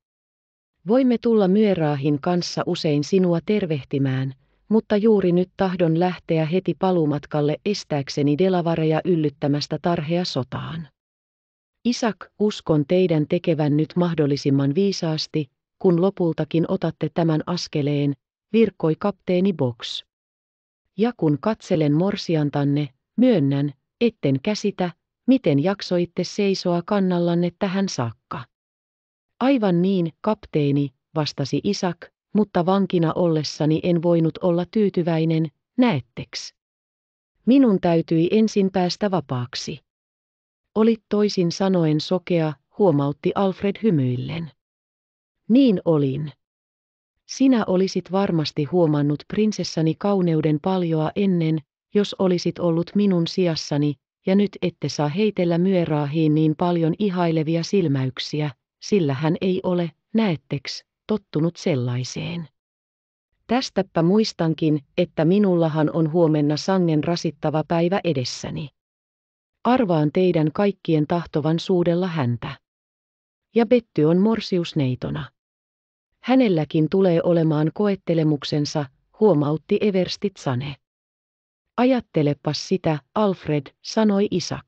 Voimme tulla Myöraahin kanssa usein sinua tervehtimään, mutta juuri nyt tahdon lähteä heti paluumatkalle estääkseni delavareja yllyttämästä tarhea sotaan. Isak, uskon teidän tekevän nyt mahdollisimman viisaasti, kun lopultakin otatte tämän askeleen, virkkoi kapteeni Box. Ja kun katselen morsiantanne, myönnän, etten käsitä, miten jaksoitte seisoa kannallanne tähän saakka. Aivan niin, kapteeni, vastasi Isak, mutta vankina ollessani en voinut olla tyytyväinen, näetteks. Minun täytyi ensin päästä vapaaksi. Olit toisin sanoen sokea, huomautti Alfred hymyillen. Niin olin. Sinä olisit varmasti huomannut prinsessani kauneuden paljoa ennen, jos olisit ollut minun sijassani, ja nyt ette saa heitellä myöraahiin niin paljon ihailevia silmäyksiä, sillä hän ei ole, näetteks, tottunut sellaiseen. Tästäpä muistankin, että minullahan on huomenna sangen rasittava päivä edessäni. Arvaan teidän kaikkien tahtovan suudella häntä. Ja Betty on morsiusneitona. Hänelläkin tulee olemaan koettelemuksensa, huomautti Everstit Sane. Ajattelepas sitä, Alfred, sanoi Isak.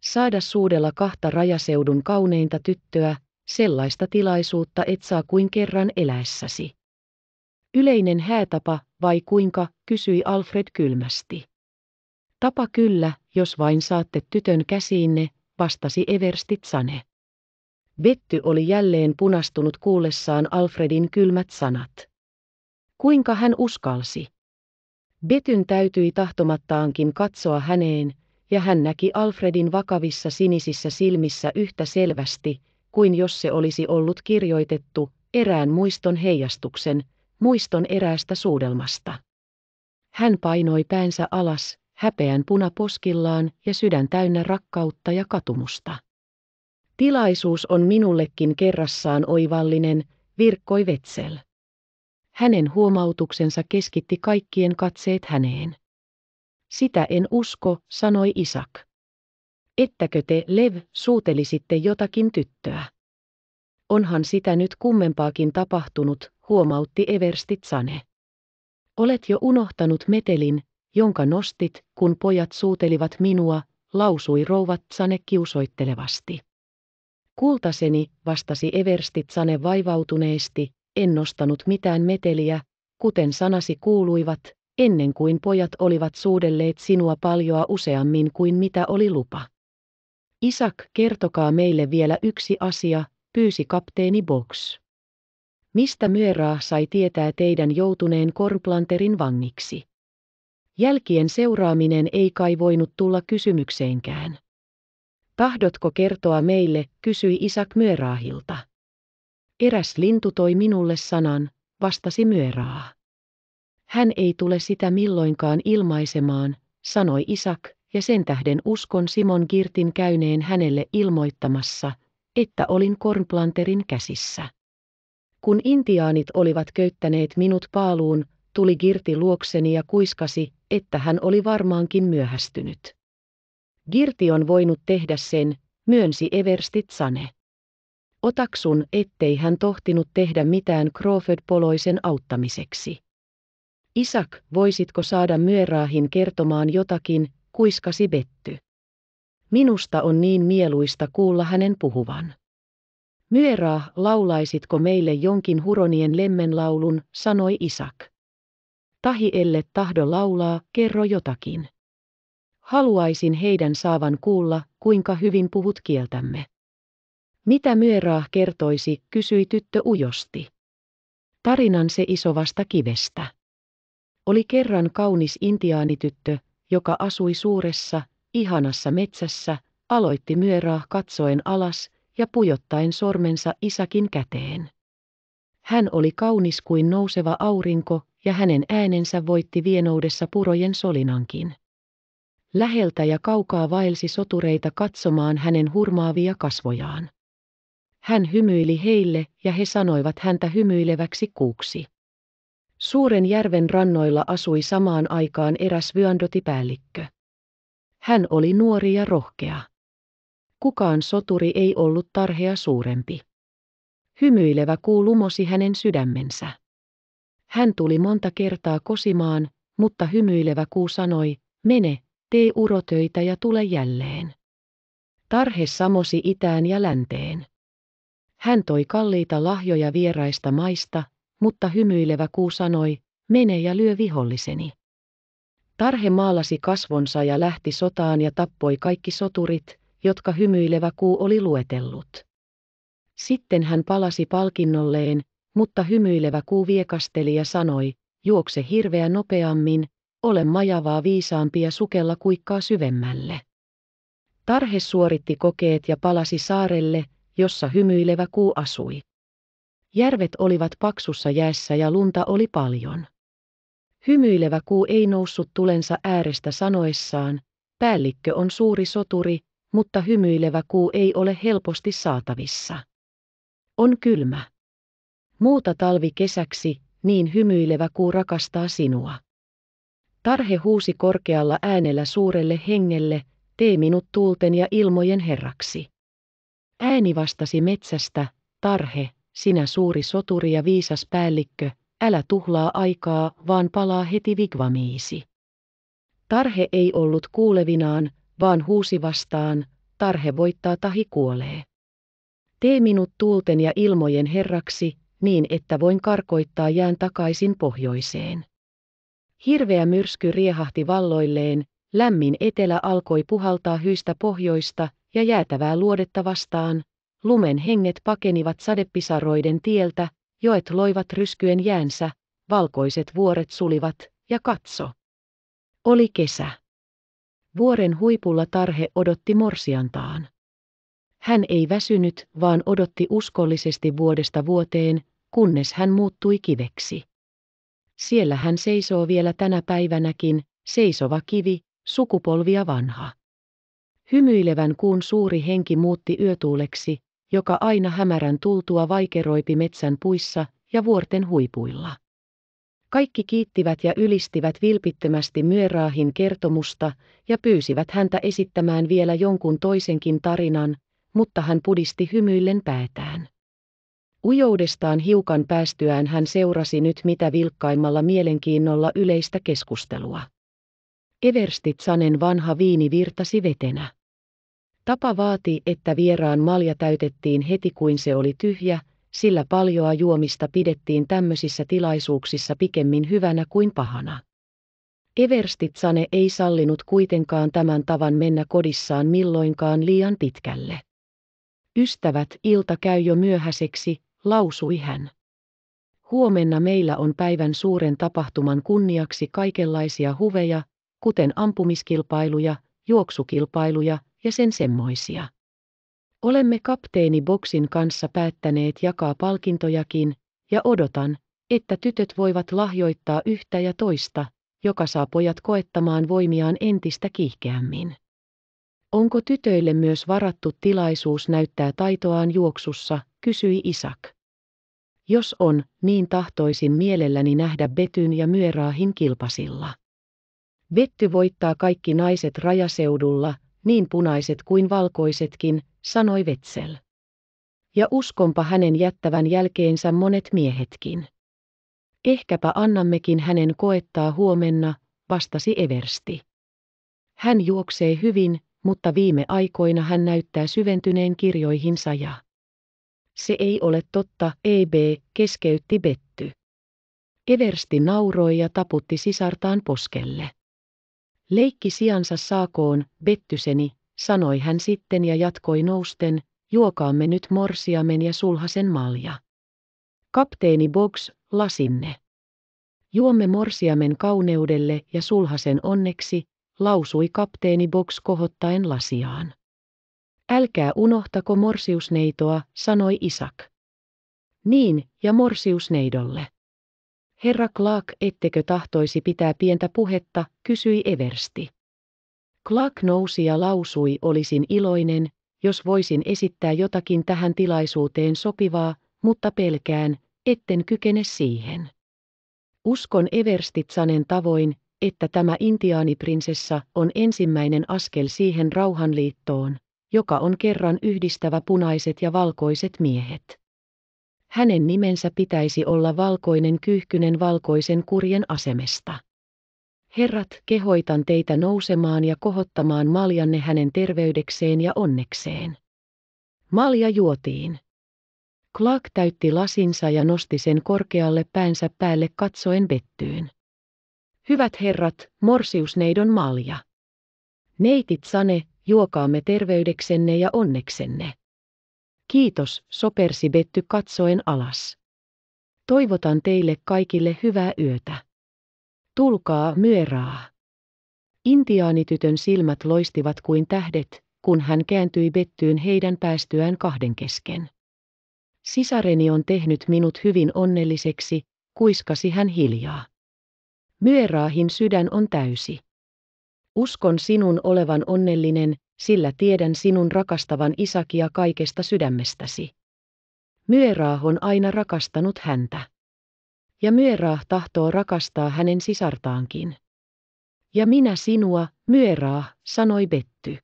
Saada suudella kahta rajaseudun kauneinta tyttöä, sellaista tilaisuutta et saa kuin kerran eläessäsi. Yleinen häätapa, vai kuinka, kysyi Alfred kylmästi. Tapa kyllä, jos vain saatte tytön käsiinne, vastasi Everstit Sane. Betty oli jälleen punastunut kuullessaan Alfredin kylmät sanat. Kuinka hän uskalsi? Betyn täytyi tahtomattaankin katsoa häneen, ja hän näki Alfredin vakavissa sinisissä silmissä yhtä selvästi, kuin jos se olisi ollut kirjoitettu erään muiston heijastuksen, muiston eräästä suudelmasta. Hän painoi päänsä alas, häpeän puna poskillaan ja sydän täynnä rakkautta ja katumusta. Tilaisuus on minullekin kerrassaan oivallinen, virkkoi Vetsel. Hänen huomautuksensa keskitti kaikkien katseet häneen. Sitä en usko, sanoi Isak. Ettäkö te, Lev, suutelisitte jotakin tyttöä? Onhan sitä nyt kummempaakin tapahtunut, huomautti Sane. Olet jo unohtanut metelin, jonka nostit, kun pojat suutelivat minua, lausui rouvat Sane kiusoittelevasti. Kultaseni, vastasi Sane vaivautuneesti, en nostanut mitään meteliä, kuten sanasi kuuluivat, ennen kuin pojat olivat suudelleet sinua paljoa useammin kuin mitä oli lupa. Isak, kertokaa meille vielä yksi asia, pyysi kapteeni Box. Mistä Myöraa sai tietää teidän joutuneen korplanterin vangiksi? Jälkien seuraaminen ei kai voinut tulla kysymykseenkään. Tahdotko kertoa meille, kysyi Isak Myöraahilta. Eräs lintu toi minulle sanan, vastasi Myöraa. Hän ei tule sitä milloinkaan ilmaisemaan, sanoi Isak, ja sen tähden uskon Simon Girtin käyneen hänelle ilmoittamassa, että olin Kornplanterin käsissä. Kun intiaanit olivat köyttäneet minut paaluun, tuli Girti luokseni ja kuiskasi, että hän oli varmaankin myöhästynyt. Girti on voinut tehdä sen, myönsi Everstit Sane. Otaksun, ettei hän tohtinut tehdä mitään Crawford-poloisen auttamiseksi. Isak, voisitko saada myöraahin kertomaan jotakin, kuiskasi Betty. Minusta on niin mieluista kuulla hänen puhuvan. Myeraa, laulaisitko meille jonkin huronien lemmenlaulun, sanoi Isak. Tahi elle tahdo laulaa, kerro jotakin. Haluaisin heidän saavan kuulla, kuinka hyvin puhut kieltämme. Mitä Myeraa kertoisi, kysyi tyttö ujosti. Tarinan se isovasta kivestä. Oli kerran kaunis intiaanityttö, joka asui suuressa, ihanassa metsässä, aloitti myöraa katsoen alas ja pujottaen sormensa isäkin käteen. Hän oli kaunis kuin nouseva aurinko, ja hänen äänensä voitti vienoudessa purojen solinankin. Läheltä ja kaukaa vaelsi sotureita katsomaan hänen hurmaavia kasvojaan. Hän hymyili heille ja he sanoivat häntä hymyileväksi kuuksi. Suuren järven rannoilla asui samaan aikaan eräs vyöndotipäällikkö. Hän oli nuori ja rohkea. Kukaan soturi ei ollut tarhea suurempi. Hymyilevä kuu lumosi hänen sydämensä. Hän tuli monta kertaa kosimaan, mutta hymyilevä kuu sanoi, mene, tee urotöitä ja tule jälleen. Tarhe samosi itään ja länteen. Hän toi kalliita lahjoja vieraista maista, mutta hymyilevä kuu sanoi, mene ja lyö viholliseni. Tarhe maalasi kasvonsa ja lähti sotaan ja tappoi kaikki soturit, jotka hymyilevä kuu oli luetellut. Sitten hän palasi palkinnolleen, mutta hymyilevä kuu viekasteli ja sanoi, juokse hirveä nopeammin, ole majavaa viisaampi ja sukella kuikkaa syvemmälle. Tarhe suoritti kokeet ja palasi saarelle, jossa hymyilevä kuu asui. Järvet olivat paksussa jäässä ja lunta oli paljon. Hymyilevä kuu ei noussut tulensa äärestä sanoessaan, päällikkö on suuri soturi, mutta hymyilevä kuu ei ole helposti saatavissa. On kylmä. Muuta talvi kesäksi, niin hymyilevä kuu rakastaa sinua. Tarhe huusi korkealla äänellä suurelle hengelle, tee minut tuulten ja ilmojen herraksi. Ääni vastasi metsästä, tarhe, sinä suuri soturi ja viisas päällikkö, älä tuhlaa aikaa, vaan palaa heti vigvamiisi. Tarhe ei ollut kuulevinaan, vaan huusi vastaan, tarhe voittaa tahi kuolee. Tee minut tuulten ja ilmojen herraksi, niin että voin karkoittaa jään takaisin pohjoiseen. Hirveä myrsky riehahti valloilleen, lämmin etelä alkoi puhaltaa hyistä pohjoista ja jäätävää luodetta vastaan, Lumen henget pakenivat sadepisaroiden tieltä, joet loivat ryskyen jäänsä, valkoiset vuoret sulivat, ja katso. Oli kesä. Vuoren huipulla tarhe odotti morsiantaan. Hän ei väsynyt, vaan odotti uskollisesti vuodesta vuoteen, kunnes hän muuttui kiveksi. Siellä hän seisoo vielä tänä päivänäkin, seisova kivi, sukupolvia vanha. Hymyilevän kuun suuri henki muutti yötuuleksi, joka aina hämärän tultua vaikeroipi metsän puissa ja vuorten huipuilla. Kaikki kiittivät ja ylistivät vilpittömästi Myöraahin kertomusta ja pyysivät häntä esittämään vielä jonkun toisenkin tarinan, mutta hän pudisti hymyillen päätään. Ujoudestaan hiukan päästyään hän seurasi nyt mitä vilkkaimmalla mielenkiinnolla yleistä keskustelua. Everstitsanen vanha viini virtasi vetenä. Tapa vaati, että vieraan malja täytettiin heti kuin se oli tyhjä, sillä paljoa juomista pidettiin tämmöisissä tilaisuuksissa pikemmin hyvänä kuin pahana. Everstitsane ei sallinut kuitenkaan tämän tavan mennä kodissaan milloinkaan liian pitkälle. Ystävät, ilta käy jo myöhäiseksi, lausui hän. Huomenna meillä on päivän suuren tapahtuman kunniaksi kaikenlaisia huveja, kuten ampumiskilpailuja, juoksukilpailuja, ja sen semmoisia. Olemme kapteeni Boksin kanssa päättäneet jakaa palkintojakin, ja odotan, että tytöt voivat lahjoittaa yhtä ja toista, joka saa pojat koettamaan voimiaan entistä kiihkeämmin. Onko tytöille myös varattu tilaisuus näyttää taitoaan juoksussa, kysyi Isak. Jos on, niin tahtoisin mielelläni nähdä Betyn ja Myöraahin kilpasilla. Betty voittaa kaikki naiset rajaseudulla niin punaiset kuin valkoisetkin, sanoi Vetsel. Ja uskonpa hänen jättävän jälkeensä monet miehetkin. Ehkäpä annammekin hänen koettaa huomenna, vastasi Eversti. Hän juoksee hyvin, mutta viime aikoina hän näyttää syventyneen kirjoihinsa ja se ei ole totta, EB, keskeytti Betty. Eversti nauroi ja taputti sisartaan poskelle. Leikki sijansa saakoon, Bettyseni, sanoi hän sitten ja jatkoi nousten, juokaamme nyt morsiamen ja sulhasen malja. Kapteeni Box, lasinne. Juomme morsiamen kauneudelle ja sulhasen onneksi, lausui kapteeni Box kohottaen lasiaan. Älkää unohtako morsiusneitoa, sanoi Isak. Niin, ja morsiusneidolle. Herra Clark, ettekö tahtoisi pitää pientä puhetta, kysyi Eversti. Clark nousi ja lausui, olisin iloinen, jos voisin esittää jotakin tähän tilaisuuteen sopivaa, mutta pelkään, etten kykene siihen. Uskon Everstitsanen tavoin, että tämä intiaaniprinsessa on ensimmäinen askel siihen rauhanliittoon, joka on kerran yhdistävä punaiset ja valkoiset miehet. Hänen nimensä pitäisi olla valkoinen kyyhkynen valkoisen kurjen asemesta. Herrat, kehoitan teitä nousemaan ja kohottamaan maljanne hänen terveydekseen ja onnekseen. Malja juotiin. Clark täytti lasinsa ja nosti sen korkealle päänsä päälle katsoen vettyyn. Hyvät herrat, morsiusneidon malja. Neitit sane, juokaamme terveydeksenne ja onneksenne. Kiitos, sopersi Betty katsoen alas. Toivotan teille kaikille hyvää yötä. Tulkaa myöraa. Intiaanitytön silmät loistivat kuin tähdet, kun hän kääntyi Bettyyn heidän päästyään kahden kesken. Sisareni on tehnyt minut hyvin onnelliseksi, kuiskasi hän hiljaa. Myöraahin sydän on täysi. Uskon sinun olevan onnellinen, sillä tiedän sinun rakastavan Isakia kaikesta sydämestäsi. Myöraah on aina rakastanut häntä. Ja Myöraah tahtoo rakastaa hänen sisartaankin. Ja minä sinua, Myöraah, sanoi Betty.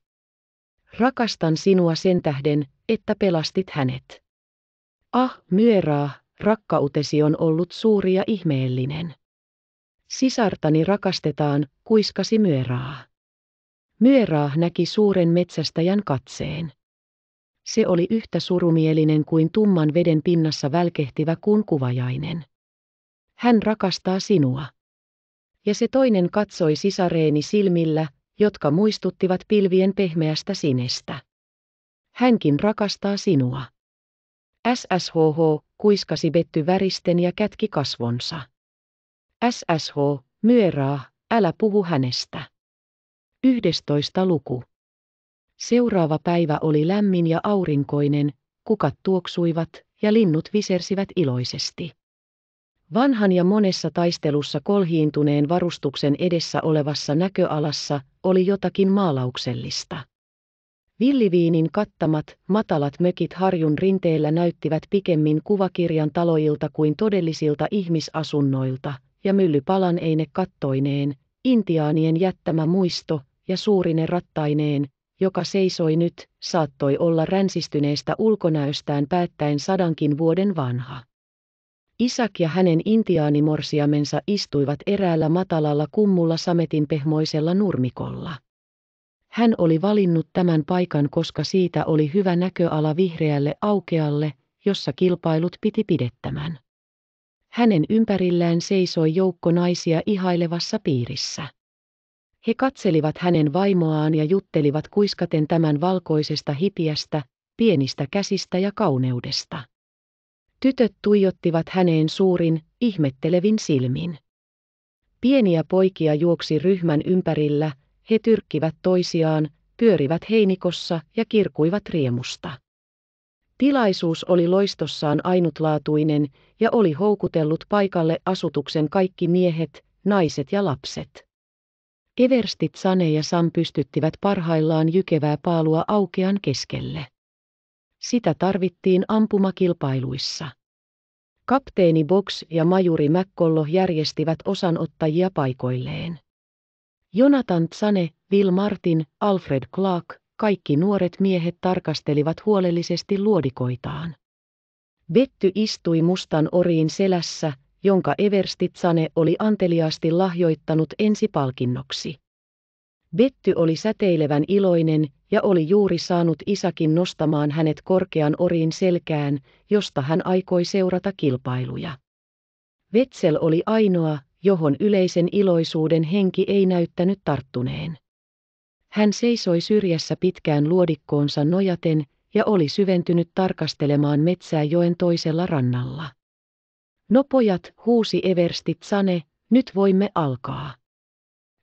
Rakastan sinua sen tähden, että pelastit hänet. Ah, Myöraah, rakkautesi on ollut suuri ja ihmeellinen. Sisartani rakastetaan, kuiskasi Myöraah. Myeraah näki suuren metsästäjän katseen. Se oli yhtä surumielinen kuin tumman veden pinnassa välkehtivä kuin kuvajainen. Hän rakastaa sinua. Ja se toinen katsoi sisareeni silmillä, jotka muistuttivat pilvien pehmeästä sinestä. Hänkin rakastaa sinua. SSHH kuiskasi Betty väristen ja kätki kasvonsa. SSH, Myeraah, älä puhu hänestä. 11. luku. Seuraava päivä oli lämmin ja aurinkoinen, kukat tuoksuivat ja linnut visersivät iloisesti. Vanhan ja monessa taistelussa kolhiintuneen varustuksen edessä olevassa näköalassa oli jotakin maalauksellista. Villiviinin kattamat, matalat mökit harjun rinteellä näyttivät pikemmin kuvakirjan taloilta kuin todellisilta ihmisasunnoilta, ja myllypalan ei ne kattoineen, intiaanien jättämä muisto, ja suurine rattaineen, joka seisoi nyt, saattoi olla ränsistyneestä ulkonäöstään päättäen sadankin vuoden vanha. Isak ja hänen intiaanimorsiamensa istuivat eräällä matalalla kummulla sametin pehmoisella nurmikolla. Hän oli valinnut tämän paikan, koska siitä oli hyvä näköala vihreälle aukealle, jossa kilpailut piti pidettämän. Hänen ympärillään seisoi joukko naisia ihailevassa piirissä. He katselivat hänen vaimoaan ja juttelivat kuiskaten tämän valkoisesta hipiästä, pienistä käsistä ja kauneudesta. Tytöt tuijottivat häneen suurin, ihmettelevin silmin. Pieniä poikia juoksi ryhmän ympärillä, he tyrkkivät toisiaan, pyörivät heinikossa ja kirkuivat riemusta. Tilaisuus oli loistossaan ainutlaatuinen ja oli houkutellut paikalle asutuksen kaikki miehet, naiset ja lapset. Everstit Sane ja Sam pystyttivät parhaillaan jykevää paalua aukean keskelle. Sitä tarvittiin ampumakilpailuissa. Kapteeni Box ja majuri Mäkkollo järjestivät osanottajia paikoilleen. Jonathan Tsane, Will Martin, Alfred Clark, kaikki nuoret miehet tarkastelivat huolellisesti luodikoitaan. Betty istui mustan oriin selässä, jonka Everstitsane oli anteliaasti lahjoittanut ensipalkinnoksi. Betty oli säteilevän iloinen ja oli juuri saanut isäkin nostamaan hänet korkean orin selkään, josta hän aikoi seurata kilpailuja. Vetsel oli ainoa, johon yleisen iloisuuden henki ei näyttänyt tarttuneen. Hän seisoi syrjässä pitkään luodikkoonsa nojaten ja oli syventynyt tarkastelemaan metsää joen toisella rannalla. No pojat, huusi Everstit Sane, nyt voimme alkaa.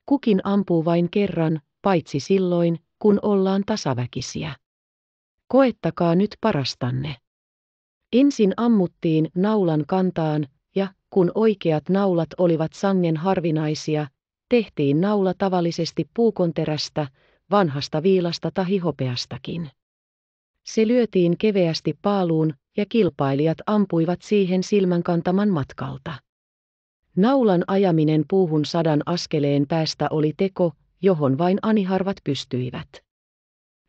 Kukin ampuu vain kerran, paitsi silloin, kun ollaan tasaväkisiä. Koettakaa nyt parastanne. Ensin ammuttiin naulan kantaan, ja kun oikeat naulat olivat sangen harvinaisia, tehtiin naula tavallisesti puukonterästä, vanhasta viilasta tai hopeastakin. Se lyötiin keveästi paaluun, ja kilpailijat ampuivat siihen silmänkantaman matkalta. Naulan ajaminen puuhun sadan askeleen päästä oli teko, johon vain aniharvat pystyivät.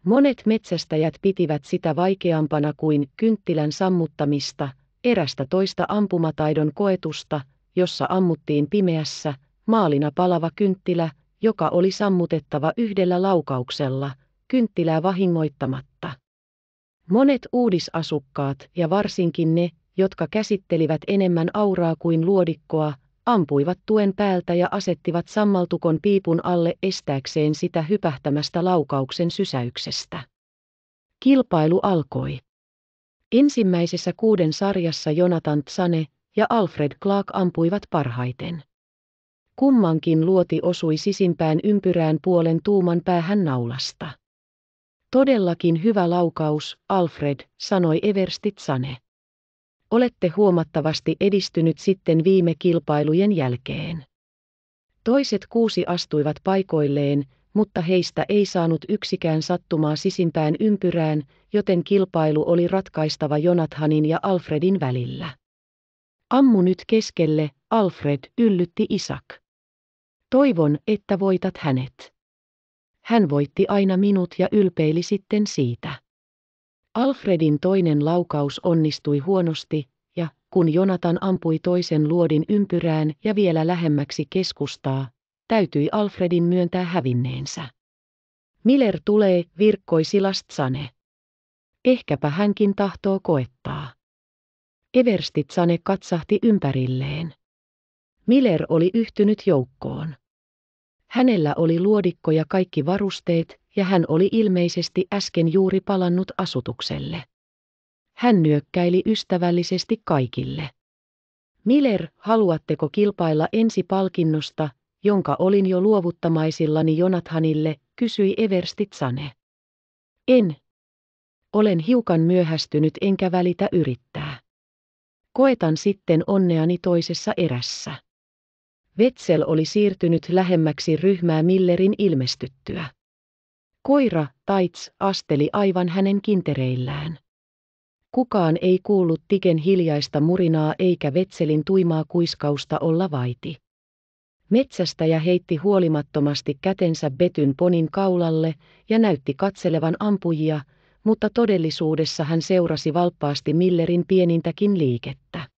Monet metsästäjät pitivät sitä vaikeampana kuin kynttilän sammuttamista, erästä toista ampumataidon koetusta, jossa ammuttiin pimeässä, maalina palava kynttilä, joka oli sammutettava yhdellä laukauksella, kynttilää vahingoittamatta. Monet uudisasukkaat ja varsinkin ne, jotka käsittelivät enemmän auraa kuin luodikkoa, ampuivat tuen päältä ja asettivat sammaltukon piipun alle estääkseen sitä hypähtämästä laukauksen sysäyksestä. Kilpailu alkoi. Ensimmäisessä kuuden sarjassa Jonathan Tsane ja Alfred Clark ampuivat parhaiten. Kummankin luoti osui sisimpään ympyrään puolen tuuman päähän naulasta. Todellakin hyvä laukaus, Alfred, sanoi Sane. Olette huomattavasti edistynyt sitten viime kilpailujen jälkeen. Toiset kuusi astuivat paikoilleen, mutta heistä ei saanut yksikään sattumaa sisimpään ympyrään, joten kilpailu oli ratkaistava Jonathanin ja Alfredin välillä. Ammu nyt keskelle, Alfred yllytti Isak. Toivon, että voitat hänet. Hän voitti aina minut ja ylpeili sitten siitä. Alfredin toinen laukaus onnistui huonosti, ja kun Jonatan ampui toisen luodin ympyrään ja vielä lähemmäksi keskustaa, täytyi Alfredin myöntää hävinneensä. Miller tulee, virkkoi Silastsane. Ehkäpä hänkin tahtoo koettaa. Everstitsane katsahti ympärilleen. Miller oli yhtynyt joukkoon. Hänellä oli luodikko ja kaikki varusteet, ja hän oli ilmeisesti äsken juuri palannut asutukselle. Hän nyökkäili ystävällisesti kaikille. Miller, haluatteko kilpailla ensi palkinnosta, jonka olin jo luovuttamaisillani Jonathanille, kysyi Sane. En. Olen hiukan myöhästynyt enkä välitä yrittää. Koetan sitten onneani toisessa erässä. Vetsel oli siirtynyt lähemmäksi ryhmää Millerin ilmestyttyä. Koira, Taits, asteli aivan hänen kintereillään. Kukaan ei kuullut Tiken hiljaista murinaa eikä Vetselin tuimaa kuiskausta olla vaiti. Metsästäjä heitti huolimattomasti kätensä Betyn ponin kaulalle ja näytti katselevan ampujia, mutta todellisuudessa hän seurasi valppaasti Millerin pienintäkin liikettä.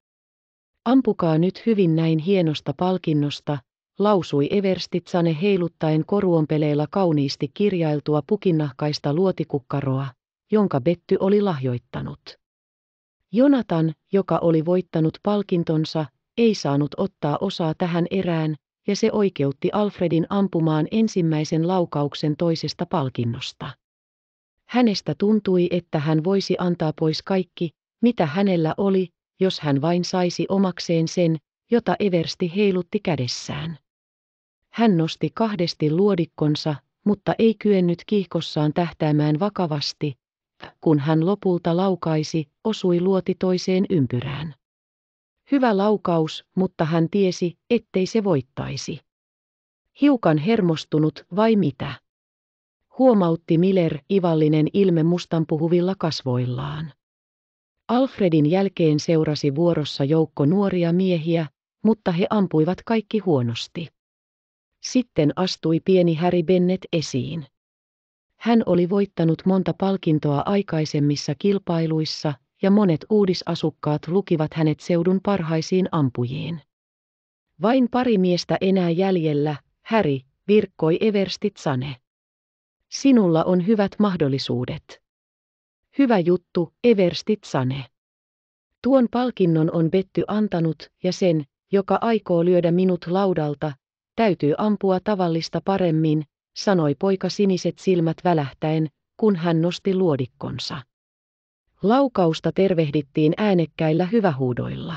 Ampukaa nyt hyvin näin hienosta palkinnosta, lausui Everstitsane heiluttaen koruompeleilla kauniisti kirjailtua pukinnahkaista luotikukkaroa, jonka Betty oli lahjoittanut. Jonatan, joka oli voittanut palkintonsa, ei saanut ottaa osaa tähän erään, ja se oikeutti Alfredin ampumaan ensimmäisen laukauksen toisesta palkinnosta. Hänestä tuntui, että hän voisi antaa pois kaikki, mitä hänellä oli, jos hän vain saisi omakseen sen, jota Eversti heilutti kädessään. Hän nosti kahdesti luodikkonsa, mutta ei kyennyt kiihkossaan tähtäämään vakavasti, kun hän lopulta laukaisi, osui luoti toiseen ympyrään. Hyvä laukaus, mutta hän tiesi, ettei se voittaisi. Hiukan hermostunut vai mitä? Huomautti Miller ivallinen ilme mustan puhuvilla kasvoillaan. Alfredin jälkeen seurasi vuorossa joukko nuoria miehiä, mutta he ampuivat kaikki huonosti. Sitten astui pieni Harry Bennett esiin. Hän oli voittanut monta palkintoa aikaisemmissa kilpailuissa, ja monet uudisasukkaat lukivat hänet seudun parhaisiin ampujiin. Vain pari miestä enää jäljellä, Häri, virkkoi Everstit Sane. Sinulla on hyvät mahdollisuudet. Hyvä juttu, Everstit Sane. Tuon palkinnon on Betty antanut, ja sen, joka aikoo lyödä minut laudalta, täytyy ampua tavallista paremmin, sanoi poika siniset silmät välähtäen, kun hän nosti luodikkonsa. Laukausta tervehdittiin äänekkäillä hyvähuudoilla.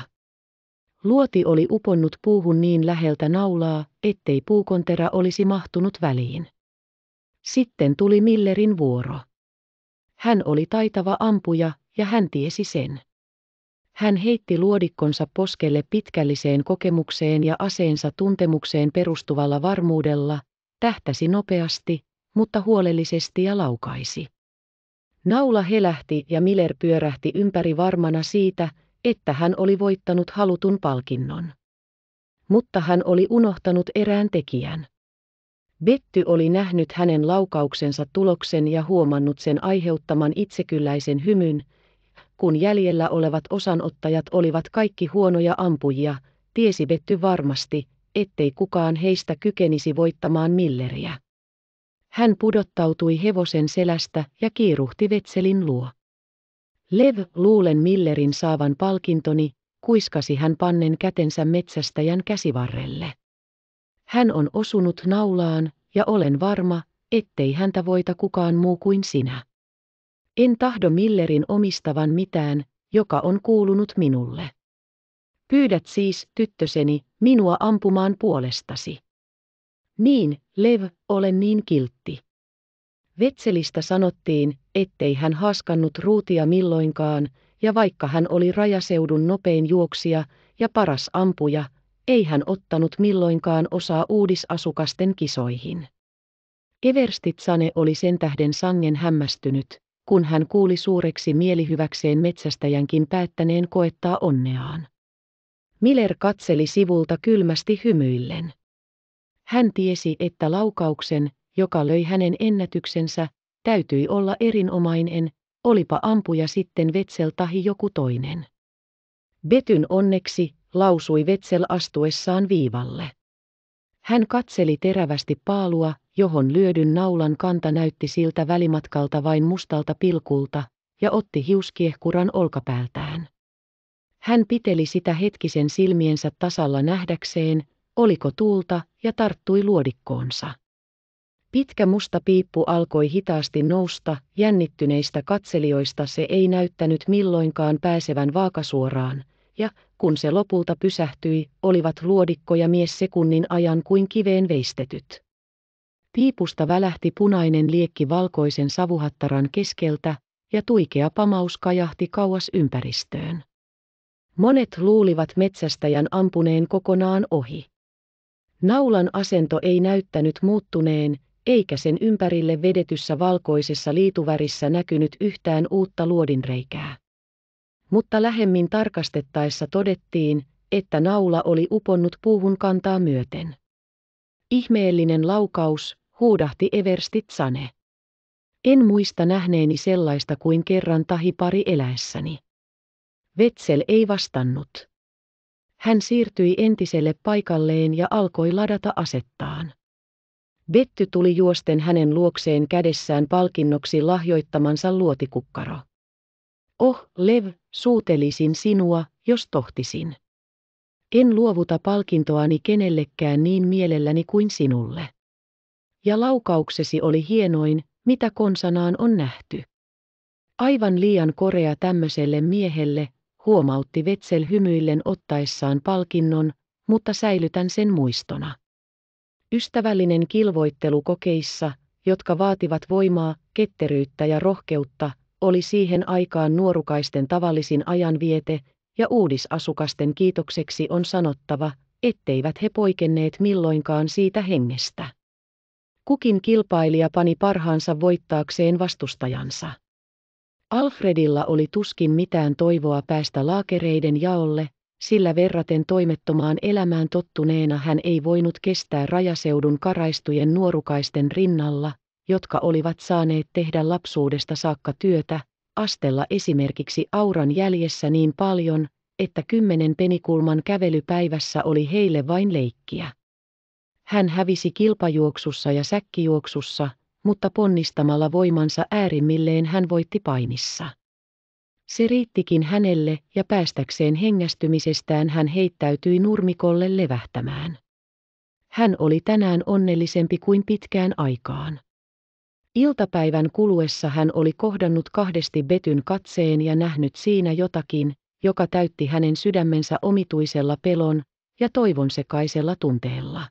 Luoti oli uponnut puuhun niin läheltä naulaa, ettei puukonterä olisi mahtunut väliin. Sitten tuli Millerin vuoro. Hän oli taitava ampuja, ja hän tiesi sen. Hän heitti luodikkonsa poskelle pitkälliseen kokemukseen ja aseensa tuntemukseen perustuvalla varmuudella, tähtäsi nopeasti, mutta huolellisesti ja laukaisi. Naula helähti ja Miller pyörähti ympäri varmana siitä, että hän oli voittanut halutun palkinnon. Mutta hän oli unohtanut erään tekijän. Betty oli nähnyt hänen laukauksensa tuloksen ja huomannut sen aiheuttaman itsekylläisen hymyn, kun jäljellä olevat osanottajat olivat kaikki huonoja ampujia, tiesi Betty varmasti, ettei kukaan heistä kykenisi voittamaan Milleriä. Hän pudottautui hevosen selästä ja kiiruhti Vetselin luo. Lev, luulen Millerin saavan palkintoni, kuiskasi hän pannen kätensä metsästäjän käsivarrelle. Hän on osunut naulaan, ja olen varma, ettei häntä voita kukaan muu kuin sinä. En tahdo Millerin omistavan mitään, joka on kuulunut minulle. Pyydät siis, tyttöseni, minua ampumaan puolestasi. Niin, Lev, olen niin kiltti. Vetselistä sanottiin, ettei hän haskannut ruutia milloinkaan, ja vaikka hän oli rajaseudun nopein juoksija ja paras ampuja, ei hän ottanut milloinkaan osaa uudisasukasten kisoihin. Sane oli sen tähden sangen hämmästynyt, kun hän kuuli suureksi mielihyväkseen metsästäjänkin päättäneen koettaa onneaan. Miller katseli sivulta kylmästi hymyillen. Hän tiesi, että laukauksen, joka löi hänen ennätyksensä, täytyi olla erinomainen, olipa ampuja sitten Vetsel tahi joku toinen. Betyn onneksi lausui Vetsel astuessaan viivalle. Hän katseli terävästi paalua, johon lyödyn naulan kanta näytti siltä välimatkalta vain mustalta pilkulta, ja otti hiuskiehkuran olkapäältään. Hän piteli sitä hetkisen silmiensä tasalla nähdäkseen, oliko tuulta, ja tarttui luodikkoonsa. Pitkä musta piippu alkoi hitaasti nousta, jännittyneistä katselijoista se ei näyttänyt milloinkaan pääsevän vaakasuoraan, ja kun se lopulta pysähtyi, olivat luodikko ja mies sekunnin ajan kuin kiveen veistetyt. Piipusta välähti punainen liekki valkoisen savuhattaran keskeltä, ja tuikea pamaus kajahti kauas ympäristöön. Monet luulivat metsästäjän ampuneen kokonaan ohi. Naulan asento ei näyttänyt muuttuneen, eikä sen ympärille vedetyssä valkoisessa liituvärissä näkynyt yhtään uutta luodinreikää mutta lähemmin tarkastettaessa todettiin, että naula oli uponnut puuhun kantaa myöten. Ihmeellinen laukaus, huudahti Everstit Sane. En muista nähneeni sellaista kuin kerran tahi pari eläessäni. Vetsel ei vastannut. Hän siirtyi entiselle paikalleen ja alkoi ladata asettaan. Betty tuli juosten hänen luokseen kädessään palkinnoksi lahjoittamansa luotikukkaro. Oh, Lev, Suutelisin sinua, jos tohtisin. En luovuta palkintoani kenellekään niin mielelläni kuin sinulle. Ja laukauksesi oli hienoin, mitä konsanaan on nähty. Aivan liian korea tämmöiselle miehelle, huomautti Vetsel hymyillen ottaessaan palkinnon, mutta säilytän sen muistona. Ystävällinen kilvoittelu kokeissa, jotka vaativat voimaa, ketteryyttä ja rohkeutta, oli siihen aikaan nuorukaisten tavallisin ajanviete, ja uudisasukasten kiitokseksi on sanottava, etteivät he poikenneet milloinkaan siitä hengestä. Kukin kilpailija pani parhaansa voittaakseen vastustajansa. Alfredilla oli tuskin mitään toivoa päästä laakereiden jaolle, sillä verraten toimettomaan elämään tottuneena hän ei voinut kestää rajaseudun karaistujen nuorukaisten rinnalla, jotka olivat saaneet tehdä lapsuudesta saakka työtä, astella esimerkiksi auran jäljessä niin paljon, että kymmenen penikulman kävelypäivässä oli heille vain leikkiä. Hän hävisi kilpajuoksussa ja säkkijuoksussa, mutta ponnistamalla voimansa äärimmilleen hän voitti painissa. Se riittikin hänelle ja päästäkseen hengästymisestään hän heittäytyi nurmikolle levähtämään. Hän oli tänään onnellisempi kuin pitkään aikaan. Iltapäivän kuluessa hän oli kohdannut kahdesti Betyn katseen ja nähnyt siinä jotakin, joka täytti hänen sydämensä omituisella pelon ja toivon sekaisella tunteella.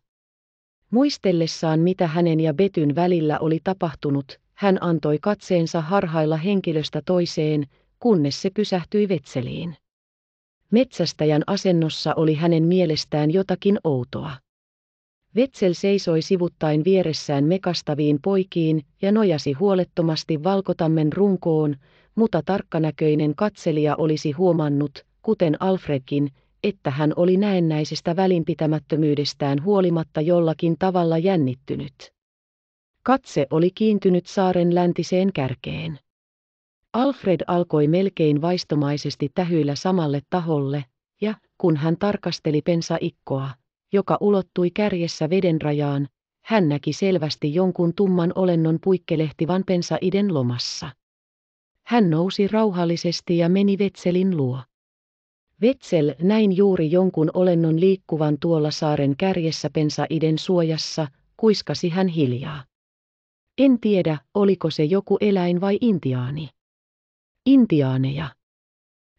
Muistellessaan mitä hänen ja Betyn välillä oli tapahtunut, hän antoi katseensa harhailla henkilöstä toiseen, kunnes se pysähtyi vetseliin. Metsästäjän asennossa oli hänen mielestään jotakin outoa. Vetsel seisoi sivuttain vieressään mekastaviin poikiin ja nojasi huolettomasti valkotammen runkoon, mutta tarkkanäköinen katselija olisi huomannut, kuten Alfredkin, että hän oli näennäisestä välinpitämättömyydestään huolimatta jollakin tavalla jännittynyt. Katse oli kiintynyt saaren läntiseen kärkeen. Alfred alkoi melkein vaistomaisesti tähyillä samalle taholle, ja kun hän tarkasteli pensaikkoa, joka ulottui kärjessä vedenrajaan, hän näki selvästi jonkun tumman olennon puikkelehtivan pensaiden lomassa. Hän nousi rauhallisesti ja meni Vetselin luo. Vetsel näin juuri jonkun olennon liikkuvan tuolla saaren kärjessä pensaiden suojassa, kuiskasi hän hiljaa. En tiedä, oliko se joku eläin vai intiaani. Intiaaneja.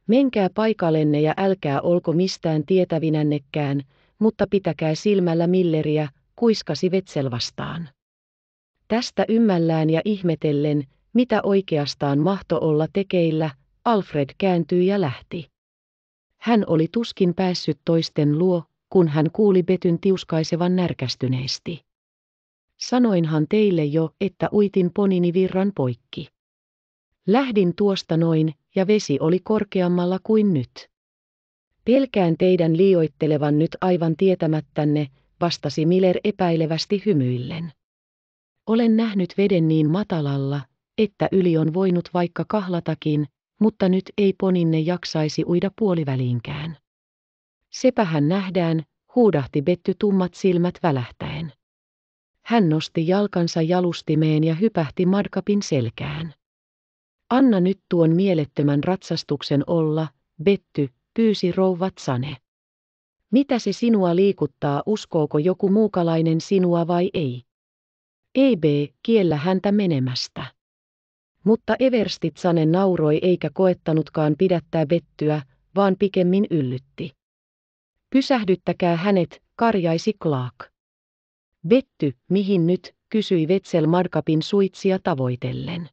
Menkää paikallenne ja älkää olko mistään tietävinännekään, mutta pitäkää silmällä Milleriä, kuiskasi Vetsel vastaan. Tästä ymmällään ja ihmetellen, mitä oikeastaan mahto olla tekeillä, Alfred kääntyi ja lähti. Hän oli tuskin päässyt toisten luo, kun hän kuuli Betyn tiuskaisevan närkästyneesti. Sanoinhan teille jo, että uitin ponini virran poikki. Lähdin tuosta noin, ja vesi oli korkeammalla kuin nyt. Pelkään teidän liioittelevan nyt aivan tietämättänne, vastasi Miller epäilevästi hymyillen. Olen nähnyt veden niin matalalla, että yli on voinut vaikka kahlatakin, mutta nyt ei poninne jaksaisi uida puoliväliinkään. Sepähän nähdään, huudahti Betty tummat silmät välähtäen. Hän nosti jalkansa jalustimeen ja hypähti Madkapin selkään. Anna nyt tuon mielettömän ratsastuksen olla, Betty, pyysi rouvat Sane. Mitä se sinua liikuttaa, uskooko joku muukalainen sinua vai ei? Ei B, kiellä häntä menemästä. Mutta Sane nauroi eikä koettanutkaan pidättää vettyä, vaan pikemmin yllytti. Pysähdyttäkää hänet, karjaisi Clark. Vetty, mihin nyt, kysyi Vetsel Markapin suitsia tavoitellen.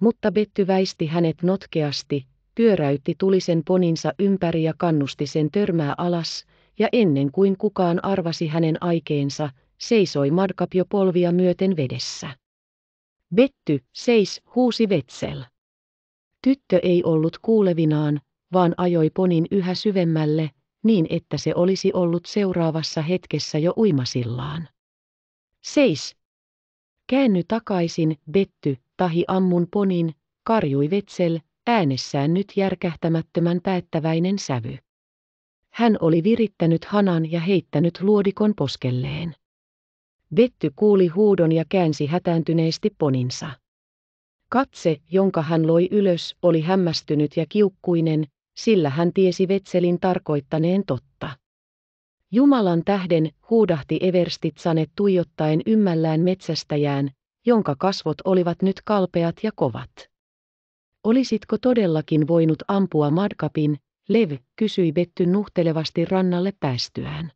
Mutta Betty väisti hänet notkeasti, pyöräytti tulisen poninsa ympäri ja kannusti sen törmää alas, ja ennen kuin kukaan arvasi hänen aikeensa, seisoi Madkap jo polvia myöten vedessä. Betty, seis, huusi Vetsel. Tyttö ei ollut kuulevinaan, vaan ajoi ponin yhä syvemmälle, niin että se olisi ollut seuraavassa hetkessä jo uimasillaan. Seis! Käänny takaisin, Betty, tahi ammun ponin, karjui Vetsel, äänessään nyt järkähtämättömän päättäväinen sävy. Hän oli virittänyt hanan ja heittänyt luodikon poskelleen. Betty kuuli huudon ja käänsi hätääntyneesti poninsa. Katse, jonka hän loi ylös, oli hämmästynyt ja kiukkuinen, sillä hän tiesi Vetselin tarkoittaneen totta. Jumalan tähden huudahti sanet tuijottaen ymmällään metsästäjään, jonka kasvot olivat nyt kalpeat ja kovat. Olisitko todellakin voinut ampua Madkapin, Lev, kysyi Betty nuhtelevasti rannalle päästyään.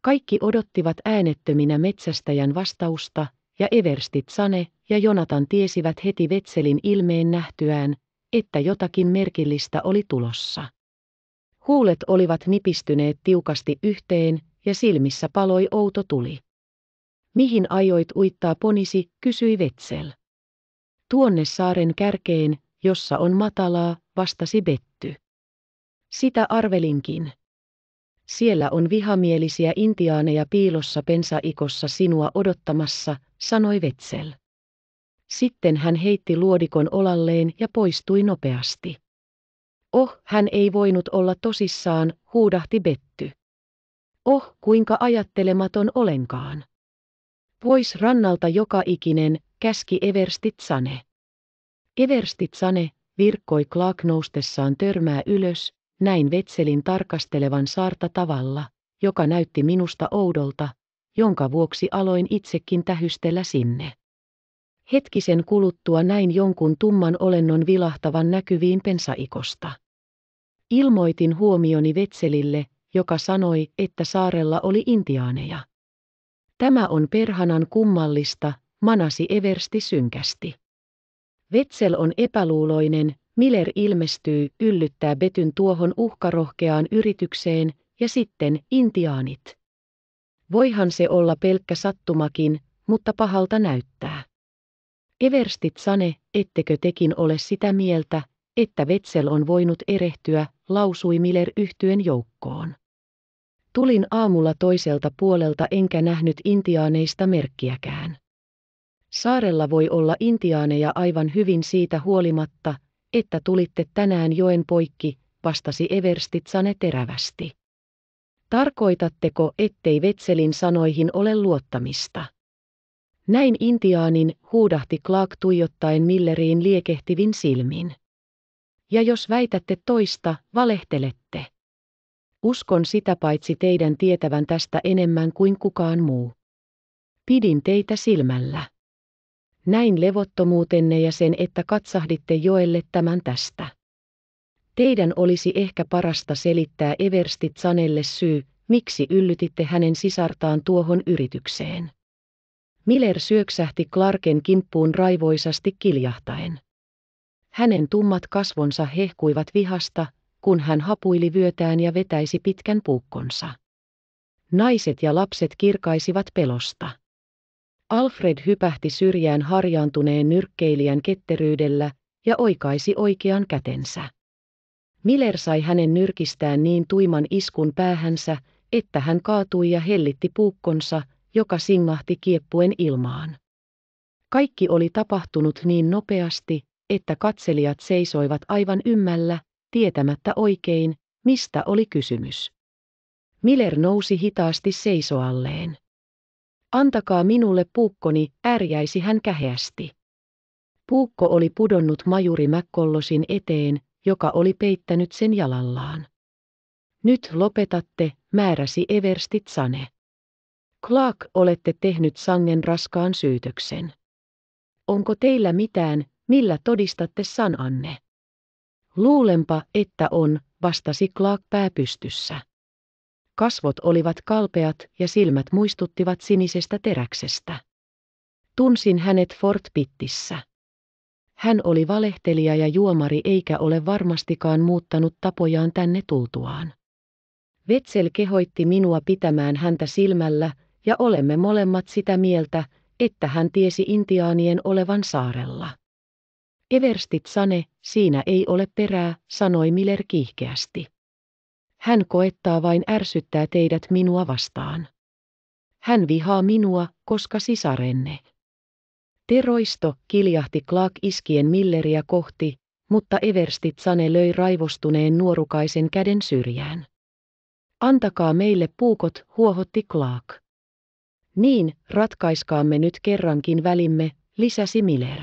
Kaikki odottivat äänettöminä metsästäjän vastausta, ja Everstit Sane ja Jonatan tiesivät heti Vetselin ilmeen nähtyään, että jotakin merkillistä oli tulossa. Huulet olivat nipistyneet tiukasti yhteen, ja silmissä paloi outo tuli. Mihin ajoit uittaa ponisi, kysyi Vetsel. Tuonne saaren kärkeen, jossa on matalaa, vastasi Betty. Sitä arvelinkin. Siellä on vihamielisiä intiaaneja piilossa pensaikossa sinua odottamassa, sanoi Vetsel. Sitten hän heitti luodikon olalleen ja poistui nopeasti. Oh, hän ei voinut olla tosissaan, huudahti Betty. Oh, kuinka ajattelematon olenkaan. Pois rannalta joka ikinen, käski Everstit Sane. Sane, virkkoi Clark noustessaan törmää ylös, näin vetselin tarkastelevan saarta tavalla, joka näytti minusta oudolta, jonka vuoksi aloin itsekin tähystellä sinne. Hetkisen kuluttua näin jonkun tumman olennon vilahtavan näkyviin pensaikosta. Ilmoitin huomioni Vetselille, joka sanoi, että saarella oli intiaaneja. Tämä on perhanan kummallista, manasi Eversti synkästi. Vetsel on epäluuloinen, Miller ilmestyy, yllyttää Betyn tuohon uhkarohkeaan yritykseen, ja sitten intiaanit. Voihan se olla pelkkä sattumakin, mutta pahalta näyttää. Everstit sane, ettekö tekin ole sitä mieltä, että vetsel on voinut erehtyä, lausui Miller yhtyen joukkoon. Tulin aamulla toiselta puolelta enkä nähnyt intiaaneista merkkiäkään. Saarella voi olla intiaaneja aivan hyvin siitä huolimatta, että tulitte tänään joen poikki, vastasi Everstitsane terävästi. Tarkoitatteko, ettei Vetselin sanoihin ole luottamista? Näin intiaanin, huudahti Clark tuijottaen Milleriin liekehtivin silmin. Ja jos väitätte toista, valehtelette. Uskon sitä paitsi teidän tietävän tästä enemmän kuin kukaan muu. Pidin teitä silmällä näin levottomuutenne ja sen, että katsahditte joelle tämän tästä. Teidän olisi ehkä parasta selittää Everstit Sanelle syy, miksi yllytitte hänen sisartaan tuohon yritykseen. Miller syöksähti Clarken kimppuun raivoisasti kiljahtaen. Hänen tummat kasvonsa hehkuivat vihasta, kun hän hapuili vyötään ja vetäisi pitkän puukkonsa. Naiset ja lapset kirkaisivat pelosta. Alfred hypähti syrjään harjaantuneen nyrkkeilijän ketteryydellä ja oikaisi oikean kätensä. Miller sai hänen nyrkistään niin tuiman iskun päähänsä, että hän kaatui ja hellitti puukkonsa, joka singahti kieppuen ilmaan. Kaikki oli tapahtunut niin nopeasti, että katselijat seisoivat aivan ymmällä, tietämättä oikein, mistä oli kysymys. Miller nousi hitaasti seisoalleen. Antakaa minulle puukkoni, ärjäisi hän käheästi. Puukko oli pudonnut majuri Mäkkollosin eteen, joka oli peittänyt sen jalallaan. Nyt lopetatte, määräsi Everstit Sane. Clark, olette tehnyt sangen raskaan syytöksen. Onko teillä mitään, millä todistatte sananne? Luulenpa, että on, vastasi Clark pääpystyssä kasvot olivat kalpeat ja silmät muistuttivat sinisestä teräksestä. Tunsin hänet Fort Pittissä. Hän oli valehtelija ja juomari eikä ole varmastikaan muuttanut tapojaan tänne tultuaan. Vetsel kehoitti minua pitämään häntä silmällä, ja olemme molemmat sitä mieltä, että hän tiesi intiaanien olevan saarella. Everstit sane, siinä ei ole perää, sanoi Miller kiihkeästi. Hän koettaa vain ärsyttää teidät minua vastaan. Hän vihaa minua, koska sisarenne. Teroisto kiljahti Clark iskien Milleriä kohti, mutta Sane löi raivostuneen nuorukaisen käden syrjään. Antakaa meille puukot, huohotti Clark. Niin, ratkaiskaamme nyt kerrankin välimme, lisäsi Miller.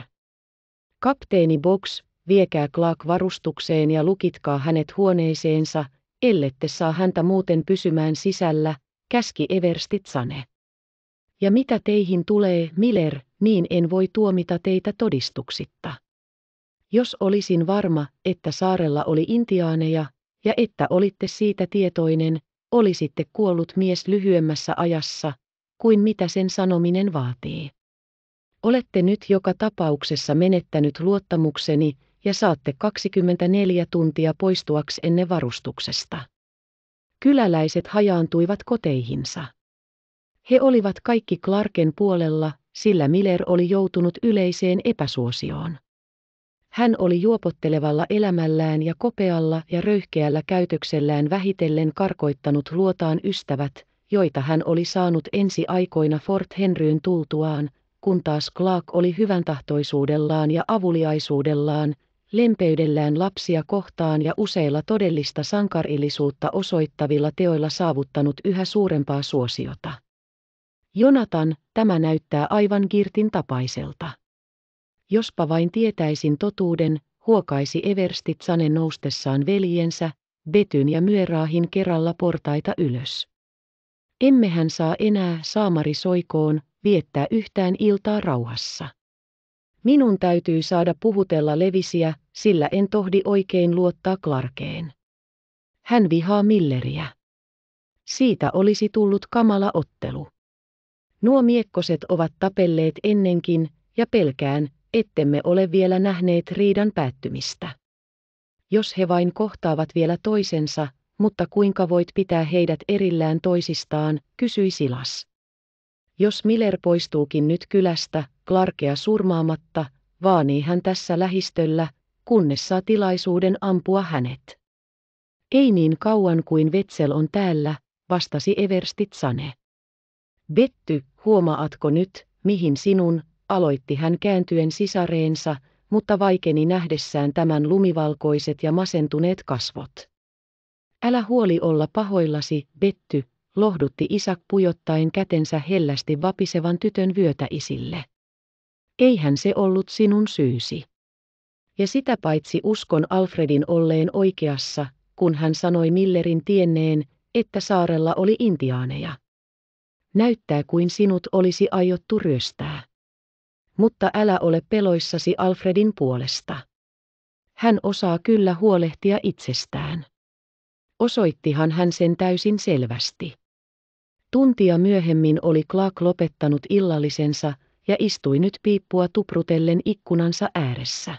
Kapteeni Box, viekää Clark varustukseen ja lukitkaa hänet huoneeseensa, ellette saa häntä muuten pysymään sisällä, käski Sane. Ja mitä teihin tulee, Miller, niin en voi tuomita teitä todistuksitta. Jos olisin varma, että saarella oli intiaaneja, ja että olitte siitä tietoinen, olisitte kuollut mies lyhyemmässä ajassa, kuin mitä sen sanominen vaatii. Olette nyt joka tapauksessa menettänyt luottamukseni, ja saatte 24 tuntia poistuaksenne varustuksesta. Kyläläiset hajaantuivat koteihinsa. He olivat kaikki Clarken puolella, sillä Miller oli joutunut yleiseen epäsuosioon. Hän oli juopottelevalla elämällään ja kopealla ja röyhkeällä käytöksellään vähitellen karkoittanut luotaan ystävät, joita hän oli saanut ensi aikoina Fort Henryn tultuaan, kun taas Clark oli hyvän tahtoisuudellaan ja avuliaisuudellaan, lempeydellään lapsia kohtaan ja useilla todellista sankarillisuutta osoittavilla teoilla saavuttanut yhä suurempaa suosiota. Jonatan, tämä näyttää aivan Girtin tapaiselta. Jospa vain tietäisin totuuden, huokaisi Sane noustessaan veljensä, Betyn ja Myeraahin kerralla portaita ylös. Emmehän saa enää saamari soikoon, viettää yhtään iltaa rauhassa. Minun täytyy saada puhutella Levisiä, sillä en tohdi oikein luottaa Clarkeen. Hän vihaa Milleriä. Siitä olisi tullut kamala ottelu. Nuo miekkoset ovat tapelleet ennenkin, ja pelkään, ettemme ole vielä nähneet riidan päättymistä. Jos he vain kohtaavat vielä toisensa, mutta kuinka voit pitää heidät erillään toisistaan, kysyi Silas. Jos Miller poistuukin nyt kylästä, Clarkea surmaamatta, vaanii hän tässä lähistöllä, kunnes saa tilaisuuden ampua hänet. Ei niin kauan kuin Vetsel on täällä, vastasi Everstit Sane. Betty, huomaatko nyt, mihin sinun, aloitti hän kääntyen sisareensa, mutta vaikeni nähdessään tämän lumivalkoiset ja masentuneet kasvot. Älä huoli olla pahoillasi, Betty, lohdutti Isak pujottaen kätensä hellästi vapisevan tytön vyötä isille. Eihän se ollut sinun syysi. Ja sitä paitsi uskon Alfredin olleen oikeassa, kun hän sanoi Millerin tienneen, että saarella oli intiaaneja. Näyttää kuin sinut olisi aiottu ryöstää. Mutta älä ole peloissasi Alfredin puolesta. Hän osaa kyllä huolehtia itsestään. Osoittihan hän sen täysin selvästi. Tuntia myöhemmin oli Clark lopettanut illallisensa ja istui nyt piippua tuprutellen ikkunansa ääressä.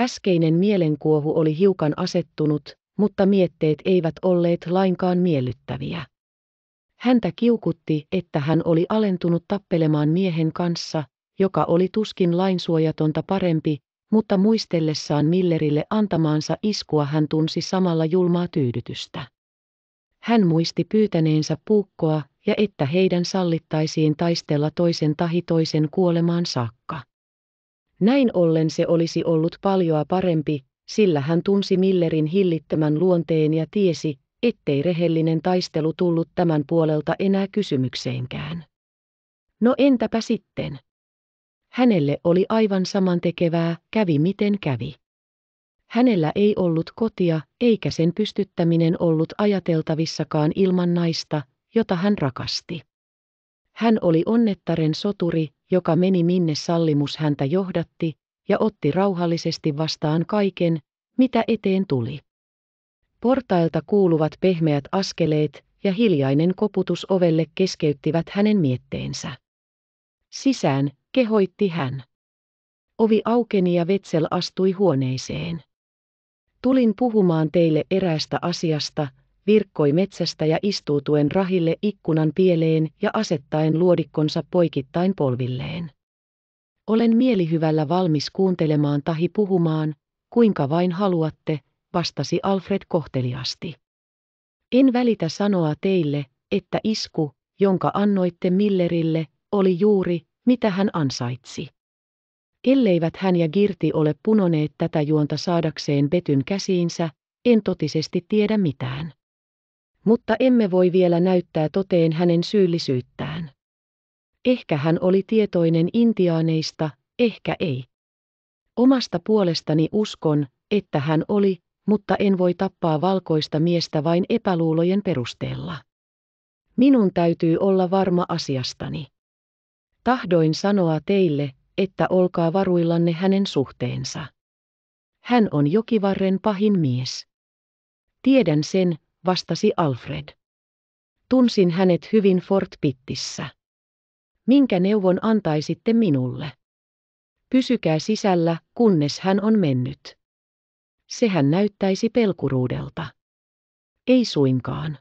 Äskeinen mielenkuohu oli hiukan asettunut, mutta mietteet eivät olleet lainkaan miellyttäviä. Häntä kiukutti, että hän oli alentunut tappelemaan miehen kanssa, joka oli tuskin lainsuojatonta parempi mutta muistellessaan Millerille antamaansa iskua hän tunsi samalla julmaa tyydytystä. Hän muisti pyytäneensä puukkoa ja että heidän sallittaisiin taistella toisen tahi toisen kuolemaan saakka. Näin ollen se olisi ollut paljoa parempi, sillä hän tunsi Millerin hillittämän luonteen ja tiesi, ettei rehellinen taistelu tullut tämän puolelta enää kysymykseenkään. No entäpä sitten? Hänelle oli aivan samantekevää, kävi miten kävi. Hänellä ei ollut kotia, eikä sen pystyttäminen ollut ajateltavissakaan ilman naista, jota hän rakasti. Hän oli onnettaren soturi, joka meni minne sallimus häntä johdatti, ja otti rauhallisesti vastaan kaiken, mitä eteen tuli. Portailta kuuluvat pehmeät askeleet ja hiljainen koputus ovelle keskeyttivät hänen mietteensä. Sisään, kehoitti hän. Ovi aukeni ja Vetsel astui huoneeseen. Tulin puhumaan teille eräästä asiasta, virkkoi metsästä ja istuutuen rahille ikkunan pieleen ja asettaen luodikkonsa poikittain polvilleen. Olen mielihyvällä valmis kuuntelemaan tahi puhumaan, kuinka vain haluatte, vastasi Alfred kohteliasti. En välitä sanoa teille, että isku, jonka annoitte Millerille, oli juuri, mitä hän ansaitsi. Elleivät hän ja Girti ole punoneet tätä juonta saadakseen Betyn käsiinsä, en totisesti tiedä mitään. Mutta emme voi vielä näyttää toteen hänen syyllisyyttään. Ehkä hän oli tietoinen intiaaneista, ehkä ei. Omasta puolestani uskon, että hän oli, mutta en voi tappaa valkoista miestä vain epäluulojen perusteella. Minun täytyy olla varma asiastani tahdoin sanoa teille, että olkaa varuillanne hänen suhteensa. Hän on jokivarren pahin mies. Tiedän sen, vastasi Alfred. Tunsin hänet hyvin Fort Pittissä. Minkä neuvon antaisitte minulle? Pysykää sisällä, kunnes hän on mennyt. Sehän näyttäisi pelkuruudelta. Ei suinkaan.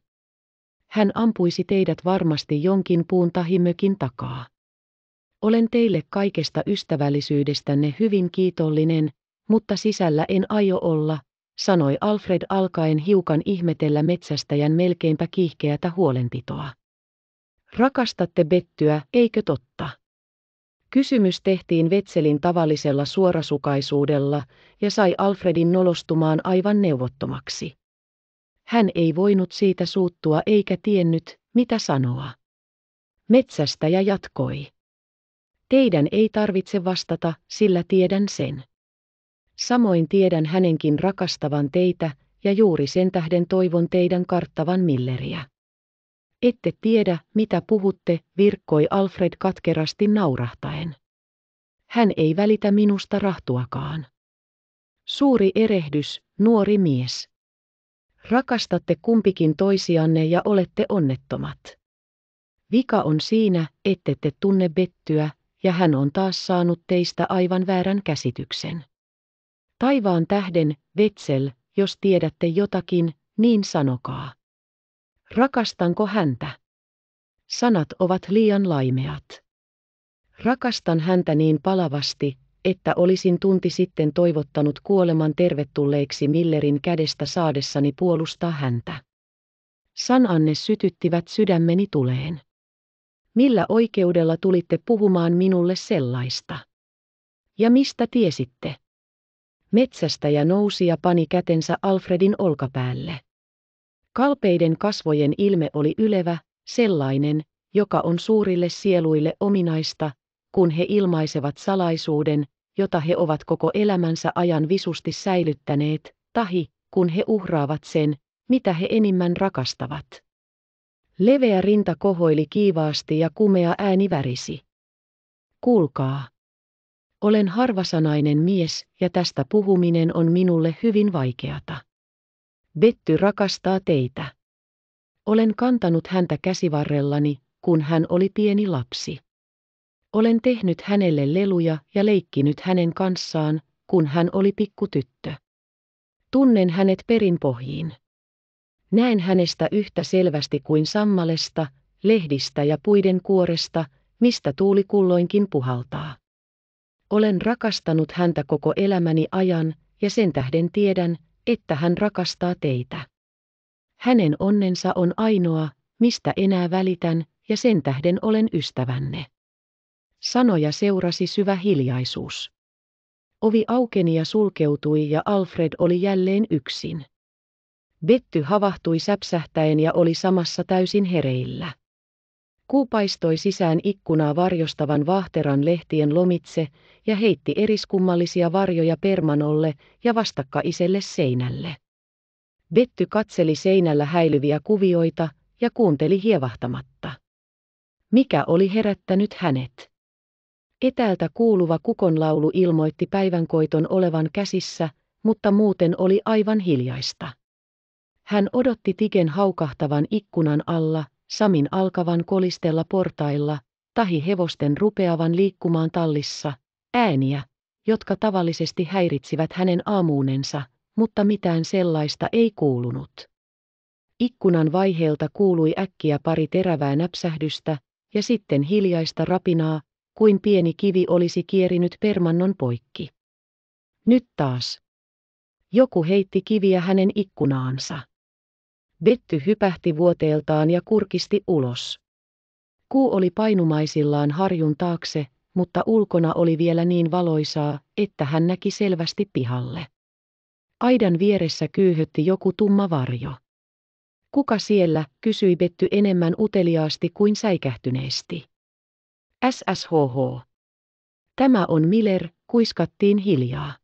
Hän ampuisi teidät varmasti jonkin puun tahimökin takaa. Olen teille kaikesta ystävällisyydestänne hyvin kiitollinen, mutta sisällä en aio olla, sanoi Alfred alkaen hiukan ihmetellä metsästäjän melkeinpä kiihkeätä huolenpitoa. Rakastatte bettyä, eikö totta? Kysymys tehtiin Vetselin tavallisella suorasukaisuudella ja sai Alfredin nolostumaan aivan neuvottomaksi. Hän ei voinut siitä suuttua eikä tiennyt, mitä sanoa. Metsästäjä jatkoi. Teidän ei tarvitse vastata, sillä tiedän sen. Samoin tiedän hänenkin rakastavan teitä, ja juuri sen tähden toivon teidän karttavan milleriä. Ette tiedä, mitä puhutte, virkkoi Alfred katkerasti naurahtaen. Hän ei välitä minusta rahtuakaan. Suuri erehdys, nuori mies. Rakastatte kumpikin toisianne ja olette onnettomat. Vika on siinä, ette te tunne bettyä, ja hän on taas saanut teistä aivan väärän käsityksen. Taivaan tähden, Vetsel, jos tiedätte jotakin, niin sanokaa. Rakastanko häntä? Sanat ovat liian laimeat. Rakastan häntä niin palavasti, että olisin tunti sitten toivottanut kuoleman tervetulleeksi Millerin kädestä saadessani puolustaa häntä. Sananne sytyttivät sydämeni tuleen. Millä oikeudella tulitte puhumaan minulle sellaista? Ja mistä tiesitte? Metsästäjä nousi ja pani kätensä Alfredin olkapäälle. Kalpeiden kasvojen ilme oli ylevä, sellainen, joka on suurille sieluille ominaista, kun he ilmaisevat salaisuuden, jota he ovat koko elämänsä ajan visusti säilyttäneet, tahi, kun he uhraavat sen, mitä he enimmän rakastavat. Leveä rinta kohoili kiivaasti ja kumea ääni värisi. Kuulkaa. Olen harvasanainen mies ja tästä puhuminen on minulle hyvin vaikeata. Betty rakastaa teitä. Olen kantanut häntä käsivarrellani, kun hän oli pieni lapsi. Olen tehnyt hänelle leluja ja leikkinyt hänen kanssaan, kun hän oli pikkutyttö. Tunnen hänet perinpohjiin. Näen hänestä yhtä selvästi kuin sammalesta, lehdistä ja puiden kuoresta, mistä tuuli kulloinkin puhaltaa. Olen rakastanut häntä koko elämäni ajan, ja sen tähden tiedän, että hän rakastaa teitä. Hänen onnensa on ainoa, mistä enää välitän, ja sen tähden olen ystävänne. Sanoja seurasi syvä hiljaisuus. Ovi aukeni ja sulkeutui ja Alfred oli jälleen yksin. Betty havahtui säpsähtäen ja oli samassa täysin hereillä. Kuu paistoi sisään ikkunaa varjostavan vahteran lehtien lomitse ja heitti eriskummallisia varjoja permanolle ja vastakkaiselle seinälle. Betty katseli seinällä häilyviä kuvioita ja kuunteli hievahtamatta. Mikä oli herättänyt hänet? Etäältä kuuluva kukonlaulu ilmoitti päivänkoiton olevan käsissä, mutta muuten oli aivan hiljaista. Hän odotti Tiken haukahtavan ikkunan alla, Samin alkavan kolistella portailla, tahi hevosten rupeavan liikkumaan tallissa, ääniä, jotka tavallisesti häiritsivät hänen aamuunensa, mutta mitään sellaista ei kuulunut. Ikkunan vaiheelta kuului äkkiä pari terävää näpsähdystä, ja sitten hiljaista rapinaa, kuin pieni kivi olisi kierinyt permannon poikki. Nyt taas. Joku heitti kiviä hänen ikkunaansa. Betty hypähti vuoteeltaan ja kurkisti ulos. Kuu oli painumaisillaan harjun taakse, mutta ulkona oli vielä niin valoisaa, että hän näki selvästi pihalle. Aidan vieressä kyyhötti joku tumma varjo. Kuka siellä, kysyi Betty enemmän uteliaasti kuin säikähtyneesti. SSHH. Tämä on Miller, kuiskattiin hiljaa.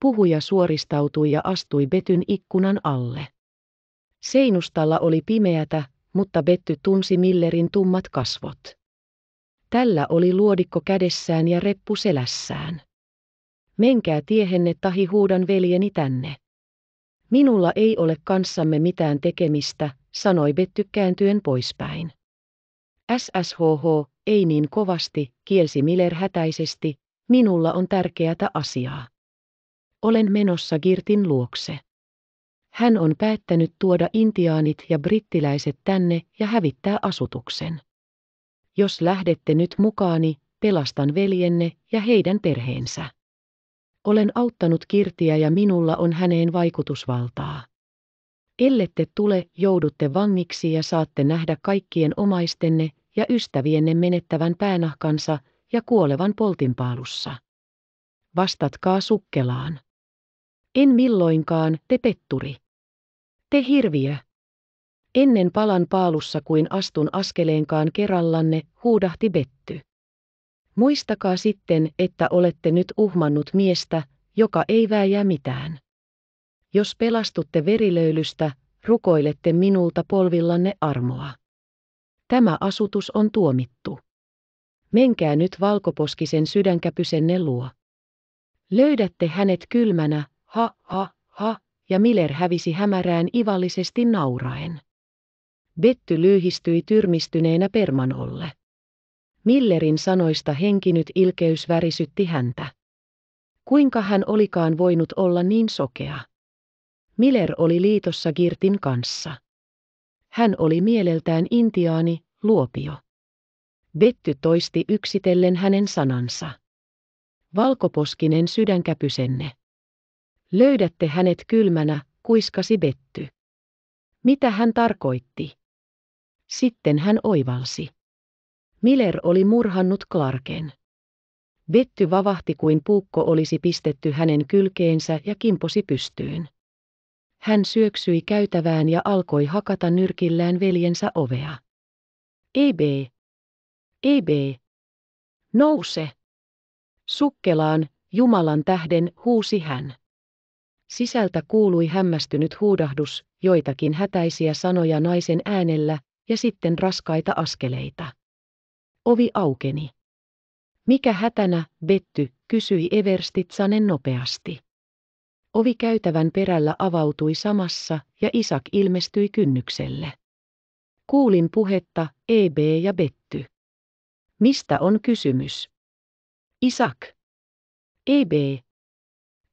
Puhuja suoristautui ja astui Betyn ikkunan alle. Seinustalla oli pimeätä, mutta Betty tunsi Millerin tummat kasvot. Tällä oli luodikko kädessään ja reppu selässään. Menkää tiehenne tahi huudan veljeni tänne. Minulla ei ole kanssamme mitään tekemistä, sanoi Betty kääntyen poispäin. SSHH, ei niin kovasti, kielsi Miller hätäisesti, minulla on tärkeätä asiaa. Olen menossa Girtin luokse. Hän on päättänyt tuoda intiaanit ja brittiläiset tänne ja hävittää asutuksen. Jos lähdette nyt mukaani, pelastan veljenne ja heidän perheensä. Olen auttanut Kirtiä ja minulla on häneen vaikutusvaltaa. Ellette tule, joudutte vangiksi ja saatte nähdä kaikkien omaistenne ja ystävienne menettävän päänahkansa ja kuolevan poltinpaalussa. Vastatkaa sukkelaan. En milloinkaan, te petturi. Te hirviö. Ennen palan paalussa kuin astun askeleenkaan kerrallanne, huudahti Betty. Muistakaa sitten, että olette nyt uhmannut miestä, joka ei vääjää mitään. Jos pelastutte verilöylystä, rukoilette minulta polvillanne armoa. Tämä asutus on tuomittu. Menkää nyt valkoposkisen sydänkäpysenne luo. Löydätte hänet kylmänä, ha ha ha, ja Miller hävisi hämärään ivallisesti nauraen. Betty lyyhistyi tyrmistyneenä permanolle. Millerin sanoista henkinyt ilkeys värisytti häntä. Kuinka hän olikaan voinut olla niin sokea? Miller oli liitossa Girtin kanssa. Hän oli mieleltään intiaani, luopio. Betty toisti yksitellen hänen sanansa. Valkoposkinen sydänkäpysenne. Löydätte hänet kylmänä, kuiskasi Betty. Mitä hän tarkoitti? Sitten hän oivalsi. Miller oli murhannut Clarken. Betty vavahti kuin puukko olisi pistetty hänen kylkeensä ja kimposi pystyyn. Hän syöksyi käytävään ja alkoi hakata nyrkillään veljensä ovea. Ei EB! Ei Nouse. Sukkelaan, Jumalan tähden, huusi hän. Sisältä kuului hämmästynyt huudahdus, joitakin hätäisiä sanoja naisen äänellä, ja sitten raskaita askeleita. Ovi aukeni. Mikä hätänä, Betty, kysyi Everstitsanen nopeasti. Ovi käytävän perällä avautui samassa, ja Isak ilmestyi kynnykselle. Kuulin puhetta, EB ja Betty. Mistä on kysymys? Isak. EB,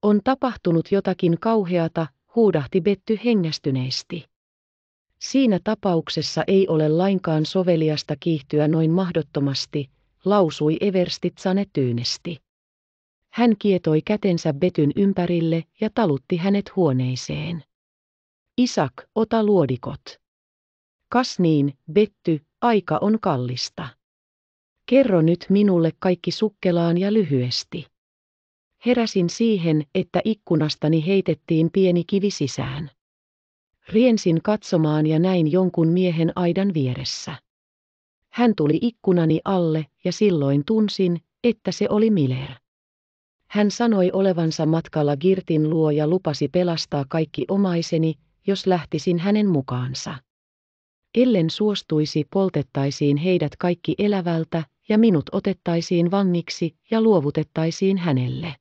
on tapahtunut jotakin kauheata, huudahti Betty hengästyneesti. Siinä tapauksessa ei ole lainkaan soveliasta kiihtyä noin mahdottomasti, lausui Sane tyynesti. Hän kietoi kätensä Betyn ympärille ja talutti hänet huoneeseen. Isak, ota luodikot. Kas niin, Betty, aika on kallista. Kerro nyt minulle kaikki sukkelaan ja lyhyesti. Heräsin siihen, että ikkunastani heitettiin pieni kivi sisään. Riensin katsomaan ja näin jonkun miehen aidan vieressä. Hän tuli ikkunani alle ja silloin tunsin, että se oli Miller. Hän sanoi olevansa matkalla Girtin luo ja lupasi pelastaa kaikki omaiseni, jos lähtisin hänen mukaansa. Ellen suostuisi, poltettaisiin heidät kaikki elävältä ja minut otettaisiin vangiksi ja luovutettaisiin hänelle.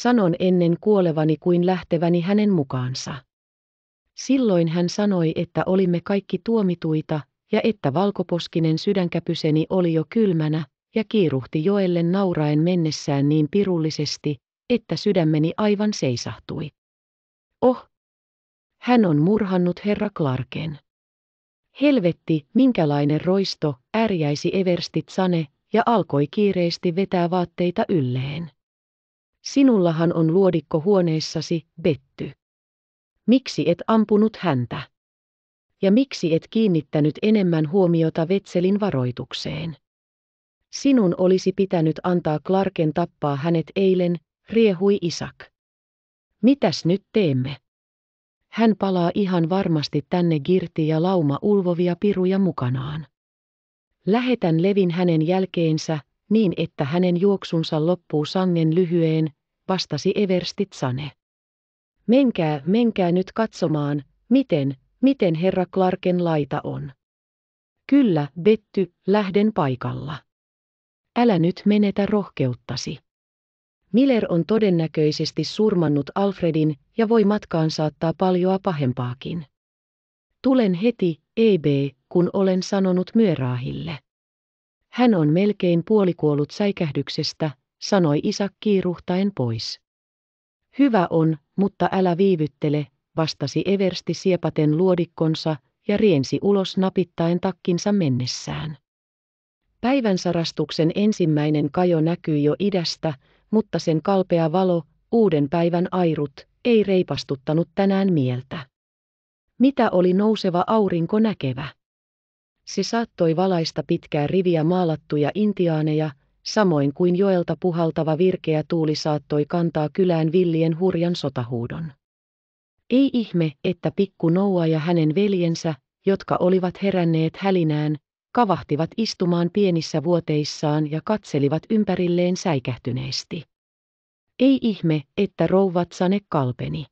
Sanon ennen kuolevani kuin lähteväni hänen mukaansa. Silloin hän sanoi, että olimme kaikki tuomituita, ja että valkoposkinen sydänkäpyseni oli jo kylmänä, ja kiiruhti joelle nauraen mennessään niin pirullisesti, että sydämeni aivan seisahtui. Oh! Hän on murhannut herra Clarken. Helvetti, minkälainen roisto, ärjäisi Everstit Sane, ja alkoi kiireesti vetää vaatteita ylleen. Sinullahan on luodikko huoneissasi, Betty. Miksi et ampunut häntä? Ja miksi et kiinnittänyt enemmän huomiota Vetselin varoitukseen? Sinun olisi pitänyt antaa Clarken tappaa hänet eilen, riehui Isak. Mitäs nyt teemme? Hän palaa ihan varmasti tänne Girti ja lauma ulvovia piruja mukanaan. Lähetän levin hänen jälkeensä, niin että hänen juoksunsa loppuu sangen lyhyeen, vastasi Everstitsane. Menkää, menkää nyt katsomaan, miten, miten herra Clarken laita on. Kyllä, Betty, lähden paikalla. Älä nyt menetä rohkeuttasi. Miller on todennäköisesti surmannut Alfredin ja voi matkaan saattaa paljoa pahempaakin. Tulen heti, EB, kun olen sanonut myöraahille. Hän on melkein puolikuollut säikähdyksestä, sanoi isä kiiruhtaen pois. Hyvä on, mutta älä viivyttele, vastasi Eversti siepaten luodikkonsa ja riensi ulos napittaen takkinsa mennessään. Päivän sarastuksen ensimmäinen kajo näkyi jo idästä, mutta sen kalpea valo, uuden päivän airut, ei reipastuttanut tänään mieltä. Mitä oli nouseva aurinko näkevä? Se saattoi valaista pitkää riviä maalattuja intiaaneja, samoin kuin joelta puhaltava virkeä tuuli saattoi kantaa kylään villien hurjan sotahuudon. Ei ihme, että pikku Noua ja hänen veljensä, jotka olivat heränneet hälinään, kavahtivat istumaan pienissä vuoteissaan ja katselivat ympärilleen säikähtyneesti. Ei ihme, että rouvat sane kalpeni.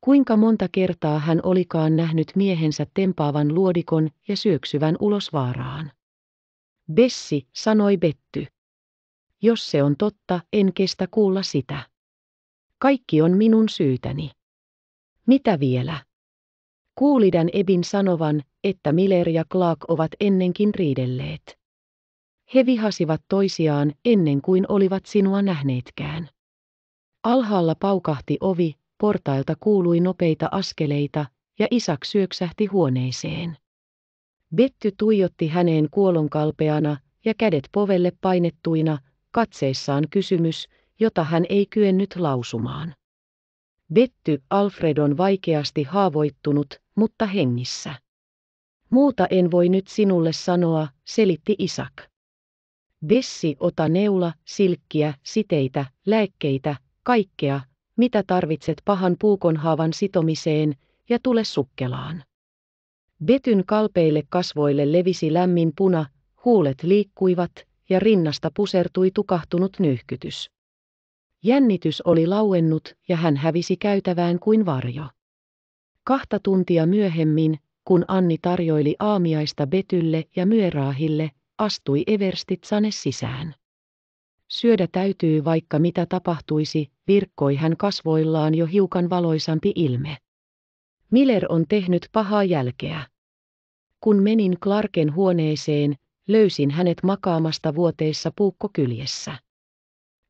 Kuinka monta kertaa hän olikaan nähnyt miehensä tempaavan luodikon ja syöksyvän ulos vaaraan. Bessi, sanoi Betty. Jos se on totta, en kestä kuulla sitä. Kaikki on minun syytäni. Mitä vielä? Kuulidan Ebin sanovan, että Miller ja Clark ovat ennenkin riidelleet. He vihasivat toisiaan ennen kuin olivat sinua nähneetkään. Alhaalla paukahti ovi, portailta kuului nopeita askeleita, ja Isak syöksähti huoneeseen. Betty tuijotti häneen kuolonkalpeana ja kädet povelle painettuina, katseissaan kysymys, jota hän ei kyennyt lausumaan. Betty Alfredon vaikeasti haavoittunut, mutta hengissä. Muuta en voi nyt sinulle sanoa, selitti Isak. Bessi ota neula, silkkiä, siteitä, lääkkeitä, kaikkea, mitä tarvitset pahan puukonhaavan sitomiseen, ja tule sukkelaan. Betyn kalpeille kasvoille levisi lämmin puna, huulet liikkuivat, ja rinnasta pusertui tukahtunut nyhkytys. Jännitys oli lauennut ja hän hävisi käytävään kuin varjo. Kahta tuntia myöhemmin, kun Anni tarjoili aamiaista Betylle ja Myöraahille, astui Sane sisään. Syödä täytyy vaikka mitä tapahtuisi, virkkoi hän kasvoillaan jo hiukan valoisampi ilme. Miller on tehnyt pahaa jälkeä. Kun menin Clarken huoneeseen, löysin hänet makaamasta vuoteissa puukkokyljessä.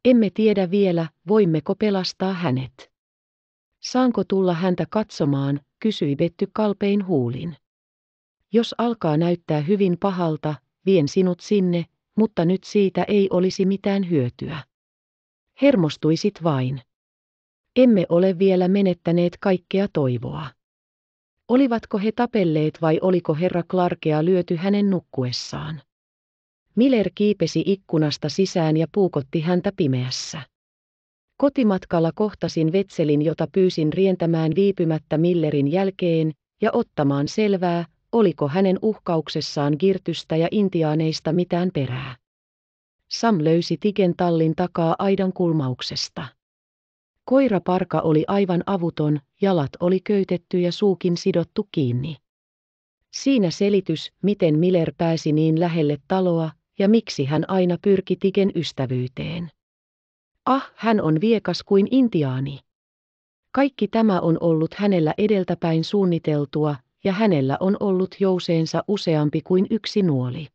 Emme tiedä vielä, voimmeko pelastaa hänet. Saanko tulla häntä katsomaan, kysyi Betty kalpein huulin. Jos alkaa näyttää hyvin pahalta, vien sinut sinne, mutta nyt siitä ei olisi mitään hyötyä. Hermostuisit vain. Emme ole vielä menettäneet kaikkea toivoa. Olivatko he tapelleet vai oliko herra Clarkea lyöty hänen nukkuessaan? Miller kiipesi ikkunasta sisään ja puukotti häntä pimeässä. Kotimatkalla kohtasin Vetselin, jota pyysin rientämään viipymättä Millerin jälkeen ja ottamaan selvää, oliko hänen uhkauksessaan girtystä ja intiaaneista mitään perää. Sam löysi Tiken tallin takaa aidan kulmauksesta. Koiraparka oli aivan avuton, jalat oli köytetty ja suukin sidottu kiinni. Siinä selitys, miten Miller pääsi niin lähelle taloa ja miksi hän aina pyrki Tiken ystävyyteen. Ah, hän on viekas kuin intiaani. Kaikki tämä on ollut hänellä edeltäpäin suunniteltua, ja hänellä on ollut jouseensa useampi kuin yksi nuoli.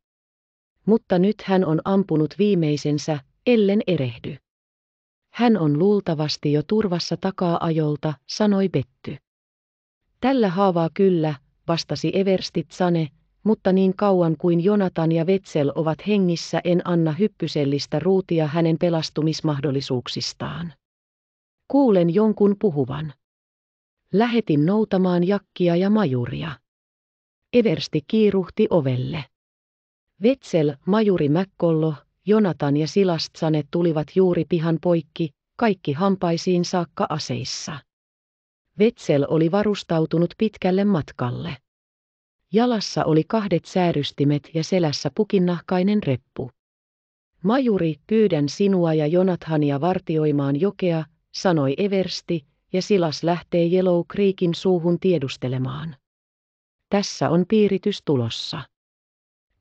Mutta nyt hän on ampunut viimeisensä, ellen erehdy. Hän on luultavasti jo turvassa takaa-ajolta, sanoi Betty. Tällä haavaa kyllä, vastasi Sane, mutta niin kauan kuin Jonatan ja Vetsel ovat hengissä en anna hyppysellistä ruutia hänen pelastumismahdollisuuksistaan. Kuulen jonkun puhuvan. Lähetin noutamaan jakkia ja majuria. Eversti kiiruhti ovelle. Vetsel, majuri Mäkkollo, Jonatan ja Silastsanet tulivat juuri pihan poikki, kaikki hampaisiin saakka aseissa. Vetsel oli varustautunut pitkälle matkalle. Jalassa oli kahdet säärystimet ja selässä pukinnahkainen reppu. Majuri, pyydän sinua ja Jonathania vartioimaan jokea, sanoi Eversti, ja Silas lähtee Yellow Creekin suuhun tiedustelemaan. Tässä on piiritys tulossa.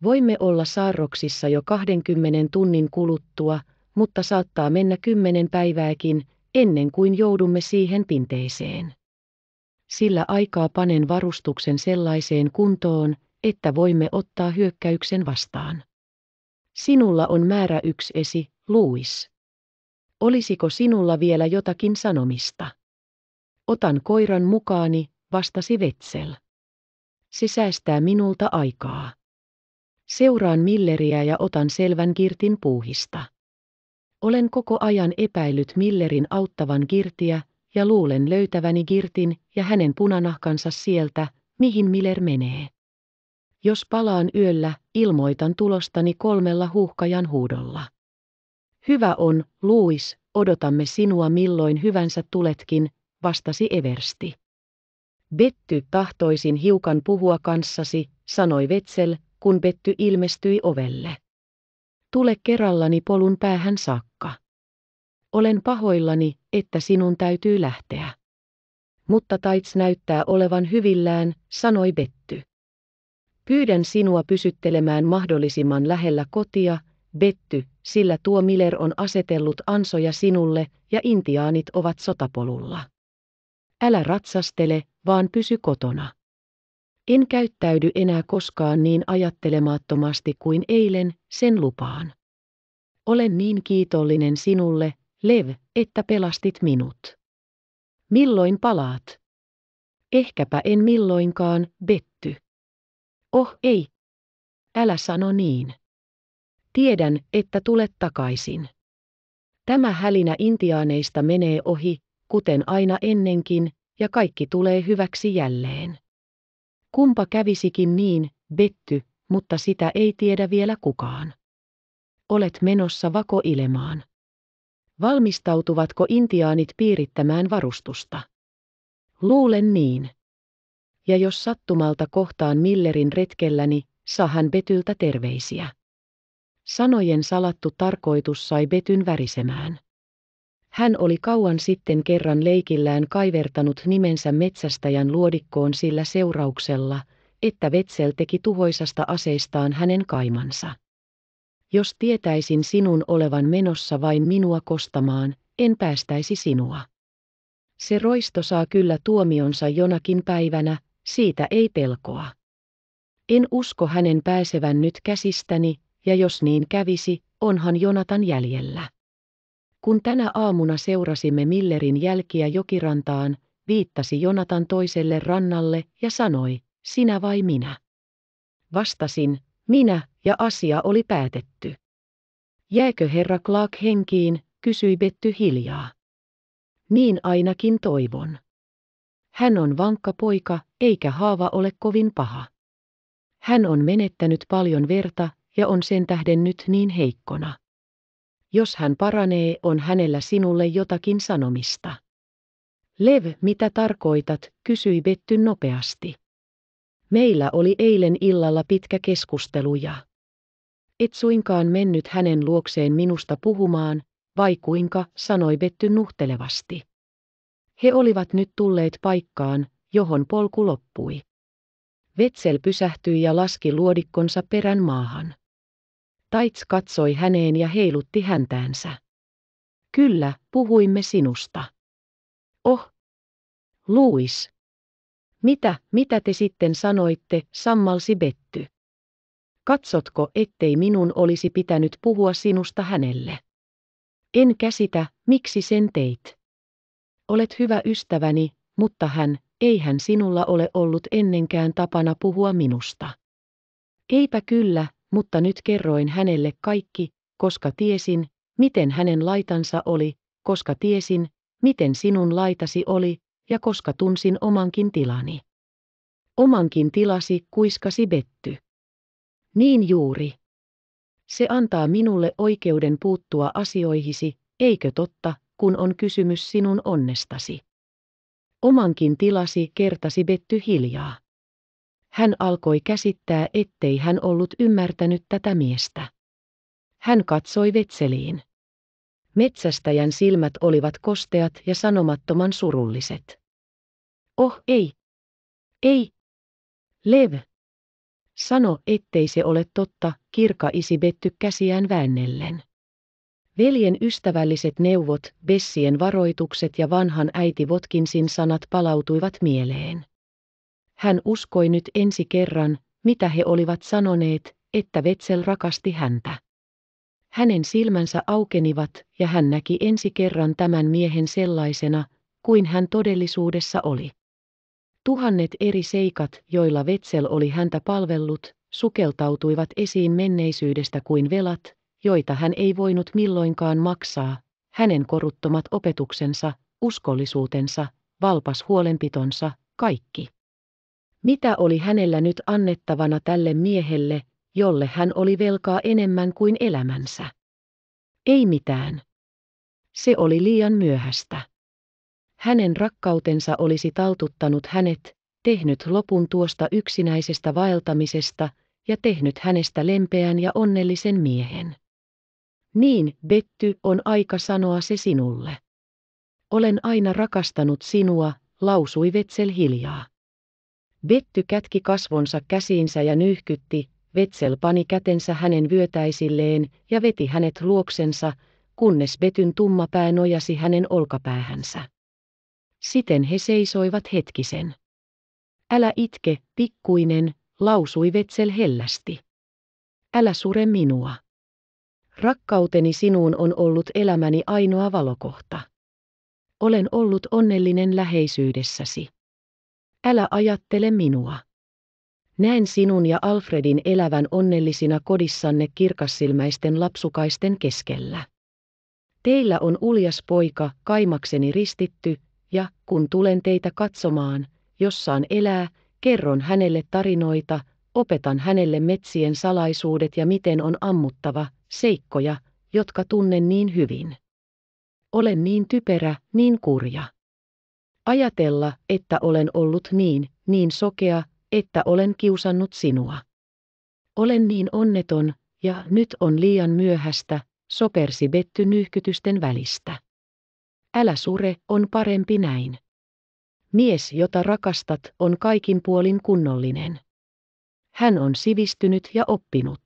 Voimme olla saarroksissa jo 20 tunnin kuluttua, mutta saattaa mennä kymmenen päivääkin, ennen kuin joudumme siihen pinteeseen. Sillä aikaa panen varustuksen sellaiseen kuntoon, että voimme ottaa hyökkäyksen vastaan. Sinulla on määrä yksi esi, Louis. Olisiko sinulla vielä jotakin sanomista? Otan koiran mukaani, vastasi Vetsel. Se säästää minulta aikaa. Seuraan Milleriä ja otan selvän Kirtin puuhista. Olen koko ajan epäillyt Millerin auttavan Kirtiä, ja luulen löytäväni Kirtin ja hänen punanahkansa sieltä, mihin Miller menee. Jos palaan yöllä, ilmoitan tulostani kolmella huuhkajan huudolla. Hyvä on, Luis, odotamme sinua milloin hyvänsä tuletkin, vastasi Eversti. Betty tahtoisin hiukan puhua kanssasi, sanoi Vetsel, kun Betty ilmestyi ovelle. Tule kerrallani polun päähän saakka. Olen pahoillani, että sinun täytyy lähteä. Mutta Taits näyttää olevan hyvillään, sanoi Betty. Pyydän sinua pysyttelemään mahdollisimman lähellä kotia, Betty, sillä tuo Miller on asetellut ansoja sinulle ja intiaanit ovat sotapolulla. Älä ratsastele, vaan pysy kotona. En käyttäydy enää koskaan niin ajattelemattomasti kuin eilen, sen lupaan. Olen niin kiitollinen sinulle, Lev, että pelastit minut. Milloin palaat? Ehkäpä en milloinkaan, Betty. Oh ei. Älä sano niin. Tiedän, että tulet takaisin. Tämä hälinä intiaaneista menee ohi, kuten aina ennenkin, ja kaikki tulee hyväksi jälleen. Kumpa kävisikin niin, Betty, mutta sitä ei tiedä vielä kukaan. Olet menossa vakoilemaan. Valmistautuvatko intiaanit piirittämään varustusta? Luulen niin. Ja jos sattumalta kohtaan Millerin retkelläni, sahan Betyltä terveisiä. Sanojen salattu tarkoitus sai Betyn värisemään. Hän oli kauan sitten kerran leikillään kaivertanut nimensä metsästäjän luodikkoon sillä seurauksella, että Vetsel teki tuhoisasta aseistaan hänen kaimansa. Jos tietäisin sinun olevan menossa vain minua kostamaan, en päästäisi sinua. Se roisto saa kyllä tuomionsa jonakin päivänä, siitä ei pelkoa. En usko hänen pääsevän nyt käsistäni, ja jos niin kävisi, onhan Jonatan jäljellä. Kun tänä aamuna seurasimme Millerin jälkiä jokirantaan, viittasi Jonatan toiselle rannalle ja sanoi, sinä vai minä? Vastasin, minä, ja asia oli päätetty. Jääkö herra Clark henkiin, kysyi Betty hiljaa. Niin ainakin toivon. Hän on vankka poika, eikä haava ole kovin paha. Hän on menettänyt paljon verta ja on sen tähden nyt niin heikkona. Jos hän paranee, on hänellä sinulle jotakin sanomista. Lev, mitä tarkoitat, kysyi Betty nopeasti. Meillä oli eilen illalla pitkä keskustelu ja... Et suinkaan mennyt hänen luokseen minusta puhumaan, vai kuinka, sanoi Betty nuhtelevasti. He olivat nyt tulleet paikkaan, johon polku loppui. Vetsel pysähtyi ja laski luodikkonsa perän maahan. Taits katsoi häneen ja heilutti häntäänsä. Kyllä, puhuimme sinusta. Oh. Luis. Mitä, mitä te sitten sanoitte, sammalsi Betty. Katsotko, ettei minun olisi pitänyt puhua sinusta hänelle? En käsitä, miksi sen teit. Olet hyvä ystäväni, mutta hän, eihän sinulla ole ollut ennenkään tapana puhua minusta. Eipä kyllä, mutta nyt kerroin hänelle kaikki, koska tiesin, miten hänen laitansa oli, koska tiesin, miten sinun laitasi oli, ja koska tunsin omankin tilani. Omankin tilasi kuiskasi Betty. Niin juuri. Se antaa minulle oikeuden puuttua asioihisi, eikö totta, kun on kysymys sinun onnestasi. Omankin tilasi kertasi Betty hiljaa. Hän alkoi käsittää, ettei hän ollut ymmärtänyt tätä miestä. Hän katsoi vetseliin. Metsästäjän silmät olivat kosteat ja sanomattoman surulliset. Oh ei. Ei. Lev. Sano, ettei se ole totta, kirka isi vetty käsiään väännellen. Veljen ystävälliset neuvot, Bessien varoitukset ja vanhan äiti Votkinsin sanat palautuivat mieleen. Hän uskoi nyt ensi kerran, mitä he olivat sanoneet, että Vetsel rakasti häntä. Hänen silmänsä aukenivat ja hän näki ensi kerran tämän miehen sellaisena, kuin hän todellisuudessa oli. Tuhannet eri seikat, joilla Vetsel oli häntä palvellut, sukeltautuivat esiin menneisyydestä kuin velat, joita hän ei voinut milloinkaan maksaa, hänen koruttomat opetuksensa, uskollisuutensa, valpas huolenpitonsa, kaikki. Mitä oli hänellä nyt annettavana tälle miehelle, jolle hän oli velkaa enemmän kuin elämänsä? Ei mitään. Se oli liian myöhästä. Hänen rakkautensa olisi taltuttanut hänet, tehnyt lopun tuosta yksinäisestä vaeltamisesta ja tehnyt hänestä lempeän ja onnellisen miehen. Niin, Betty, on aika sanoa se sinulle. Olen aina rakastanut sinua, lausui Vetsel hiljaa. Betty kätki kasvonsa käsiinsä ja nyyhkytti, Vetsel pani kätensä hänen vyötäisilleen ja veti hänet luoksensa, kunnes Betyn tumma pää nojasi hänen olkapäähänsä. Siten he seisoivat hetkisen. Älä itke, pikkuinen, lausui Vetsel hellästi. Älä sure minua. Rakkauteni sinuun on ollut elämäni ainoa valokohta. Olen ollut onnellinen läheisyydessäsi. Älä ajattele minua. Näen sinun ja Alfredin elävän onnellisina kodissanne kirkassilmäisten lapsukaisten keskellä. Teillä on uljas poika, kaimakseni ristitty, ja kun tulen teitä katsomaan, jossaan elää, kerron hänelle tarinoita, opetan hänelle metsien salaisuudet ja miten on ammuttava, seikkoja, jotka tunnen niin hyvin. Olen niin typerä, niin kurja ajatella, että olen ollut niin, niin sokea, että olen kiusannut sinua. Olen niin onneton, ja nyt on liian myöhästä, sopersi Betty nyhkytysten välistä. Älä sure, on parempi näin. Mies, jota rakastat, on kaikin puolin kunnollinen. Hän on sivistynyt ja oppinut.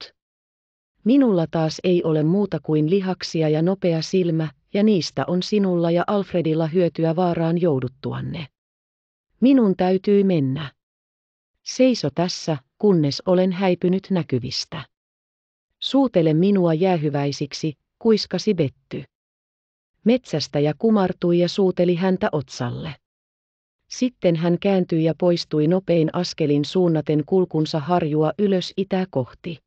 Minulla taas ei ole muuta kuin lihaksia ja nopea silmä, ja niistä on sinulla ja Alfredilla hyötyä vaaraan jouduttuanne. Minun täytyy mennä. Seiso tässä, kunnes olen häipynyt näkyvistä. Suutele minua jäähyväisiksi, kuiskasi Betty. Metsästäjä kumartui ja suuteli häntä otsalle. Sitten hän kääntyi ja poistui nopein askelin suunnaten kulkunsa harjua ylös itää kohti.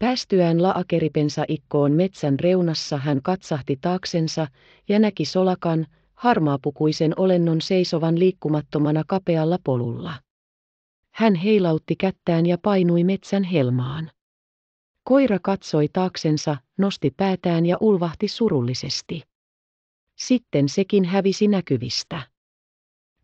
Päästyään laakeripensa ikkoon metsän reunassa hän katsahti taaksensa ja näki solakan, harmaapukuisen olennon seisovan liikkumattomana kapealla polulla. Hän heilautti kättään ja painui metsän helmaan. Koira katsoi taaksensa, nosti päätään ja ulvahti surullisesti. Sitten sekin hävisi näkyvistä.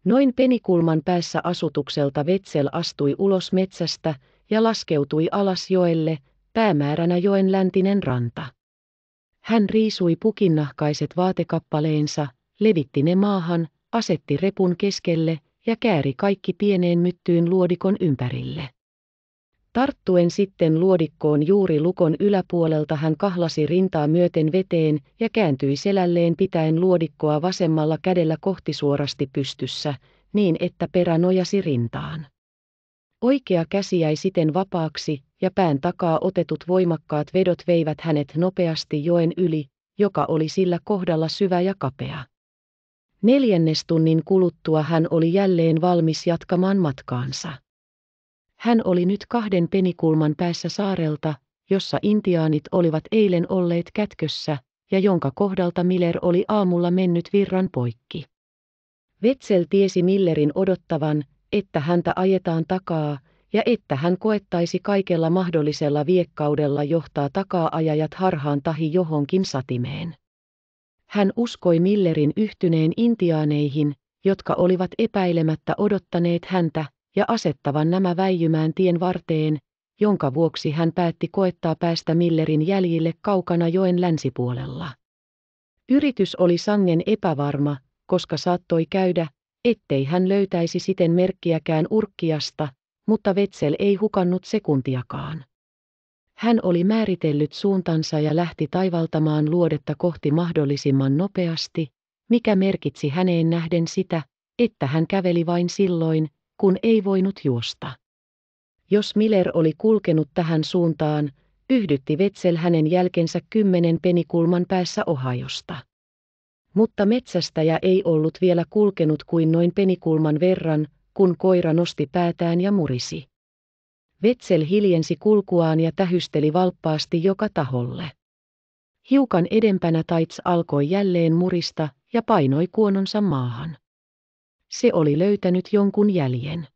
Noin penikulman päässä asutukselta Vetsel astui ulos metsästä ja laskeutui alas joelle, päämääränä joen läntinen ranta. Hän riisui pukinnahkaiset vaatekappaleensa, levitti ne maahan, asetti repun keskelle ja kääri kaikki pieneen myttyyn luodikon ympärille. Tarttuen sitten luodikkoon juuri lukon yläpuolelta hän kahlasi rintaa myöten veteen ja kääntyi selälleen pitäen luodikkoa vasemmalla kädellä kohti suorasti pystyssä, niin että perä nojasi rintaan. Oikea käsi jäi siten vapaaksi, ja pään takaa otetut voimakkaat vedot veivät hänet nopeasti joen yli, joka oli sillä kohdalla syvä ja kapea. Neljännes tunnin kuluttua hän oli jälleen valmis jatkamaan matkaansa. Hän oli nyt kahden penikulman päässä saarelta, jossa intiaanit olivat eilen olleet kätkössä, ja jonka kohdalta Miller oli aamulla mennyt virran poikki. Vetsel tiesi Millerin odottavan, että häntä ajetaan takaa, ja että hän koettaisi kaikella mahdollisella viekkaudella johtaa takaa-ajajat harhaan tahi johonkin satimeen. Hän uskoi Millerin yhtyneen intiaaneihin, jotka olivat epäilemättä odottaneet häntä, ja asettavan nämä väijymään tien varteen, jonka vuoksi hän päätti koettaa päästä Millerin jäljille kaukana joen länsipuolella. Yritys oli sangen epävarma, koska saattoi käydä, ettei hän löytäisi siten merkkiäkään urkkiasta, mutta Vetsel ei hukannut sekuntiakaan. Hän oli määritellyt suuntansa ja lähti taivaltamaan luodetta kohti mahdollisimman nopeasti, mikä merkitsi häneen nähden sitä, että hän käveli vain silloin, kun ei voinut juosta. Jos Miller oli kulkenut tähän suuntaan, yhdytti Vetsel hänen jälkensä kymmenen penikulman päässä Ohajosta. Mutta metsästäjä ei ollut vielä kulkenut kuin noin penikulman verran, kun koira nosti päätään ja murisi. Vetsel hiljensi kulkuaan ja tähysteli valppaasti joka taholle. Hiukan edempänä Taits alkoi jälleen murista ja painoi kuononsa maahan. Se oli löytänyt jonkun jäljen.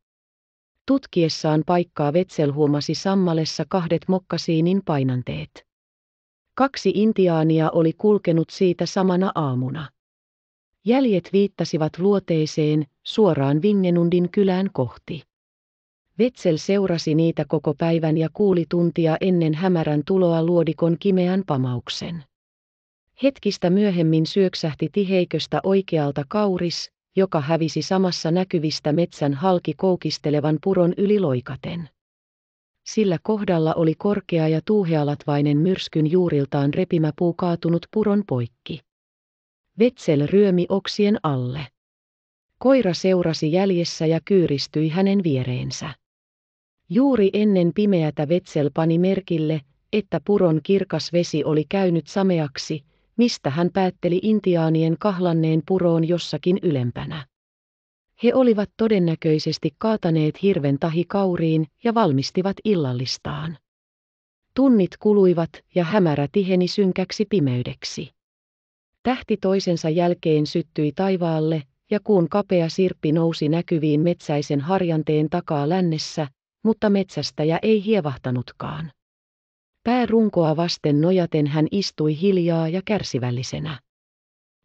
Tutkiessaan paikkaa Vetsel huomasi sammalessa kahdet mokkasiinin painanteet. Kaksi intiaania oli kulkenut siitä samana aamuna. Jäljet viittasivat luoteiseen, suoraan Vingenundin kylään kohti. Vetsel seurasi niitä koko päivän ja kuuli tuntia ennen hämärän tuloa luodikon kimeän pamauksen. Hetkistä myöhemmin syöksähti tiheiköstä oikealta kauris, joka hävisi samassa näkyvistä metsän halki koukistelevan puron yli loikaten. Sillä kohdalla oli korkea ja tuuhealatvainen myrskyn juuriltaan repimä puu kaatunut puron poikki. Vetsel ryömi oksien alle. Koira seurasi jäljessä ja kyyristyi hänen viereensä. Juuri ennen pimeätä Vetsel pani merkille, että puron kirkas vesi oli käynyt sameaksi, mistä hän päätteli intiaanien kahlanneen puroon jossakin ylempänä. He olivat todennäköisesti kaataneet hirven tahi kauriin ja valmistivat illallistaan. Tunnit kuluivat ja hämärä tiheni synkäksi pimeydeksi. Tähti toisensa jälkeen syttyi taivaalle, ja kuun kapea sirppi nousi näkyviin metsäisen harjanteen takaa lännessä, mutta metsästäjä ei hievahtanutkaan. Päärunkoa vasten nojaten hän istui hiljaa ja kärsivällisenä.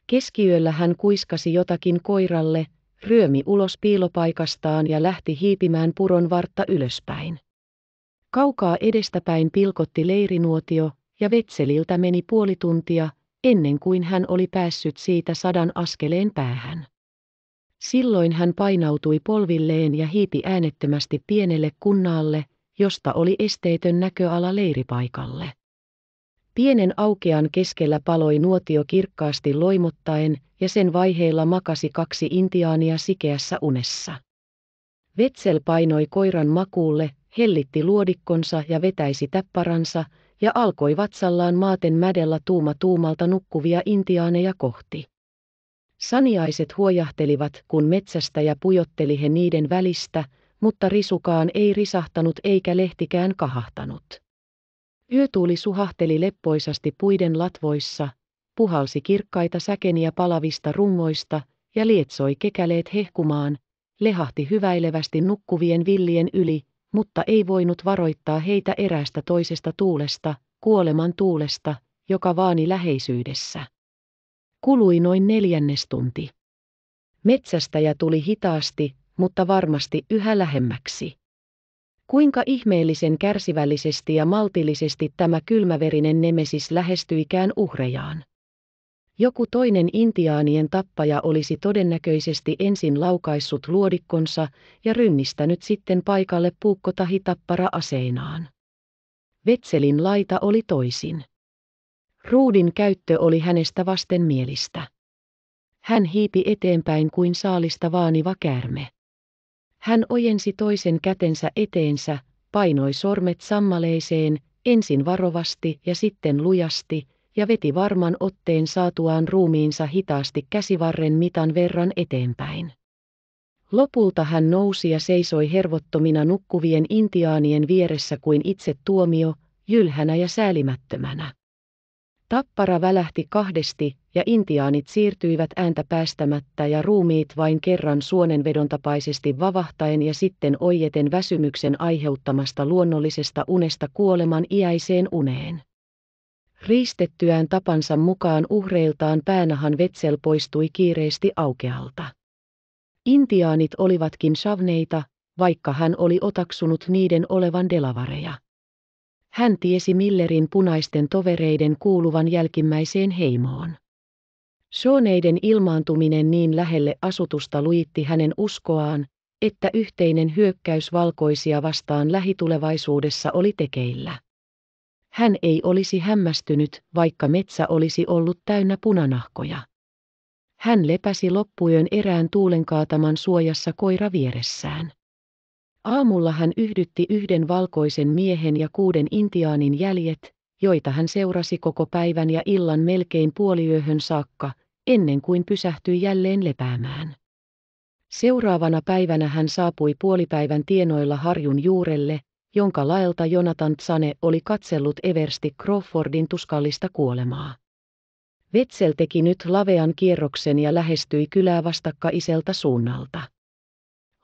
Keskiyöllä hän kuiskasi jotakin koiralle, ryömi ulos piilopaikastaan ja lähti hiipimään puron vartta ylöspäin. Kaukaa edestäpäin pilkotti leirinuotio, ja vetseliltä meni puoli tuntia, ennen kuin hän oli päässyt siitä sadan askeleen päähän. Silloin hän painautui polvilleen ja hiipi äänettömästi pienelle kunnalle, josta oli esteetön näköala leiripaikalle. Pienen aukean keskellä paloi nuotio kirkkaasti loimottaen, ja sen vaiheilla makasi kaksi intiaania sikeässä unessa. Vetsel painoi koiran makuulle, hellitti luodikkonsa ja vetäisi täpparansa, ja alkoi vatsallaan maaten mädellä tuuma tuumalta nukkuvia intiaaneja kohti. Saniaiset huojahtelivat, kun metsästäjä pujotteli he niiden välistä, mutta risukaan ei risahtanut eikä lehtikään kahahtanut. Yötuuli suhahteli leppoisasti puiden latvoissa, puhalsi kirkkaita säkeniä palavista rungoista ja lietsoi kekäleet hehkumaan, lehahti hyväilevästi nukkuvien villien yli, mutta ei voinut varoittaa heitä erästä toisesta tuulesta, kuoleman tuulesta, joka vaani läheisyydessä. Kului noin neljännes tunti. Metsästäjä tuli hitaasti, mutta varmasti yhä lähemmäksi. Kuinka ihmeellisen kärsivällisesti ja maltillisesti tämä kylmäverinen nemesis lähestyikään uhrejaan. Joku toinen intiaanien tappaja olisi todennäköisesti ensin laukaissut luodikkonsa ja rynnistänyt sitten paikalle puukkotahi tappara aseinaan. Vetselin laita oli toisin. Ruudin käyttö oli hänestä vastenmielistä. Hän hiipi eteenpäin kuin saalista vaaniva käärme. Hän ojensi toisen kätensä eteensä, painoi sormet sammaleiseen, ensin varovasti ja sitten lujasti, ja veti varman otteen saatuaan ruumiinsa hitaasti käsivarren mitan verran eteenpäin. Lopulta hän nousi ja seisoi hervottomina nukkuvien intiaanien vieressä kuin itse tuomio, jylhänä ja säälimättömänä. Tappara välähti kahdesti, ja intiaanit siirtyivät ääntä päästämättä ja ruumiit vain kerran suonenvedon tapaisesti vavahtaen ja sitten oijeten väsymyksen aiheuttamasta luonnollisesta unesta kuoleman iäiseen uneen. Riistettyään tapansa mukaan uhreiltaan päänahan Vetsel poistui kiireesti aukealta. Intiaanit olivatkin savneita, vaikka hän oli otaksunut niiden olevan delavareja. Hän tiesi Millerin punaisten tovereiden kuuluvan jälkimmäiseen heimoon. Sooneiden ilmaantuminen niin lähelle asutusta luitti hänen uskoaan, että yhteinen hyökkäys valkoisia vastaan lähitulevaisuudessa oli tekeillä. Hän ei olisi hämmästynyt, vaikka metsä olisi ollut täynnä punanahkoja. Hän lepäsi loppuyön erään tuulenkaataman suojassa koira vieressään. Aamulla hän yhdytti yhden valkoisen miehen ja kuuden intiaanin jäljet, joita hän seurasi koko päivän ja illan melkein puoliyöhön saakka, ennen kuin pysähtyi jälleen lepäämään. Seuraavana päivänä hän saapui puolipäivän tienoilla harjun juurelle, jonka laelta Jonathan Tsane oli katsellut Eversti Crawfordin tuskallista kuolemaa. Vetsel teki nyt lavean kierroksen ja lähestyi kylää vastakkaiselta suunnalta.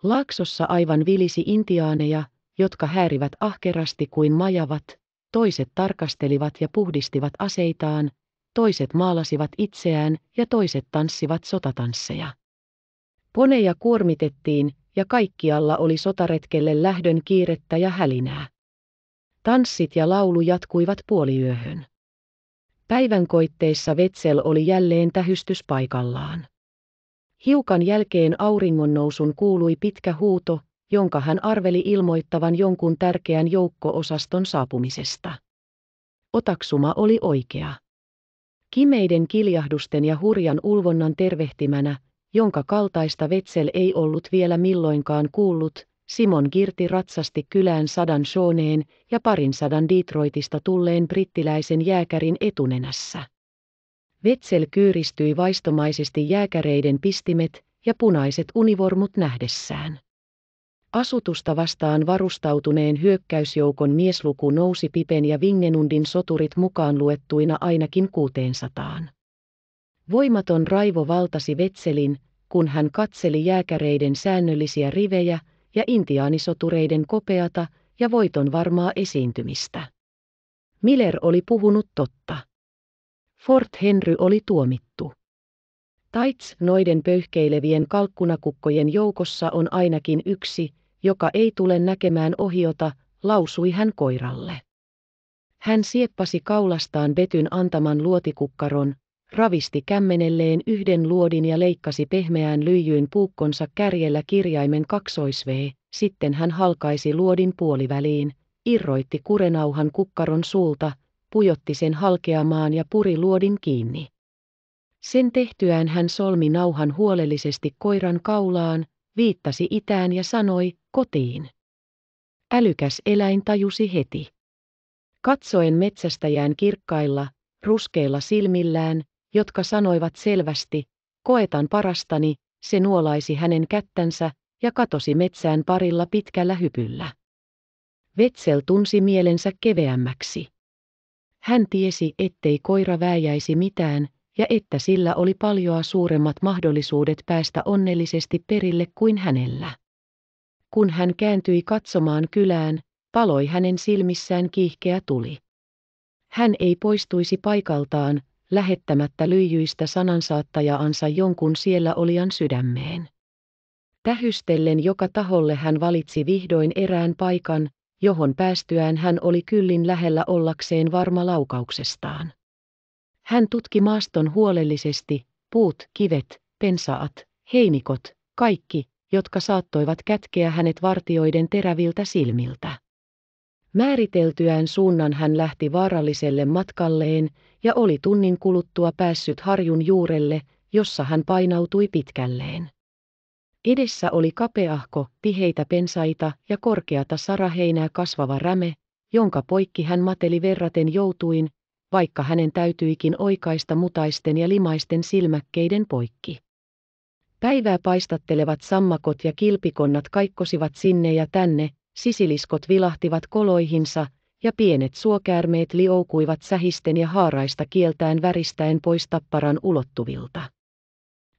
Laaksossa aivan vilisi intiaaneja, jotka häärivät ahkerasti kuin majavat, toiset tarkastelivat ja puhdistivat aseitaan, toiset maalasivat itseään ja toiset tanssivat sotatansseja. Poneja kuormitettiin ja kaikkialla oli sotaretkelle lähdön kiirettä ja hälinää. Tanssit ja laulu jatkuivat puoliyöhön. Päivän koitteissa Vetsel oli jälleen tähystyspaikallaan. Hiukan jälkeen auringonnousun kuului pitkä huuto, jonka hän arveli ilmoittavan jonkun tärkeän joukko-osaston saapumisesta. Otaksuma oli oikea. Kimeiden kiljahdusten ja hurjan ulvonnan tervehtimänä, jonka kaltaista Vetsel ei ollut vielä milloinkaan kuullut, Simon Girti ratsasti kylään sadan Shoneen ja parin sadan Detroitista tulleen brittiläisen jääkärin etunenässä. Vetsel kyyristyi vaistomaisesti jääkäreiden pistimet ja punaiset univormut nähdessään. Asutusta vastaan varustautuneen hyökkäysjoukon miesluku nousi Pipen ja Vingenundin soturit mukaan luettuina ainakin 600. Voimaton raivo valtasi Vetselin, kun hän katseli jääkäreiden säännöllisiä rivejä ja intiaanisotureiden kopeata ja voiton varmaa esiintymistä. Miller oli puhunut totta. Fort Henry oli tuomittu. Taits noiden pöyhkeilevien kalkkunakukkojen joukossa on ainakin yksi, joka ei tule näkemään ohiota, lausui hän koiralle. Hän sieppasi kaulastaan Betyn antaman luotikukkaron, ravisti kämmenelleen yhden luodin ja leikkasi pehmeään lyijyyn puukkonsa kärjellä kirjaimen kaksoisvee, sitten hän halkaisi luodin puoliväliin, irroitti kurenauhan kukkaron suulta, pujotti sen halkeamaan ja puri luodin kiinni. Sen tehtyään hän solmi nauhan huolellisesti koiran kaulaan, viittasi itään ja sanoi, kotiin. Älykäs eläin tajusi heti. Katsoen metsästäjään kirkkailla, ruskeilla silmillään, jotka sanoivat selvästi, koetan parastani, se nuolaisi hänen kättänsä ja katosi metsään parilla pitkällä hypyllä. Vetsel tunsi mielensä keveämmäksi. Hän tiesi, ettei koira väijäisi mitään, ja että sillä oli paljoa suuremmat mahdollisuudet päästä onnellisesti perille kuin hänellä. Kun hän kääntyi katsomaan kylään, paloi hänen silmissään kiihkeä tuli. Hän ei poistuisi paikaltaan, lähettämättä lyijyistä sanansaattajaansa jonkun siellä olian sydämeen. Tähystellen joka taholle hän valitsi vihdoin erään paikan, johon päästyään hän oli kyllin lähellä ollakseen varma laukauksestaan. Hän tutki maaston huolellisesti, puut, kivet, pensaat, heinikot, kaikki, jotka saattoivat kätkeä hänet vartioiden teräviltä silmiltä. Määriteltyään suunnan hän lähti vaaralliselle matkalleen ja oli tunnin kuluttua päässyt harjun juurelle, jossa hän painautui pitkälleen. Edessä oli kapeahko, tiheitä pensaita ja korkeata saraheinää kasvava räme, jonka poikki hän mateli verraten joutuin, vaikka hänen täytyikin oikaista mutaisten ja limaisten silmäkkeiden poikki. Päivää paistattelevat sammakot ja kilpikonnat kaikkosivat sinne ja tänne, sisiliskot vilahtivat koloihinsa, ja pienet suokäärmeet lioukuivat sähisten ja haaraista kieltään väristäen pois tapparan ulottuvilta.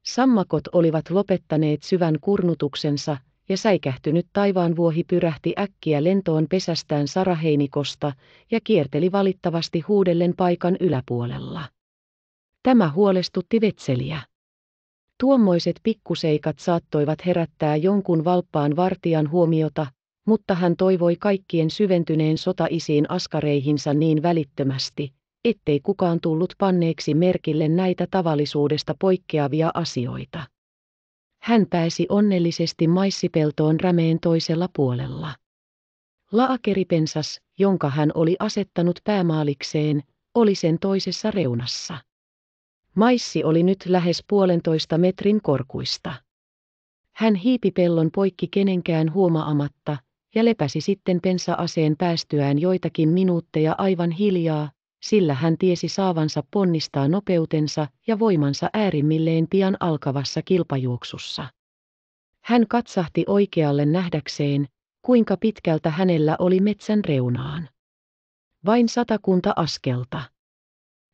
Sammakot olivat lopettaneet syvän kurnutuksensa, ja säikähtynyt taivaanvuohi pyrähti äkkiä lentoon pesästään saraheinikosta ja kierteli valittavasti huudellen paikan yläpuolella. Tämä huolestutti vetseliä. Tuommoiset pikkuseikat saattoivat herättää jonkun valppaan vartijan huomiota, mutta hän toivoi kaikkien syventyneen sotaisiin askareihinsa niin välittömästi, ettei kukaan tullut panneeksi merkille näitä tavallisuudesta poikkeavia asioita. Hän pääsi onnellisesti maissipeltoon rämeen toisella puolella. Laakeripensas, jonka hän oli asettanut päämaalikseen, oli sen toisessa reunassa. Maissi oli nyt lähes puolentoista metrin korkuista. Hän hiipi pellon poikki kenenkään huomaamatta, ja lepäsi sitten pensaaseen päästyään joitakin minuutteja aivan hiljaa, sillä hän tiesi saavansa ponnistaa nopeutensa ja voimansa äärimmilleen pian alkavassa kilpajuoksussa. Hän katsahti oikealle nähdäkseen, kuinka pitkältä hänellä oli metsän reunaan. Vain satakunta askelta.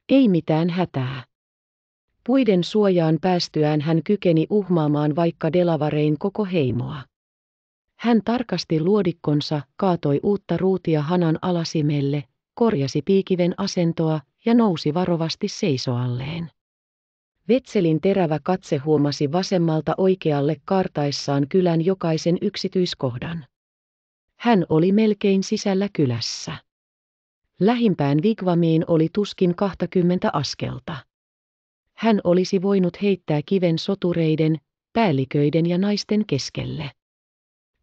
Ei mitään hätää. Puiden suojaan päästyään hän kykeni uhmaamaan vaikka delavarein koko heimoa. Hän tarkasti luodikkonsa, kaatoi uutta ruutia hanan alasimelle, korjasi piikiven asentoa ja nousi varovasti seisoalleen. Vetselin terävä katse huomasi vasemmalta oikealle kartaissaan kylän jokaisen yksityiskohdan. Hän oli melkein sisällä kylässä. Lähimpään Vigvamiin oli tuskin 20 askelta. Hän olisi voinut heittää kiven sotureiden, päälliköiden ja naisten keskelle.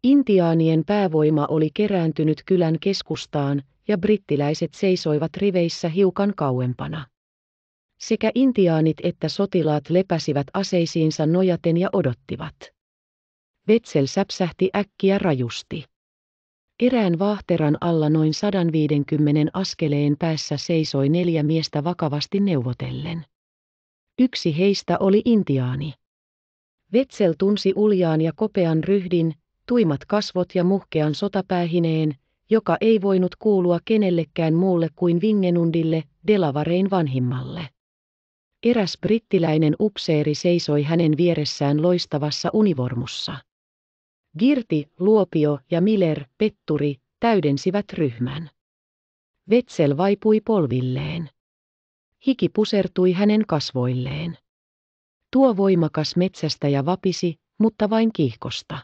Intiaanien päävoima oli kerääntynyt kylän keskustaan, ja brittiläiset seisoivat riveissä hiukan kauempana. Sekä intiaanit että sotilaat lepäsivät aseisiinsa nojaten ja odottivat. Vetsel säpsähti äkkiä rajusti. Erään vahteran alla noin 150 askeleen päässä seisoi neljä miestä vakavasti neuvotellen. Yksi heistä oli intiaani. Vetsel tunsi uljaan ja kopean ryhdin, tuimat kasvot ja muhkean sotapäähineen, joka ei voinut kuulua kenellekään muulle kuin Vingenundille, Delavarein vanhimmalle. Eräs brittiläinen upseeri seisoi hänen vieressään loistavassa univormussa. Girti, Luopio ja Miller, Petturi, täydensivät ryhmän. Vetsel vaipui polvilleen. Hiki pusertui hänen kasvoilleen. Tuo voimakas metsästäjä vapisi, mutta vain kiihkosta.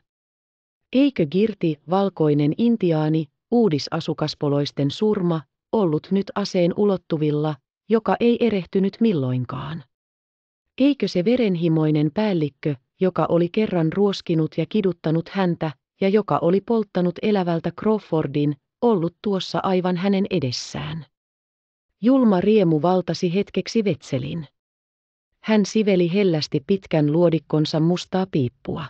Eikö Girti, valkoinen intiaani, uudisasukaspoloisten surma, ollut nyt aseen ulottuvilla, joka ei erehtynyt milloinkaan? Eikö se verenhimoinen päällikkö, joka oli kerran ruoskinut ja kiduttanut häntä, ja joka oli polttanut elävältä Crawfordin, ollut tuossa aivan hänen edessään? Julma riemu valtasi hetkeksi vetselin. Hän siveli hellästi pitkän luodikkonsa mustaa piippua.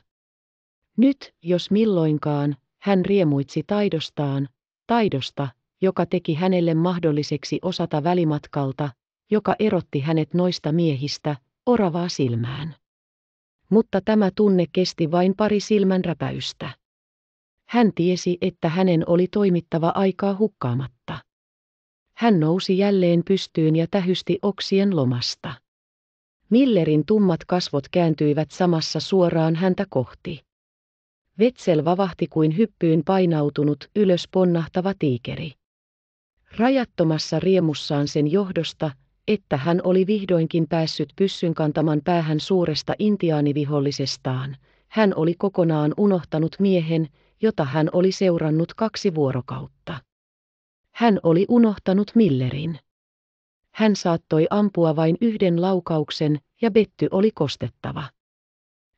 Nyt, jos milloinkaan, hän riemuitsi taidostaan, taidosta, joka teki hänelle mahdolliseksi osata välimatkalta, joka erotti hänet noista miehistä, oravaa silmään. Mutta tämä tunne kesti vain pari silmänräpäystä. Hän tiesi, että hänen oli toimittava aikaa hukkaamatta. Hän nousi jälleen pystyyn ja tähysti oksien lomasta. Millerin tummat kasvot kääntyivät samassa suoraan häntä kohti. Vetsel vavahti kuin hyppyyn painautunut ylös ponnahtava tiikeri. Rajattomassa riemussaan sen johdosta, että hän oli vihdoinkin päässyt pyssyn kantaman päähän suuresta intiaanivihollisestaan, hän oli kokonaan unohtanut miehen, jota hän oli seurannut kaksi vuorokautta. Hän oli unohtanut Millerin. Hän saattoi ampua vain yhden laukauksen ja Betty oli kostettava.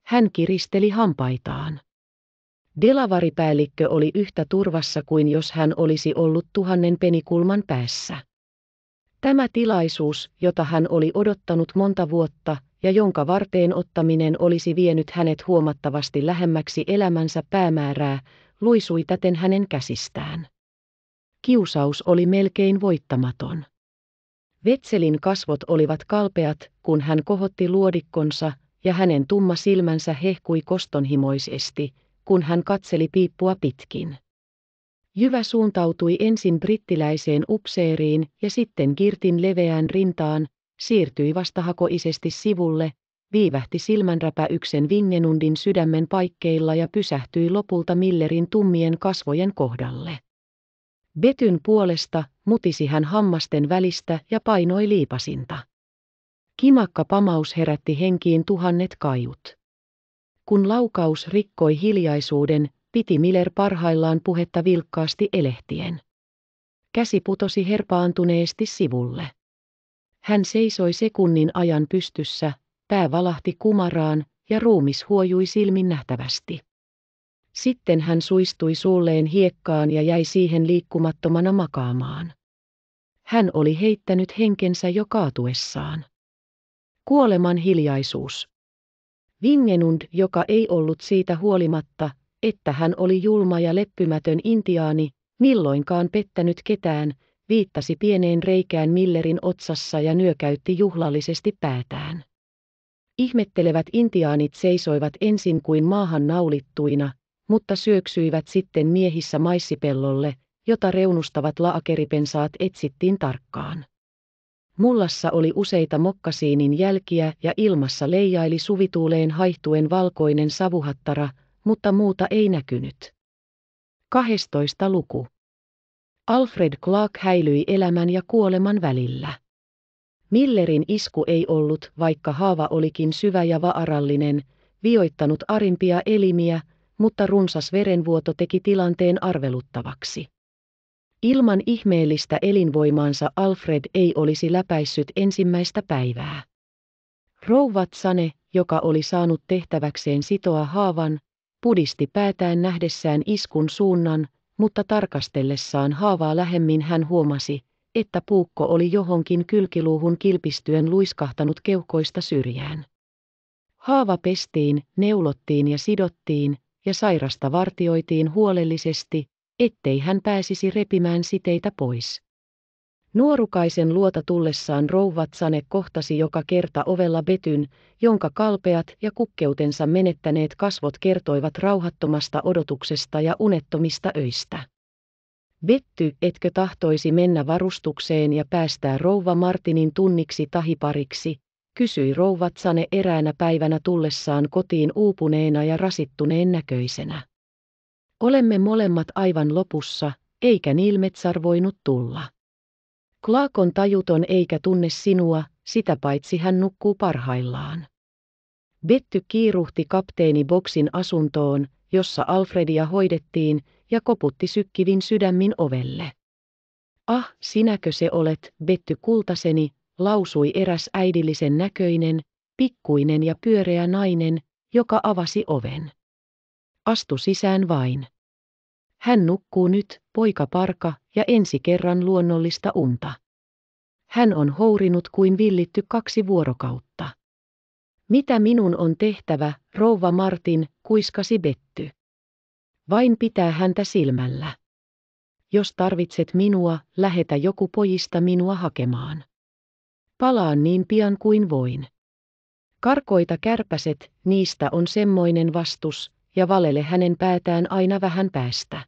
Hän kiristeli hampaitaan. Delavaripäällikkö oli yhtä turvassa kuin jos hän olisi ollut tuhannen penikulman päässä. Tämä tilaisuus, jota hän oli odottanut monta vuotta ja jonka varteen ottaminen olisi vienyt hänet huomattavasti lähemmäksi elämänsä päämäärää, luisui täten hänen käsistään. Kiusaus oli melkein voittamaton. Vetselin kasvot olivat kalpeat, kun hän kohotti luodikkonsa, ja hänen tumma silmänsä hehkui kostonhimoisesti, kun hän katseli piippua pitkin. Jyvä suuntautui ensin brittiläiseen upseeriin ja sitten Kirtin leveään rintaan, siirtyi vastahakoisesti sivulle, viivähti silmänräpäyksen Vingenundin sydämen paikkeilla ja pysähtyi lopulta Millerin tummien kasvojen kohdalle. Betyn puolesta mutisi hän hammasten välistä ja painoi liipasinta. Kimakka pamaus herätti henkiin tuhannet kaiut. Kun laukaus rikkoi hiljaisuuden, piti Miller parhaillaan puhetta vilkkaasti elehtien. Käsi putosi herpaantuneesti sivulle. Hän seisoi sekunnin ajan pystyssä, pää valahti kumaraan ja ruumis huojui silmin nähtävästi. Sitten hän suistui suulleen hiekkaan ja jäi siihen liikkumattomana makaamaan. Hän oli heittänyt henkensä jo kaatuessaan. Kuoleman hiljaisuus. Vingenund, joka ei ollut siitä huolimatta, että hän oli julma ja leppymätön intiaani, milloinkaan pettänyt ketään, viittasi pieneen reikään Millerin otsassa ja nyökäytti juhlallisesti päätään. Ihmettelevät intiaanit seisoivat ensin kuin maahan naulittuina, mutta syöksyivät sitten miehissä maissipellolle, jota reunustavat laakeripensaat etsittiin tarkkaan. Mullassa oli useita mokkasiinin jälkiä ja ilmassa leijaili suvituuleen haihtuen valkoinen savuhattara, mutta muuta ei näkynyt. 12. luku. Alfred Clark häilyi elämän ja kuoleman välillä. Millerin isku ei ollut, vaikka haava olikin syvä ja vaarallinen, vioittanut arimpia elimiä, mutta runsas verenvuoto teki tilanteen arveluttavaksi. Ilman ihmeellistä elinvoimaansa Alfred ei olisi läpäissyt ensimmäistä päivää. Rouvat Sane, joka oli saanut tehtäväkseen sitoa haavan, pudisti päätään nähdessään iskun suunnan, mutta tarkastellessaan haavaa lähemmin hän huomasi, että puukko oli johonkin kylkiluuhun kilpistyen luiskahtanut keuhkoista syrjään. Haava pestiin, neulottiin ja sidottiin, ja sairasta vartioitiin huolellisesti, ettei hän pääsisi repimään siteitä pois. Nuorukaisen luota tullessaan rouvatsane kohtasi joka kerta ovella Betyn, jonka kalpeat ja kukkeutensa menettäneet kasvot kertoivat rauhattomasta odotuksesta ja unettomista öistä. Betty, etkö tahtoisi mennä varustukseen ja päästää rouva Martinin tunniksi tahipariksi, kysyi rouvatsane eräänä päivänä tullessaan kotiin uupuneena ja rasittuneen näköisenä. Olemme molemmat aivan lopussa, eikä Nilmetsar voinut tulla. Clark on tajuton eikä tunne sinua, sitä paitsi hän nukkuu parhaillaan. Betty kiiruhti kapteeni Boksin asuntoon, jossa Alfredia hoidettiin, ja koputti sykkivin sydämin ovelle. Ah, sinäkö se olet, Betty kultaseni, lausui eräs äidillisen näköinen, pikkuinen ja pyöreä nainen, joka avasi oven. Astu sisään vain. Hän nukkuu nyt, poika parka, ja ensi kerran luonnollista unta. Hän on hourinut kuin villitty kaksi vuorokautta. Mitä minun on tehtävä, rouva Martin, kuiskasi Betty. Vain pitää häntä silmällä. Jos tarvitset minua, lähetä joku pojista minua hakemaan. Palaan niin pian kuin voin. Karkoita kärpäset, niistä on semmoinen vastus, ja valele hänen päätään aina vähän päästä.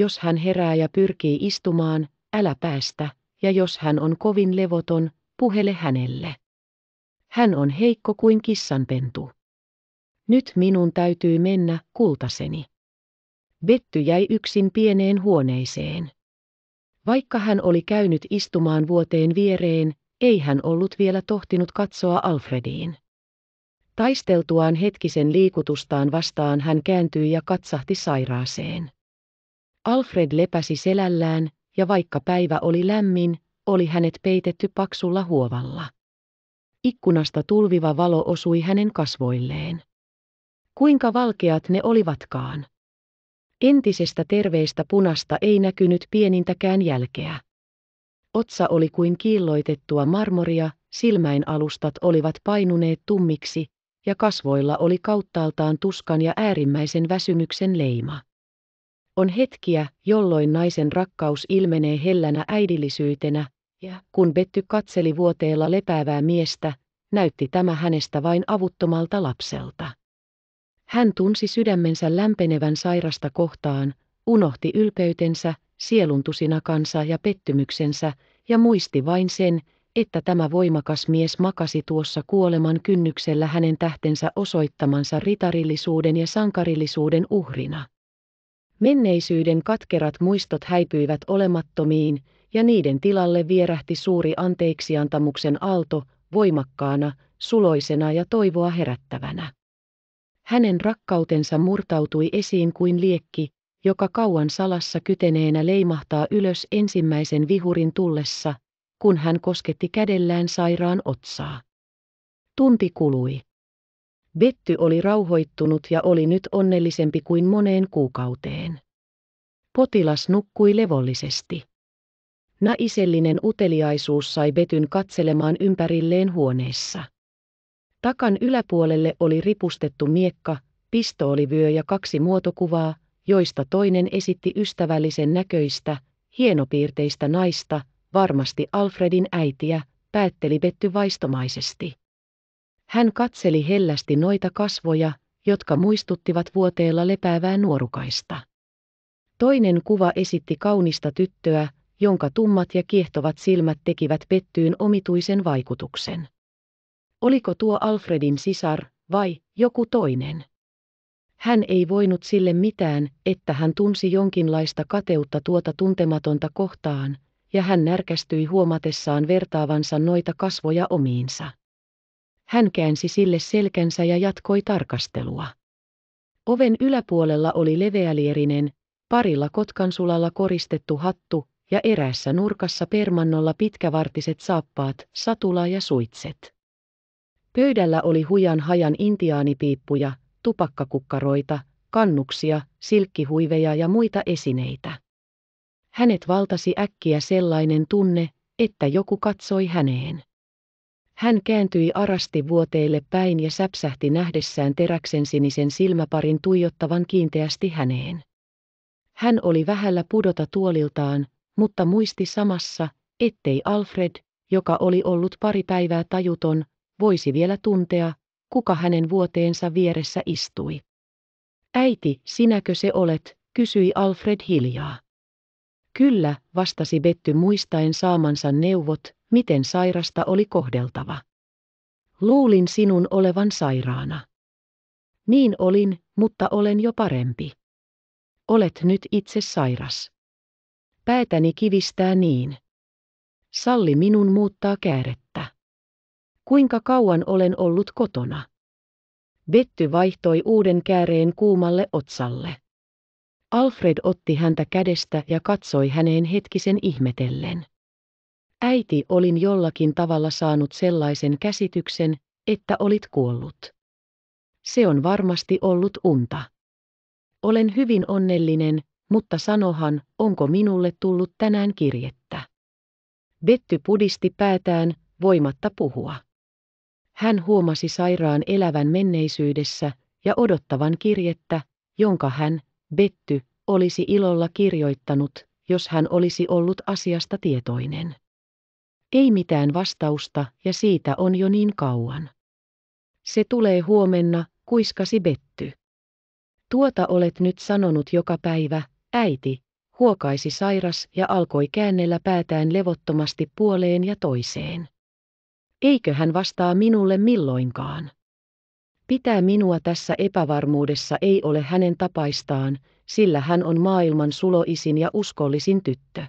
Jos hän herää ja pyrkii istumaan, älä päästä, ja jos hän on kovin levoton, puhele hänelle. Hän on heikko kuin kissanpentu. Nyt minun täytyy mennä, kultaseni. Betty jäi yksin pieneen huoneeseen. Vaikka hän oli käynyt istumaan vuoteen viereen, ei hän ollut vielä tohtinut katsoa Alfrediin. Taisteltuaan hetkisen liikutustaan vastaan hän kääntyi ja katsahti sairaaseen. Alfred lepäsi selällään, ja vaikka päivä oli lämmin, oli hänet peitetty paksulla huovalla. Ikkunasta tulviva valo osui hänen kasvoilleen. Kuinka valkeat ne olivatkaan? Entisestä terveistä punasta ei näkynyt pienintäkään jälkeä. Otsa oli kuin kiilloitettua marmoria, silmäin alustat olivat painuneet tummiksi, ja kasvoilla oli kauttaaltaan tuskan ja äärimmäisen väsymyksen leima. On hetkiä, jolloin naisen rakkaus ilmenee hellänä äidillisyytenä, ja kun Betty katseli vuoteella lepäävää miestä, näytti tämä hänestä vain avuttomalta lapselta. Hän tunsi sydämensä lämpenevän sairasta kohtaan, unohti ylpeytensä, sieluntusinakansa ja pettymyksensä, ja muisti vain sen, että tämä voimakas mies makasi tuossa kuoleman kynnyksellä hänen tähtensä osoittamansa ritarillisuuden ja sankarillisuuden uhrina. Menneisyyden katkerat muistot häipyivät olemattomiin, ja niiden tilalle vierähti suuri anteeksiantamuksen aalto, voimakkaana, suloisena ja toivoa herättävänä. Hänen rakkautensa murtautui esiin kuin liekki, joka kauan salassa kyteneenä leimahtaa ylös ensimmäisen vihurin tullessa, kun hän kosketti kädellään sairaan otsaa. Tunti kului. Betty oli rauhoittunut ja oli nyt onnellisempi kuin moneen kuukauteen. Potilas nukkui levollisesti. Naisellinen uteliaisuus sai Betyn katselemaan ympärilleen huoneessa. Takan yläpuolelle oli ripustettu miekka, pistoolivyö ja kaksi muotokuvaa, joista toinen esitti ystävällisen näköistä, hienopiirteistä naista, varmasti Alfredin äitiä, päätteli Betty vaistomaisesti. Hän katseli hellästi noita kasvoja, jotka muistuttivat vuoteella lepäävää nuorukaista. Toinen kuva esitti kaunista tyttöä, jonka tummat ja kiehtovat silmät tekivät pettyyn omituisen vaikutuksen. Oliko tuo Alfredin sisar vai joku toinen? Hän ei voinut sille mitään, että hän tunsi jonkinlaista kateutta tuota tuntematonta kohtaan, ja hän närkästyi huomatessaan vertaavansa noita kasvoja omiinsa. Hän käänsi sille selkänsä ja jatkoi tarkastelua. Oven yläpuolella oli leveälierinen, parilla kotkansulalla koristettu hattu ja eräässä nurkassa permannolla pitkävartiset saappaat, satula ja suitset. Pöydällä oli hujan hajan intiaanipiippuja, tupakkakukkaroita, kannuksia, silkkihuiveja ja muita esineitä. Hänet valtasi äkkiä sellainen tunne, että joku katsoi häneen. Hän kääntyi arasti vuoteille päin ja säpsähti nähdessään teräksen sinisen silmäparin tuijottavan kiinteästi häneen. Hän oli vähällä pudota tuoliltaan, mutta muisti samassa, ettei Alfred, joka oli ollut pari päivää tajuton, voisi vielä tuntea, kuka hänen vuoteensa vieressä istui. Äiti, sinäkö se olet, kysyi Alfred hiljaa. Kyllä, vastasi Betty muistaen saamansa neuvot, miten sairasta oli kohdeltava. Luulin sinun olevan sairaana. Niin olin, mutta olen jo parempi. Olet nyt itse sairas. Päätäni kivistää niin. Salli minun muuttaa käärettä. Kuinka kauan olen ollut kotona? Betty vaihtoi uuden kääreen kuumalle otsalle. Alfred otti häntä kädestä ja katsoi häneen hetkisen ihmetellen. Äiti olin jollakin tavalla saanut sellaisen käsityksen, että olit kuollut. Se on varmasti ollut unta. Olen hyvin onnellinen, mutta sanohan, onko minulle tullut tänään kirjettä. Betty pudisti päätään, voimatta puhua. Hän huomasi sairaan elävän menneisyydessä ja odottavan kirjettä, jonka hän, Betty, olisi ilolla kirjoittanut, jos hän olisi ollut asiasta tietoinen. Ei mitään vastausta ja siitä on jo niin kauan. Se tulee huomenna, kuiskasi Betty. Tuota olet nyt sanonut joka päivä, äiti, huokaisi sairas ja alkoi käännellä päätään levottomasti puoleen ja toiseen. Eikö hän vastaa minulle milloinkaan? Pitää minua tässä epävarmuudessa ei ole hänen tapaistaan, sillä hän on maailman suloisin ja uskollisin tyttö.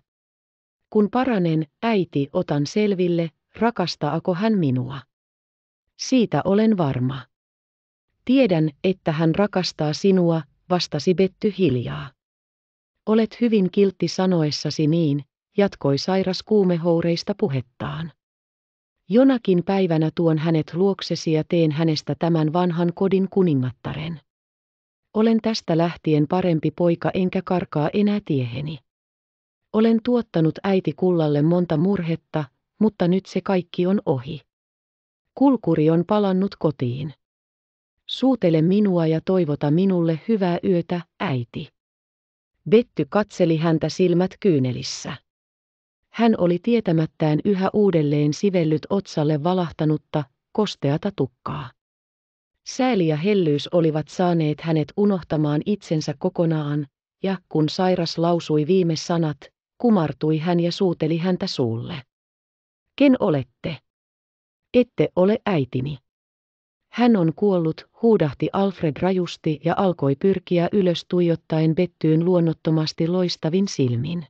Kun paranen, äiti, otan selville, rakastaako hän minua. Siitä olen varma. Tiedän, että hän rakastaa sinua, vastasi Betty hiljaa. Olet hyvin kiltti sanoessasi niin, jatkoi sairas kuumehoureista puhettaan. Jonakin päivänä tuon hänet luoksesi ja teen hänestä tämän vanhan kodin kuningattaren. Olen tästä lähtien parempi poika enkä karkaa enää tieheni. Olen tuottanut äiti kullalle monta murhetta, mutta nyt se kaikki on ohi. Kulkuri on palannut kotiin. Suutele minua ja toivota minulle hyvää yötä, äiti. Betty katseli häntä silmät kyynelissä. Hän oli tietämättään yhä uudelleen sivellyt otsalle valahtanutta, kosteata tukkaa. Sääli ja hellyys olivat saaneet hänet unohtamaan itsensä kokonaan, ja kun sairas lausui viime sanat, kumartui hän ja suuteli häntä suulle. Ken olette? Ette ole äitini. Hän on kuollut, huudahti Alfred rajusti ja alkoi pyrkiä ylös tuijottaen Bettyyn luonnottomasti loistavin silmin.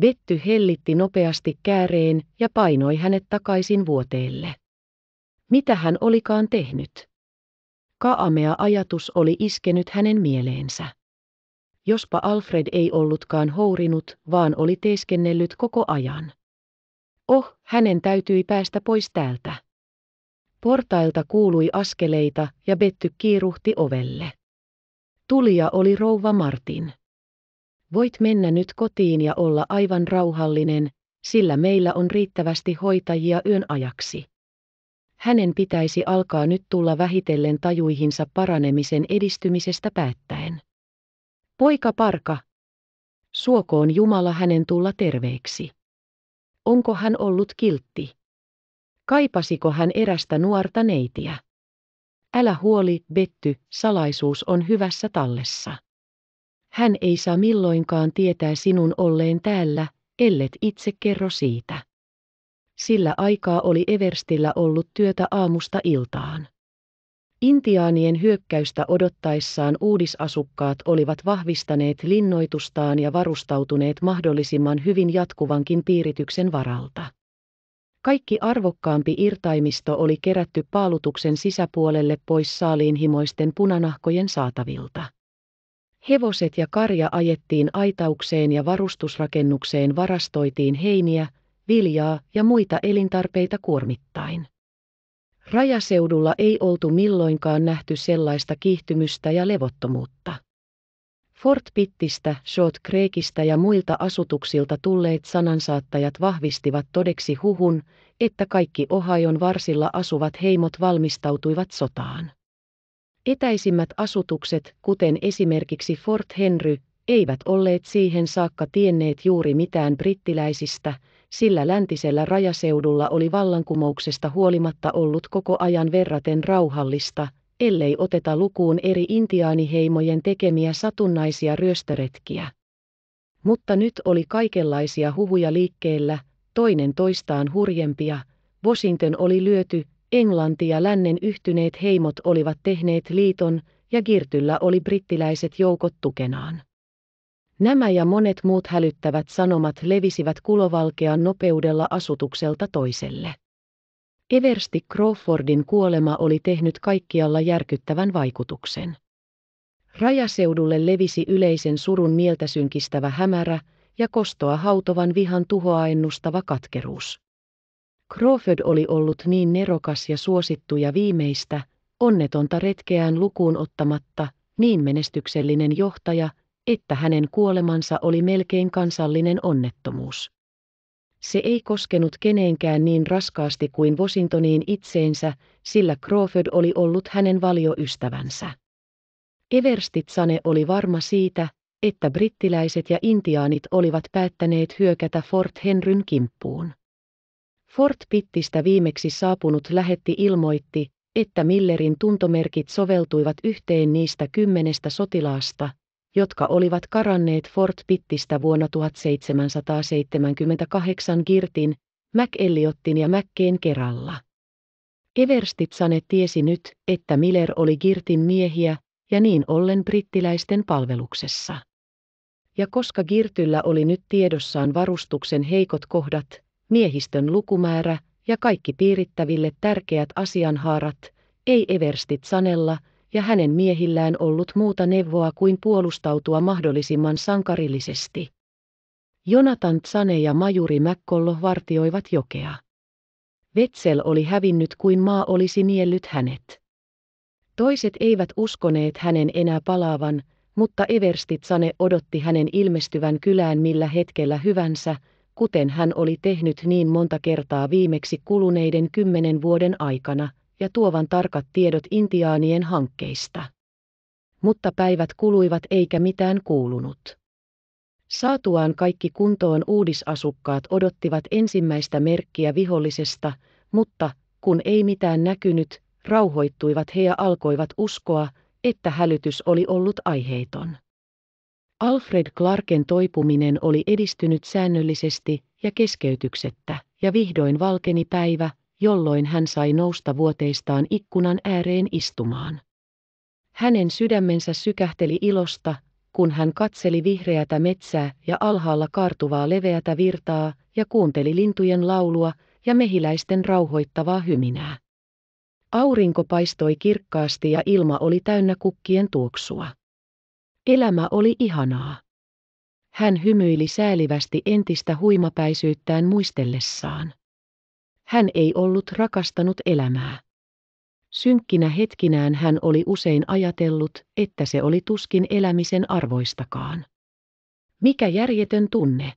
Betty hellitti nopeasti kääreen ja painoi hänet takaisin vuoteelle. Mitä hän olikaan tehnyt? Kaamea ajatus oli iskenyt hänen mieleensä jospa Alfred ei ollutkaan hourinut, vaan oli teeskennellyt koko ajan. Oh, hänen täytyi päästä pois täältä. Portailta kuului askeleita ja Betty kiiruhti ovelle. Tulija oli rouva Martin. Voit mennä nyt kotiin ja olla aivan rauhallinen, sillä meillä on riittävästi hoitajia yön ajaksi. Hänen pitäisi alkaa nyt tulla vähitellen tajuihinsa paranemisen edistymisestä päättäen. Poika parka. Suokoon Jumala hänen tulla terveeksi. Onko hän ollut kiltti? Kaipasiko hän erästä nuorta neitiä? Älä huoli, Betty, salaisuus on hyvässä tallessa. Hän ei saa milloinkaan tietää sinun olleen täällä, ellet itse kerro siitä. Sillä aikaa oli Everstillä ollut työtä aamusta iltaan. Intiaanien hyökkäystä odottaessaan uudisasukkaat olivat vahvistaneet linnoitustaan ja varustautuneet mahdollisimman hyvin jatkuvankin piirityksen varalta. Kaikki arvokkaampi irtaimisto oli kerätty paalutuksen sisäpuolelle pois saaliinhimoisten punanahkojen saatavilta. Hevoset ja karja ajettiin aitaukseen ja varustusrakennukseen varastoitiin heiniä, viljaa ja muita elintarpeita kuormittain. Rajaseudulla ei oltu milloinkaan nähty sellaista kiihtymystä ja levottomuutta. Fort Pittistä, Short Creekistä ja muilta asutuksilta tulleet sanansaattajat vahvistivat todeksi huhun, että kaikki Ohajon varsilla asuvat heimot valmistautuivat sotaan. Etäisimmät asutukset, kuten esimerkiksi Fort Henry, eivät olleet siihen saakka tienneet juuri mitään brittiläisistä, sillä läntisellä rajaseudulla oli vallankumouksesta huolimatta ollut koko ajan verraten rauhallista, ellei oteta lukuun eri intiaaniheimojen tekemiä satunnaisia ryöstöretkiä. Mutta nyt oli kaikenlaisia huhuja liikkeellä, toinen toistaan hurjempia, Washington oli lyöty, Englanti ja lännen yhtyneet heimot olivat tehneet liiton, ja Girtyllä oli brittiläiset joukot tukenaan. Nämä ja monet muut hälyttävät sanomat levisivät kulovalkean nopeudella asutukselta toiselle. Eversti Crawfordin kuolema oli tehnyt kaikkialla järkyttävän vaikutuksen. Rajaseudulle levisi yleisen surun mieltä synkistävä hämärä ja kostoa hautovan vihan tuhoa ennustava katkeruus. Crawford oli ollut niin nerokas ja suosittu ja viimeistä, onnetonta retkeään lukuun ottamatta, niin menestyksellinen johtaja – että hänen kuolemansa oli melkein kansallinen onnettomuus. Se ei koskenut keneenkään niin raskaasti kuin Washingtoniin itseensä, sillä Crawford oli ollut hänen valioystävänsä. Everstitsane oli varma siitä, että brittiläiset ja intiaanit olivat päättäneet hyökätä Fort Henryn kimppuun. Fort Pittistä viimeksi saapunut lähetti ilmoitti, että Millerin tuntomerkit soveltuivat yhteen niistä kymmenestä sotilaasta, jotka olivat karanneet Fort Pittistä vuonna 1778 Girtin, McElliotin ja Mäkkeen kerralla. Everstitsane tiesi nyt, että Miller oli Girtin miehiä, ja niin ollen brittiläisten palveluksessa. Ja koska Girtyllä oli nyt tiedossaan varustuksen heikot kohdat, miehistön lukumäärä ja kaikki piirittäville tärkeät asianhaarat, ei Everstit sanella, ja hänen miehillään ollut muuta neuvoa kuin puolustautua mahdollisimman sankarillisesti. Jonathan Tsane ja majuri Mäkkollo vartioivat jokea. Vetsel oli hävinnyt kuin maa olisi niellyt hänet. Toiset eivät uskoneet hänen enää palaavan, mutta Tsane odotti hänen ilmestyvän kylään millä hetkellä hyvänsä, kuten hän oli tehnyt niin monta kertaa viimeksi kuluneiden kymmenen vuoden aikana, ja tuovan tarkat tiedot intiaanien hankkeista. Mutta päivät kuluivat eikä mitään kuulunut. Saatuaan kaikki kuntoon uudisasukkaat odottivat ensimmäistä merkkiä vihollisesta, mutta kun ei mitään näkynyt, rauhoittuivat he ja alkoivat uskoa, että hälytys oli ollut aiheeton. Alfred Clarken toipuminen oli edistynyt säännöllisesti ja keskeytyksettä, ja vihdoin valkeni päivä, jolloin hän sai nousta vuoteistaan ikkunan ääreen istumaan. Hänen sydämensä sykähteli ilosta, kun hän katseli vihreätä metsää ja alhaalla kaartuvaa leveätä virtaa ja kuunteli lintujen laulua ja mehiläisten rauhoittavaa hyminää. Aurinko paistoi kirkkaasti ja ilma oli täynnä kukkien tuoksua. Elämä oli ihanaa. Hän hymyili säälivästi entistä huimapäisyyttään muistellessaan. Hän ei ollut rakastanut elämää. Synkkinä hetkinään hän oli usein ajatellut, että se oli tuskin elämisen arvoistakaan. Mikä järjetön tunne!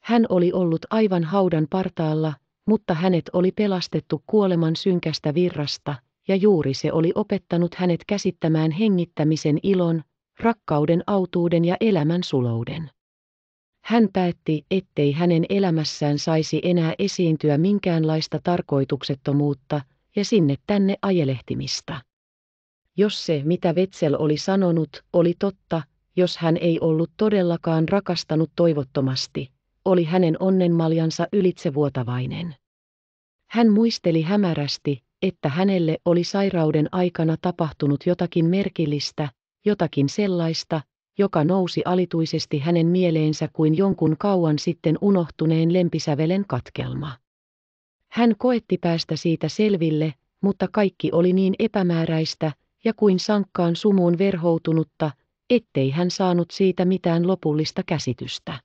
Hän oli ollut aivan haudan partaalla, mutta hänet oli pelastettu kuoleman synkästä virrasta, ja juuri se oli opettanut hänet käsittämään hengittämisen ilon, rakkauden autuuden ja elämän sulouden. Hän päätti, ettei hänen elämässään saisi enää esiintyä minkäänlaista tarkoituksettomuutta ja sinne tänne ajelehtimista. Jos se, mitä Vetsel oli sanonut, oli totta, jos hän ei ollut todellakaan rakastanut toivottomasti, oli hänen onnenmaljansa ylitsevuotavainen. Hän muisteli hämärästi, että hänelle oli sairauden aikana tapahtunut jotakin merkillistä, jotakin sellaista, joka nousi alituisesti hänen mieleensä kuin jonkun kauan sitten unohtuneen lempisävelen katkelma. Hän koetti päästä siitä selville, mutta kaikki oli niin epämääräistä ja kuin sankkaan sumuun verhoutunutta, ettei hän saanut siitä mitään lopullista käsitystä.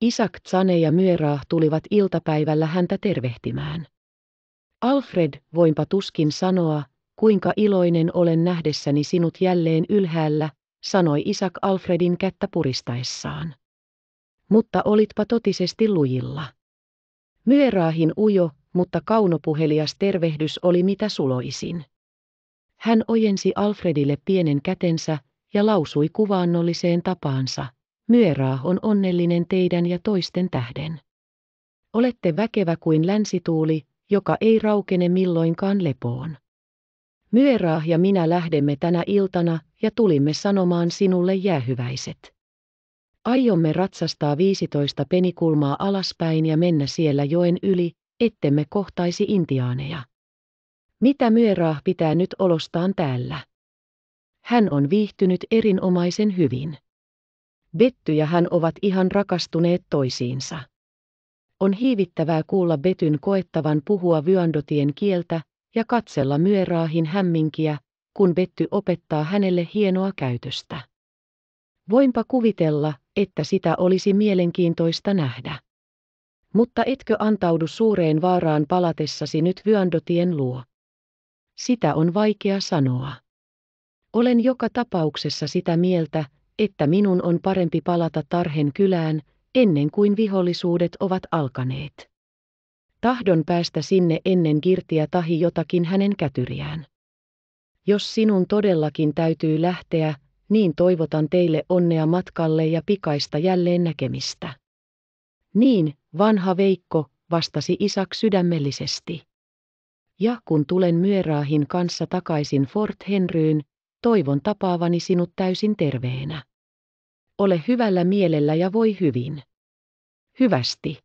Isak Tsane ja Myeraah tulivat iltapäivällä häntä tervehtimään. Alfred, voinpa tuskin sanoa, kuinka iloinen olen nähdessäni sinut jälleen ylhäällä, sanoi Isak Alfredin kättä puristaessaan. Mutta olitpa totisesti lujilla. Myeraahin ujo, mutta kaunopuhelias tervehdys oli mitä suloisin. Hän ojensi Alfredille pienen kätensä ja lausui kuvaannolliseen tapaansa, Myeraa on onnellinen teidän ja toisten tähden. Olette väkevä kuin länsituuli, joka ei raukene milloinkaan lepoon. Myeraa ja minä lähdemme tänä iltana ja tulimme sanomaan sinulle jäähyväiset. Aiomme ratsastaa 15 penikulmaa alaspäin ja mennä siellä joen yli, ettemme kohtaisi intiaaneja. Mitä myöraa pitää nyt olostaan täällä? Hän on viihtynyt erinomaisen hyvin. Betty ja hän ovat ihan rakastuneet toisiinsa. On hiivittävää kuulla Betyn koettavan puhua vyandotien kieltä ja katsella myöraahin hämminkiä, kun Betty opettaa hänelle hienoa käytöstä. Voinpa kuvitella, että sitä olisi mielenkiintoista nähdä. Mutta etkö antaudu suureen vaaraan palatessasi nyt Vyandotien luo? Sitä on vaikea sanoa. Olen joka tapauksessa sitä mieltä, että minun on parempi palata Tarhen kylään, ennen kuin vihollisuudet ovat alkaneet. Tahdon päästä sinne ennen Girtiä tahi jotakin hänen kätyriään. Jos sinun todellakin täytyy lähteä, niin toivotan teille onnea matkalle ja pikaista jälleen näkemistä. Niin, vanha Veikko, vastasi Isak sydämellisesti. Ja kun tulen myöraahin kanssa takaisin Fort Henryyn, toivon tapaavani sinut täysin terveenä. Ole hyvällä mielellä ja voi hyvin. Hyvästi.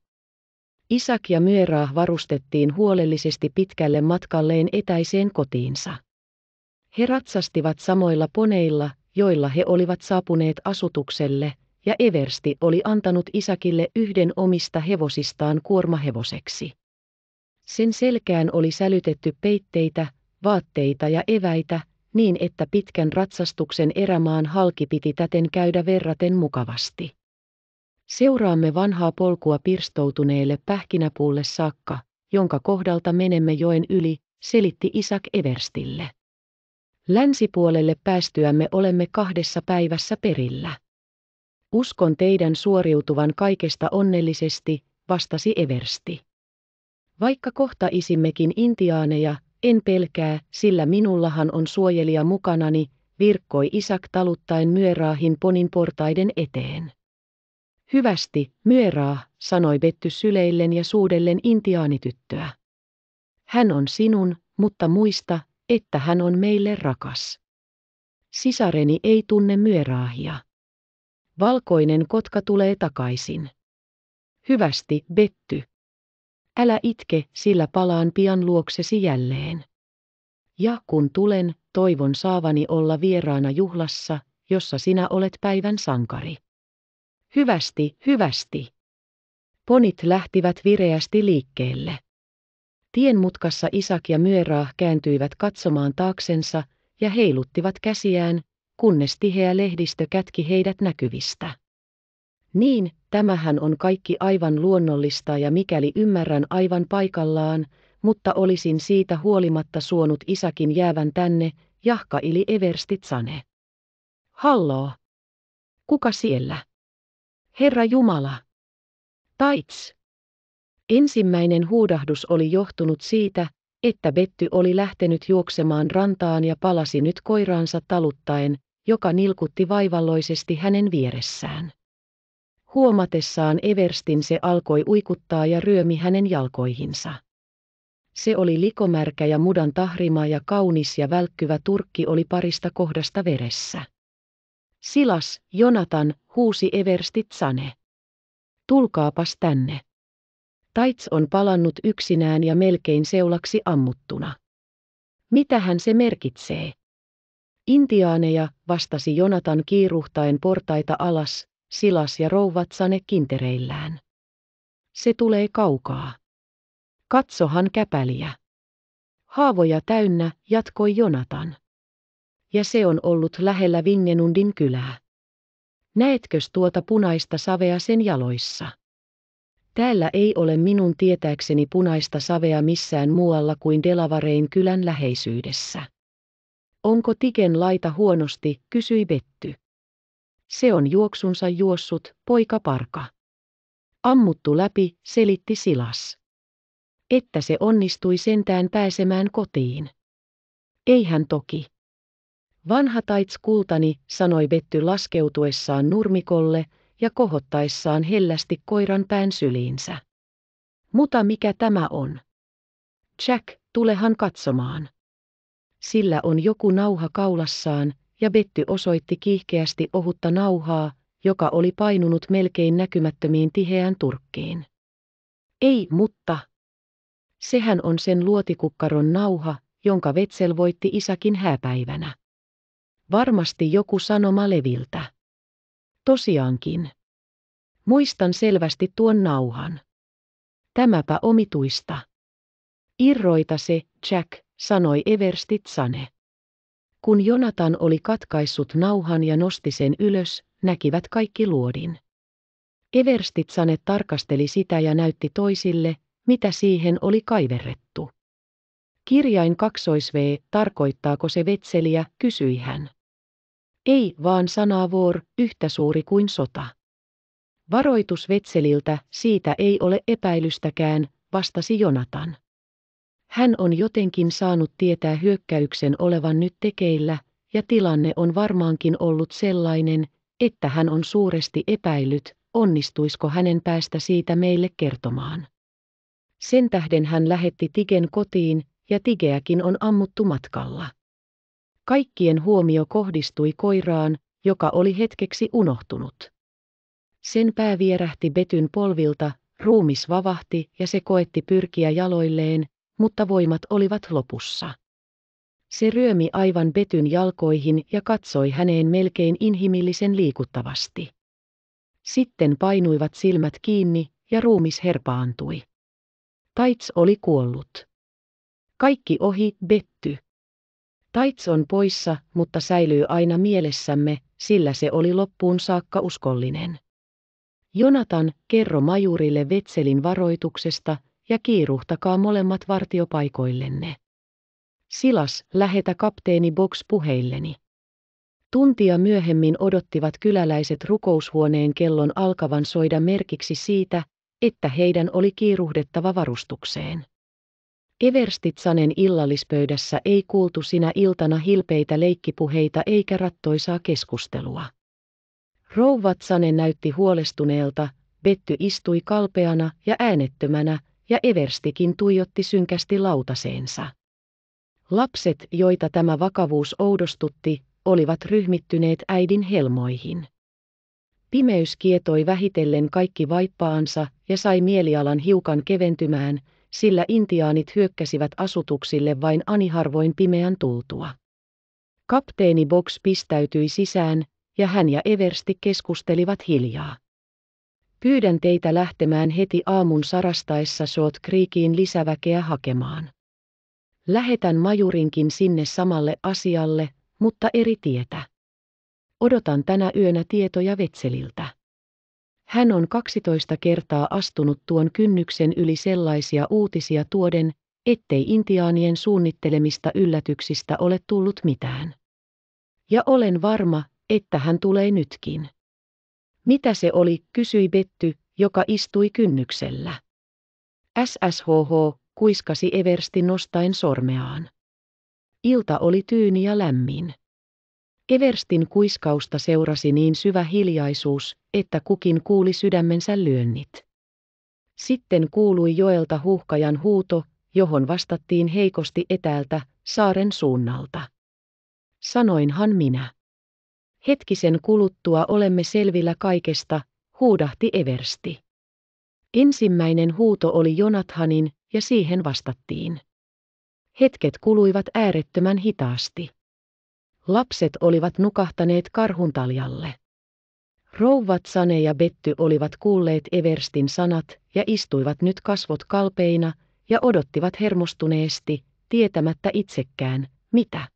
Isak ja Myöraah varustettiin huolellisesti pitkälle matkalleen etäiseen kotiinsa. He ratsastivat samoilla poneilla, joilla he olivat saapuneet asutukselle, ja Eversti oli antanut Isakille yhden omista hevosistaan kuormahevoseksi. Sen selkään oli sälytetty peitteitä, vaatteita ja eväitä, niin että pitkän ratsastuksen erämaan halki piti täten käydä verraten mukavasti. Seuraamme vanhaa polkua pirstoutuneelle pähkinäpuulle saakka, jonka kohdalta menemme joen yli, selitti Isak Everstille. Länsipuolelle päästyämme olemme kahdessa päivässä perillä. Uskon teidän suoriutuvan kaikesta onnellisesti, vastasi Eversti. Vaikka kohtaisimmekin intiaaneja, en pelkää, sillä minullahan on suojelija mukanani, virkkoi Isak taluttaen myöraahin ponin portaiden eteen. Hyvästi, myöraa, sanoi Betty syleillen ja suudellen intiaanityttöä. Hän on sinun, mutta muista, että hän on meille rakas. Sisareni ei tunne myöraahia. Valkoinen kotka tulee takaisin. Hyvästi, Betty. Älä itke, sillä palaan pian luoksesi jälleen. Ja kun tulen, toivon saavani olla vieraana juhlassa, jossa sinä olet päivän sankari. Hyvästi, hyvästi. Ponit lähtivät vireästi liikkeelle. Tien mutkassa Isak ja Myerah kääntyivät katsomaan taaksensa ja heiluttivat käsiään, kunnes tiheä lehdistö kätki heidät näkyvistä. Niin, tämähän on kaikki aivan luonnollista ja mikäli ymmärrän aivan paikallaan, mutta olisin siitä huolimatta suonut Isakin jäävän tänne, jahka ili everstit sane. Halloo! Kuka siellä? Herra Jumala! Taits! Ensimmäinen huudahdus oli johtunut siitä, että Betty oli lähtenyt juoksemaan rantaan ja palasi nyt koiraansa taluttaen, joka nilkutti vaivalloisesti hänen vieressään. Huomatessaan Everstin se alkoi uikuttaa ja ryömi hänen jalkoihinsa. Se oli likomärkä ja mudan tahrima ja kaunis ja välkkyvä turkki oli parista kohdasta veressä. Silas, Jonatan, huusi Everstit Sane. Tulkaapas tänne. Taits on palannut yksinään ja melkein seulaksi ammuttuna. Mitähän se merkitsee? Intiaaneja, vastasi Jonatan kiiruhtaen portaita alas, Silas ja rouvat sane kintereillään. Se tulee kaukaa. Katsohan käpäliä. Haavoja täynnä, jatkoi Jonatan. Ja se on ollut lähellä Vingenundin kylää. Näetkös tuota punaista savea sen jaloissa? Täällä ei ole minun tietääkseni punaista savea missään muualla kuin Delavarein kylän läheisyydessä. Onko Tiken laita huonosti, kysyi Betty. Se on juoksunsa juossut, poika parka. Ammuttu läpi, selitti Silas. Että se onnistui sentään pääsemään kotiin. Eihän toki. Vanha taits kultani, sanoi Betty laskeutuessaan nurmikolle, ja kohottaessaan hellästi koiran pään syliinsä. Mutta mikä tämä on? Jack, tulehan katsomaan. Sillä on joku nauha kaulassaan, ja Betty osoitti kiihkeästi ohutta nauhaa, joka oli painunut melkein näkymättömiin tiheään turkkiin. Ei, mutta. Sehän on sen luotikukkaron nauha, jonka vetsel voitti isäkin hääpäivänä. Varmasti joku sanoma leviltä. Tosiaankin. Muistan selvästi tuon nauhan. Tämäpä omituista. Irroita se, Jack, sanoi Everstitsane. Kun Jonatan oli katkaissut nauhan ja nosti sen ylös, näkivät kaikki luodin. Everstitsane tarkasteli sitä ja näytti toisille, mitä siihen oli kaiverrettu. Kirjain kaksoisv, tarkoittaako se vetseliä, kysyi hän. Ei vaan sanaa vuor, yhtä suuri kuin sota. Varoitus Vetseliltä, siitä ei ole epäilystäkään, vastasi Jonatan. Hän on jotenkin saanut tietää hyökkäyksen olevan nyt tekeillä, ja tilanne on varmaankin ollut sellainen, että hän on suuresti epäillyt, onnistuisiko hänen päästä siitä meille kertomaan. Sen tähden hän lähetti Tigen kotiin, ja Tigeäkin on ammuttu matkalla. Kaikkien huomio kohdistui koiraan, joka oli hetkeksi unohtunut. Sen pää vierähti Betyn polvilta, ruumis vavahti ja se koetti pyrkiä jaloilleen, mutta voimat olivat lopussa. Se ryömi aivan Betyn jalkoihin ja katsoi häneen melkein inhimillisen liikuttavasti. Sitten painuivat silmät kiinni ja ruumis herpaantui. Taits oli kuollut. Kaikki ohi Betty. Taits on poissa, mutta säilyy aina mielessämme, sillä se oli loppuun saakka uskollinen. Jonatan, kerro majurille Vetselin varoituksesta ja kiiruhtakaa molemmat vartiopaikoillenne. Silas, lähetä kapteeni Box puheilleni. Tuntia myöhemmin odottivat kyläläiset rukoushuoneen kellon alkavan soida merkiksi siitä, että heidän oli kiiruhdettava varustukseen. Everstitsanen illallispöydässä ei kuultu sinä iltana hilpeitä leikkipuheita eikä rattoisaa keskustelua. Rouvatsanen näytti huolestuneelta, Betty istui kalpeana ja äänettömänä, ja Everstikin tuijotti synkästi lautaseensa. Lapset, joita tämä vakavuus oudostutti, olivat ryhmittyneet äidin helmoihin. Pimeys kietoi vähitellen kaikki vaippaansa ja sai mielialan hiukan keventymään, sillä intiaanit hyökkäsivät asutuksille vain aniharvoin pimeän tultua. Kapteeni Box pistäytyi sisään, ja hän ja Eversti keskustelivat hiljaa. Pyydän teitä lähtemään heti aamun sarastaessa Short Creekiin lisäväkeä hakemaan. Lähetän majurinkin sinne samalle asialle, mutta eri tietä. Odotan tänä yönä tietoja Vetseliltä. Hän on 12 kertaa astunut tuon kynnyksen yli sellaisia uutisia tuoden, ettei intiaanien suunnittelemista yllätyksistä ole tullut mitään. Ja olen varma, että hän tulee nytkin. Mitä se oli, kysyi Betty, joka istui kynnyksellä. SSHH, kuiskasi Eversti nostaen sormeaan. Ilta oli tyyni ja lämmin. Everstin kuiskausta seurasi niin syvä hiljaisuus, että kukin kuuli sydämensä lyönnit. Sitten kuului joelta huuhkajan huuto, johon vastattiin heikosti etäältä, saaren suunnalta. Sanoinhan minä. Hetkisen kuluttua olemme selvillä kaikesta, huudahti Eversti. Ensimmäinen huuto oli Jonathanin, ja siihen vastattiin. Hetket kuluivat äärettömän hitaasti. Lapset olivat nukahtaneet karhuntaljalle. Rouvat Sane ja Betty olivat kuulleet Everstin sanat ja istuivat nyt kasvot kalpeina ja odottivat hermostuneesti, tietämättä itsekään, mitä.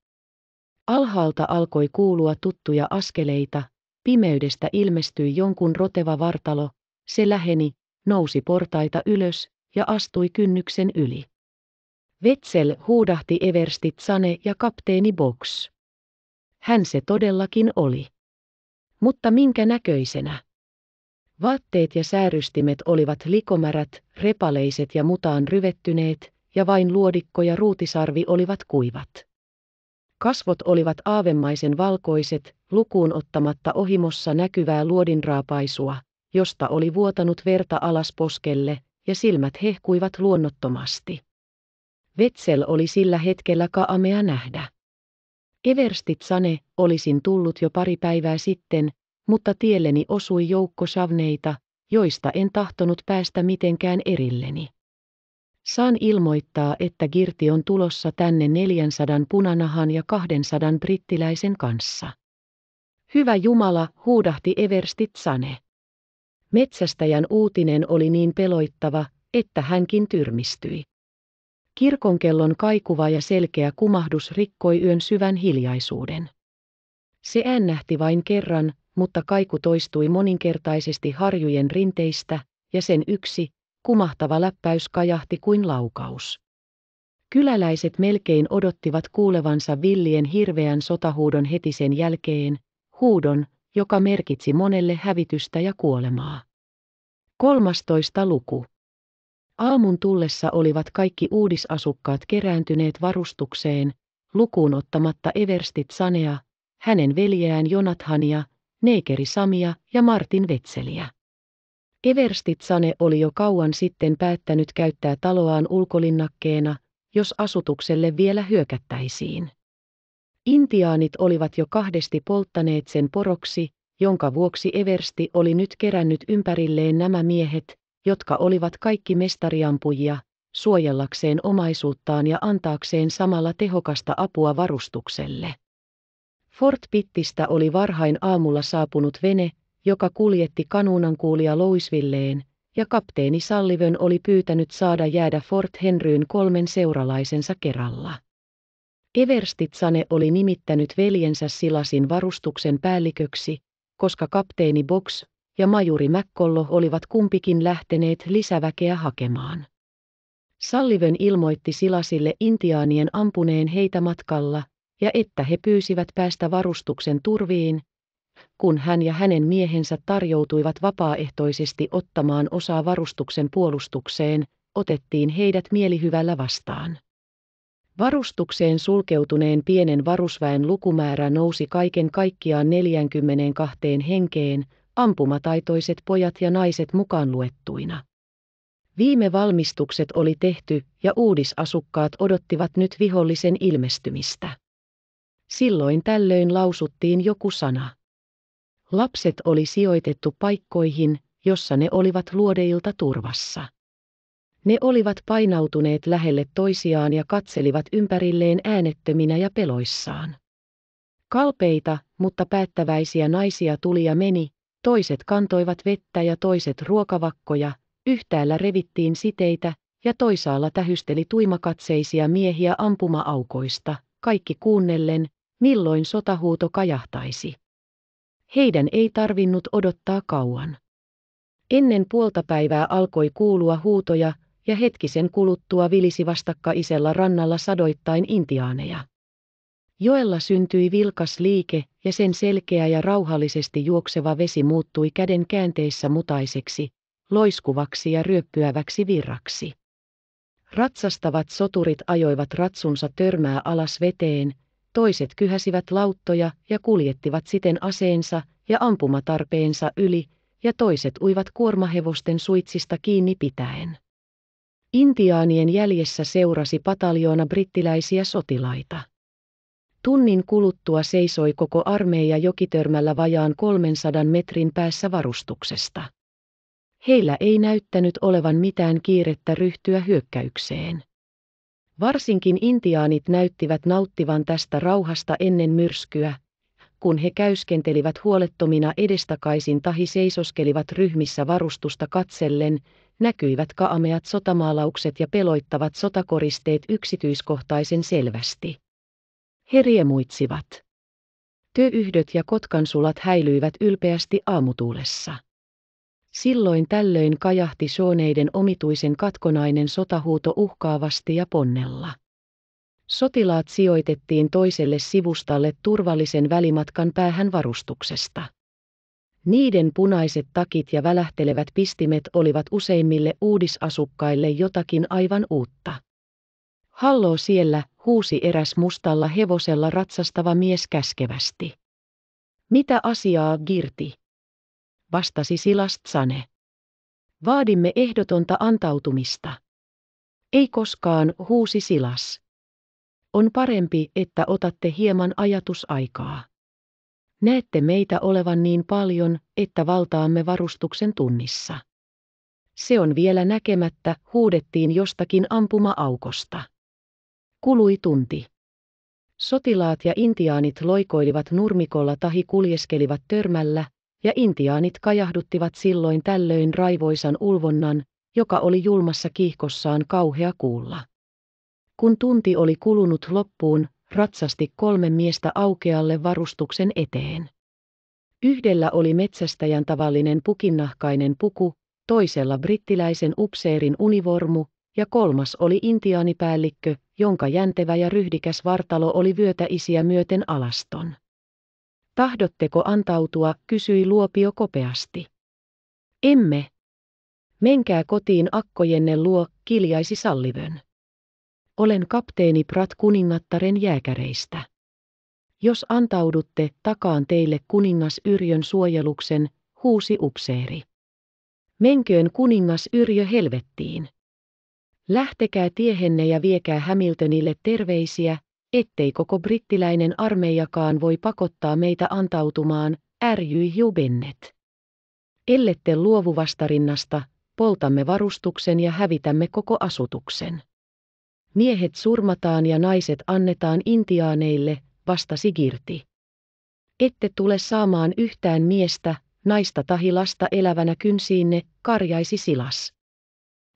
Alhaalta alkoi kuulua tuttuja askeleita, pimeydestä ilmestyi jonkun roteva vartalo, se läheni, nousi portaita ylös ja astui kynnyksen yli. Vetsel huudahti Everstit Sane ja kapteeni Box. Hän se todellakin oli. Mutta minkä näköisenä? Vaatteet ja säärystimet olivat likomärät, repaleiset ja mutaan ryvettyneet, ja vain luodikko ja ruutisarvi olivat kuivat. Kasvot olivat aavemaisen valkoiset, lukuun ottamatta ohimossa näkyvää luodinraapaisua, josta oli vuotanut verta alas poskelle, ja silmät hehkuivat luonnottomasti. Vetsel oli sillä hetkellä kaamea nähdä. Sane olisin tullut jo pari päivää sitten, mutta tielleni osui joukko savneita, joista en tahtonut päästä mitenkään erilleni. Saan ilmoittaa, että Girti on tulossa tänne 400 punanahan ja 200 brittiläisen kanssa. Hyvä Jumala, huudahti Sane. Metsästäjän uutinen oli niin peloittava, että hänkin tyrmistyi. Kirkonkellon kaikuva ja selkeä kumahdus rikkoi yön syvän hiljaisuuden. Se äännähti vain kerran, mutta kaiku toistui moninkertaisesti harjujen rinteistä, ja sen yksi, kumahtava läppäys kajahti kuin laukaus. Kyläläiset melkein odottivat kuulevansa villien hirveän sotahuudon heti sen jälkeen, huudon, joka merkitsi monelle hävitystä ja kuolemaa. 13. luku Aamun tullessa olivat kaikki uudisasukkaat kerääntyneet varustukseen, lukuun ottamatta Everstit Sanea, hänen veljeään Jonathania, Neikeri Samia ja Martin Vetseliä. Everstit Sane oli jo kauan sitten päättänyt käyttää taloaan ulkolinnakkeena, jos asutukselle vielä hyökättäisiin. Intiaanit olivat jo kahdesti polttaneet sen poroksi, jonka vuoksi Eversti oli nyt kerännyt ympärilleen nämä miehet, jotka olivat kaikki mestariampujia, suojellakseen omaisuuttaan ja antaakseen samalla tehokasta apua varustukselle. Fort Pittistä oli varhain aamulla saapunut vene, joka kuljetti kanuunankuulia Louisvilleen, ja kapteeni Sallivön oli pyytänyt saada jäädä Fort Henryyn kolmen seuralaisensa kerralla. Everstitsane oli nimittänyt veljensä Silasin varustuksen päälliköksi, koska kapteeni Box ja majuri Mäkkollo olivat kumpikin lähteneet lisäväkeä hakemaan. Salliven ilmoitti Silasille intiaanien ampuneen heitä matkalla, ja että he pyysivät päästä varustuksen turviin, kun hän ja hänen miehensä tarjoutuivat vapaaehtoisesti ottamaan osaa varustuksen puolustukseen, otettiin heidät mielihyvällä vastaan. Varustukseen sulkeutuneen pienen varusväen lukumäärä nousi kaiken kaikkiaan 42 henkeen, ampumataitoiset pojat ja naiset mukaan luettuina. Viime valmistukset oli tehty ja uudisasukkaat odottivat nyt vihollisen ilmestymistä. Silloin tällöin lausuttiin joku sana. Lapset oli sijoitettu paikkoihin, jossa ne olivat luodeilta turvassa. Ne olivat painautuneet lähelle toisiaan ja katselivat ympärilleen äänettöminä ja peloissaan. Kalpeita, mutta päättäväisiä naisia tuli ja meni, toiset kantoivat vettä ja toiset ruokavakkoja, yhtäällä revittiin siteitä, ja toisaalla tähysteli tuimakatseisia miehiä ampuma-aukoista, kaikki kuunnellen, milloin sotahuuto kajahtaisi. Heidän ei tarvinnut odottaa kauan. Ennen puolta päivää alkoi kuulua huutoja, ja hetkisen kuluttua vilisi vastakkaisella rannalla sadoittain intiaaneja. Joella syntyi vilkas liike, ja sen selkeä ja rauhallisesti juokseva vesi muuttui käden käänteissä mutaiseksi, loiskuvaksi ja ryöppyäväksi virraksi. Ratsastavat soturit ajoivat ratsunsa törmää alas veteen, toiset kyhäsivät lauttoja ja kuljettivat siten aseensa ja ampumatarpeensa yli, ja toiset uivat kuormahevosten suitsista kiinni pitäen. Intiaanien jäljessä seurasi pataljoona brittiläisiä sotilaita. Tunnin kuluttua seisoi koko armeija jokitörmällä vajaan 300 metrin päässä varustuksesta. Heillä ei näyttänyt olevan mitään kiirettä ryhtyä hyökkäykseen. Varsinkin intiaanit näyttivät nauttivan tästä rauhasta ennen myrskyä, kun he käyskentelivät huolettomina edestakaisin tahi seisoskelivat ryhmissä varustusta katsellen, näkyivät kaameat sotamaalaukset ja peloittavat sotakoristeet yksityiskohtaisen selvästi. He riemuitsivat. Työyhdöt ja kotkansulat häilyivät ylpeästi aamutuulessa. Silloin tällöin kajahti sooneiden omituisen katkonainen sotahuuto uhkaavasti ja ponnella. Sotilaat sijoitettiin toiselle sivustalle turvallisen välimatkan päähän varustuksesta. Niiden punaiset takit ja välähtelevät pistimet olivat useimmille uudisasukkaille jotakin aivan uutta. Halloo siellä, huusi eräs mustalla hevosella ratsastava mies käskevästi. Mitä asiaa, Girti? Vastasi silast Sane. Vaadimme ehdotonta antautumista. Ei koskaan, huusi Silas. On parempi, että otatte hieman ajatusaikaa. Näette meitä olevan niin paljon, että valtaamme varustuksen tunnissa. Se on vielä näkemättä, huudettiin jostakin ampuma-aukosta. Kului tunti. Sotilaat ja intiaanit loikoilivat nurmikolla tahi kuljeskelivat törmällä, ja intiaanit kajahduttivat silloin tällöin raivoisan ulvonnan, joka oli julmassa kiihkossaan kauhea kuulla. Kun tunti oli kulunut loppuun, ratsasti kolme miestä aukealle varustuksen eteen. Yhdellä oli metsästäjän tavallinen pukinnahkainen puku, toisella brittiläisen upseerin univormu ja kolmas oli intiaanipäällikkö, jonka jäntevä ja ryhdikäs vartalo oli isiä myöten alaston. Tahdotteko antautua, kysyi Luopio kopeasti. Emme. Menkää kotiin akkojenne luo, kiljaisi Sallivön. Olen kapteeni Prat kuningattaren jääkäreistä. Jos antaudutte, takaan teille kuningas Yrjön suojeluksen, huusi upseeri. Menköön kuningas Yrjö helvettiin. Lähtekää tiehenne ja viekää Hamiltonille terveisiä, ettei koko brittiläinen armeijakaan voi pakottaa meitä antautumaan, ärjyi Hugh Bennett. Ellette luovu vastarinnasta, poltamme varustuksen ja hävitämme koko asutuksen. Miehet surmataan ja naiset annetaan intiaaneille, vastasi Girti. Ette tule saamaan yhtään miestä, naista tahi lasta elävänä kynsiinne, karjaisi Silas.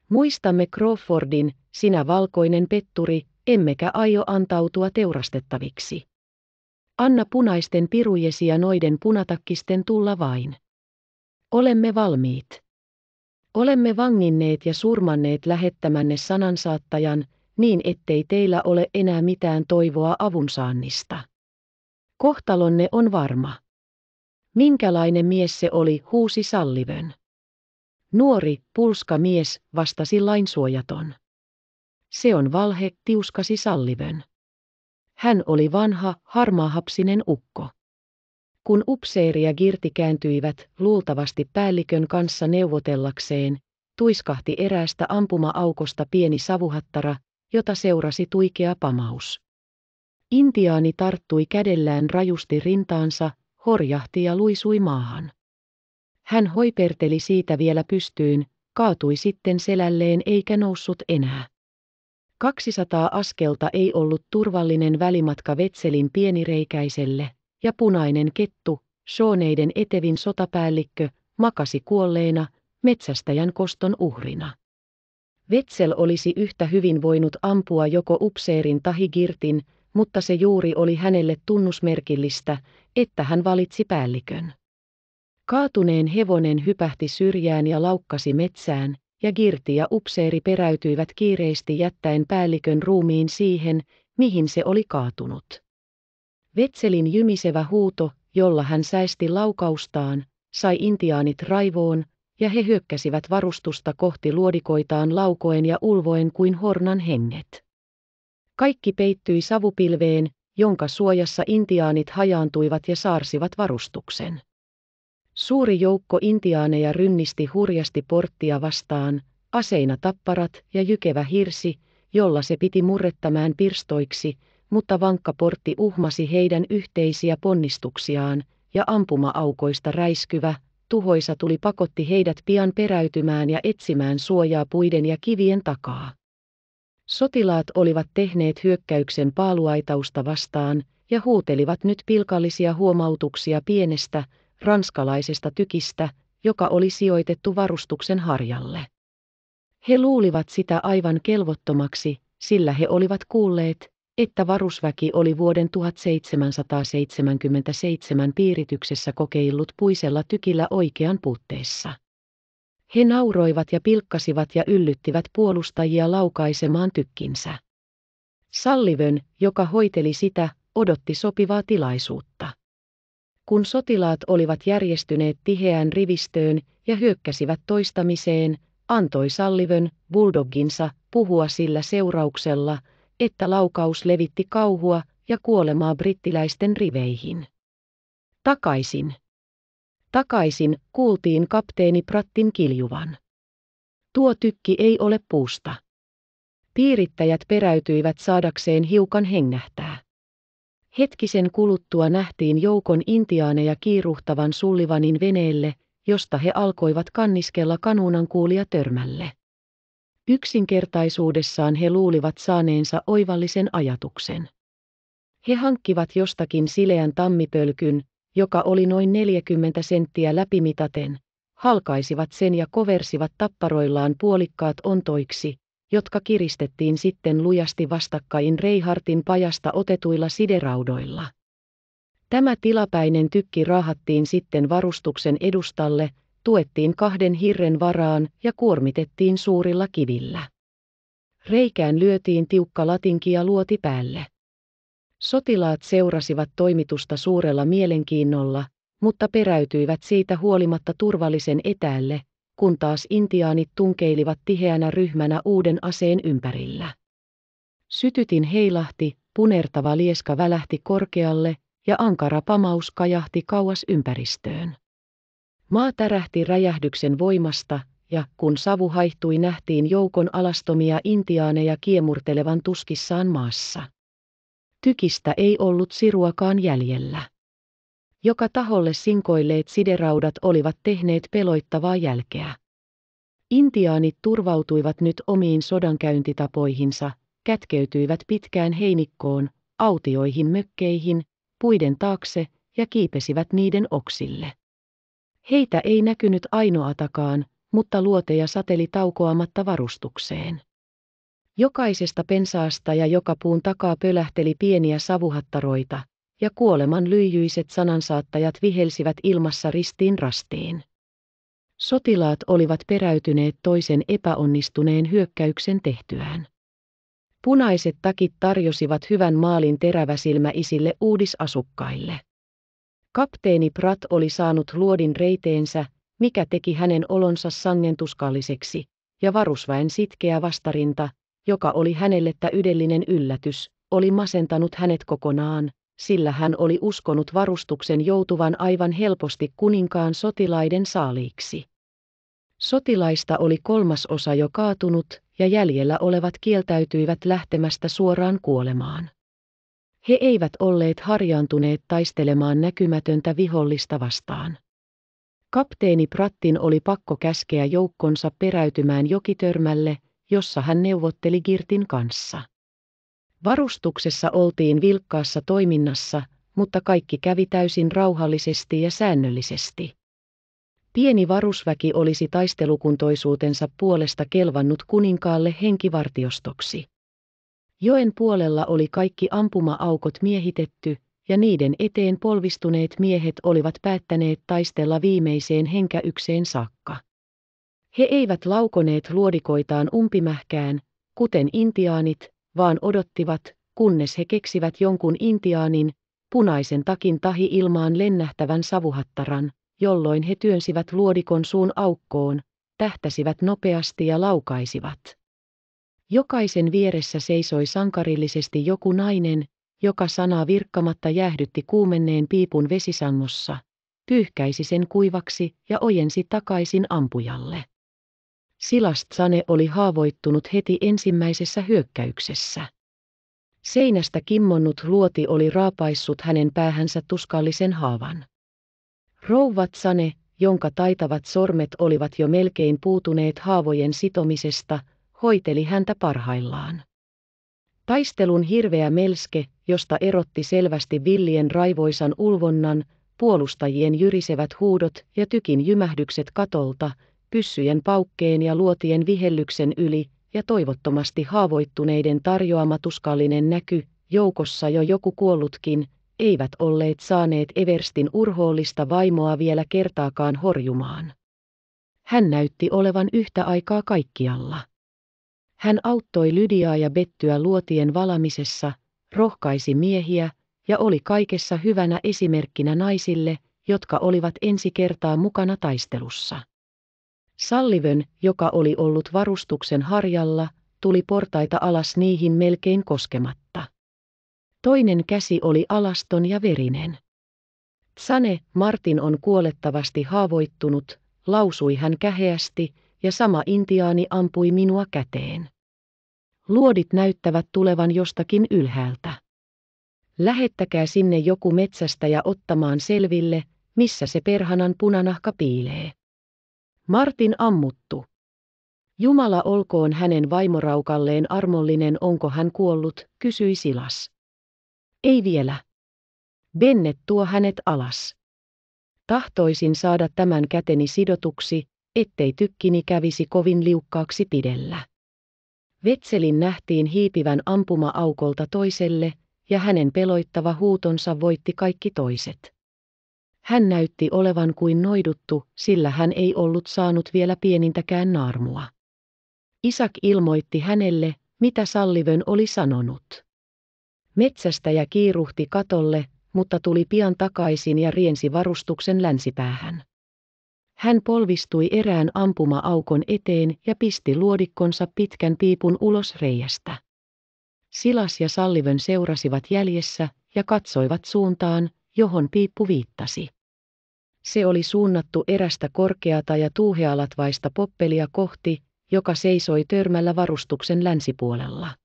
Muistamme Crawfordin, sinä valkoinen petturi, emmekä aio antautua teurastettaviksi. Anna punaisten pirujesi ja noiden punatakkisten tulla vain. Olemme valmiit. Olemme vanginneet ja surmanneet lähettämänne sanansaattajan, niin ettei teillä ole enää mitään toivoa avunsaannista. Kohtalonne on varma. Minkälainen mies se oli, huusi Sallivön. Nuori, mies vastasi lainsuojaton. Se on valhe, tiuskasi Sallivön. Hän oli vanha, harmaahapsinen ukko. Kun upseeri ja Girti kääntyivät luultavasti päällikön kanssa neuvotellakseen, tuiskahti eräästä ampuma-aukosta pieni savuhattara, jota seurasi tuikea pamaus. Intiaani tarttui kädellään rajusti rintaansa, horjahti ja luisui maahan. Hän hoiperteli siitä vielä pystyyn, kaatui sitten selälleen eikä noussut enää. 200 askelta ei ollut turvallinen välimatka Vetselin pienireikäiselle, ja punainen kettu, Shoneiden etevin sotapäällikkö, makasi kuolleena, metsästäjän koston uhrina. Vetsel olisi yhtä hyvin voinut ampua joko upseerin tahi Girtin, mutta se juuri oli hänelle tunnusmerkillistä, että hän valitsi päällikön. Kaatuneen hevonen hypähti syrjään ja laukkasi metsään, ja Girti ja upseeri peräytyivät kiireesti jättäen päällikön ruumiin siihen, mihin se oli kaatunut. Vetselin jymisevä huuto, jolla hän säisti laukaustaan, sai intiaanit raivoon, ja he hyökkäsivät varustusta kohti luodikoitaan laukoen ja ulvoen kuin hornan henget. Kaikki peittyi savupilveen, jonka suojassa intiaanit hajaantuivat ja saarsivat varustuksen. Suuri joukko intiaaneja rynnisti hurjasti porttia vastaan, aseina tapparat ja jykevä hirsi, jolla se piti murrettamään pirstoiksi, mutta vankka portti uhmasi heidän yhteisiä ponnistuksiaan, ja ampuma-aukoista räiskyvä, tuhoisa tuli pakotti heidät pian peräytymään ja etsimään suojaa puiden ja kivien takaa. Sotilaat olivat tehneet hyökkäyksen paaluaitausta vastaan ja huutelivat nyt pilkallisia huomautuksia pienestä, ranskalaisesta tykistä, joka oli sijoitettu varustuksen harjalle. He luulivat sitä aivan kelvottomaksi, sillä he olivat kuulleet, että varusväki oli vuoden 1777 piirityksessä kokeillut puisella tykillä oikean puutteessa. He nauroivat ja pilkkasivat ja yllyttivät puolustajia laukaisemaan tykkinsä. Sallivön, joka hoiteli sitä, odotti sopivaa tilaisuutta kun sotilaat olivat järjestyneet tiheään rivistöön ja hyökkäsivät toistamiseen, antoi Sallivön, bulldoginsa, puhua sillä seurauksella, että laukaus levitti kauhua ja kuolemaa brittiläisten riveihin. Takaisin. Takaisin kuultiin kapteeni Prattin kiljuvan. Tuo tykki ei ole puusta. Piirittäjät peräytyivät saadakseen hiukan hengähtää. Hetkisen kuluttua nähtiin joukon intiaaneja kiiruhtavan Sullivanin veneelle, josta he alkoivat kanniskella kanunan kuulia törmälle. Yksinkertaisuudessaan he luulivat saaneensa oivallisen ajatuksen. He hankkivat jostakin sileän tammipölkyn, joka oli noin 40 senttiä läpimitaten, halkaisivat sen ja koversivat tapparoillaan puolikkaat ontoiksi, jotka kiristettiin sitten lujasti vastakkain Reihartin pajasta otetuilla sideraudoilla. Tämä tilapäinen tykki raahattiin sitten varustuksen edustalle, tuettiin kahden hirren varaan ja kuormitettiin suurilla kivillä. Reikään lyötiin tiukka latinki ja luoti päälle. Sotilaat seurasivat toimitusta suurella mielenkiinnolla, mutta peräytyivät siitä huolimatta turvallisen etäälle, kun taas intiaanit tunkeilivat tiheänä ryhmänä uuden aseen ympärillä. Sytytin heilahti, punertava lieska välähti korkealle, ja ankara pamaus kajahti kauas ympäristöön. Maa tärähti räjähdyksen voimasta, ja kun savu haihtui nähtiin joukon alastomia intiaaneja kiemurtelevan tuskissaan maassa. Tykistä ei ollut siruakaan jäljellä joka taholle sinkoilleet sideraudat olivat tehneet peloittavaa jälkeä. Intiaanit turvautuivat nyt omiin sodankäyntitapoihinsa, kätkeytyivät pitkään heinikkoon, autioihin mökkeihin, puiden taakse ja kiipesivät niiden oksille. Heitä ei näkynyt ainoatakaan, mutta luoteja sateli taukoamatta varustukseen. Jokaisesta pensaasta ja joka puun takaa pölähteli pieniä savuhattaroita, ja kuoleman lyijyiset sanansaattajat vihelsivät ilmassa ristiin rastiin. Sotilaat olivat peräytyneet toisen epäonnistuneen hyökkäyksen tehtyään. Punaiset takit tarjosivat hyvän maalin teräväsilmäisille uudisasukkaille. Kapteeni Pratt oli saanut luodin reiteensä, mikä teki hänen olonsa sangen tuskalliseksi, ja varusväen sitkeä vastarinta, joka oli hänelle täydellinen yllätys, oli masentanut hänet kokonaan, sillä hän oli uskonut varustuksen joutuvan aivan helposti kuninkaan sotilaiden saaliiksi. Sotilaista oli kolmas osa jo kaatunut, ja jäljellä olevat kieltäytyivät lähtemästä suoraan kuolemaan. He eivät olleet harjaantuneet taistelemaan näkymätöntä vihollista vastaan. Kapteeni Prattin oli pakko käskeä joukkonsa peräytymään jokitörmälle, jossa hän neuvotteli Girtin kanssa. Varustuksessa oltiin vilkkaassa toiminnassa, mutta kaikki kävi täysin rauhallisesti ja säännöllisesti. Pieni varusväki olisi taistelukuntoisuutensa puolesta kelvannut kuninkaalle henkivartiostoksi. Joen puolella oli kaikki ampuma-aukot miehitetty, ja niiden eteen polvistuneet miehet olivat päättäneet taistella viimeiseen henkäykseen saakka. He eivät laukoneet luodikoitaan umpimähkään, kuten intiaanit, vaan odottivat, kunnes he keksivät jonkun intiaanin, punaisen takin tahi ilmaan lennähtävän savuhattaran, jolloin he työnsivät luodikon suun aukkoon, tähtäsivät nopeasti ja laukaisivat. Jokaisen vieressä seisoi sankarillisesti joku nainen, joka sanaa virkkamatta jäähdytti kuumenneen piipun vesisangossa, pyyhkäisi sen kuivaksi ja ojensi takaisin ampujalle. Silast-Sane oli haavoittunut heti ensimmäisessä hyökkäyksessä. Seinästä kimmonnut luoti oli raapaissut hänen päähänsä tuskallisen haavan. Sane, jonka taitavat sormet olivat jo melkein puutuneet haavojen sitomisesta, hoiteli häntä parhaillaan. Taistelun hirveä melske, josta erotti selvästi villien raivoisan ulvonnan, puolustajien jyrisevät huudot ja tykin jymähdykset katolta, pyssyjen paukkeen ja luotien vihellyksen yli, ja toivottomasti haavoittuneiden tarjoama tuskallinen näky, joukossa jo joku kuollutkin, eivät olleet saaneet Everstin urhoollista vaimoa vielä kertaakaan horjumaan. Hän näytti olevan yhtä aikaa kaikkialla. Hän auttoi Lydiaa ja Bettyä luotien valamisessa, rohkaisi miehiä ja oli kaikessa hyvänä esimerkkinä naisille, jotka olivat ensi kertaa mukana taistelussa. Sallivön, joka oli ollut varustuksen harjalla, tuli portaita alas niihin melkein koskematta. Toinen käsi oli alaston ja verinen. Sane, Martin on kuolettavasti haavoittunut, lausui hän käheästi, ja sama intiaani ampui minua käteen. Luodit näyttävät tulevan jostakin ylhäältä. Lähettäkää sinne joku metsästäjä ottamaan selville, missä se perhanan punanahka piilee. Martin ammuttu. Jumala olkoon hänen vaimoraukalleen armollinen, onko hän kuollut, kysyi Silas. Ei vielä. Bennet tuo hänet alas. Tahtoisin saada tämän käteni sidotuksi, ettei tykkini kävisi kovin liukkaaksi pidellä. Vetselin nähtiin hiipivän ampuma-aukolta toiselle, ja hänen peloittava huutonsa voitti kaikki toiset. Hän näytti olevan kuin noiduttu, sillä hän ei ollut saanut vielä pienintäkään naarmua. Isak ilmoitti hänelle, mitä Sallivön oli sanonut. Metsästäjä kiiruhti katolle, mutta tuli pian takaisin ja riensi varustuksen länsipäähän. Hän polvistui erään ampuma-aukon eteen ja pisti luodikkonsa pitkän piipun ulos reiästä. Silas ja Sallivön seurasivat jäljessä ja katsoivat suuntaan, johon piippu viittasi. Se oli suunnattu erästä korkeata ja tuuhealatvaista poppelia kohti, joka seisoi törmällä varustuksen länsipuolella.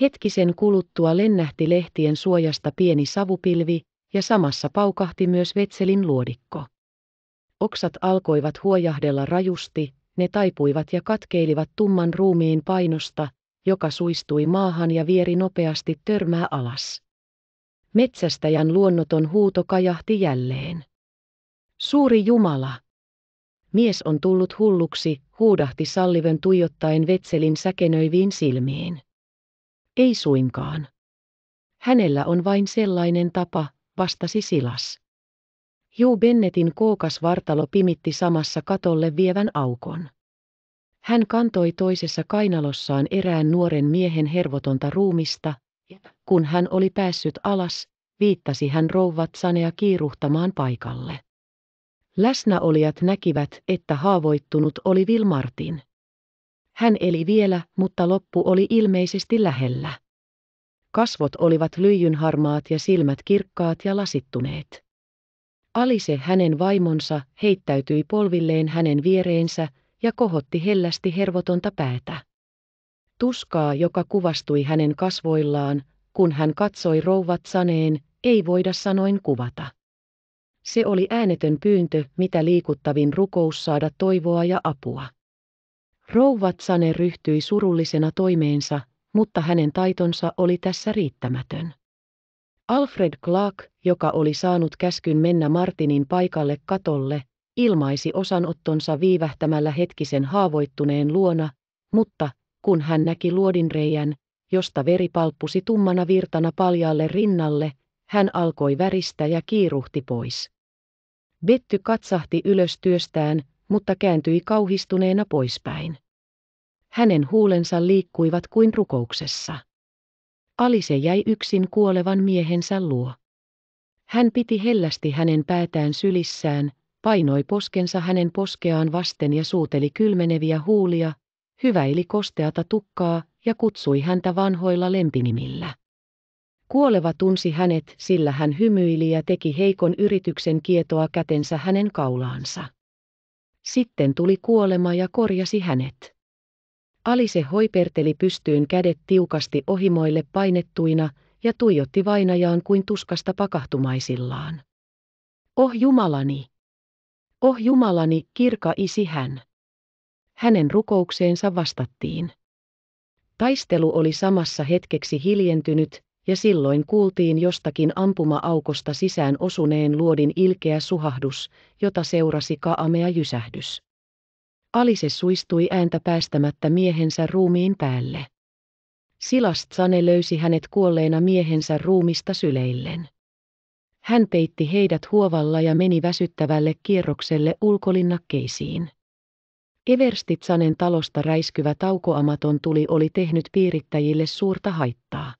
Hetkisen kuluttua lennähti lehtien suojasta pieni savupilvi, ja samassa paukahti myös vetselin luodikko. Oksat alkoivat huojahdella rajusti, ne taipuivat ja katkeilivat tumman ruumiin painosta, joka suistui maahan ja vieri nopeasti törmää alas. Metsästäjän luonnoton huuto kajahti jälleen. Suuri Jumala! Mies on tullut hulluksi, huudahti Salliven tuijottaen Vetselin säkenöiviin silmiin. Ei suinkaan. Hänellä on vain sellainen tapa, vastasi Silas. Hugh Bennetin kookas vartalo pimitti samassa katolle vievän aukon. Hän kantoi toisessa kainalossaan erään nuoren miehen hervotonta ruumista, kun hän oli päässyt alas, viittasi hän rouvat sanea kiiruhtamaan paikalle. Läsnäolijat näkivät, että haavoittunut oli Vilmartin. Hän eli vielä, mutta loppu oli ilmeisesti lähellä. Kasvot olivat lyijynharmaat ja silmät kirkkaat ja lasittuneet. Alise hänen vaimonsa heittäytyi polvilleen hänen viereensä ja kohotti hellästi hervotonta päätä. Tuskaa, joka kuvastui hänen kasvoillaan, kun hän katsoi rouvat saneen, ei voida sanoin kuvata. Se oli äänetön pyyntö, mitä liikuttavin rukous saada toivoa ja apua. Rouvatsane ryhtyi surullisena toimeensa, mutta hänen taitonsa oli tässä riittämätön. Alfred Clark, joka oli saanut käskyn mennä Martinin paikalle katolle, ilmaisi osanottonsa viivähtämällä hetkisen haavoittuneen luona, mutta kun hän näki luodinreijän, josta veri palppusi tummana virtana paljaalle rinnalle, hän alkoi väristä ja kiiruhti pois. Betty katsahti ylös työstään, mutta kääntyi kauhistuneena poispäin. Hänen huulensa liikkuivat kuin rukouksessa. Alise jäi yksin kuolevan miehensä luo. Hän piti hellästi hänen päätään sylissään, painoi poskensa hänen poskeaan vasten ja suuteli kylmeneviä huulia, hyväili kosteata tukkaa ja kutsui häntä vanhoilla lempinimillä. Kuoleva tunsi hänet, sillä hän hymyili ja teki heikon yrityksen kietoa kätensä hänen kaulaansa. Sitten tuli kuolema ja korjasi hänet. Alise hoiperteli pystyyn kädet tiukasti ohimoille painettuina ja tuijotti vainajaan kuin tuskasta pakahtumaisillaan. Oh Jumalani! Oh Jumalani, kirka isi hän! Hänen rukoukseensa vastattiin. Taistelu oli samassa hetkeksi hiljentynyt, ja silloin kuultiin jostakin ampuma-aukosta sisään osuneen luodin ilkeä suhahdus, jota seurasi kaamea jysähdys. Alise suistui ääntä päästämättä miehensä ruumiin päälle. Silast Sane löysi hänet kuolleena miehensä ruumista syleillen. Hän peitti heidät huovalla ja meni väsyttävälle kierrokselle ulkolinnakkeisiin. Everstitsanen talosta räiskyvä taukoamaton tuli oli tehnyt piirittäjille suurta haittaa.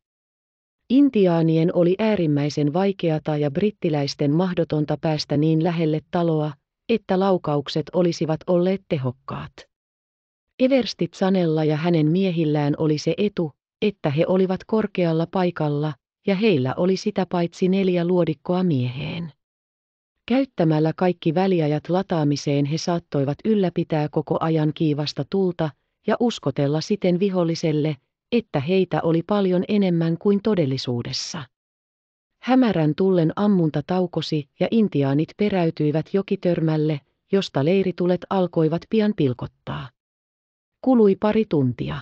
Intiaanien oli äärimmäisen vaikeata ja brittiläisten mahdotonta päästä niin lähelle taloa, että laukaukset olisivat olleet tehokkaat. Everstit Sanella ja hänen miehillään oli se etu, että he olivat korkealla paikalla, ja heillä oli sitä paitsi neljä luodikkoa mieheen. Käyttämällä kaikki väliajat lataamiseen he saattoivat ylläpitää koko ajan kiivasta tulta ja uskotella siten viholliselle, että heitä oli paljon enemmän kuin todellisuudessa. Hämärän tullen ammunta taukosi ja intiaanit peräytyivät jokitörmälle, josta leiritulet alkoivat pian pilkottaa. Kului pari tuntia.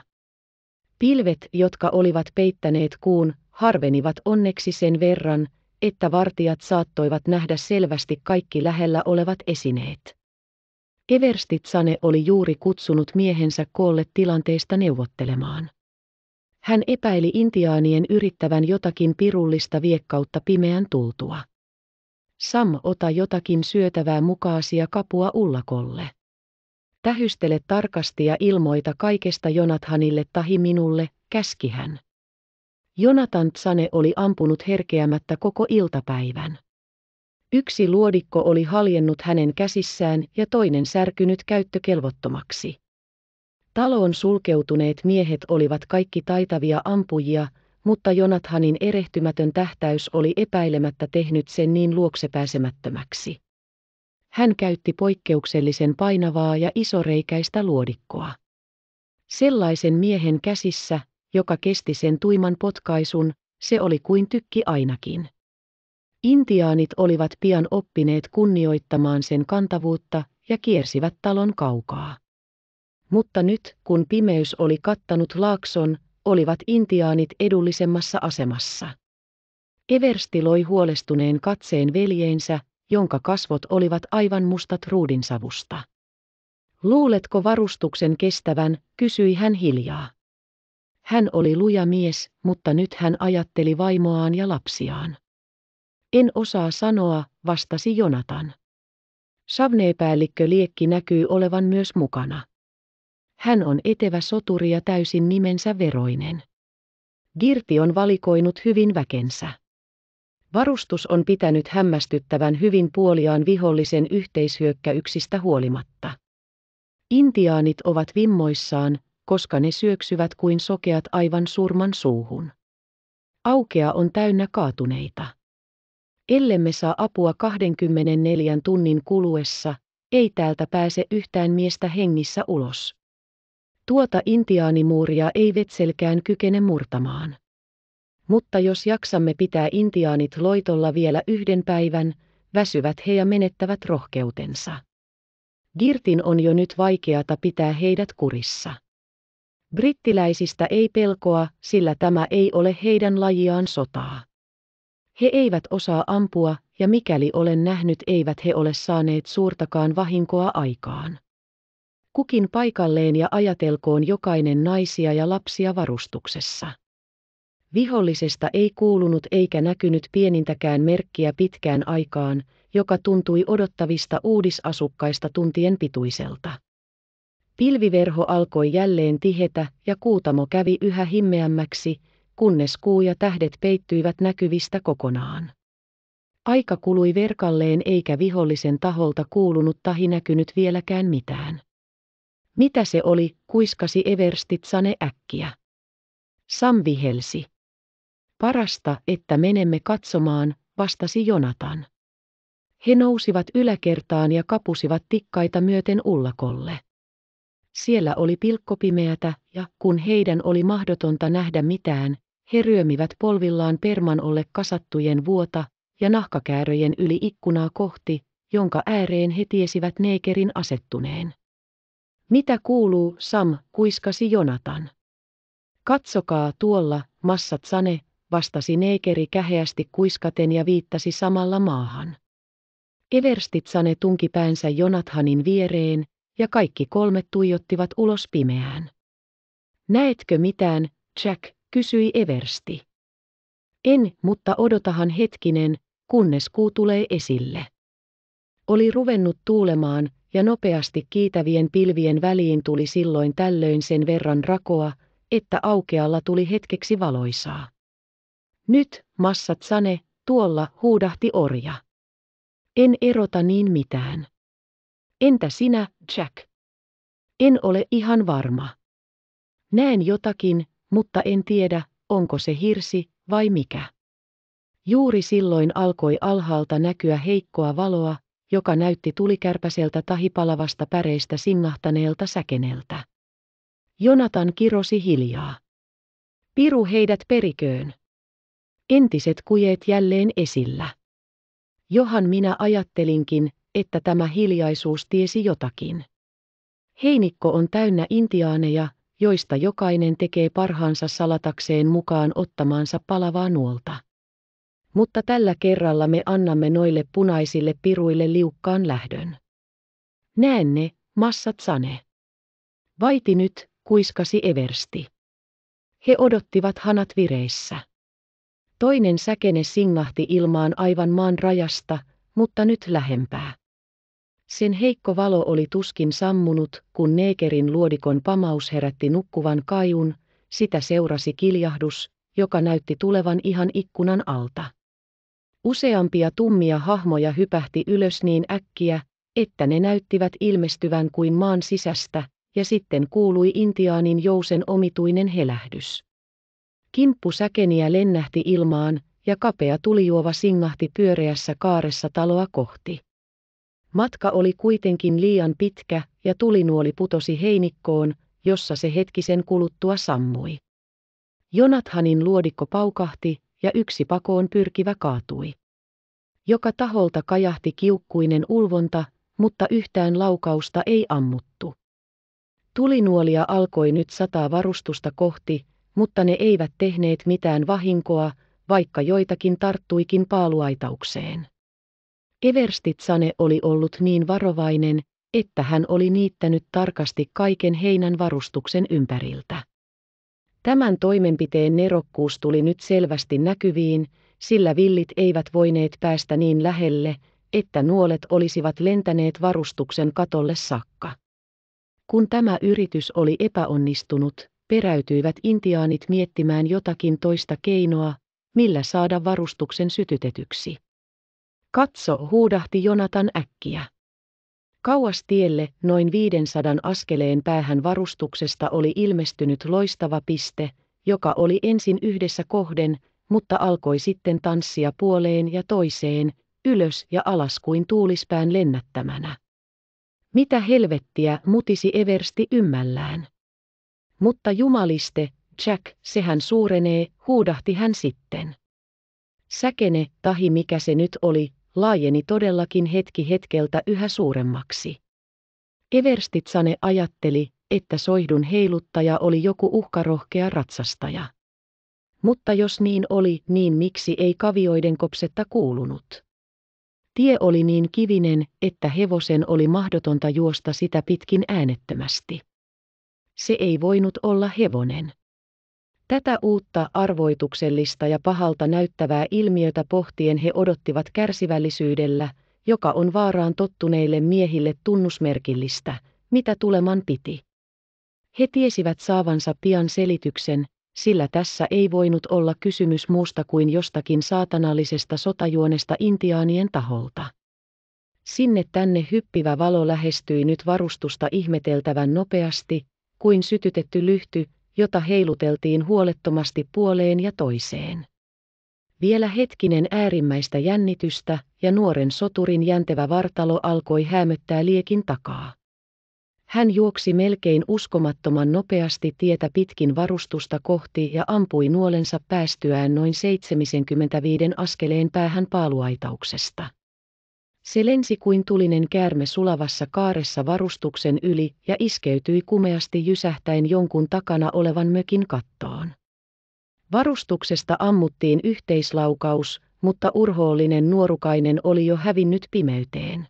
Pilvet, jotka olivat peittäneet kuun, harvenivat onneksi sen verran, että vartijat saattoivat nähdä selvästi kaikki lähellä olevat esineet. Everstitsane oli juuri kutsunut miehensä koolle tilanteesta neuvottelemaan. Hän epäili intiaanien yrittävän jotakin pirullista viekkautta pimeän tultua. Sam ota jotakin syötävää mukaasi ja kapua ullakolle. Tähystele tarkasti ja ilmoita kaikesta Jonathanille tahi minulle, käski hän. Jonathan Tsane oli ampunut herkeämättä koko iltapäivän. Yksi luodikko oli haljennut hänen käsissään ja toinen särkynyt käyttökelvottomaksi. Taloon sulkeutuneet miehet olivat kaikki taitavia ampujia, mutta Jonathanin erehtymätön tähtäys oli epäilemättä tehnyt sen niin luoksepääsemättömäksi. Hän käytti poikkeuksellisen painavaa ja isoreikäistä luodikkoa. Sellaisen miehen käsissä, joka kesti sen tuiman potkaisun, se oli kuin tykki ainakin. Intiaanit olivat pian oppineet kunnioittamaan sen kantavuutta ja kiersivät talon kaukaa mutta nyt kun pimeys oli kattanut laakson, olivat intiaanit edullisemmassa asemassa. Eversti loi huolestuneen katseen veljeensä, jonka kasvot olivat aivan mustat ruudinsavusta. Luuletko varustuksen kestävän, kysyi hän hiljaa. Hän oli luja mies, mutta nyt hän ajatteli vaimoaan ja lapsiaan. En osaa sanoa, vastasi Jonatan. Savneepäällikkö Liekki näkyy olevan myös mukana. Hän on etevä soturi ja täysin nimensä veroinen. Girti on valikoinut hyvin väkensä. Varustus on pitänyt hämmästyttävän hyvin puoliaan vihollisen yhteishyökkäyksistä huolimatta. Intiaanit ovat vimmoissaan, koska ne syöksyvät kuin sokeat aivan surman suuhun. Aukea on täynnä kaatuneita. Ellemme saa apua 24 tunnin kuluessa, ei täältä pääse yhtään miestä hengissä ulos. Tuota intiaanimuuria ei vetselkään kykene murtamaan. Mutta jos jaksamme pitää intiaanit loitolla vielä yhden päivän, väsyvät he ja menettävät rohkeutensa. Girtin on jo nyt vaikeata pitää heidät kurissa. Brittiläisistä ei pelkoa, sillä tämä ei ole heidän lajiaan sotaa. He eivät osaa ampua, ja mikäli olen nähnyt, eivät he ole saaneet suurtakaan vahinkoa aikaan kukin paikalleen ja ajatelkoon jokainen naisia ja lapsia varustuksessa. Vihollisesta ei kuulunut eikä näkynyt pienintäkään merkkiä pitkään aikaan, joka tuntui odottavista uudisasukkaista tuntien pituiselta. Pilviverho alkoi jälleen tihetä ja kuutamo kävi yhä himmeämmäksi, kunnes kuu ja tähdet peittyivät näkyvistä kokonaan. Aika kului verkalleen eikä vihollisen taholta kuulunut tahi näkynyt vieläkään mitään. Mitä se oli, kuiskasi Everstitsane äkkiä. Sam vihelsi. Parasta, että menemme katsomaan, vastasi Jonatan. He nousivat yläkertaan ja kapusivat tikkaita myöten ullakolle. Siellä oli pilkkopimeätä, ja kun heidän oli mahdotonta nähdä mitään, he ryömivät polvillaan perman olle kasattujen vuota ja nahkakääröjen yli ikkunaa kohti, jonka ääreen he tiesivät neikerin asettuneen. Mitä kuuluu, Sam, kuiskasi Jonatan. Katsokaa tuolla, massat sane, vastasi neikeri käheästi kuiskaten ja viittasi samalla maahan. sane tunki päänsä Jonathanin viereen, ja kaikki kolme tuijottivat ulos pimeään. Näetkö mitään, Jack, kysyi Eversti. En, mutta odotahan hetkinen, kunnes kuu tulee esille. Oli ruvennut tuulemaan, ja nopeasti kiitävien pilvien väliin tuli silloin tällöin sen verran rakoa, että aukealla tuli hetkeksi valoisaa. Nyt, massat sane, tuolla huudahti orja. En erota niin mitään. Entä sinä, Jack? En ole ihan varma. Näen jotakin, mutta en tiedä, onko se hirsi vai mikä. Juuri silloin alkoi alhaalta näkyä heikkoa valoa, joka näytti tulikärpäseltä tahipalavasta päreistä singahtaneelta säkeneltä. Jonatan kirosi hiljaa. Piru heidät periköön. Entiset kujeet jälleen esillä. Johan minä ajattelinkin, että tämä hiljaisuus tiesi jotakin. Heinikko on täynnä intiaaneja, joista jokainen tekee parhaansa salatakseen mukaan ottamaansa palavaa nuolta mutta tällä kerralla me annamme noille punaisille piruille liukkaan lähdön. Näen ne, massat sane. Vaiti nyt, kuiskasi Eversti. He odottivat hanat vireissä. Toinen säkene singahti ilmaan aivan maan rajasta, mutta nyt lähempää. Sen heikko valo oli tuskin sammunut, kun Neekerin luodikon pamaus herätti nukkuvan kaiun, sitä seurasi kiljahdus, joka näytti tulevan ihan ikkunan alta. Useampia tummia hahmoja hypähti ylös niin äkkiä, että ne näyttivät ilmestyvän kuin maan sisästä, ja sitten kuului intiaanin jousen omituinen helähdys. Kimppu säkeniä lennähti ilmaan, ja kapea tulijuova singahti pyöreässä kaaressa taloa kohti. Matka oli kuitenkin liian pitkä, ja tulinuoli putosi heinikkoon, jossa se hetkisen kuluttua sammui. Jonathanin luodikko paukahti, ja yksi pakoon pyrkivä kaatui. Joka taholta kajahti kiukkuinen ulvonta, mutta yhtään laukausta ei ammuttu. Tulinuolia alkoi nyt sataa varustusta kohti, mutta ne eivät tehneet mitään vahinkoa, vaikka joitakin tarttuikin paaluaitaukseen. Everstitsane oli ollut niin varovainen, että hän oli niittänyt tarkasti kaiken heinän varustuksen ympäriltä. Tämän toimenpiteen nerokkuus tuli nyt selvästi näkyviin, sillä villit eivät voineet päästä niin lähelle, että nuolet olisivat lentäneet varustuksen katolle sakka. Kun tämä yritys oli epäonnistunut, peräytyivät intiaanit miettimään jotakin toista keinoa, millä saada varustuksen sytytetyksi. Katso, huudahti Jonatan äkkiä. Kauas tielle, noin 500 askeleen päähän varustuksesta oli ilmestynyt loistava piste, joka oli ensin yhdessä kohden, mutta alkoi sitten tanssia puoleen ja toiseen, ylös ja alas kuin tuulispään lennättämänä. Mitä helvettiä mutisi Eversti ymmällään? Mutta jumaliste, Jack, sehän suurenee, huudahti hän sitten. Säkene, tahi mikä se nyt oli, laajeni todellakin hetki hetkeltä yhä suuremmaksi. Everstitsane ajatteli, että soihdun heiluttaja oli joku uhkarohkea ratsastaja. Mutta jos niin oli, niin miksi ei kavioiden kopsetta kuulunut? Tie oli niin kivinen, että hevosen oli mahdotonta juosta sitä pitkin äänettömästi. Se ei voinut olla hevonen. Tätä uutta arvoituksellista ja pahalta näyttävää ilmiötä pohtien he odottivat kärsivällisyydellä, joka on vaaraan tottuneille miehille tunnusmerkillistä, mitä tuleman piti. He tiesivät saavansa pian selityksen, sillä tässä ei voinut olla kysymys muusta kuin jostakin saatanallisesta sotajuonesta intiaanien taholta. Sinne tänne hyppivä valo lähestyi nyt varustusta ihmeteltävän nopeasti, kuin sytytetty lyhty, jota heiluteltiin huolettomasti puoleen ja toiseen. Vielä hetkinen äärimmäistä jännitystä, ja nuoren soturin jäntevä vartalo alkoi hämöttää liekin takaa. Hän juoksi melkein uskomattoman nopeasti tietä pitkin varustusta kohti ja ampui nuolensa päästyään noin 75 askeleen päähän paaluaitauksesta. Se lensi kuin tulinen käärme sulavassa kaaressa varustuksen yli ja iskeytyi kumeasti jysähtäen jonkun takana olevan mökin kattoon. Varustuksesta ammuttiin yhteislaukaus, mutta urhoollinen nuorukainen oli jo hävinnyt pimeyteen.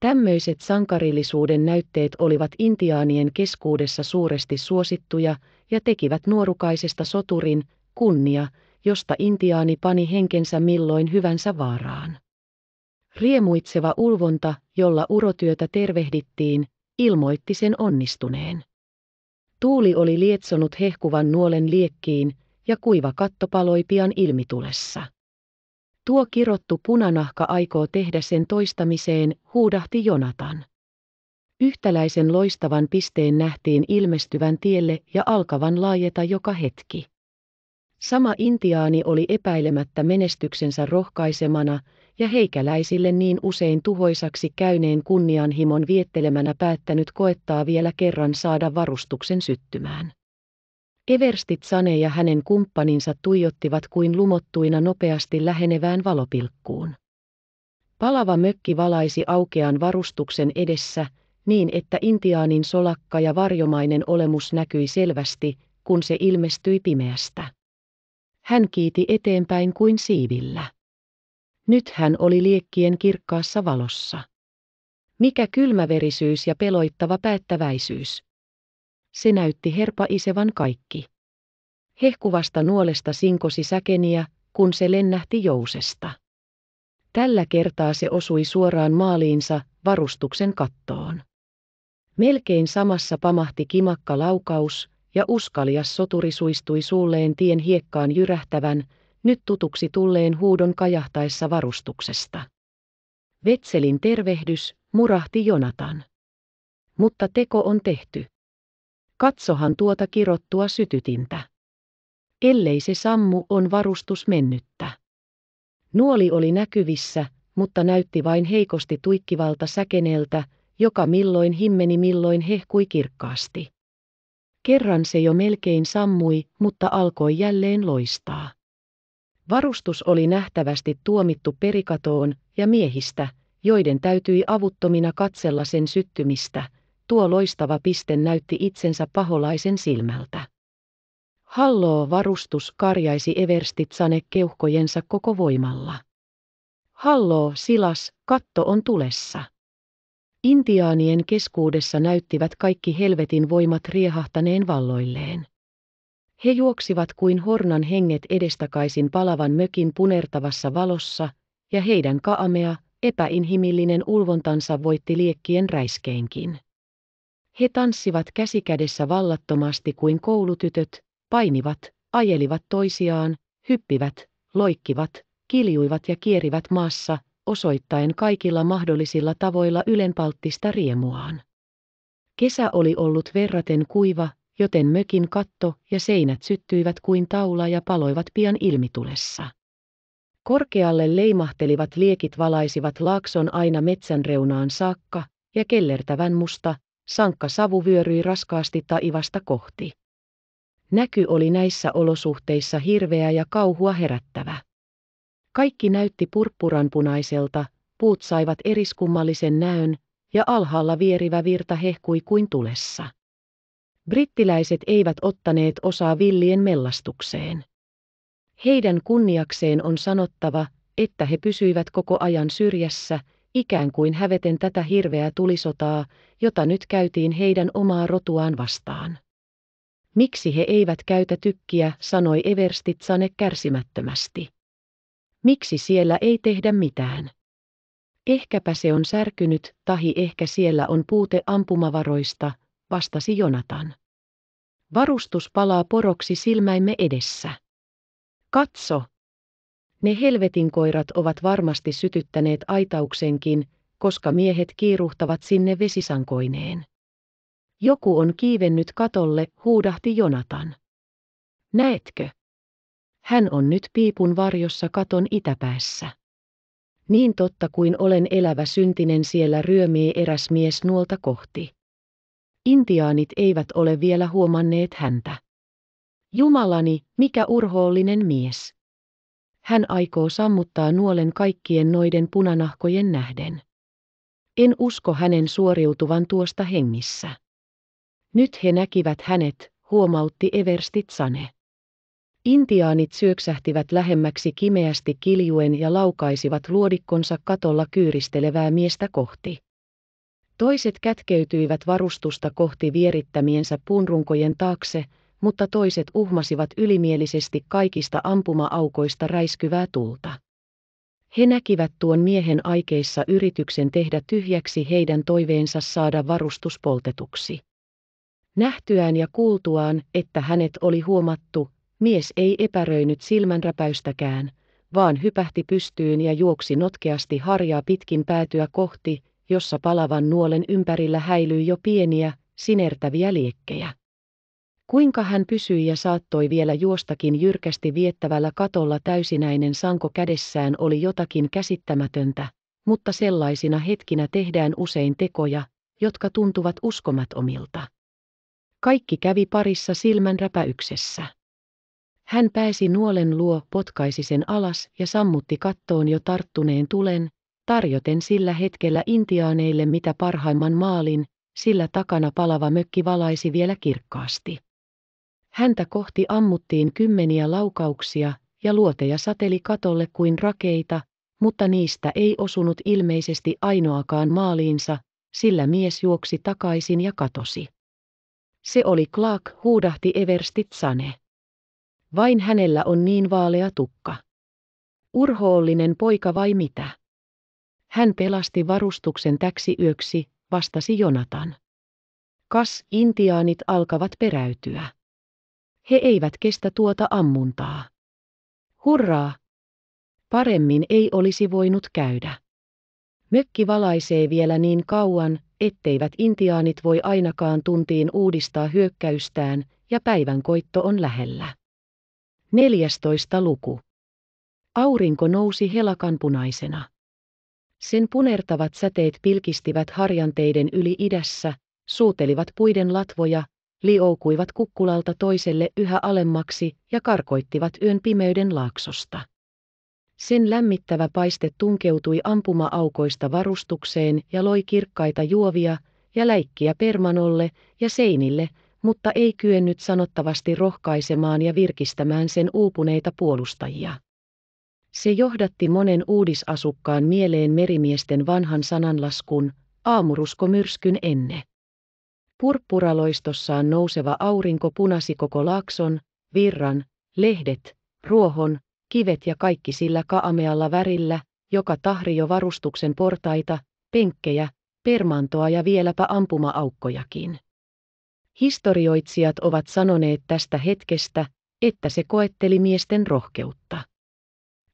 Tämmöiset sankarillisuuden näytteet olivat intiaanien keskuudessa suuresti suosittuja ja tekivät nuorukaisesta soturin, kunnia, josta intiaani pani henkensä milloin hyvänsä vaaraan. Riemuitseva ulvonta, jolla urotyötä tervehdittiin, ilmoitti sen onnistuneen. Tuuli oli lietsonut hehkuvan nuolen liekkiin, ja kuiva katto paloi pian ilmitulessa. Tuo kirottu punanahka aikoo tehdä sen toistamiseen, huudahti Jonatan. Yhtäläisen loistavan pisteen nähtiin ilmestyvän tielle ja alkavan laajeta joka hetki. Sama intiaani oli epäilemättä menestyksensä rohkaisemana, ja heikäläisille niin usein tuhoisaksi käyneen kunnianhimon viettelemänä päättänyt koettaa vielä kerran saada varustuksen syttymään. Everstit Sane ja hänen kumppaninsa tuijottivat kuin lumottuina nopeasti lähenevään valopilkkuun. Palava mökki valaisi aukean varustuksen edessä, niin että intiaanin solakka ja varjomainen olemus näkyi selvästi, kun se ilmestyi pimeästä. Hän kiiti eteenpäin kuin siivillä. Nyt hän oli liekkien kirkkaassa valossa. Mikä kylmäverisyys ja peloittava päättäväisyys. Se näytti herpa isevan kaikki. Hehkuvasta nuolesta sinkosi säkeniä, kun se lennähti jousesta. Tällä kertaa se osui suoraan maaliinsa, varustuksen kattoon. Melkein samassa pamahti kimakka laukaus, ja uskalias soturi suistui suulleen tien hiekkaan jyrähtävän, nyt tutuksi tulleen huudon kajahtaessa varustuksesta. Vetselin tervehdys, murahti Jonatan. Mutta teko on tehty. Katsohan tuota kirottua sytytintä. Ellei se sammu, on varustus mennyttä. Nuoli oli näkyvissä, mutta näytti vain heikosti tuikkivalta säkeneltä, joka milloin himmeni milloin hehkui kirkkaasti. Kerran se jo melkein sammui, mutta alkoi jälleen loistaa. Varustus oli nähtävästi tuomittu perikatoon ja miehistä, joiden täytyi avuttomina katsella sen syttymistä. Tuo loistava piste näytti itsensä paholaisen silmältä. Halloo varustus karjaisi sane keuhkojensa koko voimalla. Halloo silas, katto on tulessa. Intiaanien keskuudessa näyttivät kaikki helvetin voimat riehahtaneen valloilleen. He juoksivat kuin hornan henget edestakaisin palavan mökin punertavassa valossa, ja heidän kaamea, epäinhimillinen ulvontansa voitti liekkien räiskeinkin. He tanssivat käsikädessä vallattomasti kuin koulutytöt, painivat, ajelivat toisiaan, hyppivät, loikkivat, kiljuivat ja kierivät maassa, osoittaen kaikilla mahdollisilla tavoilla ylenpalttista riemuaan. Kesä oli ollut verraten kuiva, joten mökin katto ja seinät syttyivät kuin taula ja paloivat pian ilmitulessa. Korkealle leimahtelivat liekit valaisivat laakson aina metsän reunaan saakka, ja kellertävän musta, sankka savu vyöryi raskaasti taivasta kohti. Näky oli näissä olosuhteissa hirveä ja kauhua herättävä. Kaikki näytti purppuranpunaiselta, puut saivat eriskummallisen näön, ja alhaalla vierivä virta hehkui kuin tulessa. Brittiläiset eivät ottaneet osaa villien mellastukseen. Heidän kunniakseen on sanottava, että he pysyivät koko ajan syrjässä, ikään kuin häveten tätä hirveää tulisotaa, jota nyt käytiin heidän omaa rotuaan vastaan. Miksi he eivät käytä tykkiä, sanoi Sane kärsimättömästi. Miksi siellä ei tehdä mitään? Ehkäpä se on särkynyt, tahi ehkä siellä on puute ampumavaroista, vastasi Jonatan. Varustus palaa poroksi silmäimme edessä. Katso! Ne helvetin koirat ovat varmasti sytyttäneet aitauksenkin, koska miehet kiiruhtavat sinne vesisankoineen. Joku on kiivennyt katolle, huudahti Jonatan. Näetkö? Hän on nyt piipun varjossa katon itäpäässä. Niin totta kuin olen elävä syntinen siellä ryömii eräs mies nuolta kohti. Intiaanit eivät ole vielä huomanneet häntä. Jumalani, mikä urhoollinen mies! Hän aikoo sammuttaa nuolen kaikkien noiden punanahkojen nähden. En usko hänen suoriutuvan tuosta hengissä. Nyt he näkivät hänet, huomautti Everstit Sane. Intiaanit syöksähtivät lähemmäksi kimeästi kiljuen ja laukaisivat luodikkonsa katolla kyyristelevää miestä kohti. Toiset kätkeytyivät varustusta kohti vierittämiensä puunrunkojen taakse, mutta toiset uhmasivat ylimielisesti kaikista ampuma-aukoista räiskyvää tulta. He näkivät tuon miehen aikeissa yrityksen tehdä tyhjäksi heidän toiveensa saada varustus poltetuksi. Nähtyään ja kuultuaan, että hänet oli huomattu, mies ei epäröinyt silmänräpäystäkään, vaan hypähti pystyyn ja juoksi notkeasti harjaa pitkin päätyä kohti, jossa palavan nuolen ympärillä häilyi jo pieniä, sinertäviä liekkejä. Kuinka hän pysyi ja saattoi vielä juostakin jyrkästi viettävällä katolla täysinäinen sanko kädessään oli jotakin käsittämätöntä, mutta sellaisina hetkinä tehdään usein tekoja, jotka tuntuvat uskomatomilta. Kaikki kävi parissa silmän räpäyksessä. Hän pääsi nuolen luo, potkaisi sen alas ja sammutti kattoon jo tarttuneen tulen, tarjoten sillä hetkellä intiaaneille mitä parhaimman maalin, sillä takana palava mökki valaisi vielä kirkkaasti. Häntä kohti ammuttiin kymmeniä laukauksia, ja luoteja sateli katolle kuin rakeita, mutta niistä ei osunut ilmeisesti ainoakaan maaliinsa, sillä mies juoksi takaisin ja katosi. Se oli Clark, huudahti Everstit Sane. Vain hänellä on niin vaalea tukka. Urhoollinen poika vai mitä? Hän pelasti varustuksen täksi yöksi, vastasi Jonatan. Kas intiaanit alkavat peräytyä. He eivät kestä tuota ammuntaa. Hurraa! Paremmin ei olisi voinut käydä. Mökki valaisee vielä niin kauan, etteivät intiaanit voi ainakaan tuntiin uudistaa hyökkäystään, ja päivänkoitto on lähellä. 14. luku. Aurinko nousi helakanpunaisena. Sen punertavat säteet pilkistivät harjanteiden yli idässä, suutelivat puiden latvoja, lioukuivat kukkulalta toiselle yhä alemmaksi ja karkoittivat yön pimeyden laaksosta. Sen lämmittävä paiste tunkeutui ampuma-aukoista varustukseen ja loi kirkkaita juovia ja läikkiä permanolle ja seinille, mutta ei kyennyt sanottavasti rohkaisemaan ja virkistämään sen uupuneita puolustajia. Se johdatti monen uudisasukkaan mieleen merimiesten vanhan sananlaskun, aamuruskomyrskyn enne. Purppuraloistossaan nouseva aurinko punasi koko laakson, virran, lehdet, ruohon, kivet ja kaikki sillä kaamealla värillä, joka tahri jo varustuksen portaita, penkkejä, permantoa ja vieläpä ampumaaukkojakin. Historioitsijat ovat sanoneet tästä hetkestä, että se koetteli miesten rohkeutta.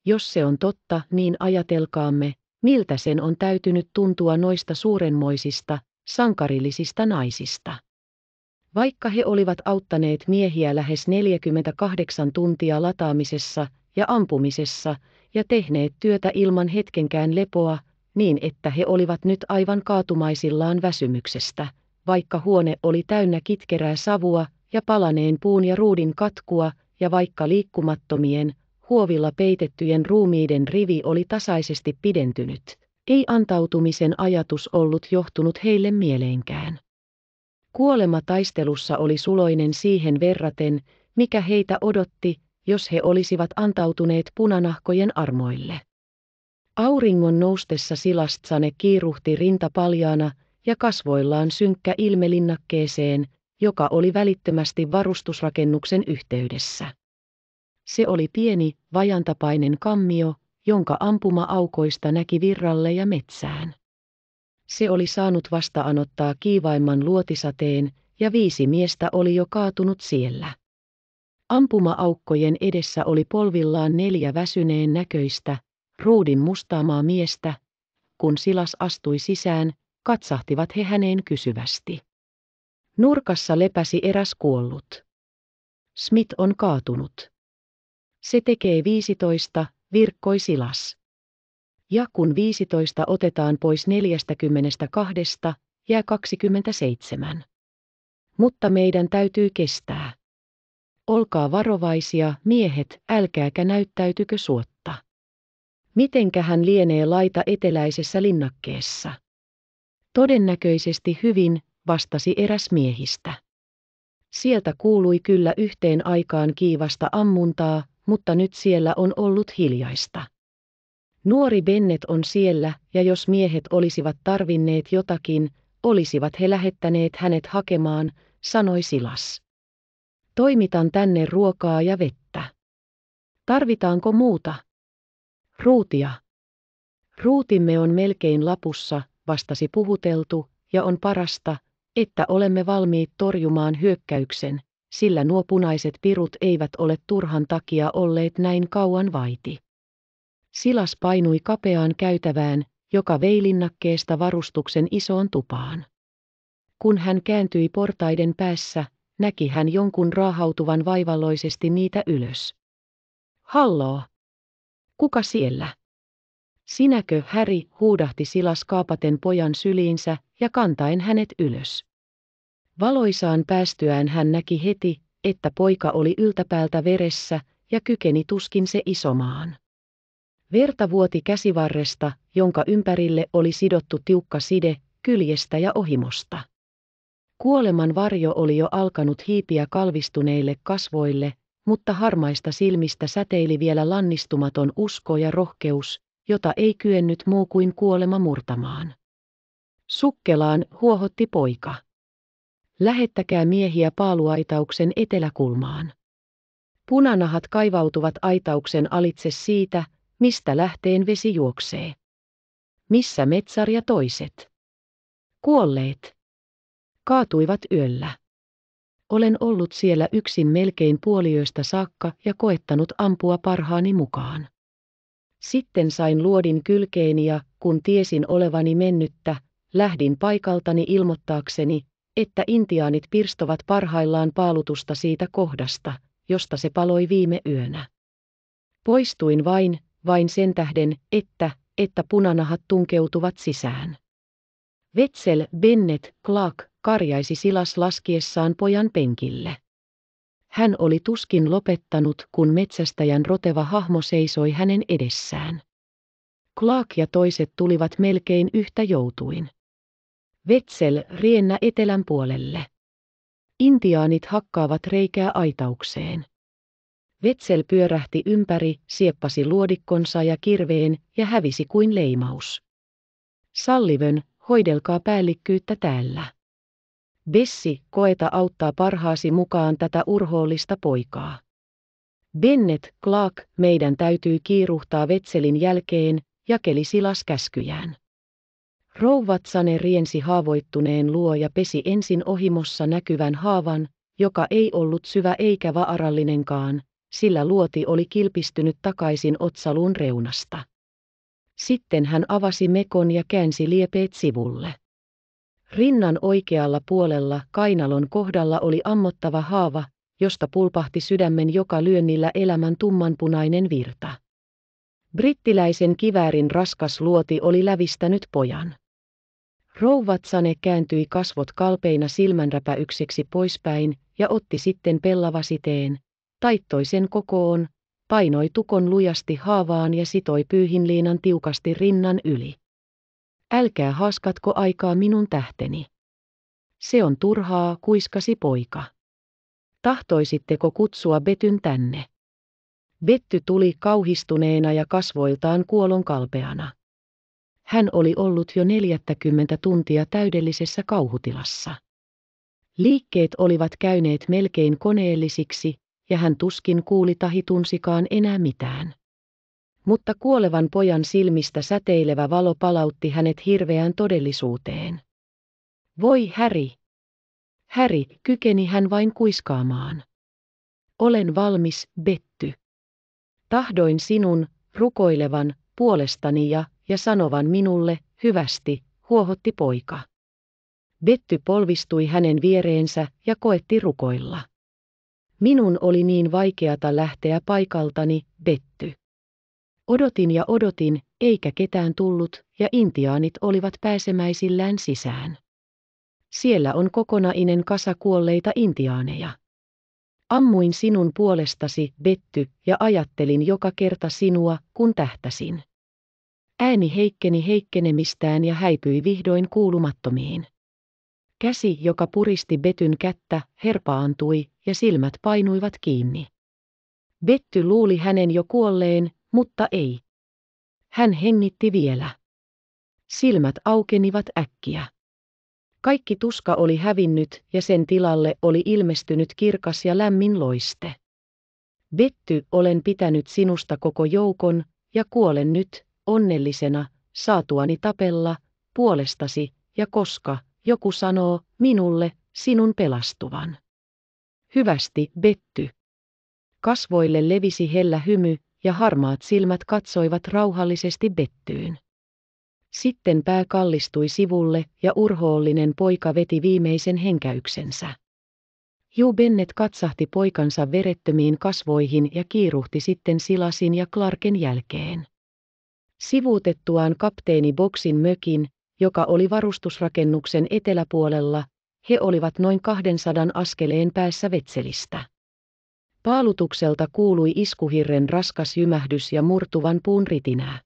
Jos se on totta, niin ajatelkaamme, miltä sen on täytynyt tuntua noista suurenmoisista, sankarillisista naisista. Vaikka he olivat auttaneet miehiä lähes 48 tuntia lataamisessa ja ampumisessa ja tehneet työtä ilman hetkenkään lepoa, niin että he olivat nyt aivan kaatumaisillaan väsymyksestä, vaikka huone oli täynnä kitkerää savua ja palaneen puun ja ruudin katkua, ja vaikka liikkumattomien, huovilla peitettyjen ruumiiden rivi oli tasaisesti pidentynyt, ei antautumisen ajatus ollut johtunut heille mieleenkään. Kuolema taistelussa oli suloinen siihen verraten, mikä heitä odotti, jos he olisivat antautuneet punanahkojen armoille. Auringon noustessa Silastsane kiiruhti rintapaljaana ja kasvoillaan synkkä ilmelinnakkeeseen, joka oli välittömästi varustusrakennuksen yhteydessä. Se oli pieni, vajantapainen kammio, jonka ampuma-aukoista näki virralle ja metsään. Se oli saanut vastaanottaa kiivaimman luotisateen, ja viisi miestä oli jo kaatunut siellä. Ampuma-aukkojen edessä oli polvillaan neljä väsyneen näköistä, ruudin mustaamaa miestä. Kun Silas astui sisään, katsahtivat he häneen kysyvästi. Nurkassa lepäsi eräs kuollut. Smith on kaatunut. Se tekee 15, virkkoi Silas. Ja kun 15 otetaan pois 42, jää 27. Mutta meidän täytyy kestää. Olkaa varovaisia, miehet, älkääkä näyttäytykö suotta. Mitenkä hän lienee laita eteläisessä linnakkeessa? Todennäköisesti hyvin, vastasi eräs miehistä. Sieltä kuului kyllä yhteen aikaan kiivasta ammuntaa, mutta nyt siellä on ollut hiljaista. Nuori Bennet on siellä, ja jos miehet olisivat tarvinneet jotakin, olisivat he lähettäneet hänet hakemaan, sanoi Silas. Toimitan tänne ruokaa ja vettä. Tarvitaanko muuta? Ruutia. Ruutimme on melkein lapussa, vastasi puhuteltu, ja on parasta, että olemme valmiit torjumaan hyökkäyksen, sillä nuo punaiset pirut eivät ole turhan takia olleet näin kauan vaiti. Silas painui kapeaan käytävään, joka vei linnakkeesta varustuksen isoon tupaan. Kun hän kääntyi portaiden päässä, näki hän jonkun raahautuvan vaivalloisesti niitä ylös. Halloo! Kuka siellä? Sinäkö, Häri, huudahti Silas kaapaten pojan syliinsä ja kantaen hänet ylös. Valoisaan päästyään hän näki heti, että poika oli yltäpäältä veressä ja kykeni tuskin se isomaan. Verta vuoti käsivarresta, jonka ympärille oli sidottu tiukka side, kyljestä ja ohimosta. Kuoleman varjo oli jo alkanut hiipiä kalvistuneille kasvoille, mutta harmaista silmistä säteili vielä lannistumaton usko ja rohkeus, jota ei kyennyt muu kuin kuolema murtamaan. Sukkelaan huohotti poika. Lähettäkää miehiä paaluaitauksen eteläkulmaan. Punanahat kaivautuvat aitauksen alitse siitä, mistä lähteen vesi juoksee. Missä metsar ja toiset? Kuolleet. Kaatuivat yöllä. Olen ollut siellä yksin melkein puoliöistä saakka ja koettanut ampua parhaani mukaan. Sitten sain luodin kylkeeni ja, kun tiesin olevani mennyttä, lähdin paikaltani ilmoittaakseni, että intiaanit pirstovat parhaillaan paalutusta siitä kohdasta, josta se paloi viime yönä. Poistuin vain, vain sen tähden, että, että punanahat tunkeutuvat sisään. Vetsel Bennett Clark karjaisi silas laskiessaan pojan penkille. Hän oli tuskin lopettanut, kun metsästäjän roteva hahmo seisoi hänen edessään. Clark ja toiset tulivat melkein yhtä joutuin. Vetsel riennä etelän puolelle. Intiaanit hakkaavat reikää aitaukseen. Vetsel pyörähti ympäri, sieppasi luodikkonsa ja kirveen ja hävisi kuin leimaus. Sallivön, hoidelkaa päällikkyyttä täällä. Bessi, koeta auttaa parhaasi mukaan tätä urhoollista poikaa. Bennet, Clark, meidän täytyy kiiruhtaa Vetselin jälkeen, jakeli silas käskyjään. Rouvatsane riensi haavoittuneen luo ja pesi ensin ohimossa näkyvän haavan, joka ei ollut syvä eikä vaarallinenkaan, sillä luoti oli kilpistynyt takaisin otsaluun reunasta. Sitten hän avasi mekon ja käänsi liepeet sivulle. Rinnan oikealla puolella kainalon kohdalla oli ammottava haava, josta pulpahti sydämen joka lyönnillä elämän tummanpunainen virta. Brittiläisen kiväärin raskas luoti oli lävistänyt pojan. Rouvatsane kääntyi kasvot kalpeina silmänräpäyksiksi poispäin ja otti sitten pellavasiteen, taittoi sen kokoon, painoi tukon lujasti haavaan ja sitoi pyyhinliinan tiukasti rinnan yli. Älkää haaskatko aikaa minun tähteni. Se on turhaa, kuiskasi poika. Tahtoisitteko kutsua Betyn tänne? Betty tuli kauhistuneena ja kasvoiltaan kuolon kalpeana. Hän oli ollut jo 40 tuntia täydellisessä kauhutilassa. Liikkeet olivat käyneet melkein koneellisiksi, ja hän tuskin kuuli tahi tunsikaan enää mitään. Mutta kuolevan pojan silmistä säteilevä valo palautti hänet hirveään todellisuuteen. Voi Häri! Häri, kykeni hän vain kuiskaamaan. Olen valmis, Betty. Tahdoin sinun, rukoilevan, puolestani ja ja sanovan minulle, hyvästi, huohotti poika. Betty polvistui hänen viereensä ja koetti rukoilla. Minun oli niin vaikeata lähteä paikaltani, Betty. Odotin ja odotin, eikä ketään tullut, ja intiaanit olivat pääsemäisillään sisään. Siellä on kokonainen kasa kuolleita intiaaneja. Ammuin sinun puolestasi, Betty, ja ajattelin joka kerta sinua, kun tähtäsin. Ääni heikkeni heikkenemistään ja häipyi vihdoin kuulumattomiin. Käsi, joka puristi Betyn kättä, herpaantui ja silmät painuivat kiinni. Betty luuli hänen jo kuolleen, mutta ei. Hän hengitti vielä. Silmät aukenivat äkkiä. Kaikki tuska oli hävinnyt ja sen tilalle oli ilmestynyt kirkas ja lämmin loiste. Betty, olen pitänyt sinusta koko joukon, ja kuolen nyt, onnellisena, saatuani tapella, puolestasi, ja koska, joku sanoo, minulle, sinun pelastuvan. Hyvästi, Betty. Kasvoille levisi hellä hymy, ja harmaat silmät katsoivat rauhallisesti Bettyyn. Sitten pää kallistui sivulle ja urhoollinen poika veti viimeisen henkäyksensä. Ju Bennet katsahti poikansa verettömiin kasvoihin ja kiiruhti sitten Silasin ja Clarken jälkeen. Sivuutettuaan kapteeni Boksin mökin, joka oli varustusrakennuksen eteläpuolella, he olivat noin 200 askeleen päässä vetselistä. Paalutukselta kuului iskuhirren raskas jymähdys ja murtuvan puun ritinää.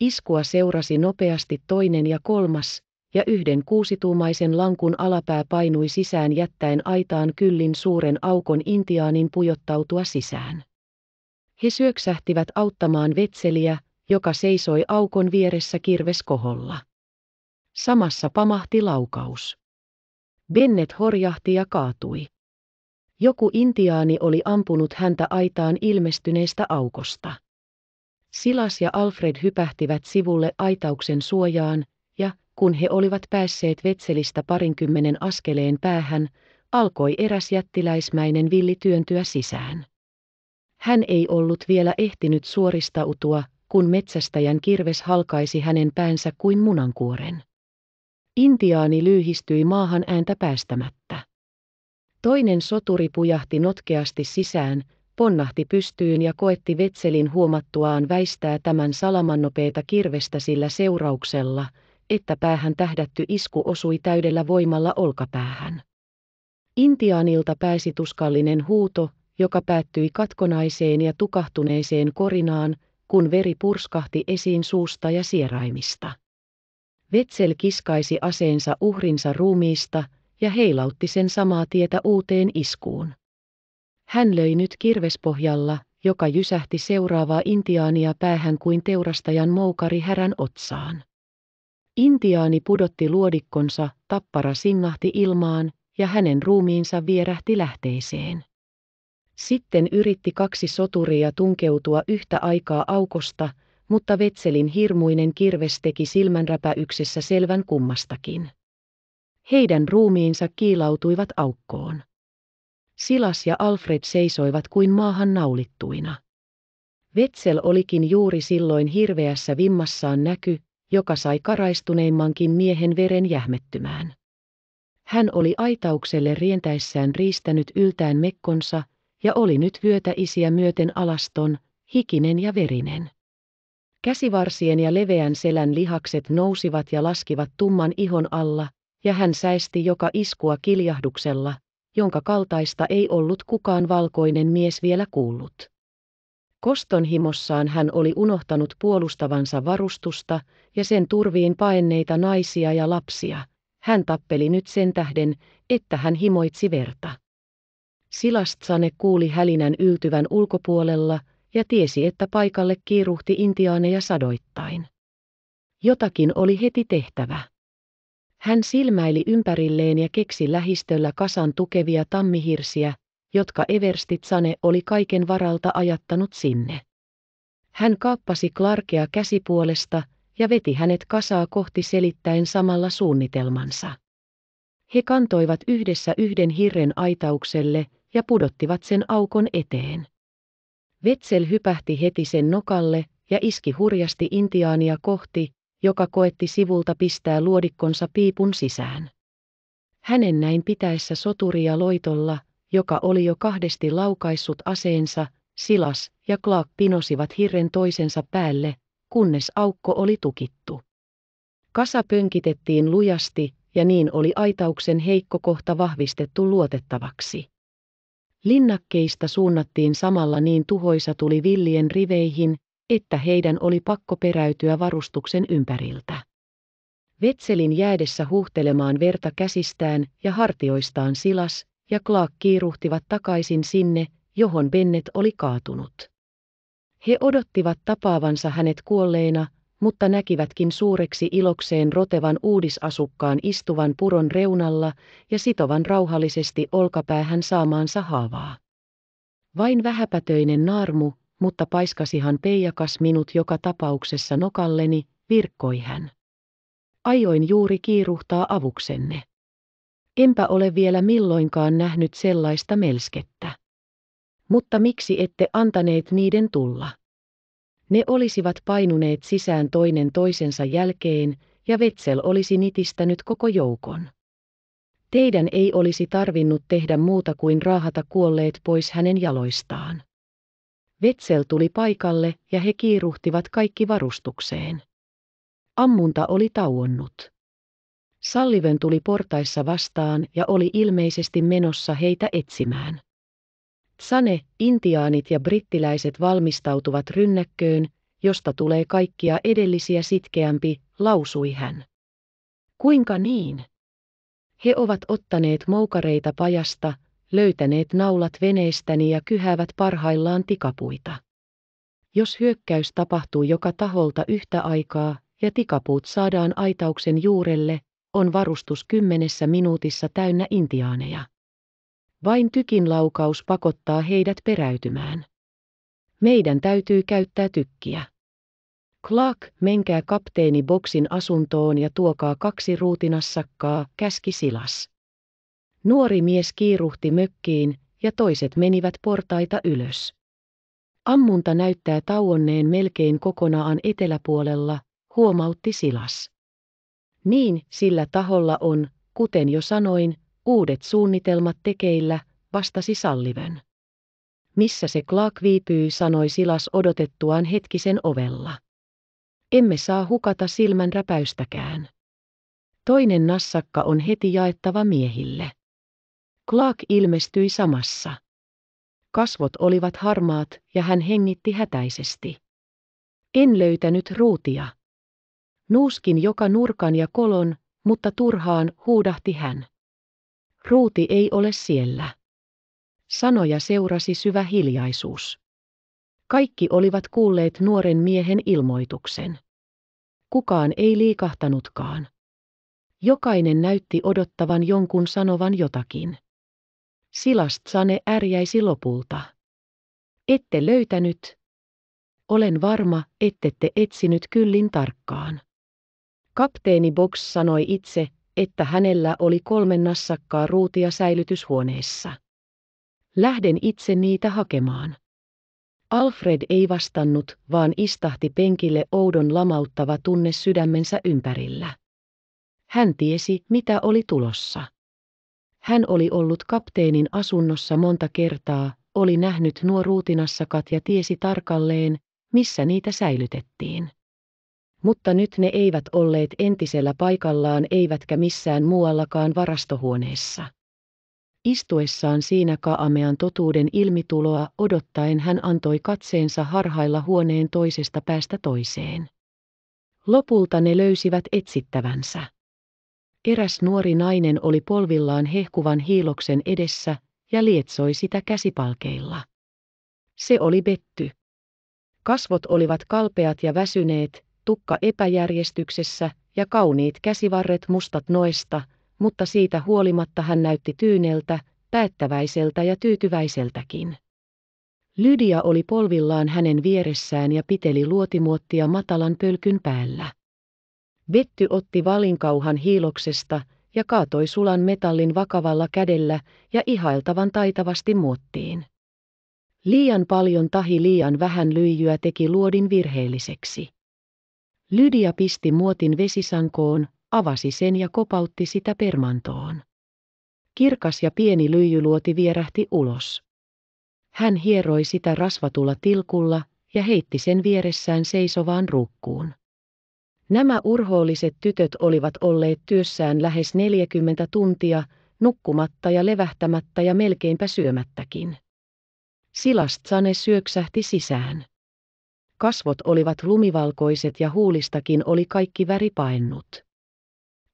Iskua seurasi nopeasti toinen ja kolmas, ja yhden kuusituumaisen lankun alapää painui sisään jättäen aitaan kyllin suuren aukon intiaanin pujottautua sisään. He syöksähtivät auttamaan vetseliä, joka seisoi aukon vieressä kirveskoholla. Samassa pamahti laukaus. Bennet horjahti ja kaatui. Joku intiaani oli ampunut häntä aitaan ilmestyneestä aukosta. Silas ja Alfred hypähtivät sivulle aitauksen suojaan, ja kun he olivat päässeet vetselistä parinkymmenen askeleen päähän, alkoi eräs jättiläismäinen villi työntyä sisään. Hän ei ollut vielä ehtinyt suoristautua, kun metsästäjän kirves halkaisi hänen päänsä kuin munankuoren. Intiaani lyyhistyi maahan ääntä päästämättä. Toinen soturi pujahti notkeasti sisään, ponnahti pystyyn ja koetti vetselin huomattuaan väistää tämän salamannopeeta kirvestä sillä seurauksella, että päähän tähdätty isku osui täydellä voimalla olkapäähän. Intiaanilta pääsi tuskallinen huuto, joka päättyi katkonaiseen ja tukahtuneeseen korinaan, kun veri purskahti esiin suusta ja sieraimista. Vetsel kiskaisi aseensa uhrinsa ruumiista ja heilautti sen samaa tietä uuteen iskuun. Hän löi nyt kirvespohjalla, joka jysähti seuraavaa intiaania päähän kuin teurastajan moukari härän otsaan. Intiaani pudotti luodikkonsa, tappara singahti ilmaan, ja hänen ruumiinsa vierähti lähteeseen. Sitten yritti kaksi soturia tunkeutua yhtä aikaa aukosta, mutta Vetselin hirmuinen kirves teki silmänräpäyksessä selvän kummastakin. Heidän ruumiinsa kiilautuivat aukkoon. Silas ja Alfred seisoivat kuin maahan naulittuina. Vetsel olikin juuri silloin hirveässä vimmassaan näky, joka sai karaistuneimmankin miehen veren jähmettymään. Hän oli aitaukselle rientäessään riistänyt yltään mekkonsa, ja oli nyt vyötä isiä myöten alaston, hikinen ja verinen. Käsivarsien ja leveän selän lihakset nousivat ja laskivat tumman ihon alla, ja hän säisti joka iskua kiljahduksella, jonka kaltaista ei ollut kukaan valkoinen mies vielä kuullut. Koston himossaan hän oli unohtanut puolustavansa varustusta ja sen turviin paenneita naisia ja lapsia. Hän tappeli nyt sen tähden, että hän himoitsi verta. Silastsane kuuli hälinän yltyvän ulkopuolella ja tiesi, että paikalle kiiruhti intiaaneja sadoittain. Jotakin oli heti tehtävä. Hän silmäili ympärilleen ja keksi lähistöllä kasan tukevia tammihirsiä, jotka Sane oli kaiken varalta ajattanut sinne. Hän kaappasi Clarkea käsipuolesta ja veti hänet kasaa kohti selittäen samalla suunnitelmansa. He kantoivat yhdessä yhden hirren aitaukselle ja pudottivat sen aukon eteen. Vetsel hypähti heti sen nokalle ja iski hurjasti intiaania kohti, joka koetti sivulta pistää luodikkonsa piipun sisään. Hänen näin pitäessä soturia loitolla, joka oli jo kahdesti laukaissut aseensa, Silas ja Clark pinosivat hirren toisensa päälle, kunnes aukko oli tukittu. Kasa pönkitettiin lujasti, ja niin oli aitauksen heikko kohta vahvistettu luotettavaksi. Linnakkeista suunnattiin samalla niin tuhoisa tuli villien riveihin, että heidän oli pakko peräytyä varustuksen ympäriltä. Vetselin jäädessä huhtelemaan verta käsistään ja hartioistaan silas ja Klaak kiiruhtivat takaisin sinne, johon Bennet oli kaatunut. He odottivat tapaavansa hänet kuolleena, mutta näkivätkin suureksi ilokseen rotevan uudisasukkaan istuvan puron reunalla ja sitovan rauhallisesti olkapäähän saamaansa haavaa. Vain vähäpätöinen naarmu, mutta paiskasihan peijakas minut joka tapauksessa nokalleni, virkkoi hän. Ajoin juuri kiiruhtaa avuksenne. Enpä ole vielä milloinkaan nähnyt sellaista melskettä. Mutta miksi ette antaneet niiden tulla? Ne olisivat painuneet sisään toinen toisensa jälkeen, ja Vetsel olisi nitistänyt koko joukon. Teidän ei olisi tarvinnut tehdä muuta kuin raahata kuolleet pois hänen jaloistaan. Vetsel tuli paikalle ja he kiiruhtivat kaikki varustukseen. Ammunta oli tauonnut. Salliven tuli portaissa vastaan ja oli ilmeisesti menossa heitä etsimään. Sane, intiaanit ja brittiläiset valmistautuvat rynnäkköön, josta tulee kaikkia edellisiä sitkeämpi, lausui hän. Kuinka niin? He ovat ottaneet moukareita pajasta, löytäneet naulat veneestäni ja kyhäävät parhaillaan tikapuita. Jos hyökkäys tapahtuu joka taholta yhtä aikaa ja tikapuut saadaan aitauksen juurelle, on varustus kymmenessä minuutissa täynnä intiaaneja. Vain tykin laukaus pakottaa heidät peräytymään. Meidän täytyy käyttää tykkiä. Clark, menkää kapteeni Boksin asuntoon ja tuokaa kaksi ruutinassakkaa, käski Silas. Nuori mies kiiruhti mökkiin, ja toiset menivät portaita ylös. Ammunta näyttää tauonneen melkein kokonaan eteläpuolella, huomautti Silas. Niin, sillä taholla on, kuten jo sanoin, Uudet suunnitelmat tekeillä, vastasi Salliven. Missä se Clark viipyy, sanoi Silas odotettuaan hetkisen ovella. Emme saa hukata silmän räpäystäkään. Toinen nassakka on heti jaettava miehille. Clark ilmestyi samassa. Kasvot olivat harmaat ja hän hengitti hätäisesti. En löytänyt ruutia. Nuuskin joka nurkan ja kolon, mutta turhaan huudahti hän. Ruuti ei ole siellä. Sanoja seurasi syvä hiljaisuus. Kaikki olivat kuulleet nuoren miehen ilmoituksen. Kukaan ei liikahtanutkaan. Jokainen näytti odottavan jonkun sanovan jotakin. Silast Sane ärjäisi lopulta. Ette löytänyt. Olen varma, ettette etsinyt kyllin tarkkaan. Kapteeni Box sanoi itse, että hänellä oli kolme nassakkaa ruutia säilytyshuoneessa. Lähden itse niitä hakemaan. Alfred ei vastannut, vaan istahti penkille oudon lamauttava tunne sydämensä ympärillä. Hän tiesi, mitä oli tulossa. Hän oli ollut kapteenin asunnossa monta kertaa, oli nähnyt nuo ruutinassakat ja tiesi tarkalleen, missä niitä säilytettiin mutta nyt ne eivät olleet entisellä paikallaan eivätkä missään muuallakaan varastohuoneessa. Istuessaan siinä kaamean totuuden ilmituloa odottaen hän antoi katseensa harhailla huoneen toisesta päästä toiseen. Lopulta ne löysivät etsittävänsä. Eräs nuori nainen oli polvillaan hehkuvan hiiloksen edessä ja lietsoi sitä käsipalkeilla. Se oli Betty. Kasvot olivat kalpeat ja väsyneet, tukka epäjärjestyksessä ja kauniit käsivarret mustat noista, mutta siitä huolimatta hän näytti tyyneltä, päättäväiseltä ja tyytyväiseltäkin. Lydia oli polvillaan hänen vieressään ja piteli luotimuottia matalan pölkyn päällä. Vetty otti valinkauhan hiiloksesta ja kaatoi sulan metallin vakavalla kädellä ja ihailtavan taitavasti muottiin. Liian paljon tahi liian vähän lyijyä teki luodin virheelliseksi. Lydia pisti muotin vesisankoon, avasi sen ja kopautti sitä permantoon. Kirkas ja pieni lyijyluoti vierähti ulos. Hän hieroi sitä rasvatulla tilkulla ja heitti sen vieressään seisovaan ruukkuun. Nämä urhoolliset tytöt olivat olleet työssään lähes 40 tuntia, nukkumatta ja levähtämättä ja melkeinpä syömättäkin. Silast Sane syöksähti sisään kasvot olivat lumivalkoiset ja huulistakin oli kaikki väri paennut.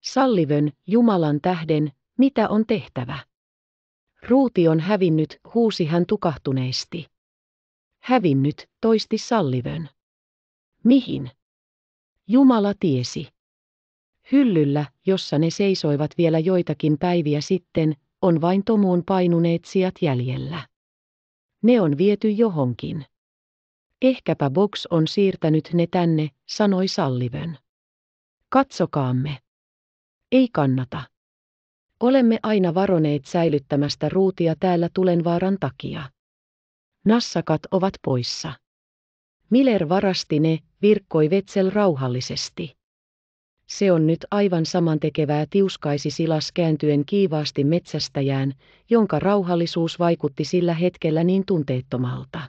Sallivön, Jumalan tähden, mitä on tehtävä? Ruuti on hävinnyt, huusi hän tukahtuneesti. Hävinnyt, toisti Sallivön. Mihin? Jumala tiesi. Hyllyllä, jossa ne seisoivat vielä joitakin päiviä sitten, on vain tomuun painuneet sijat jäljellä. Ne on viety johonkin. Ehkäpä Box on siirtänyt ne tänne, sanoi Sallivön. Katsokaamme. Ei kannata. Olemme aina varoneet säilyttämästä ruutia täällä tulenvaaran takia. Nassakat ovat poissa. Miller varasti ne, virkkoi Vetsel rauhallisesti. Se on nyt aivan samantekevää tiuskaisi silas kääntyen kiivaasti metsästäjään, jonka rauhallisuus vaikutti sillä hetkellä niin tunteettomalta.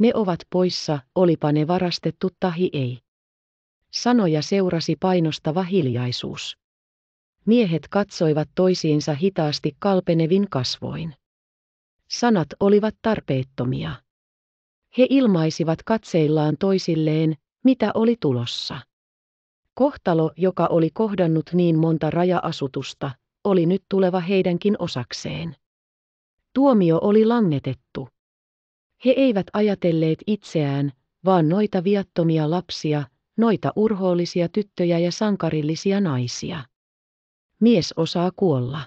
Ne ovat poissa, olipa ne varastettu tahi ei. Sanoja seurasi painostava hiljaisuus. Miehet katsoivat toisiinsa hitaasti kalpenevin kasvoin. Sanat olivat tarpeettomia. He ilmaisivat katseillaan toisilleen, mitä oli tulossa. Kohtalo, joka oli kohdannut niin monta raja-asutusta, oli nyt tuleva heidänkin osakseen. Tuomio oli langetettu. He eivät ajatelleet itseään, vaan noita viattomia lapsia, noita urhoollisia tyttöjä ja sankarillisia naisia. Mies osaa kuolla.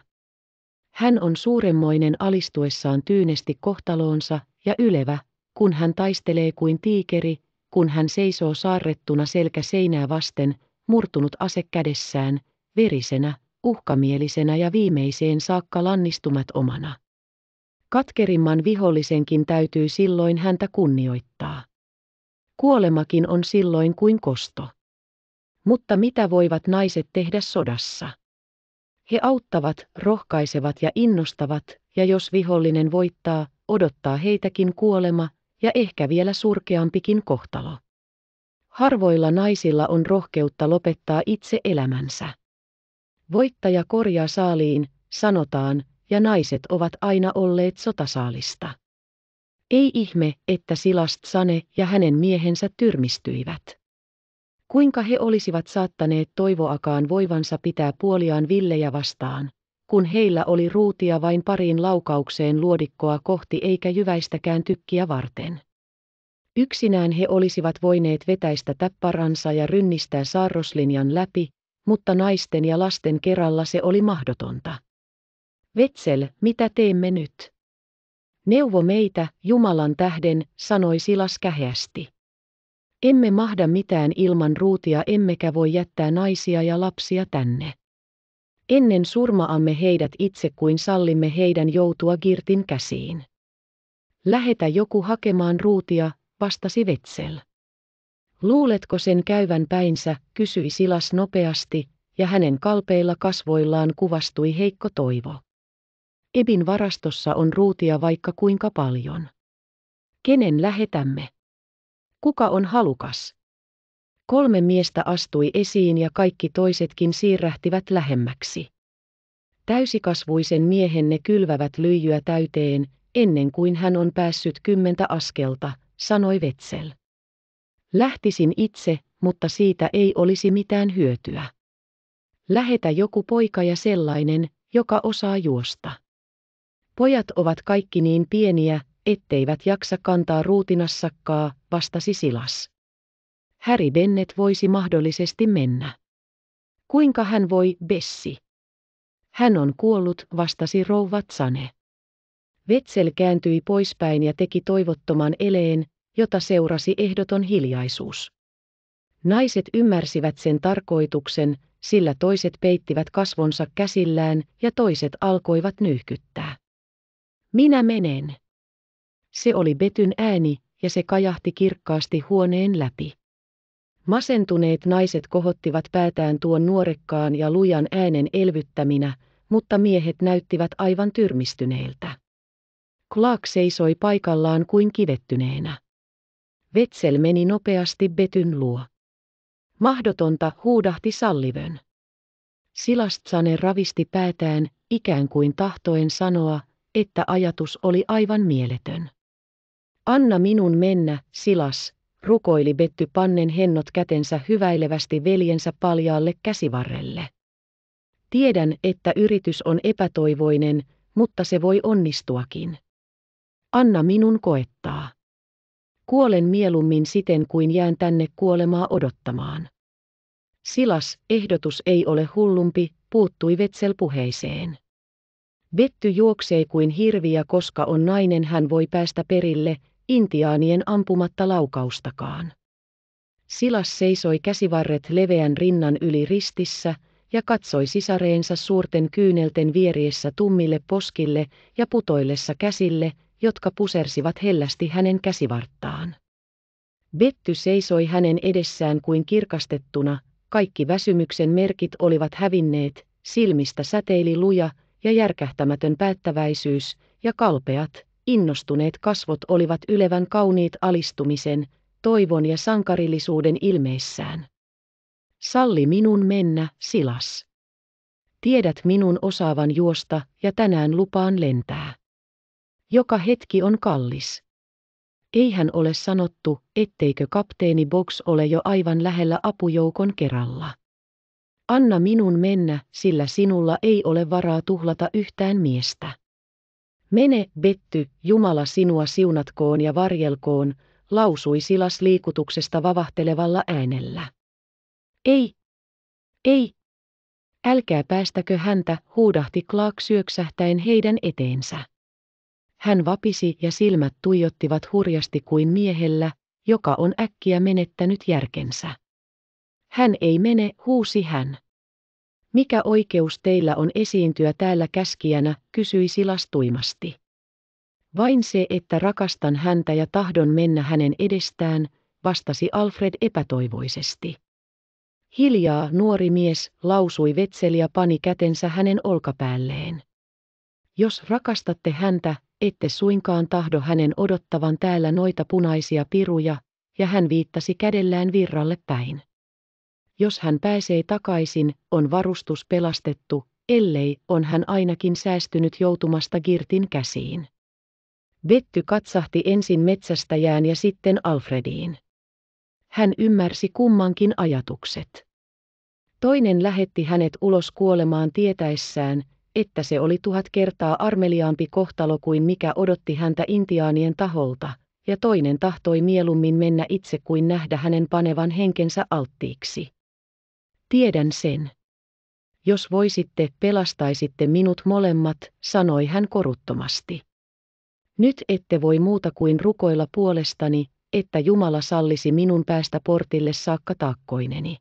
Hän on suuremmoinen alistuessaan tyynesti kohtaloonsa ja ylevä, kun hän taistelee kuin tiikeri, kun hän seisoo saarrettuna selkä seinää vasten, murtunut ase kädessään, verisenä, uhkamielisenä ja viimeiseen saakka lannistumat omana. Katkerimman vihollisenkin täytyy silloin häntä kunnioittaa. Kuolemakin on silloin kuin kosto. Mutta mitä voivat naiset tehdä sodassa? He auttavat, rohkaisevat ja innostavat, ja jos vihollinen voittaa, odottaa heitäkin kuolema ja ehkä vielä surkeampikin kohtalo. Harvoilla naisilla on rohkeutta lopettaa itse elämänsä. Voittaja korjaa saaliin, sanotaan, ja naiset ovat aina olleet sotasaalista. Ei ihme, että Silast Sane ja hänen miehensä tyrmistyivät. Kuinka he olisivat saattaneet toivoakaan voivansa pitää puoliaan villejä vastaan, kun heillä oli ruutia vain pariin laukaukseen luodikkoa kohti eikä jyväistäkään tykkiä varten. Yksinään he olisivat voineet vetäistä täpparansa ja rynnistää saarroslinjan läpi, mutta naisten ja lasten kerralla se oli mahdotonta. Vetsel, mitä teemme nyt? Neuvo meitä, Jumalan tähden, sanoi Silas käheästi. Emme mahda mitään ilman ruutia emmekä voi jättää naisia ja lapsia tänne. Ennen surmaamme heidät itse kuin sallimme heidän joutua Girtin käsiin. Lähetä joku hakemaan ruutia, vastasi Vetsel. Luuletko sen käyvän päinsä, kysyi Silas nopeasti, ja hänen kalpeilla kasvoillaan kuvastui heikko toivo. Ebin varastossa on ruutia vaikka kuinka paljon. Kenen lähetämme? Kuka on halukas? Kolme miestä astui esiin ja kaikki toisetkin siirrähtivät lähemmäksi. Täysikasvuisen miehen ne kylvävät lyijyä täyteen, ennen kuin hän on päässyt kymmentä askelta, sanoi Vetsel. Lähtisin itse, mutta siitä ei olisi mitään hyötyä. Lähetä joku poika ja sellainen, joka osaa juosta. Pojat ovat kaikki niin pieniä, etteivät jaksa kantaa ruutinassakkaa, vastasi Silas. Häri Bennet voisi mahdollisesti mennä. Kuinka hän voi, Bessi? Hän on kuollut, vastasi rouva Sane. Vetsel kääntyi poispäin ja teki toivottoman eleen, jota seurasi ehdoton hiljaisuus. Naiset ymmärsivät sen tarkoituksen, sillä toiset peittivät kasvonsa käsillään ja toiset alkoivat nyyhkyttää. Minä menen. Se oli Betyn ääni, ja se kajahti kirkkaasti huoneen läpi. Masentuneet naiset kohottivat päätään tuon nuorekkaan ja lujan äänen elvyttäminä, mutta miehet näyttivät aivan tyrmistyneiltä. Clark seisoi paikallaan kuin kivettyneenä. Vetsel meni nopeasti Betyn luo. Mahdotonta huudahti Sallivön. Silastsanen ravisti päätään, ikään kuin tahtoen sanoa, että ajatus oli aivan mieletön. Anna minun mennä, Silas, rukoili Betty pannen hennot kätensä hyväilevästi veljensä paljaalle käsivarrelle. Tiedän, että yritys on epätoivoinen, mutta se voi onnistuakin. Anna minun koettaa. Kuolen mieluummin siten kuin jään tänne kuolemaa odottamaan. Silas, ehdotus ei ole hullumpi, puuttui Vetsel puheeseen. Betty juoksee kuin hirviä, koska on nainen hän voi päästä perille, intiaanien ampumatta laukaustakaan. Silas seisoi käsivarret leveän rinnan yli ristissä ja katsoi sisareensa suurten kyynelten vieriessä tummille poskille ja putoillessa käsille, jotka pusersivat hellästi hänen käsivarttaan. Betty seisoi hänen edessään kuin kirkastettuna, kaikki väsymyksen merkit olivat hävinneet, silmistä säteili luja, ja järkähtämätön päättäväisyys ja kalpeat, innostuneet kasvot olivat ylevän kauniit alistumisen, toivon ja sankarillisuuden ilmeissään. Salli minun mennä, Silas. Tiedät minun osaavan juosta ja tänään lupaan lentää. Joka hetki on kallis. Eihän ole sanottu, etteikö kapteeni Box ole jo aivan lähellä apujoukon kerralla. Anna minun mennä, sillä sinulla ei ole varaa tuhlata yhtään miestä. Mene, Betty, Jumala sinua siunatkoon ja varjelkoon, lausui Silas liikutuksesta vavahtelevalla äänellä. Ei, ei, älkää päästäkö häntä, huudahti Clark syöksähtäen heidän eteensä. Hän vapisi ja silmät tuijottivat hurjasti kuin miehellä, joka on äkkiä menettänyt järkensä. Hän ei mene, huusi hän. Mikä oikeus teillä on esiintyä täällä käskijänä, kysyi silastuimasti. Vain se, että rakastan häntä ja tahdon mennä hänen edestään, vastasi Alfred epätoivoisesti. Hiljaa nuori mies lausui vetseli ja pani kätensä hänen olkapäälleen. Jos rakastatte häntä, ette suinkaan tahdo hänen odottavan täällä noita punaisia piruja, ja hän viittasi kädellään virralle päin. Jos hän pääsee takaisin, on varustus pelastettu, ellei on hän ainakin säästynyt joutumasta Girtin käsiin. Vetty katsahti ensin metsästäjään ja sitten Alfrediin. Hän ymmärsi kummankin ajatukset. Toinen lähetti hänet ulos kuolemaan tietäessään, että se oli tuhat kertaa armeliaampi kohtalo kuin mikä odotti häntä intiaanien taholta, ja toinen tahtoi mieluummin mennä itse kuin nähdä hänen panevan henkensä alttiiksi. Tiedän sen. Jos voisitte, pelastaisitte minut molemmat, sanoi hän koruttomasti. Nyt ette voi muuta kuin rukoilla puolestani, että Jumala sallisi minun päästä portille saakka taakkoineni.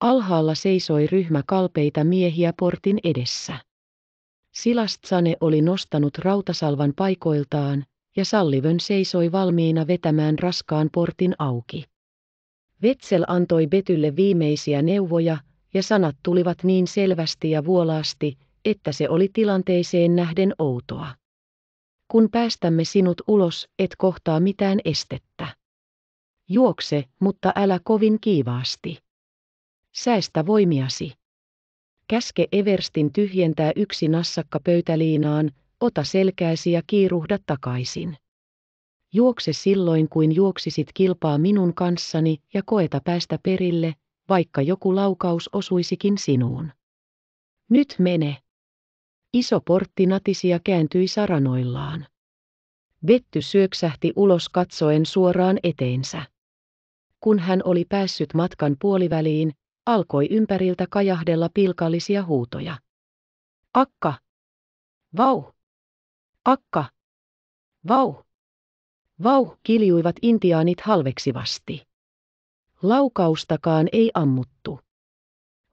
Alhaalla seisoi ryhmä kalpeita miehiä portin edessä. Silastsane oli nostanut rautasalvan paikoiltaan, ja Sallivön seisoi valmiina vetämään raskaan portin auki. Vetsel antoi Betylle viimeisiä neuvoja, ja sanat tulivat niin selvästi ja vuolaasti, että se oli tilanteeseen nähden outoa. Kun päästämme sinut ulos, et kohtaa mitään estettä. Juokse, mutta älä kovin kiivaasti. Säästä voimiasi. Käske Everstin tyhjentää yksi nassakka pöytäliinaan, ota selkääsi ja kiiruhda takaisin. Juokse silloin kuin juoksisit kilpaa minun kanssani ja koeta päästä perille, vaikka joku laukaus osuisikin sinuun. Nyt mene. Iso portti natisia kääntyi saranoillaan. Vetty syöksähti ulos katsoen suoraan eteensä. Kun hän oli päässyt matkan puoliväliin, alkoi ympäriltä kajahdella pilkallisia huutoja. Akka! Vau! Akka! Vau! Vau, kiljuivat intiaanit halveksivasti. Laukaustakaan ei ammuttu.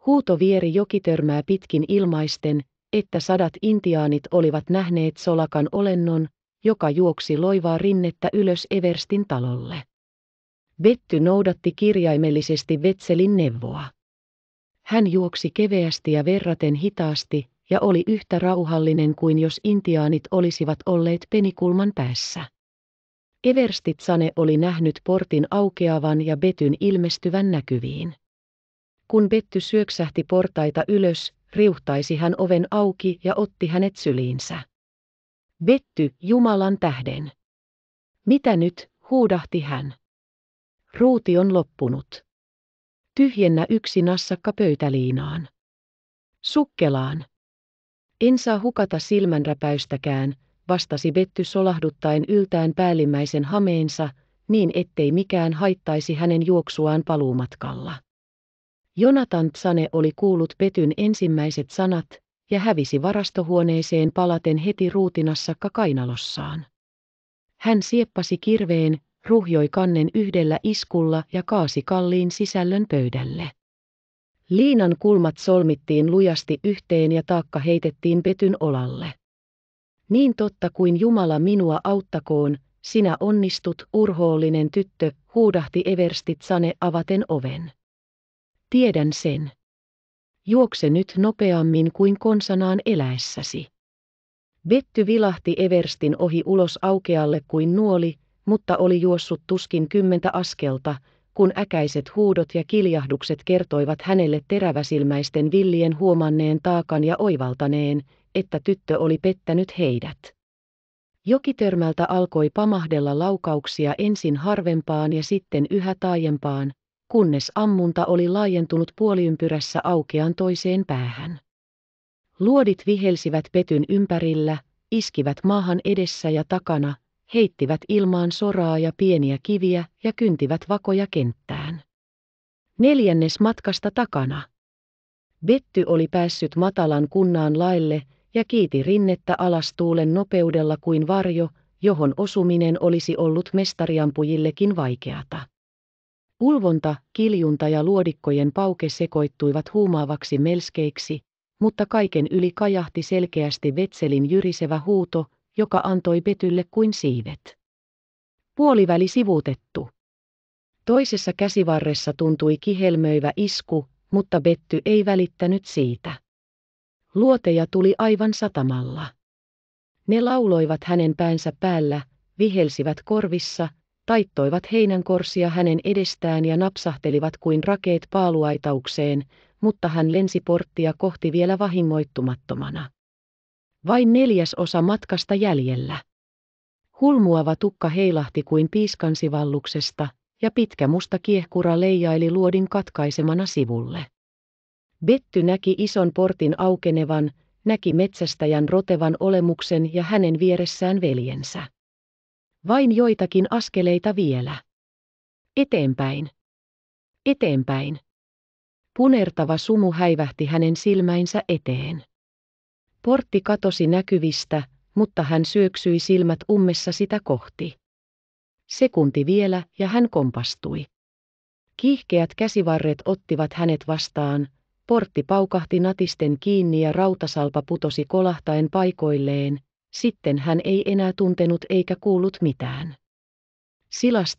Huuto vieri jokitörmää pitkin ilmaisten, että sadat intiaanit olivat nähneet solakan olennon, joka juoksi loivaa rinnettä ylös Everstin talolle. Vetty noudatti kirjaimellisesti Vetselin neuvoa. Hän juoksi keveästi ja verraten hitaasti, ja oli yhtä rauhallinen kuin jos intiaanit olisivat olleet penikulman päässä. Everstitsane oli nähnyt portin aukeavan ja Betyn ilmestyvän näkyviin. Kun Betty syöksähti portaita ylös, riuhtaisi hän oven auki ja otti hänet syliinsä. Betty, Jumalan tähden. Mitä nyt, huudahti hän. Ruuti on loppunut. Tyhjennä yksi nassakka pöytäliinaan. Sukkelaan. En saa hukata silmänräpäystäkään, vastasi Betty solahduttaen yltään päällimmäisen hameensa, niin ettei mikään haittaisi hänen juoksuaan paluumatkalla. Jonathan Tsane oli kuullut Petyn ensimmäiset sanat, ja hävisi varastohuoneeseen palaten heti ruutinassa kakainalossaan. Hän sieppasi kirveen, ruhjoi kannen yhdellä iskulla ja kaasi kalliin sisällön pöydälle. Liinan kulmat solmittiin lujasti yhteen ja taakka heitettiin Petyn olalle. Niin totta kuin Jumala minua auttakoon, sinä onnistut, urhoollinen tyttö, huudahti Sane avaten oven. Tiedän sen. Juokse nyt nopeammin kuin konsanaan eläessäsi. Betty vilahti Everstin ohi ulos aukealle kuin nuoli, mutta oli juossut tuskin kymmentä askelta, kun äkäiset huudot ja kiljahdukset kertoivat hänelle teräväsilmäisten villien huomanneen taakan ja oivaltaneen, että tyttö oli pettänyt heidät. Jokitörmältä alkoi pamahdella laukauksia ensin harvempaan ja sitten yhä taajempaan, kunnes ammunta oli laajentunut puoliympyrässä aukean toiseen päähän. Luodit vihelsivät petyn ympärillä, iskivät maahan edessä ja takana, heittivät ilmaan soraa ja pieniä kiviä ja kyntivät vakoja kenttään. Neljännes matkasta takana. Betty oli päässyt matalan kunnaan laille, ja kiiti rinnettä alas tuulen nopeudella kuin varjo, johon osuminen olisi ollut mestariampujillekin vaikeata. Ulvonta, kiljunta ja luodikkojen pauke sekoittuivat huumaavaksi melskeiksi, mutta kaiken yli kajahti selkeästi vetselin jyrisevä huuto, joka antoi petylle kuin siivet. Puoliväli sivuutettu. Toisessa käsivarressa tuntui kihelmöivä isku, mutta Betty ei välittänyt siitä. Luoteja tuli aivan satamalla. Ne lauloivat hänen päänsä päällä, vihelsivät korvissa, taittoivat heinänkorsia hänen edestään ja napsahtelivat kuin rakeet paaluaitaukseen, mutta hän lensi porttia kohti vielä vahingoittumattomana. Vain neljäs osa matkasta jäljellä. Hulmuava tukka heilahti kuin piiskansivalluksesta, ja pitkä musta kiehkura leijaili luodin katkaisemana sivulle. Betty näki ison portin aukenevan, näki metsästäjän rotevan olemuksen ja hänen vieressään veljensä. Vain joitakin askeleita vielä. Eteenpäin. Eteenpäin. Punertava sumu häivähti hänen silmäinsä eteen. Portti katosi näkyvistä, mutta hän syöksyi silmät ummessa sitä kohti. Sekunti vielä ja hän kompastui. Kiihkeät käsivarret ottivat hänet vastaan, Portti paukahti natisten kiinni ja rautasalpa putosi kolahtaen paikoilleen, sitten hän ei enää tuntenut eikä kuullut mitään.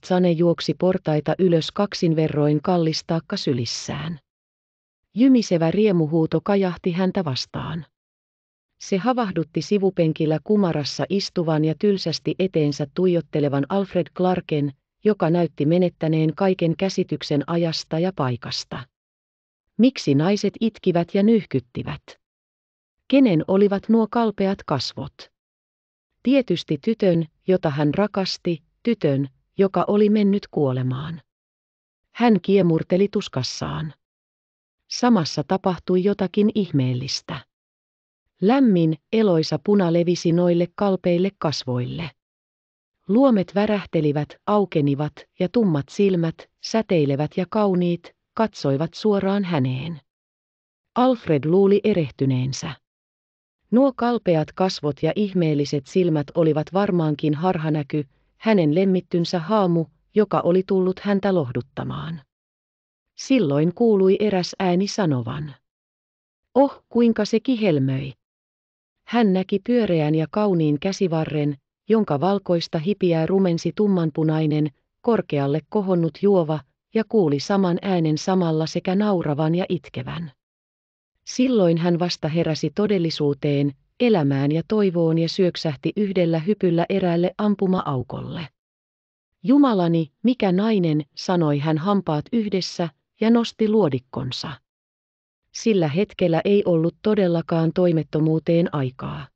Sane juoksi portaita ylös kaksin verroin kallistaakka sylissään. Jymisevä riemuhuuto kajahti häntä vastaan. Se havahdutti sivupenkillä kumarassa istuvan ja tylsästi eteensä tuijottelevan Alfred Clarken, joka näytti menettäneen kaiken käsityksen ajasta ja paikasta. Miksi naiset itkivät ja nyhkyttivät? Kenen olivat nuo kalpeat kasvot? Tietysti tytön, jota hän rakasti, tytön, joka oli mennyt kuolemaan. Hän kiemurteli tuskassaan. Samassa tapahtui jotakin ihmeellistä. Lämmin, eloisa puna levisi noille kalpeille kasvoille. Luomet värähtelivät, aukenivat ja tummat silmät, säteilevät ja kauniit, katsoivat suoraan häneen. Alfred luuli erehtyneensä. Nuo kalpeat kasvot ja ihmeelliset silmät olivat varmaankin harhanäky, hänen lemmittynsä haamu, joka oli tullut häntä lohduttamaan. Silloin kuului eräs ääni sanovan. Oh, kuinka se kihelmöi! Hän näki pyöreän ja kauniin käsivarren, jonka valkoista hipiää rumensi tummanpunainen, korkealle kohonnut juova, ja kuuli saman äänen samalla sekä nauravan ja itkevän. Silloin hän vasta heräsi todellisuuteen, elämään ja toivoon ja syöksähti yhdellä hypyllä eräälle ampuma-aukolle. Jumalani, mikä nainen, sanoi hän hampaat yhdessä ja nosti luodikkonsa. Sillä hetkellä ei ollut todellakaan toimettomuuteen aikaa.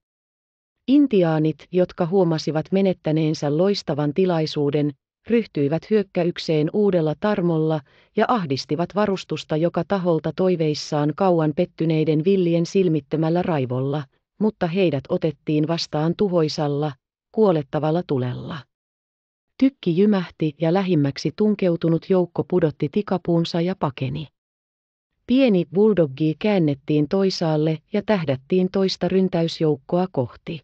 Intiaanit, jotka huomasivat menettäneensä loistavan tilaisuuden, ryhtyivät hyökkäykseen uudella tarmolla ja ahdistivat varustusta joka taholta toiveissaan kauan pettyneiden villien silmittömällä raivolla, mutta heidät otettiin vastaan tuhoisalla, kuolettavalla tulella. Tykki jymähti ja lähimmäksi tunkeutunut joukko pudotti tikapuunsa ja pakeni. Pieni bulldoggi käännettiin toisaalle ja tähdättiin toista ryntäysjoukkoa kohti.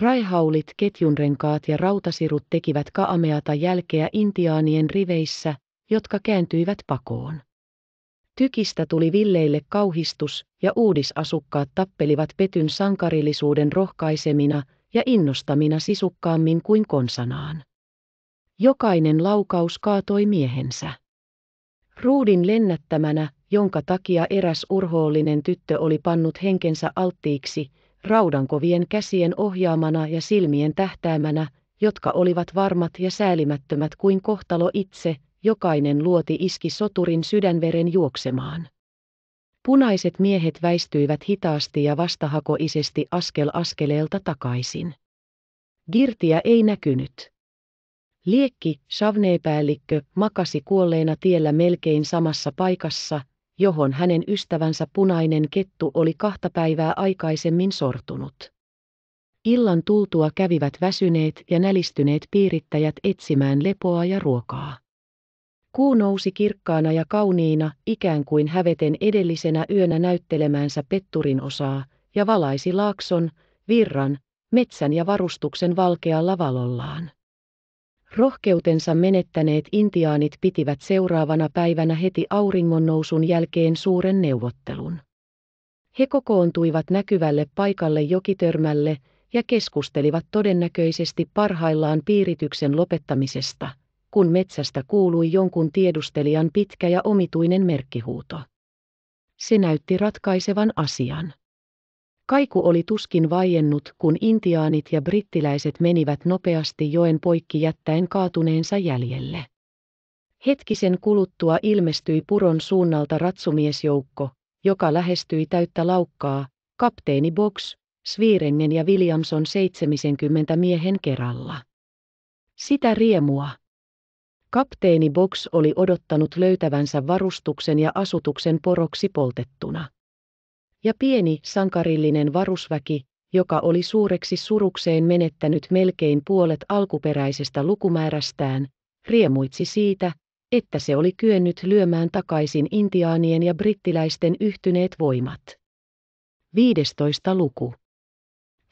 Raihaulit, ketjunrenkaat ja rautasirut tekivät kaameata jälkeä intiaanien riveissä, jotka kääntyivät pakoon. Tykistä tuli villeille kauhistus, ja uudisasukkaat tappelivat petyn sankarillisuuden rohkaisemina ja innostamina sisukkaammin kuin konsanaan. Jokainen laukaus kaatoi miehensä. Ruudin lennättämänä, jonka takia eräs urhoollinen tyttö oli pannut henkensä alttiiksi, raudankovien käsien ohjaamana ja silmien tähtäämänä, jotka olivat varmat ja säälimättömät kuin kohtalo itse, jokainen luoti iski soturin sydänveren juoksemaan. Punaiset miehet väistyivät hitaasti ja vastahakoisesti askel askeleelta takaisin. Girtiä ei näkynyt. Liekki, savneepäällikkö, makasi kuolleena tiellä melkein samassa paikassa, johon hänen ystävänsä punainen kettu oli kahta päivää aikaisemmin sortunut. Illan tultua kävivät väsyneet ja nälistyneet piirittäjät etsimään lepoa ja ruokaa. Kuu nousi kirkkaana ja kauniina, ikään kuin häveten edellisenä yönä näyttelemänsä petturin osaa, ja valaisi laakson, virran, metsän ja varustuksen valkealla valollaan. Rohkeutensa menettäneet intiaanit pitivät seuraavana päivänä heti auringonnousun jälkeen suuren neuvottelun. He kokoontuivat näkyvälle paikalle jokitörmälle ja keskustelivat todennäköisesti parhaillaan piirityksen lopettamisesta, kun metsästä kuului jonkun tiedustelijan pitkä ja omituinen merkkihuuto. Se näytti ratkaisevan asian. Kaiku oli tuskin vaiennut, kun intiaanit ja brittiläiset menivät nopeasti joen poikki jättäen kaatuneensa jäljelle. Hetkisen kuluttua ilmestyi puron suunnalta ratsumiesjoukko, joka lähestyi täyttä laukkaa, kapteeni Box, Sviirengen ja Williamson 70 miehen kerralla. Sitä riemua. Kapteeni Box oli odottanut löytävänsä varustuksen ja asutuksen poroksi poltettuna ja pieni sankarillinen varusväki, joka oli suureksi surukseen menettänyt melkein puolet alkuperäisestä lukumäärästään, riemuitsi siitä, että se oli kyennyt lyömään takaisin intiaanien ja brittiläisten yhtyneet voimat. 15. luku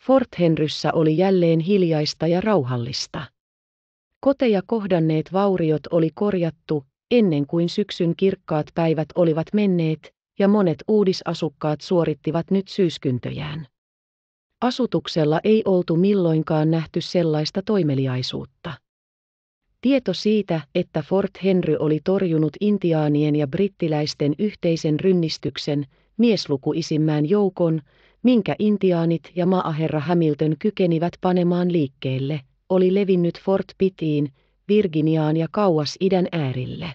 Fort Henryssä oli jälleen hiljaista ja rauhallista. Koteja kohdanneet vauriot oli korjattu, ennen kuin syksyn kirkkaat päivät olivat menneet, ja monet uudisasukkaat suorittivat nyt syyskyntöjään. Asutuksella ei oltu milloinkaan nähty sellaista toimeliaisuutta. Tieto siitä, että Fort Henry oli torjunut intiaanien ja brittiläisten yhteisen rynnistyksen, miesluku joukon, minkä intiaanit ja maaherra Hamilton kykenivät panemaan liikkeelle, oli levinnyt Fort Pittiin, Virginiaan ja kauas idän äärille.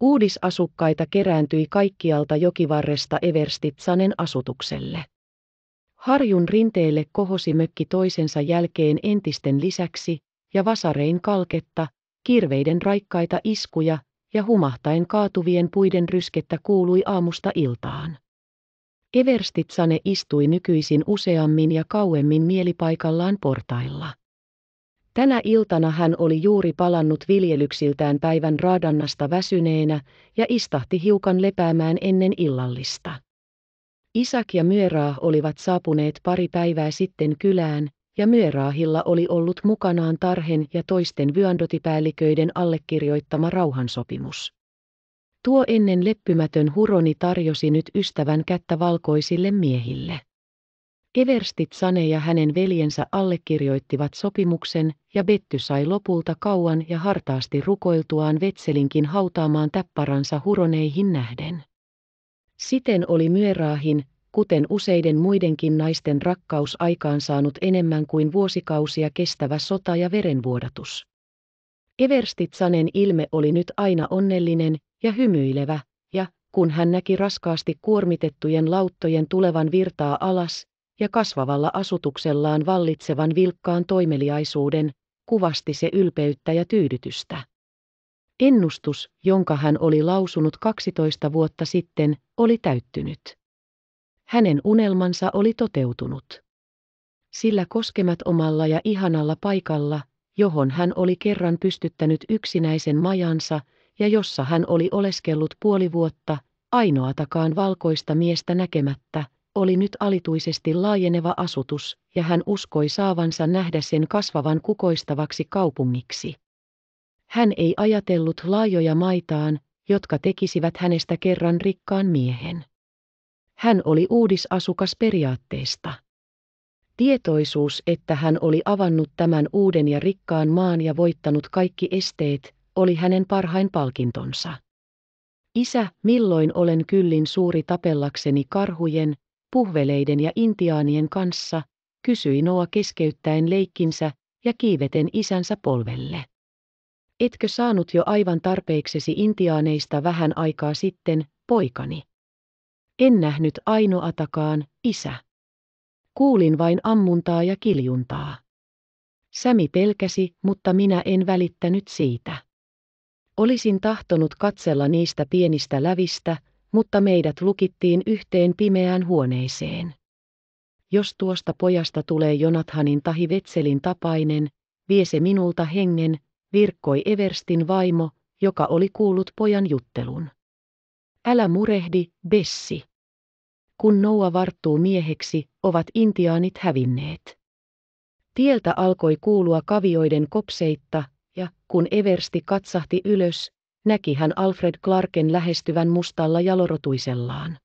Uudisasukkaita kerääntyi kaikkialta jokivarresta Everstitsanen asutukselle. Harjun rinteelle kohosi mökki toisensa jälkeen entisten lisäksi, ja vasarein kalketta, kirveiden raikkaita iskuja ja humahtaen kaatuvien puiden ryskettä kuului aamusta iltaan. Everstitsane istui nykyisin useammin ja kauemmin mielipaikallaan portailla. Tänä iltana hän oli juuri palannut viljelyksiltään päivän raadannasta väsyneenä ja istahti hiukan lepäämään ennen illallista. Isak ja Myöraa olivat saapuneet pari päivää sitten kylään, ja Myöraahilla oli ollut mukanaan Tarhen ja toisten vyöndotipäälliköiden allekirjoittama rauhansopimus. Tuo ennen leppymätön huroni tarjosi nyt ystävän kättä valkoisille miehille. Everstit Sane ja hänen veljensä allekirjoittivat sopimuksen, ja Betty sai lopulta kauan ja hartaasti rukoiltuaan Vetselinkin hautaamaan täpparansa huroneihin nähden. Siten oli myöraahin, kuten useiden muidenkin naisten rakkaus aikaan saanut enemmän kuin vuosikausia kestävä sota ja verenvuodatus. Everstit Sanen ilme oli nyt aina onnellinen ja hymyilevä, ja kun hän näki raskaasti kuormitettujen lauttojen tulevan virtaa alas, ja kasvavalla asutuksellaan vallitsevan vilkkaan toimeliaisuuden, kuvasti se ylpeyttä ja tyydytystä. Ennustus, jonka hän oli lausunut 12 vuotta sitten, oli täyttynyt. Hänen unelmansa oli toteutunut. Sillä koskemat omalla ja ihanalla paikalla, johon hän oli kerran pystyttänyt yksinäisen majansa ja jossa hän oli oleskellut puoli vuotta, ainoatakaan valkoista miestä näkemättä, oli nyt alituisesti laajeneva asutus, ja hän uskoi saavansa nähdä sen kasvavan kukoistavaksi kaupungiksi. Hän ei ajatellut laajoja maitaan, jotka tekisivät hänestä kerran rikkaan miehen. Hän oli uudisasukas periaatteesta. Tietoisuus, että hän oli avannut tämän uuden ja rikkaan maan ja voittanut kaikki esteet, oli hänen parhain palkintonsa. Isä, milloin olen kyllin suuri tapellakseni karhujen, puhveleiden ja intiaanien kanssa, kysyi Noa keskeyttäen leikkinsä ja kiiveten isänsä polvelle. Etkö saanut jo aivan tarpeeksesi intiaaneista vähän aikaa sitten, poikani? En nähnyt ainoatakaan, isä. Kuulin vain ammuntaa ja kiljuntaa. Sämi pelkäsi, mutta minä en välittänyt siitä. Olisin tahtonut katsella niistä pienistä lävistä, mutta meidät lukittiin yhteen pimeään huoneeseen. Jos tuosta pojasta tulee Jonathanin tahi Vetselin tapainen, vie se minulta hengen, virkkoi Everstin vaimo, joka oli kuullut pojan juttelun. Älä murehdi, Bessi. Kun noua varttuu mieheksi, ovat intiaanit hävinneet. Tieltä alkoi kuulua kavioiden kopseitta, ja kun Eversti katsahti ylös, näki hän Alfred Clarken lähestyvän mustalla jalorotuisellaan.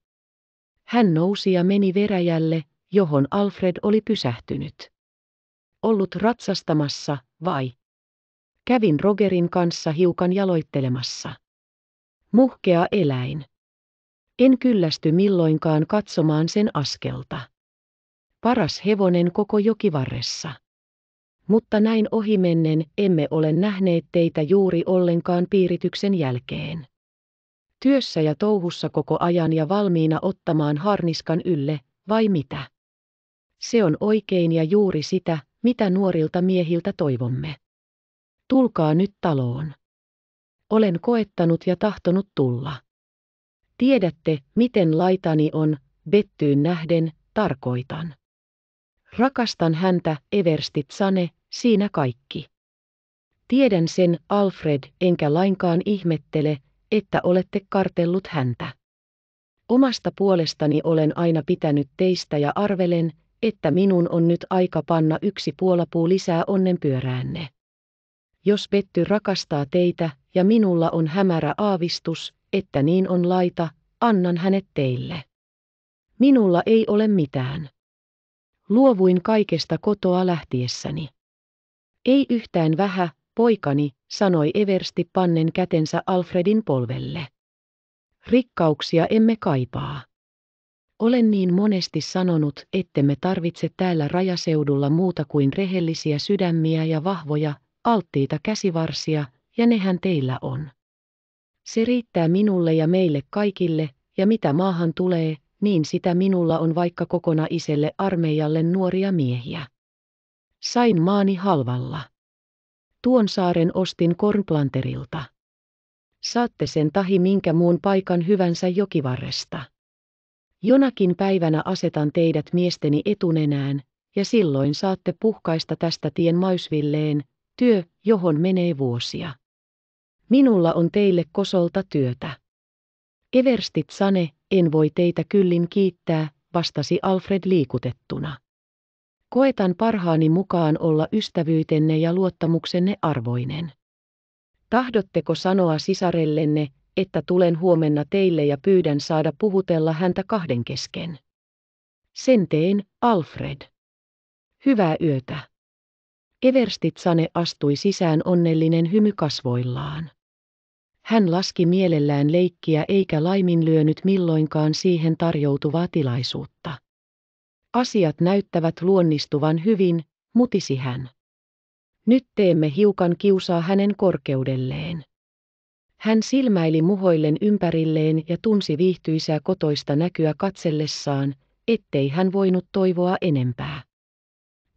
Hän nousi ja meni veräjälle, johon Alfred oli pysähtynyt. Ollut ratsastamassa, vai? Kävin Rogerin kanssa hiukan jaloittelemassa. Muhkea eläin. En kyllästy milloinkaan katsomaan sen askelta. Paras hevonen koko jokivarressa mutta näin ohimennen emme ole nähneet teitä juuri ollenkaan piirityksen jälkeen. Työssä ja touhussa koko ajan ja valmiina ottamaan harniskan ylle, vai mitä? Se on oikein ja juuri sitä, mitä nuorilta miehiltä toivomme. Tulkaa nyt taloon. Olen koettanut ja tahtonut tulla. Tiedätte, miten laitani on, bettyyn nähden, tarkoitan. Rakastan häntä, Everstit Sane, siinä kaikki. Tiedän sen, Alfred, enkä lainkaan ihmettele, että olette kartellut häntä. Omasta puolestani olen aina pitänyt teistä ja arvelen, että minun on nyt aika panna yksi puolapuu lisää onnen pyöräänne. Jos Betty rakastaa teitä ja minulla on hämärä aavistus, että niin on laita, annan hänet teille. Minulla ei ole mitään. Luovuin kaikesta kotoa lähtiessäni. Ei yhtään vähä, poikani, sanoi Eversti pannen kätensä Alfredin polvelle. Rikkauksia emme kaipaa. Olen niin monesti sanonut, ettemme tarvitse täällä rajaseudulla muuta kuin rehellisiä sydämiä ja vahvoja, alttiita käsivarsia, ja nehän teillä on. Se riittää minulle ja meille kaikille, ja mitä maahan tulee, niin sitä minulla on vaikka kokona iselle armeijalle nuoria miehiä. Sain maani halvalla. Tuon saaren ostin Kornplanterilta. Saatte sen tahi minkä muun paikan hyvänsä jokivarresta. Jonakin päivänä asetan teidät miesteni etunenään, ja silloin saatte puhkaista tästä tien maisvilleen, työ, johon menee vuosia. Minulla on teille kosolta työtä. Everstit sane, en voi teitä kyllin kiittää, vastasi Alfred liikutettuna. Koetan parhaani mukaan olla ystävyytenne ja luottamuksenne arvoinen. Tahdotteko sanoa sisarellenne, että tulen huomenna teille ja pyydän saada puhutella häntä kahden kesken? Sen teen, Alfred. Hyvää yötä. Everstitsane astui sisään onnellinen hymy kasvoillaan. Hän laski mielellään leikkiä eikä laiminlyönyt milloinkaan siihen tarjoutuvaa tilaisuutta. Asiat näyttävät luonnistuvan hyvin, mutisi hän. Nyt teemme hiukan kiusaa hänen korkeudelleen. Hän silmäili muhoillen ympärilleen ja tunsi viihtyisää kotoista näkyä katsellessaan, ettei hän voinut toivoa enempää.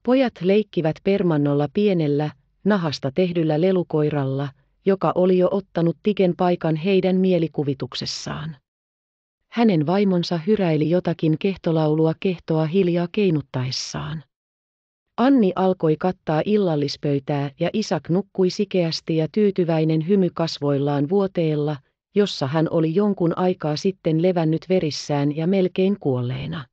Pojat leikkivät permannolla pienellä, nahasta tehdyllä lelukoiralla – joka oli jo ottanut Tiken paikan heidän mielikuvituksessaan. Hänen vaimonsa hyräili jotakin kehtolaulua kehtoa hiljaa keinuttaessaan. Anni alkoi kattaa illallispöytää ja Isak nukkui sikeästi ja tyytyväinen hymy kasvoillaan vuoteella, jossa hän oli jonkun aikaa sitten levännyt verissään ja melkein kuolleena.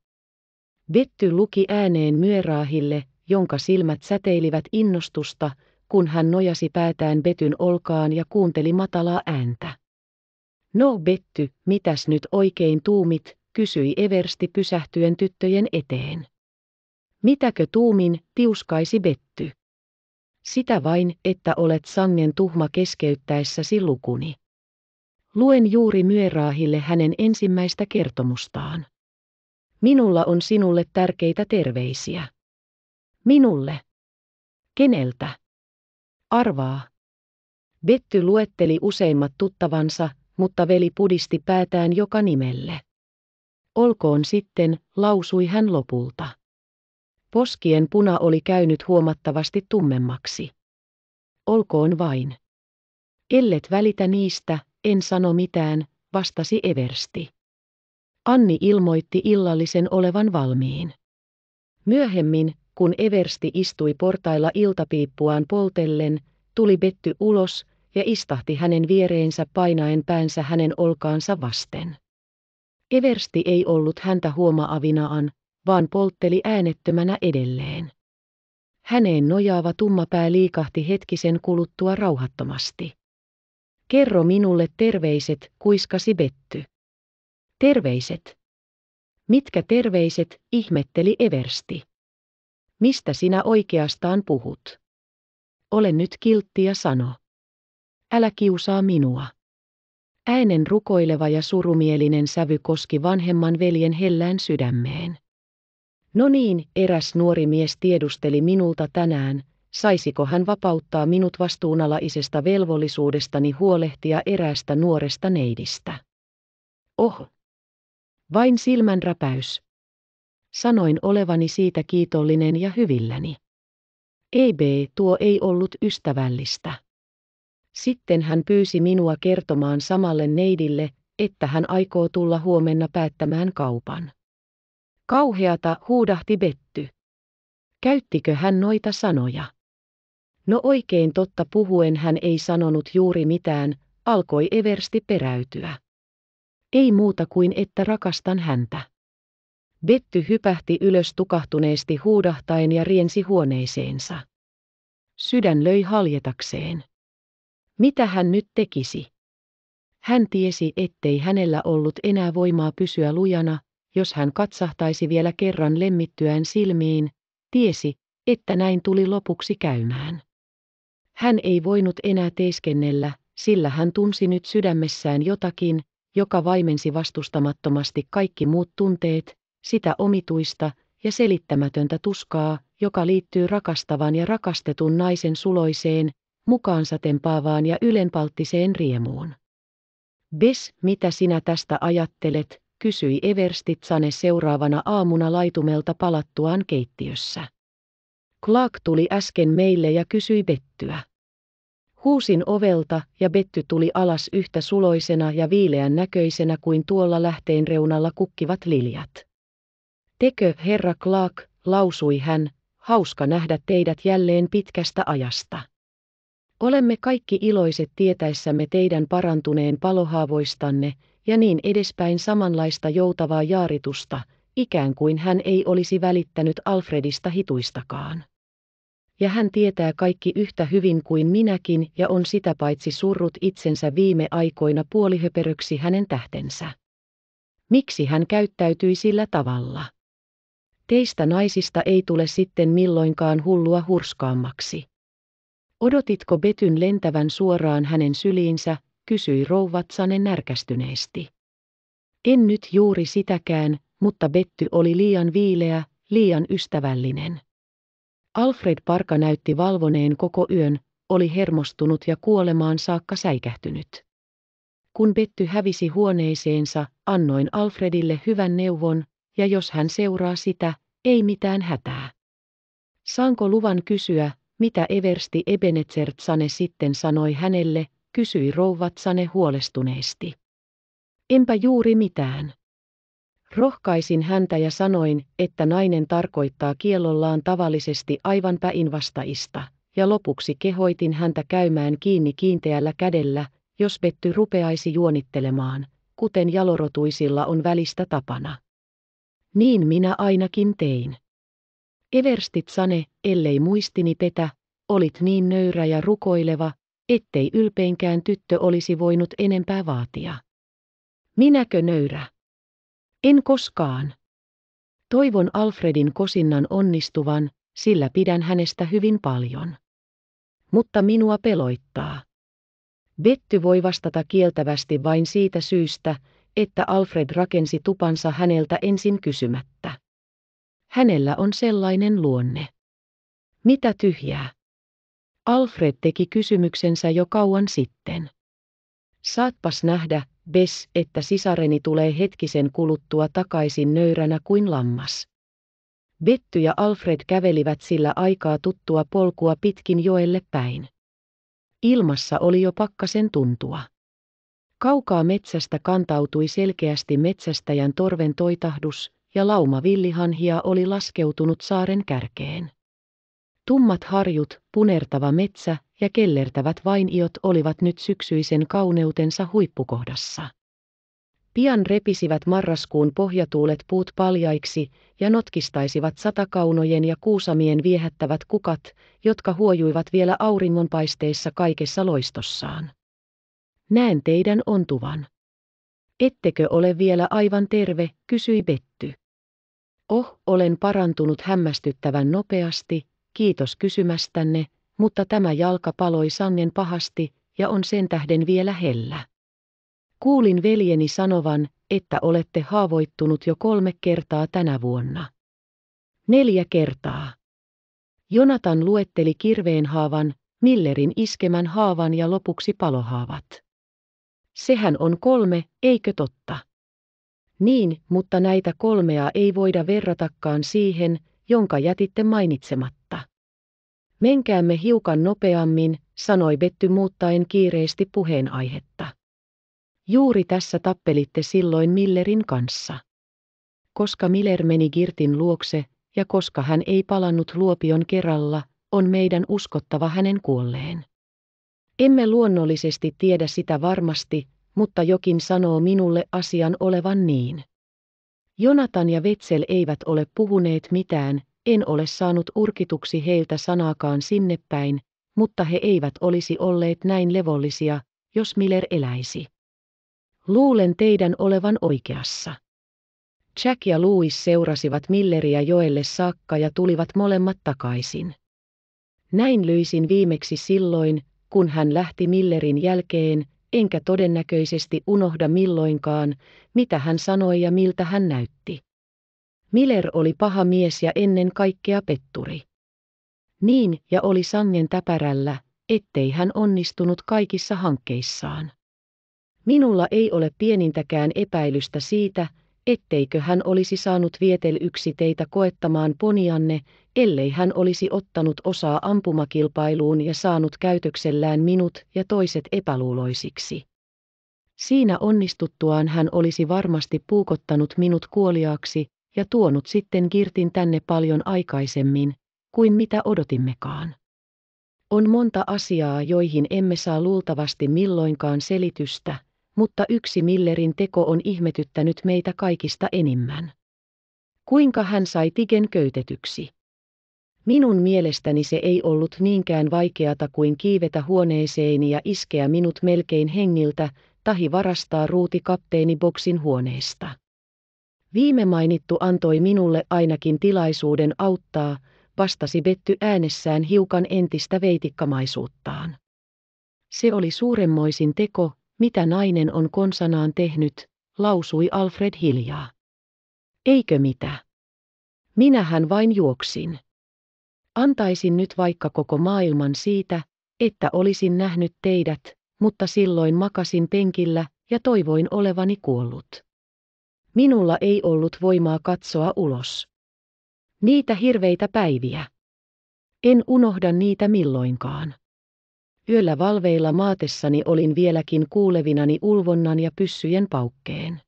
Betty luki ääneen Myöraahille, jonka silmät säteilivät innostusta, kun hän nojasi päätään Betyn olkaan ja kuunteli matalaa ääntä. No Betty, mitäs nyt oikein tuumit, kysyi Eversti pysähtyen tyttöjen eteen. Mitäkö tuumin, tiuskaisi Betty. Sitä vain, että olet sangen tuhma keskeyttäessäsi lukuni. Luen juuri Myeraahille hänen ensimmäistä kertomustaan. Minulla on sinulle tärkeitä terveisiä. Minulle. Keneltä? Arvaa. Betty luetteli useimmat tuttavansa, mutta veli pudisti päätään joka nimelle. Olkoon sitten, lausui hän lopulta. Poskien puna oli käynyt huomattavasti tummemmaksi. Olkoon vain. Ellet välitä niistä, en sano mitään, vastasi Eversti. Anni ilmoitti illallisen olevan valmiin. Myöhemmin, kun Eversti istui portailla iltapiippuaan poltellen, tuli Betty ulos ja istahti hänen viereensä painaen päänsä hänen olkaansa vasten. Eversti ei ollut häntä huomaavinaan, vaan poltteli äänettömänä edelleen. Häneen nojaava tumma pää liikahti hetkisen kuluttua rauhattomasti. Kerro minulle terveiset, kuiskasi Betty. Terveiset. Mitkä terveiset, ihmetteli Eversti. Mistä sinä oikeastaan puhut? Ole nyt kiltti ja sano. Älä kiusaa minua. Äänen rukoileva ja surumielinen sävy koski vanhemman veljen hellään sydämeen. No niin, eräs nuori mies tiedusteli minulta tänään, saisiko hän vapauttaa minut vastuunalaisesta velvollisuudestani huolehtia eräästä nuoresta neidistä. "Oho." Vain silmänräpäys, Sanoin olevani siitä kiitollinen ja hyvilläni. Ei B, tuo ei ollut ystävällistä. Sitten hän pyysi minua kertomaan samalle neidille, että hän aikoo tulla huomenna päättämään kaupan. Kauheata huudahti Betty. Käyttikö hän noita sanoja? No oikein totta puhuen hän ei sanonut juuri mitään, alkoi Eversti peräytyä. Ei muuta kuin että rakastan häntä. Betty hypähti ylös tukahtuneesti huudahtaen ja riensi huoneeseensa. Sydän löi haljetakseen. Mitä hän nyt tekisi? Hän tiesi, ettei hänellä ollut enää voimaa pysyä lujana, jos hän katsahtaisi vielä kerran lemmittyään silmiin, tiesi, että näin tuli lopuksi käymään. Hän ei voinut enää teeskennellä, sillä hän tunsi nyt sydämessään jotakin, joka vaimensi vastustamattomasti kaikki muut tunteet, sitä omituista ja selittämätöntä tuskaa, joka liittyy rakastavan ja rakastetun naisen suloiseen, mukaansa tempaavaan ja ylenpalttiseen riemuun. Bes, mitä sinä tästä ajattelet, kysyi Everstitsane seuraavana aamuna laitumelta palattuaan keittiössä. Clark tuli äsken meille ja kysyi Bettyä. Huusin ovelta ja Betty tuli alas yhtä suloisena ja viileän näköisenä kuin tuolla lähteen reunalla kukkivat liljat. Tekö, herra Clark, lausui hän, hauska nähdä teidät jälleen pitkästä ajasta. Olemme kaikki iloiset tietäessämme teidän parantuneen palohaavoistanne, ja niin edespäin samanlaista joutavaa jaaritusta, ikään kuin hän ei olisi välittänyt Alfredista hituistakaan. Ja hän tietää kaikki yhtä hyvin kuin minäkin ja on sitä paitsi surrut itsensä viime aikoina puolihöperöksi hänen tähtensä. Miksi hän käyttäytyi sillä tavalla? Teistä naisista ei tule sitten milloinkaan hullua hurskaammaksi. Odotitko Betyn lentävän suoraan hänen syliinsä, kysyi rouvatsanne närkästyneesti. En nyt juuri sitäkään, mutta Betty oli liian viileä, liian ystävällinen. Alfred Parka näytti valvoneen koko yön, oli hermostunut ja kuolemaan saakka säikähtynyt. Kun Betty hävisi huoneeseensa, annoin Alfredille hyvän neuvon, ja jos hän seuraa sitä, ei mitään hätää. Saanko luvan kysyä, mitä Eversti Ebenezer-Tsane sitten sanoi hänelle, kysyi Tsane huolestuneesti. Enpä juuri mitään. Rohkaisin häntä ja sanoin, että nainen tarkoittaa kiellollaan tavallisesti aivan päinvastaista, ja lopuksi kehoitin häntä käymään kiinni kiinteällä kädellä, jos Betty rupeaisi juonittelemaan, kuten jalorotuisilla on välistä tapana. Niin minä ainakin tein. Sane, ellei muistini petä, olit niin nöyrä ja rukoileva, ettei ylpeinkään tyttö olisi voinut enempää vaatia. Minäkö nöyrä? En koskaan. Toivon Alfredin kosinnan onnistuvan, sillä pidän hänestä hyvin paljon. Mutta minua peloittaa. Betty voi vastata kieltävästi vain siitä syystä, että Alfred rakensi tupansa häneltä ensin kysymättä. Hänellä on sellainen luonne. Mitä tyhjää? Alfred teki kysymyksensä jo kauan sitten. Saatpas nähdä, Bess, että sisareni tulee hetkisen kuluttua takaisin nöyränä kuin lammas. Betty ja Alfred kävelivät sillä aikaa tuttua polkua pitkin joelle päin. Ilmassa oli jo pakkasen tuntua. Kaukaa metsästä kantautui selkeästi metsästäjän torven toitahdus, ja lauma villihanhia oli laskeutunut saaren kärkeen. Tummat harjut, punertava metsä ja kellertävät vainiot olivat nyt syksyisen kauneutensa huippukohdassa. Pian repisivät marraskuun pohjatuulet puut paljaiksi ja notkistaisivat satakaunojen ja kuusamien viehättävät kukat, jotka huojuivat vielä auringonpaisteissa kaikessa loistossaan. Näen teidän ontuvan. Ettekö ole vielä aivan terve, kysyi Betty. Oh, olen parantunut hämmästyttävän nopeasti, kiitos kysymästänne, mutta tämä jalka paloi sangen pahasti ja on sen tähden vielä hellä. Kuulin veljeni sanovan, että olette haavoittunut jo kolme kertaa tänä vuonna. Neljä kertaa. Jonatan luetteli kirveen haavan, Millerin iskemän haavan ja lopuksi palohaavat. Sehän on kolme, eikö totta? Niin, mutta näitä kolmea ei voida verratakaan siihen, jonka jätitte mainitsematta. Menkäämme hiukan nopeammin, sanoi Betty muuttaen kiireesti puheenaihetta. Juuri tässä tappelitte silloin Millerin kanssa. Koska Miller meni Girtin luokse, ja koska hän ei palannut luopion kerralla, on meidän uskottava hänen kuolleen. Emme luonnollisesti tiedä sitä varmasti, mutta jokin sanoo minulle asian olevan niin. Jonatan ja Vetsel eivät ole puhuneet mitään, en ole saanut urkituksi heiltä sanaakaan sinne päin, mutta he eivät olisi olleet näin levollisia, jos Miller eläisi. Luulen teidän olevan oikeassa. Jack ja Louis seurasivat Milleriä joelle saakka ja tulivat molemmat takaisin. Näin löysin viimeksi silloin, kun hän lähti Millerin jälkeen, enkä todennäköisesti unohda milloinkaan, mitä hän sanoi ja miltä hän näytti. Miller oli paha mies ja ennen kaikkea petturi. Niin, ja oli sangen täpärällä, ettei hän onnistunut kaikissa hankkeissaan. Minulla ei ole pienintäkään epäilystä siitä, etteikö hän olisi saanut yksi teitä koettamaan ponianne ellei hän olisi ottanut osaa ampumakilpailuun ja saanut käytöksellään minut ja toiset epäluuloisiksi. Siinä onnistuttuaan hän olisi varmasti puukottanut minut kuoliaaksi ja tuonut sitten Kirtin tänne paljon aikaisemmin kuin mitä odotimmekaan. On monta asiaa, joihin emme saa luultavasti milloinkaan selitystä, mutta yksi Millerin teko on ihmetyttänyt meitä kaikista enimmän. Kuinka hän sai Tigen köytetyksi? Minun mielestäni se ei ollut niinkään vaikeata kuin kiivetä huoneeseeni ja iskeä minut melkein hengiltä, tahi varastaa ruuti kapteeni Boksin huoneesta. Viime mainittu antoi minulle ainakin tilaisuuden auttaa, vastasi Betty äänessään hiukan entistä veitikkamaisuuttaan. Se oli suuremmoisin teko, mitä nainen on konsanaan tehnyt, lausui Alfred hiljaa. Eikö mitä? Minähän vain juoksin. Antaisin nyt vaikka koko maailman siitä, että olisin nähnyt teidät, mutta silloin makasin penkillä ja toivoin olevani kuollut. Minulla ei ollut voimaa katsoa ulos. Niitä hirveitä päiviä. En unohda niitä milloinkaan. Yöllä valveilla maatessani olin vieläkin kuulevinani ulvonnan ja pyssyjen paukkeen.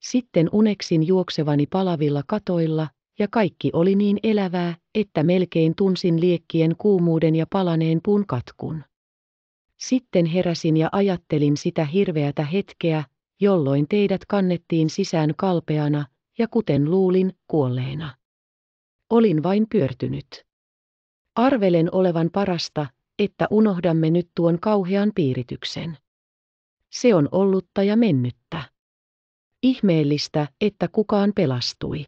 Sitten uneksin juoksevani palavilla katoilla, ja kaikki oli niin elävää, että melkein tunsin liekkien kuumuuden ja palaneen puun katkun. Sitten heräsin ja ajattelin sitä hirveätä hetkeä, jolloin teidät kannettiin sisään kalpeana ja kuten luulin, kuolleena. Olin vain pyörtynyt. Arvelen olevan parasta, että unohdamme nyt tuon kauhean piirityksen. Se on ollutta ja mennyttä. Ihmeellistä, että kukaan pelastui.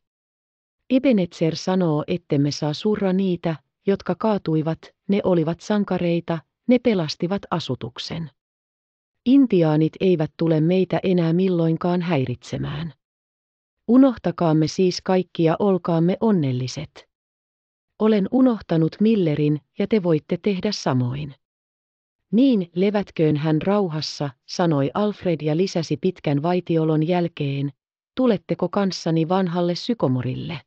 Ebenezer sanoo, ettemme saa surra niitä, jotka kaatuivat, ne olivat sankareita, ne pelastivat asutuksen. Intiaanit eivät tule meitä enää milloinkaan häiritsemään. Unohtakaamme siis kaikki ja olkaamme onnelliset. Olen unohtanut Millerin ja te voitte tehdä samoin. Niin, levätköön hän rauhassa, sanoi Alfred ja lisäsi pitkän vaitiolon jälkeen, tuletteko kanssani vanhalle sykomorille?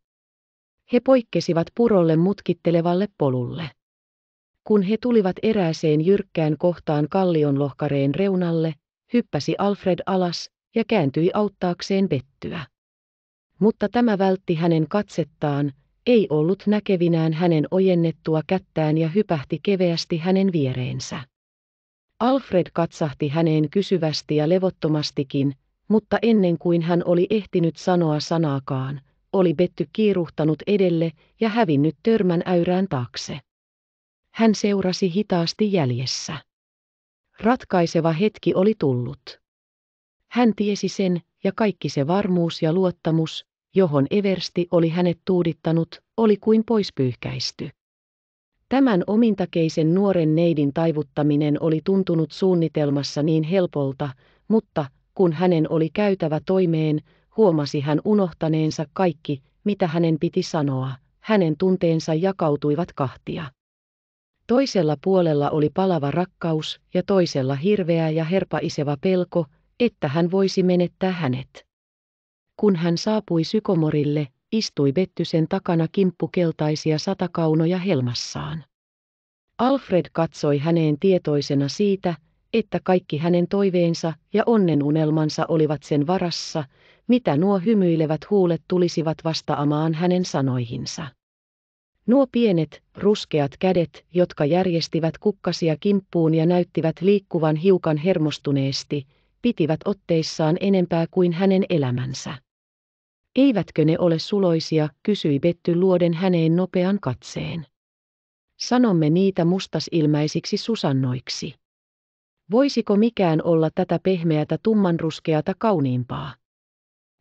He poikkesivat purolle mutkittelevalle polulle. Kun he tulivat erääseen jyrkkään kohtaan kallionlohkareen reunalle, hyppäsi Alfred alas ja kääntyi auttaakseen vettyä. Mutta tämä vältti hänen katsettaan, ei ollut näkevinään hänen ojennettua kättään ja hypähti keveästi hänen viereensä. Alfred katsahti häneen kysyvästi ja levottomastikin, mutta ennen kuin hän oli ehtinyt sanoa sanaakaan, oli Betty kiiruhtanut edelle ja hävinnyt törmän äyrään taakse. Hän seurasi hitaasti jäljessä. Ratkaiseva hetki oli tullut. Hän tiesi sen, ja kaikki se varmuus ja luottamus, johon Eversti oli hänet tuudittanut, oli kuin poispyyhkäisty. Tämän omintakeisen nuoren neidin taivuttaminen oli tuntunut suunnitelmassa niin helpolta, mutta kun hänen oli käytävä toimeen, huomasi hän unohtaneensa kaikki, mitä hänen piti sanoa, hänen tunteensa jakautuivat kahtia. Toisella puolella oli palava rakkaus ja toisella hirveä ja herpaiseva pelko, että hän voisi menettää hänet. Kun hän saapui sykomorille, istui Bettysen takana kimppukeltaisia satakaunoja helmassaan. Alfred katsoi häneen tietoisena siitä, että kaikki hänen toiveensa ja onnenunelmansa olivat sen varassa, mitä nuo hymyilevät huulet tulisivat vastaamaan hänen sanoihinsa. Nuo pienet, ruskeat kädet, jotka järjestivät kukkasia kimppuun ja näyttivät liikkuvan hiukan hermostuneesti, pitivät otteissaan enempää kuin hänen elämänsä. Eivätkö ne ole suloisia, kysyi Betty luoden häneen nopean katseen. Sanomme niitä mustasilmäisiksi susannoiksi. Voisiko mikään olla tätä pehmeätä tummanruskeata kauniimpaa?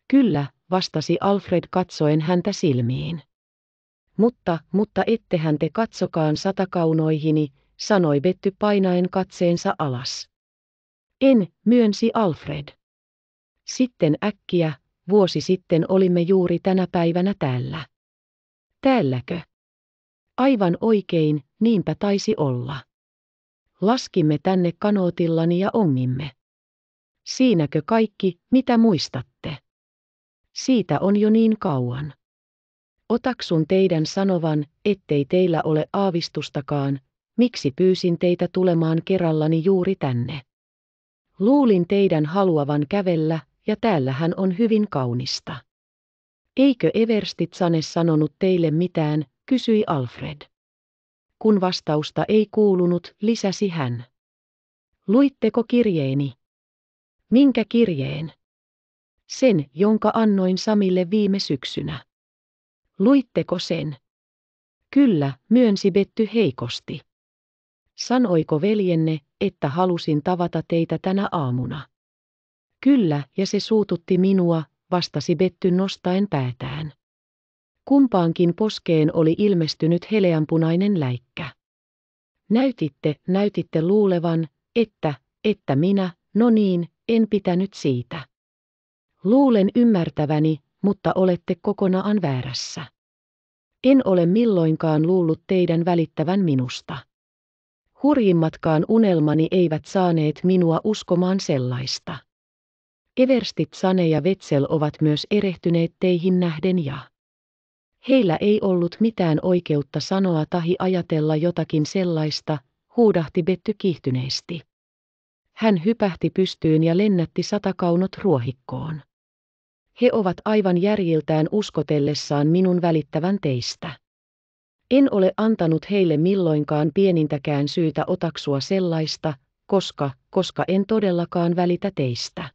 Kyllä, vastasi Alfred katsoen häntä silmiin. Mutta, mutta ettehän te katsokaan satakaunoihini, sanoi Betty painaen katseensa alas. En, myönsi Alfred. Sitten äkkiä, vuosi sitten olimme juuri tänä päivänä täällä. Täälläkö? Aivan oikein, niinpä taisi olla. Laskimme tänne kanootillani ja ongimme. Siinäkö kaikki, mitä muistat? Siitä on jo niin kauan. Otaksun teidän sanovan, ettei teillä ole aavistustakaan, miksi pyysin teitä tulemaan kerrallani juuri tänne. Luulin teidän haluavan kävellä, ja täällähän on hyvin kaunista. Eikö Sane sanonut teille mitään, kysyi Alfred. Kun vastausta ei kuulunut, lisäsi hän. Luitteko kirjeeni? Minkä kirjeen? sen, jonka annoin Samille viime syksynä. Luitteko sen? Kyllä, myönsi Betty heikosti. Sanoiko veljenne, että halusin tavata teitä tänä aamuna? Kyllä, ja se suututti minua, vastasi Betty nostaen päätään. Kumpaankin poskeen oli ilmestynyt heleänpunainen läikkä. Näytitte, näytitte luulevan, että, että minä, no niin, en pitänyt siitä. Luulen ymmärtäväni, mutta olette kokonaan väärässä. En ole milloinkaan luullut teidän välittävän minusta. Hurjimmatkaan unelmani eivät saaneet minua uskomaan sellaista. Everstit Sane ja Vetsel ovat myös erehtyneet teihin nähden ja heillä ei ollut mitään oikeutta sanoa tahi ajatella jotakin sellaista, huudahti Betty kiihtyneesti. Hän hypähti pystyyn ja lennätti satakaunot ruohikkoon. He ovat aivan järjiltään uskotellessaan minun välittävän teistä. En ole antanut heille milloinkaan pienintäkään syytä otaksua sellaista, koska, koska en todellakaan välitä teistä.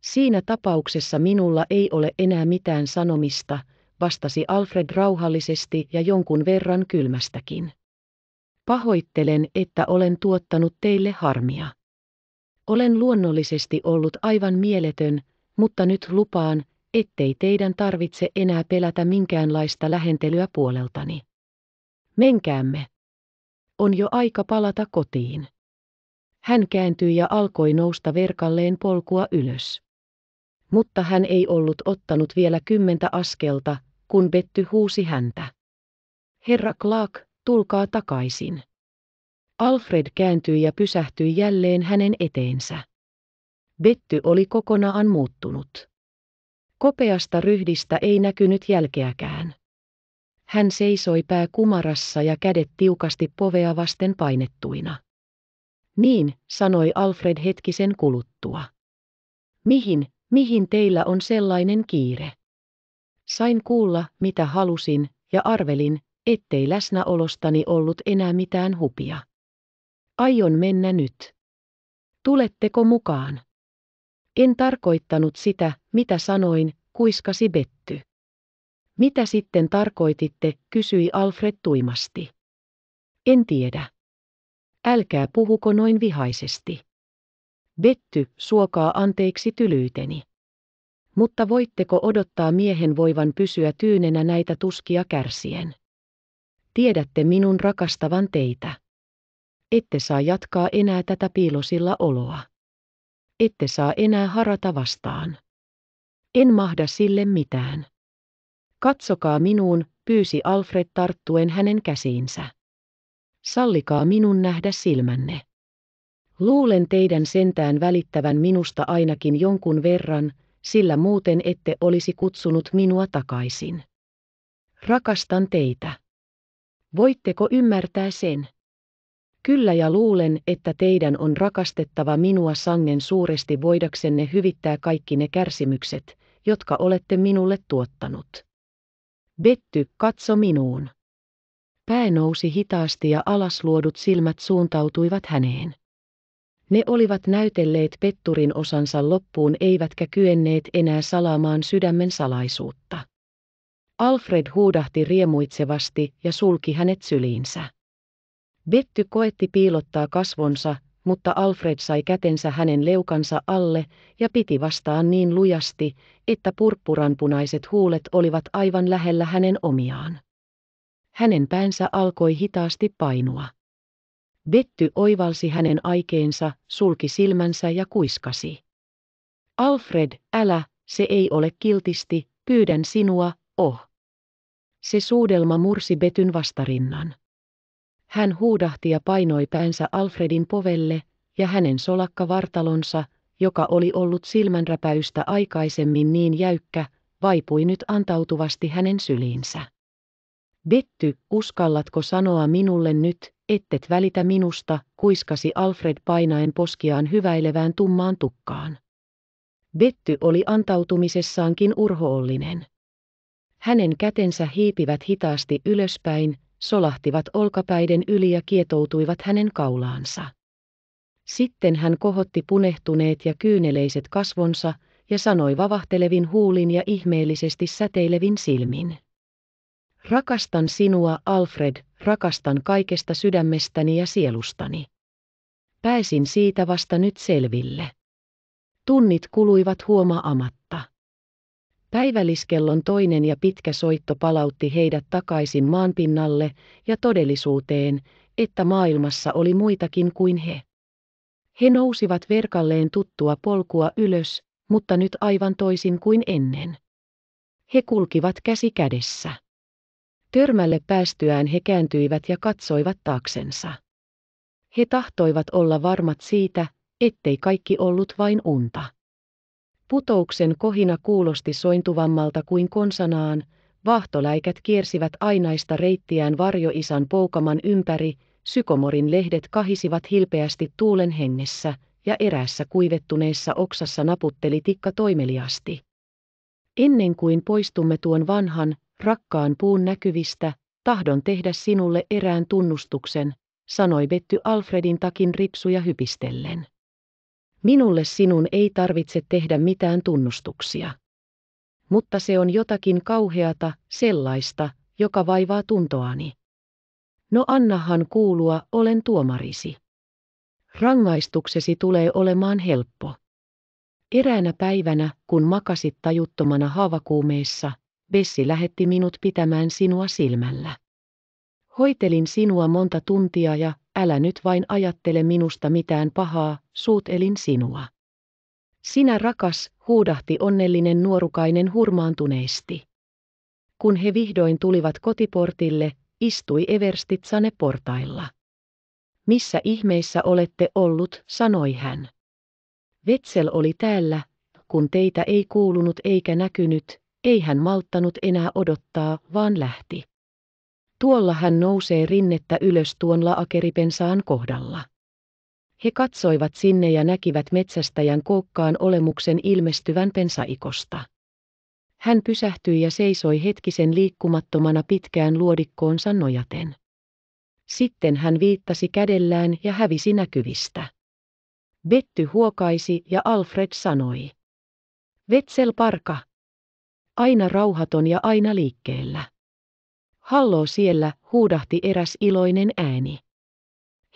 Siinä tapauksessa minulla ei ole enää mitään sanomista, vastasi Alfred rauhallisesti ja jonkun verran kylmästäkin. Pahoittelen, että olen tuottanut teille harmia. Olen luonnollisesti ollut aivan mieletön, mutta nyt lupaan, ettei teidän tarvitse enää pelätä minkäänlaista lähentelyä puoleltani. Menkäämme. On jo aika palata kotiin. Hän kääntyi ja alkoi nousta verkalleen polkua ylös. Mutta hän ei ollut ottanut vielä kymmentä askelta, kun Betty huusi häntä. Herra Clark, tulkaa takaisin. Alfred kääntyi ja pysähtyi jälleen hänen eteensä. Betty oli kokonaan muuttunut. Kopeasta ryhdistä ei näkynyt jälkeäkään. Hän seisoi pää kumarassa ja kädet tiukasti povea vasten painettuina. Niin, sanoi Alfred hetkisen kuluttua. Mihin, mihin teillä on sellainen kiire? Sain kuulla, mitä halusin, ja arvelin, ettei läsnäolostani ollut enää mitään hupia. Aion mennä nyt. Tuletteko mukaan? En tarkoittanut sitä, mitä sanoin, kuiskasi Betty. Mitä sitten tarkoititte, kysyi Alfred tuimasti. En tiedä. Älkää puhuko noin vihaisesti. Betty, suokaa anteeksi tylyyteni. Mutta voitteko odottaa miehen voivan pysyä tyynenä näitä tuskia kärsien? Tiedätte minun rakastavan teitä. Ette saa jatkaa enää tätä piilosilla oloa. Ette saa enää harata vastaan. En mahda sille mitään. Katsokaa minuun, pyysi Alfred tarttuen hänen käsiinsä. Sallikaa minun nähdä silmänne. Luulen teidän sentään välittävän minusta ainakin jonkun verran, sillä muuten ette olisi kutsunut minua takaisin. Rakastan teitä. Voitteko ymmärtää sen? Kyllä ja luulen, että teidän on rakastettava minua sangen suuresti voidaksenne hyvittää kaikki ne kärsimykset, jotka olette minulle tuottanut. Betty, katso minuun. Pää nousi hitaasti ja alas luodut silmät suuntautuivat häneen. Ne olivat näytelleet petturin osansa loppuun eivätkä kyenneet enää salaamaan sydämen salaisuutta. Alfred huudahti riemuitsevasti ja sulki hänet syliinsä. Betty koetti piilottaa kasvonsa, mutta Alfred sai kätensä hänen leukansa alle ja piti vastaan niin lujasti, että purppuranpunaiset huulet olivat aivan lähellä hänen omiaan. Hänen päänsä alkoi hitaasti painua. Betty oivalsi hänen aikeensa, sulki silmänsä ja kuiskasi. Alfred, älä, se ei ole kiltisti, pyydän sinua, oh. Se suudelma mursi Betyn vastarinnan. Hän huudahti ja painoi päänsä Alfredin povelle, ja hänen solakka vartalonsa, joka oli ollut silmänräpäystä aikaisemmin niin jäykkä, vaipui nyt antautuvasti hänen syliinsä. Betty, uskallatko sanoa minulle nyt, ettet välitä minusta, kuiskasi Alfred painaen poskiaan hyväilevään tummaan tukkaan. Betty oli antautumisessaankin urhoollinen. Hänen kätensä hiipivät hitaasti ylöspäin, solahtivat olkapäiden yli ja kietoutuivat hänen kaulaansa. Sitten hän kohotti punehtuneet ja kyyneleiset kasvonsa ja sanoi vavahtelevin huulin ja ihmeellisesti säteilevin silmin. Rakastan sinua, Alfred, rakastan kaikesta sydämestäni ja sielustani. Pääsin siitä vasta nyt selville. Tunnit kuluivat huomaamatta. Päivälliskellon toinen ja pitkä soitto palautti heidät takaisin maanpinnalle ja todellisuuteen, että maailmassa oli muitakin kuin he. He nousivat verkalleen tuttua polkua ylös, mutta nyt aivan toisin kuin ennen. He kulkivat käsi kädessä. Törmälle päästyään he kääntyivät ja katsoivat taaksensa. He tahtoivat olla varmat siitä, ettei kaikki ollut vain unta. Putouksen kohina kuulosti sointuvammalta kuin konsanaan, vahtoläikät kiersivät ainaista reittiään varjoisan poukaman ympäri, sykomorin lehdet kahisivat hilpeästi tuulen hengessä, ja erässä kuivettuneessa oksassa naputteli tikka toimeliasti. Ennen kuin poistumme tuon vanhan, rakkaan puun näkyvistä, tahdon tehdä sinulle erään tunnustuksen, sanoi Betty Alfredin takin ripsuja hypistellen. Minulle sinun ei tarvitse tehdä mitään tunnustuksia. Mutta se on jotakin kauheata, sellaista, joka vaivaa tuntoani. No annahan kuulua, olen tuomarisi. Rangaistuksesi tulee olemaan helppo. Eräänä päivänä, kun makasit tajuttomana haavakuumeissa, Bessi lähetti minut pitämään sinua silmällä. Hoitelin sinua monta tuntia ja älä nyt vain ajattele minusta mitään pahaa, suutelin sinua. Sinä rakas, huudahti onnellinen nuorukainen hurmaantuneesti. Kun he vihdoin tulivat kotiportille, istui Everstitsane portailla. Missä ihmeissä olette ollut, sanoi hän. Vetsel oli täällä, kun teitä ei kuulunut eikä näkynyt, ei hän malttanut enää odottaa, vaan lähti. Tuolla hän nousee rinnettä ylös tuon laakeripensaan kohdalla. He katsoivat sinne ja näkivät metsästäjän kookkaan olemuksen ilmestyvän pensaikosta. Hän pysähtyi ja seisoi hetkisen liikkumattomana pitkään luodikkoonsa nojaten. Sitten hän viittasi kädellään ja hävisi näkyvistä. Betty huokaisi ja Alfred sanoi. Vetselparka. Aina rauhaton ja aina liikkeellä. Halloo siellä, huudahti eräs iloinen ääni.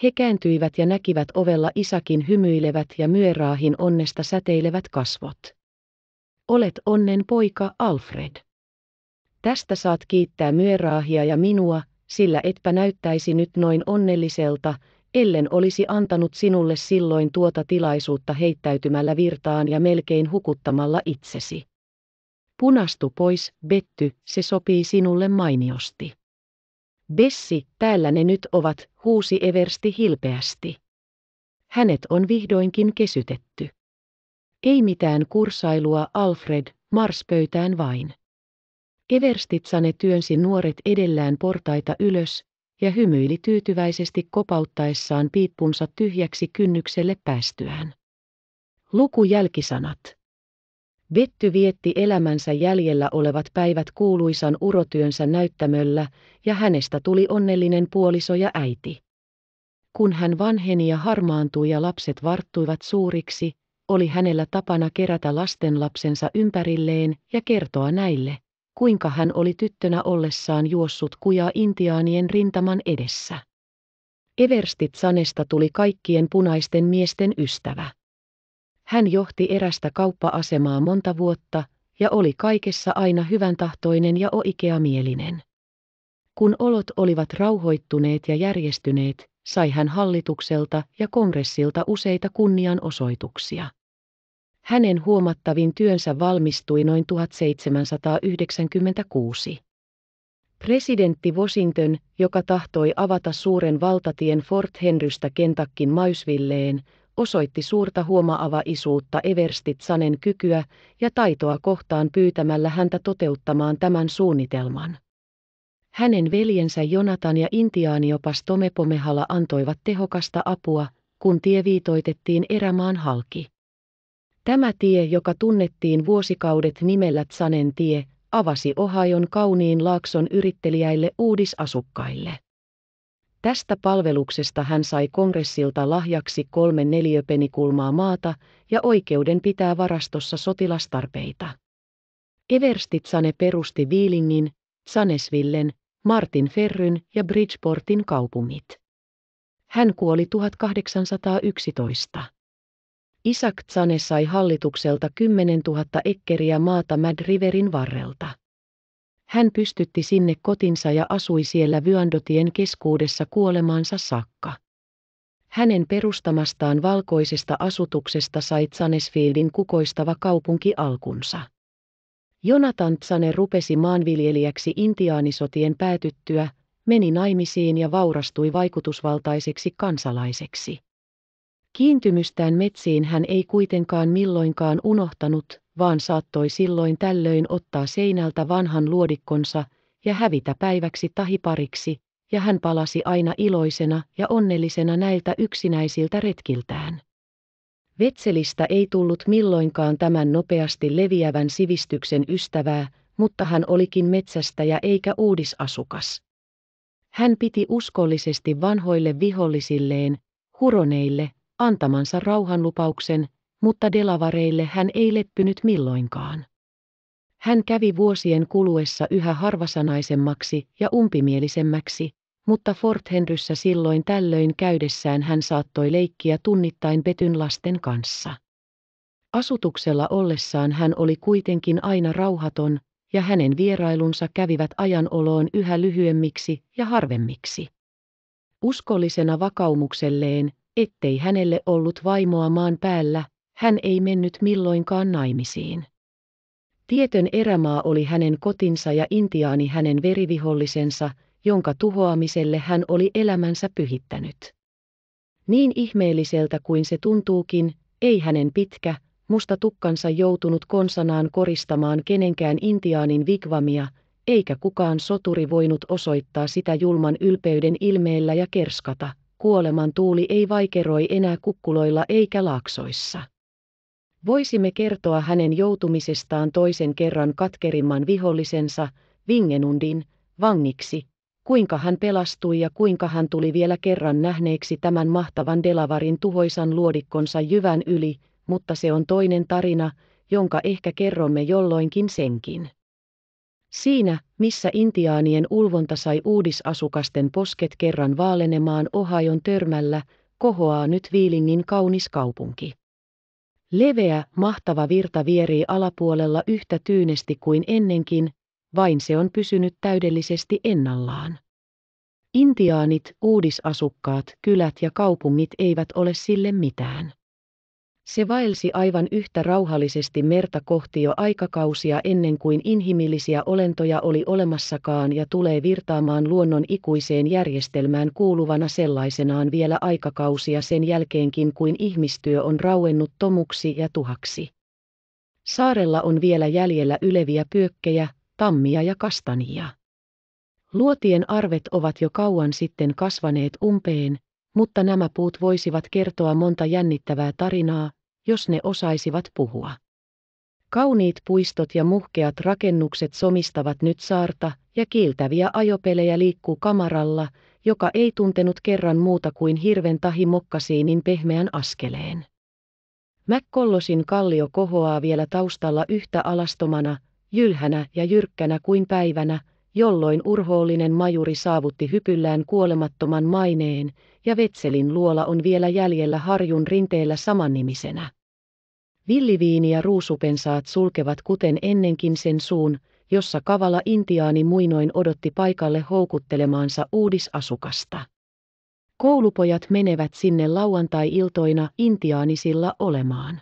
He kääntyivät ja näkivät ovella Isakin hymyilevät ja myöraahin onnesta säteilevät kasvot. Olet onnen poika Alfred. Tästä saat kiittää myöraahia ja minua, sillä etpä näyttäisi nyt noin onnelliselta, ellen olisi antanut sinulle silloin tuota tilaisuutta heittäytymällä virtaan ja melkein hukuttamalla itsesi. Punastu pois, Betty, se sopii sinulle mainiosti. Bessi, täällä ne nyt ovat, huusi Eversti hilpeästi. Hänet on vihdoinkin kesytetty. Ei mitään kursailua, Alfred, marspöytään vain. vain. Everstitsane työnsi nuoret edellään portaita ylös, ja hymyili tyytyväisesti kopauttaessaan piippunsa tyhjäksi kynnykselle päästyään. Luku jälkisanat. Betty vietti elämänsä jäljellä olevat päivät kuuluisan urotyönsä näyttämöllä, ja hänestä tuli onnellinen puoliso ja äiti. Kun hän vanheni ja harmaantui ja lapset varttuivat suuriksi, oli hänellä tapana kerätä lastenlapsensa ympärilleen ja kertoa näille, kuinka hän oli tyttönä ollessaan juossut kujaa intiaanien rintaman edessä. Everstit Sanesta tuli kaikkien punaisten miesten ystävä. Hän johti erästä kauppa-asemaa monta vuotta ja oli kaikessa aina hyvän tahtoinen ja oikeamielinen. Kun olot olivat rauhoittuneet ja järjestyneet, sai hän hallitukselta ja kongressilta useita kunnianosoituksia. Hänen huomattavin työnsä valmistui noin 1796. Presidentti Washington, joka tahtoi avata suuren valtatien Fort Henrystä Kentakkin Maysvilleen, osoitti suurta huomaavaisuutta Sanen kykyä ja taitoa kohtaan pyytämällä häntä toteuttamaan tämän suunnitelman. Hänen veljensä Jonatan ja intiaaniopas Pomehala antoivat tehokasta apua, kun tie viitoitettiin erämaan halki. Tämä tie, joka tunnettiin vuosikaudet nimellä Sanen tie, avasi Ohajon kauniin laakson yrittelijäille uudisasukkaille. Tästä palveluksesta hän sai kongressilta lahjaksi kolme neliöpenikulmaa maata ja oikeuden pitää varastossa sotilastarpeita. Sane perusti Viilingin, Sanesvillen, Martin Ferryn ja Bridgeportin kaupungit. Hän kuoli 1811. Isak Tsane sai hallitukselta 10 000 ekkeriä maata Mad Riverin varrelta. Hän pystytti sinne kotinsa ja asui siellä Vyandotien keskuudessa kuolemaansa sakka. Hänen perustamastaan valkoisesta asutuksesta sai Tsanesfieldin kukoistava kaupunki alkunsa. Jonathan Tsane rupesi maanviljelijäksi intiaanisotien päätyttyä, meni naimisiin ja vaurastui vaikutusvaltaiseksi kansalaiseksi. Kiintymystään metsiin hän ei kuitenkaan milloinkaan unohtanut, vaan saattoi silloin tällöin ottaa seinältä vanhan luodikkonsa ja hävitä päiväksi tahipariksi, ja hän palasi aina iloisena ja onnellisena näiltä yksinäisiltä retkiltään. Vetselistä ei tullut milloinkaan tämän nopeasti leviävän sivistyksen ystävää, mutta hän olikin metsästäjä eikä uudisasukas. Hän piti uskollisesti vanhoille vihollisilleen, huroneille, antamansa rauhanlupauksen, mutta delavareille hän ei leppynyt milloinkaan. Hän kävi vuosien kuluessa yhä harvasanaisemmaksi ja umpimielisemmäksi, mutta Fort Henryssä silloin tällöin käydessään hän saattoi leikkiä tunnittain Betyn lasten kanssa. Asutuksella ollessaan hän oli kuitenkin aina rauhaton, ja hänen vierailunsa kävivät ajanoloon yhä lyhyemmiksi ja harvemmiksi. Uskollisena vakaumukselleen, ettei hänelle ollut vaimoa maan päällä, hän ei mennyt milloinkaan naimisiin. Tietön erämaa oli hänen kotinsa ja intiaani hänen verivihollisensa, jonka tuhoamiselle hän oli elämänsä pyhittänyt. Niin ihmeelliseltä kuin se tuntuukin, ei hänen pitkä, musta tukkansa joutunut konsanaan koristamaan kenenkään intiaanin vigvamia, eikä kukaan soturi voinut osoittaa sitä julman ylpeyden ilmeellä ja kerskata, kuoleman tuuli ei vaikeroi enää kukkuloilla eikä laaksoissa. Voisimme kertoa hänen joutumisestaan toisen kerran katkerimman vihollisensa, Vingenundin, vangiksi, kuinka hän pelastui ja kuinka hän tuli vielä kerran nähneeksi tämän mahtavan Delavarin tuhoisan luodikkonsa jyvän yli, mutta se on toinen tarina, jonka ehkä kerromme jolloinkin senkin. Siinä, missä intiaanien ulvonta sai uudisasukasten posket kerran vaalenemaan Ohajon törmällä, kohoaa nyt Viilingin kaunis kaupunki. Leveä, mahtava virta vierii alapuolella yhtä tyynesti kuin ennenkin, vain se on pysynyt täydellisesti ennallaan. Intiaanit, uudisasukkaat, kylät ja kaupungit eivät ole sille mitään. Se vaelsi aivan yhtä rauhallisesti merta kohti jo aikakausia ennen kuin inhimillisiä olentoja oli olemassakaan ja tulee virtaamaan luonnon ikuiseen järjestelmään kuuluvana sellaisenaan vielä aikakausia sen jälkeenkin kuin ihmistyö on rauennut tomuksi ja tuhaksi. Saarella on vielä jäljellä yleviä pyökkejä, tammia ja kastania. Luotien arvet ovat jo kauan sitten kasvaneet umpeen, mutta nämä puut voisivat kertoa monta jännittävää tarinaa, jos ne osaisivat puhua. Kauniit puistot ja muhkeat rakennukset somistavat nyt saarta, ja kiiltäviä ajopelejä liikkuu kamaralla, joka ei tuntenut kerran muuta kuin hirven tahi mokkasiinin pehmeän askeleen. Mäkkollosin kallio kohoaa vielä taustalla yhtä alastomana, jylhänä ja jyrkkänä kuin päivänä, jolloin urhoollinen majuri saavutti hypyllään kuolemattoman maineen, ja Vetselin luola on vielä jäljellä harjun rinteellä samannimisenä. Villiviini ja ruusupensaat sulkevat kuten ennenkin sen suun, jossa kavala intiaani muinoin odotti paikalle houkuttelemaansa uudisasukasta. Koulupojat menevät sinne lauantai-iltoina intiaanisilla olemaan.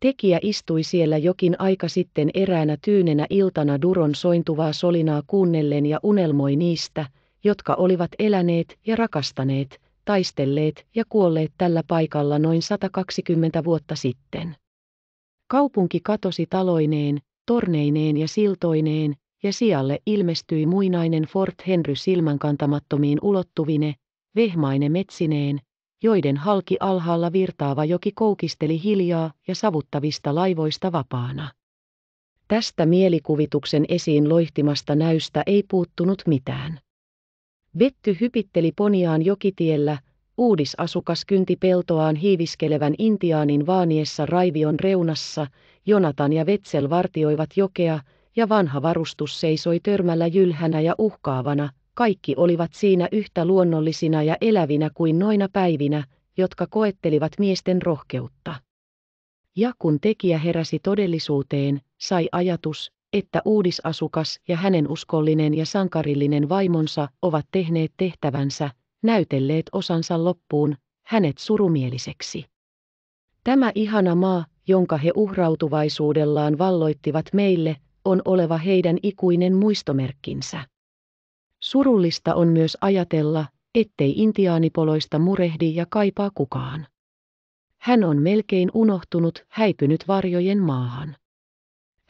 Tekijä istui siellä jokin aika sitten eräänä tyynenä iltana Duron sointuvaa solinaa kuunnellen ja unelmoi niistä, jotka olivat eläneet ja rakastaneet, taistelleet ja kuolleet tällä paikalla noin 120 vuotta sitten. Kaupunki katosi taloineen, torneineen ja siltoineen, ja sijalle ilmestyi muinainen Fort Henry silmänkantamattomiin ulottuvine, vehmaine metsineen, joiden halki alhaalla virtaava joki koukisteli hiljaa ja savuttavista laivoista vapaana. Tästä mielikuvituksen esiin loihtimasta näystä ei puuttunut mitään. Betty hypitteli poniaan jokitiellä, uudisasukas kynti peltoaan hiiviskelevän intiaanin vaaniessa raivion reunassa, Jonatan ja Vetsel vartioivat jokea, ja vanha varustus seisoi törmällä jylhänä ja uhkaavana, kaikki olivat siinä yhtä luonnollisina ja elävinä kuin noina päivinä, jotka koettelivat miesten rohkeutta. Ja kun tekijä heräsi todellisuuteen, sai ajatus, että uudisasukas ja hänen uskollinen ja sankarillinen vaimonsa ovat tehneet tehtävänsä, näytelleet osansa loppuun, hänet surumieliseksi. Tämä ihana maa, jonka he uhrautuvaisuudellaan valloittivat meille, on oleva heidän ikuinen muistomerkkinsä. Surullista on myös ajatella, ettei intiaanipoloista murehdi ja kaipaa kukaan. Hän on melkein unohtunut, häipynyt varjojen maahan.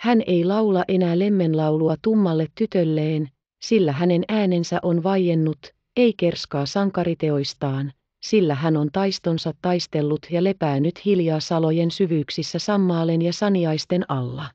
Hän ei laula enää lemmenlaulua tummalle tytölleen, sillä hänen äänensä on vaiennut, ei kerskaa sankariteoistaan, sillä hän on taistonsa taistellut ja lepäänyt hiljaa salojen syvyyksissä sammaalen ja saniaisten alla.